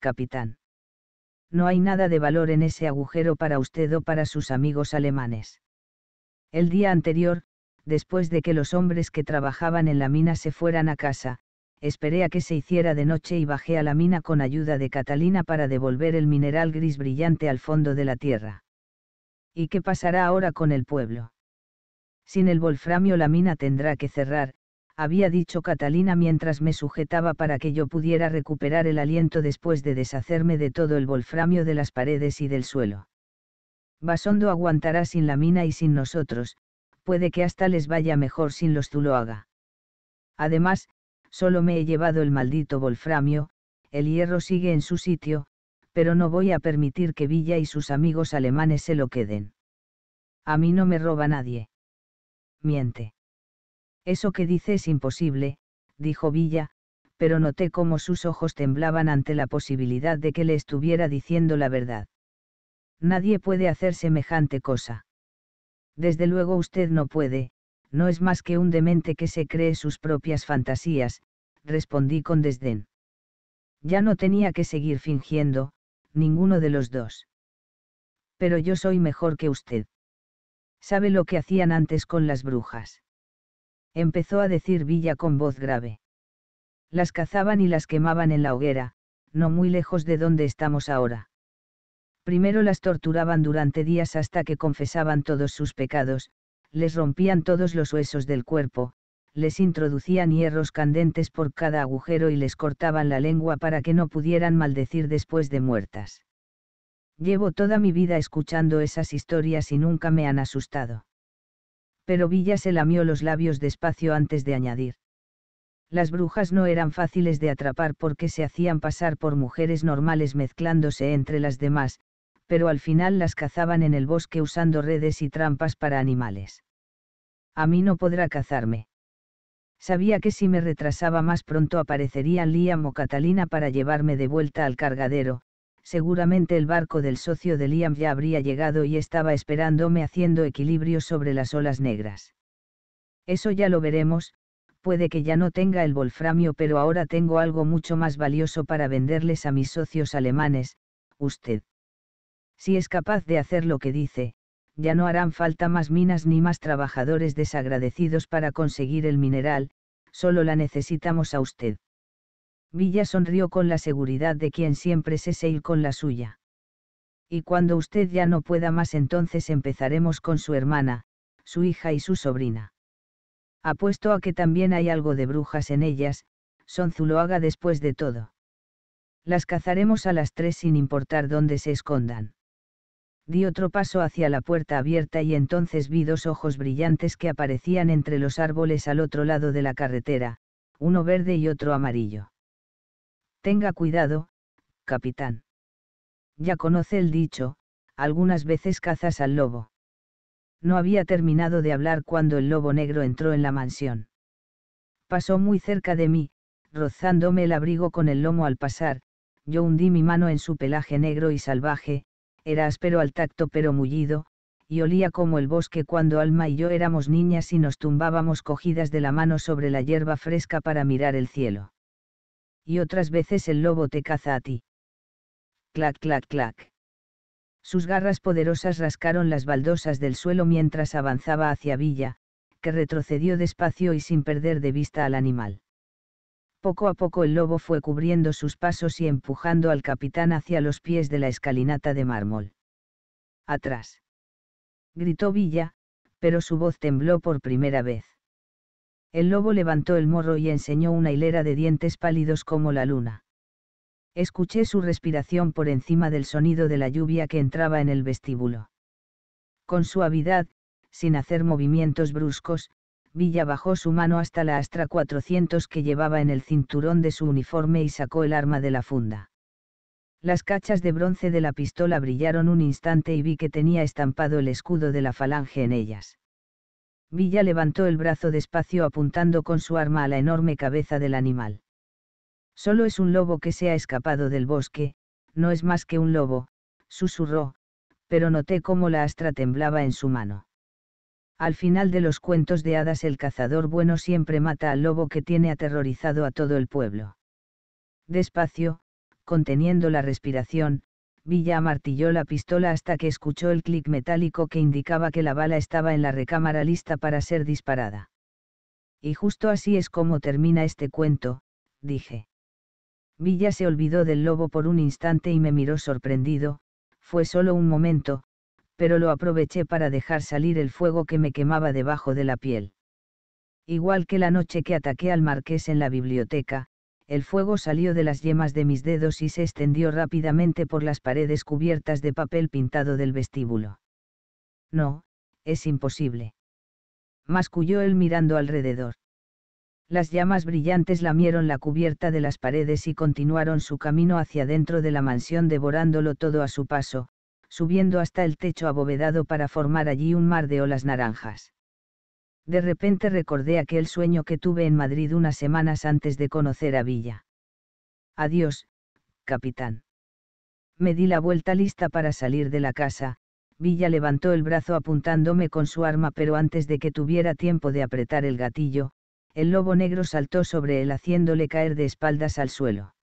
capitán. No hay nada de valor en ese agujero para usted o para sus amigos alemanes. El día anterior, después de que los hombres que trabajaban en la mina se fueran a casa, esperé a que se hiciera de noche y bajé a la mina con ayuda de Catalina para devolver el mineral gris brillante al fondo de la tierra. ¿Y qué pasará ahora con el pueblo? Sin el volframio la mina tendrá que cerrar, había dicho Catalina mientras me sujetaba para que yo pudiera recuperar el aliento después de deshacerme de todo el volframio de las paredes y del suelo. Basondo aguantará sin la mina y sin nosotros, puede que hasta les vaya mejor sin los zuloaga. Además, solo me he llevado el maldito volframio. el hierro sigue en su sitio, pero no voy a permitir que Villa y sus amigos alemanes se lo queden. A mí no me roba nadie. Miente. Eso que dice es imposible, dijo Villa, pero noté cómo sus ojos temblaban ante la posibilidad de que le estuviera diciendo la verdad. Nadie puede hacer semejante cosa. Desde luego usted no puede, no es más que un demente que se cree sus propias fantasías, respondí con desdén. Ya no tenía que seguir fingiendo, ninguno de los dos. Pero yo soy mejor que usted. ¿Sabe lo que hacían antes con las brujas? Empezó a decir Villa con voz grave. Las cazaban y las quemaban en la hoguera, no muy lejos de donde estamos ahora. Primero las torturaban durante días hasta que confesaban todos sus pecados, les rompían todos los huesos del cuerpo, les introducían hierros candentes por cada agujero y les cortaban la lengua para que no pudieran maldecir después de muertas. Llevo toda mi vida escuchando esas historias y nunca me han asustado. Pero Villa se lamió los labios despacio antes de añadir. Las brujas no eran fáciles de atrapar porque se hacían pasar por mujeres normales mezclándose entre las demás, pero al final las cazaban en el bosque usando redes y trampas para animales. A mí no podrá cazarme. Sabía que si me retrasaba más pronto aparecerían Liam o Catalina para llevarme de vuelta al cargadero, seguramente el barco del socio de Liam ya habría llegado y estaba esperándome haciendo equilibrio sobre las olas negras. Eso ya lo veremos, puede que ya no tenga el wolframio pero ahora tengo algo mucho más valioso para venderles a mis socios alemanes, usted. Si es capaz de hacer lo que dice, ya no harán falta más minas ni más trabajadores desagradecidos para conseguir el mineral, solo la necesitamos a usted. Villa sonrió con la seguridad de quien siempre se ir con la suya. Y cuando usted ya no pueda más entonces empezaremos con su hermana, su hija y su sobrina. Apuesto a que también hay algo de brujas en ellas, son Zuloaga después de todo. Las cazaremos a las tres sin importar dónde se escondan. Di otro paso hacia la puerta abierta y entonces vi dos ojos brillantes que aparecían entre los árboles al otro lado de la carretera, uno verde y otro amarillo. Tenga cuidado, capitán. Ya conoce el dicho, algunas veces cazas al lobo. No había terminado de hablar cuando el lobo negro entró en la mansión. Pasó muy cerca de mí, rozándome el abrigo con el lomo al pasar, yo hundí mi mano en su pelaje negro y salvaje, era áspero al tacto pero mullido, y olía como el bosque cuando Alma y yo éramos niñas y nos tumbábamos cogidas de la mano sobre la hierba fresca para mirar el cielo. Y otras veces el lobo te caza a ti. Clac, clac, clac. Sus garras poderosas rascaron las baldosas del suelo mientras avanzaba hacia Villa, que retrocedió despacio y sin perder de vista al animal. Poco a poco el lobo fue cubriendo sus pasos y empujando al capitán hacia los pies de la escalinata de mármol. Atrás. Gritó Villa, pero su voz tembló por primera vez. El lobo levantó el morro y enseñó una hilera de dientes pálidos como la luna. Escuché su respiración por encima del sonido de la lluvia que entraba en el vestíbulo. Con suavidad, sin hacer movimientos bruscos, Villa bajó su mano hasta la Astra 400 que llevaba en el cinturón de su uniforme y sacó el arma de la funda. Las cachas de bronce de la pistola brillaron un instante y vi que tenía estampado el escudo de la falange en ellas. Villa levantó el brazo despacio apuntando con su arma a la enorme cabeza del animal. Solo es un lobo que se ha escapado del bosque, no es más que un lobo, susurró, pero noté cómo la astra temblaba en su mano. Al final de los cuentos de hadas el cazador bueno siempre mata al lobo que tiene aterrorizado a todo el pueblo. Despacio, conteniendo la respiración, Villa amartilló la pistola hasta que escuchó el clic metálico que indicaba que la bala estaba en la recámara lista para ser disparada. Y justo así es como termina este cuento, dije. Villa se olvidó del lobo por un instante y me miró sorprendido, fue solo un momento, pero lo aproveché para dejar salir el fuego que me quemaba debajo de la piel. Igual que la noche que ataqué al marqués en la biblioteca, el fuego salió de las yemas de mis dedos y se extendió rápidamente por las paredes cubiertas de papel pintado del vestíbulo. No, es imposible. Masculló él mirando alrededor. Las llamas brillantes lamieron la cubierta de las paredes y continuaron su camino hacia dentro de la mansión devorándolo todo a su paso, subiendo hasta el techo abovedado para formar allí un mar de olas naranjas. De repente recordé aquel sueño que tuve en Madrid unas semanas antes de conocer a Villa. Adiós, capitán. Me di la vuelta lista para salir de la casa, Villa levantó el brazo apuntándome con su arma, pero antes de que tuviera tiempo de apretar el gatillo, el lobo negro saltó sobre él haciéndole caer de espaldas al suelo.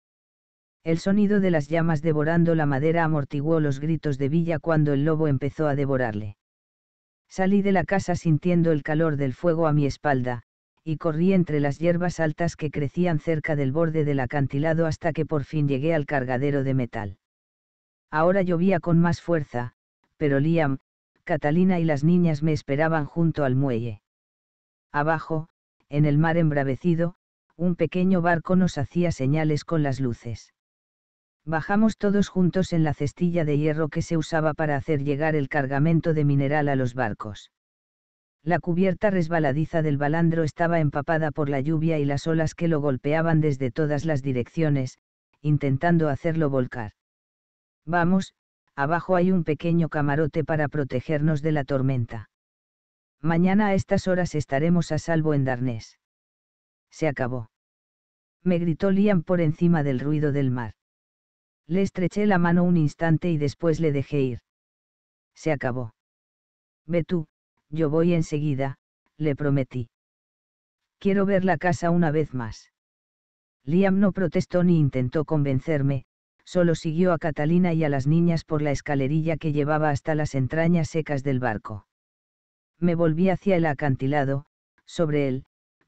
El sonido de las llamas devorando la madera amortiguó los gritos de Villa cuando el lobo empezó a devorarle. Salí de la casa sintiendo el calor del fuego a mi espalda, y corrí entre las hierbas altas que crecían cerca del borde del acantilado hasta que por fin llegué al cargadero de metal. Ahora llovía con más fuerza, pero Liam, Catalina y las niñas me esperaban junto al muelle. Abajo, en el mar embravecido, un pequeño barco nos hacía señales con las luces. Bajamos todos juntos en la cestilla de hierro que se usaba para hacer llegar el cargamento de mineral a los barcos. La cubierta resbaladiza del balandro estaba empapada por la lluvia y las olas que lo golpeaban desde todas las direcciones, intentando hacerlo volcar. Vamos, abajo hay un pequeño camarote para protegernos de la tormenta. Mañana a estas horas estaremos a salvo en Darnés. Se acabó. Me gritó Liam por encima del ruido del mar. Le estreché la mano un instante y después le dejé ir. Se acabó. Ve tú, yo voy enseguida, le prometí. Quiero ver la casa una vez más. Liam no protestó ni intentó convencerme, solo siguió a Catalina y a las niñas por la escalerilla que llevaba hasta las entrañas secas del barco. Me volví hacia el acantilado, sobre él,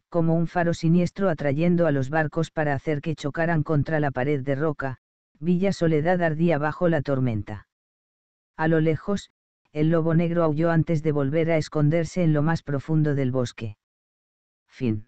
como un faro siniestro atrayendo a los barcos para hacer que chocaran contra la pared de roca, Villa Soledad ardía bajo la tormenta. A lo lejos, el lobo negro aulló antes de volver a esconderse en lo más profundo del bosque. Fin.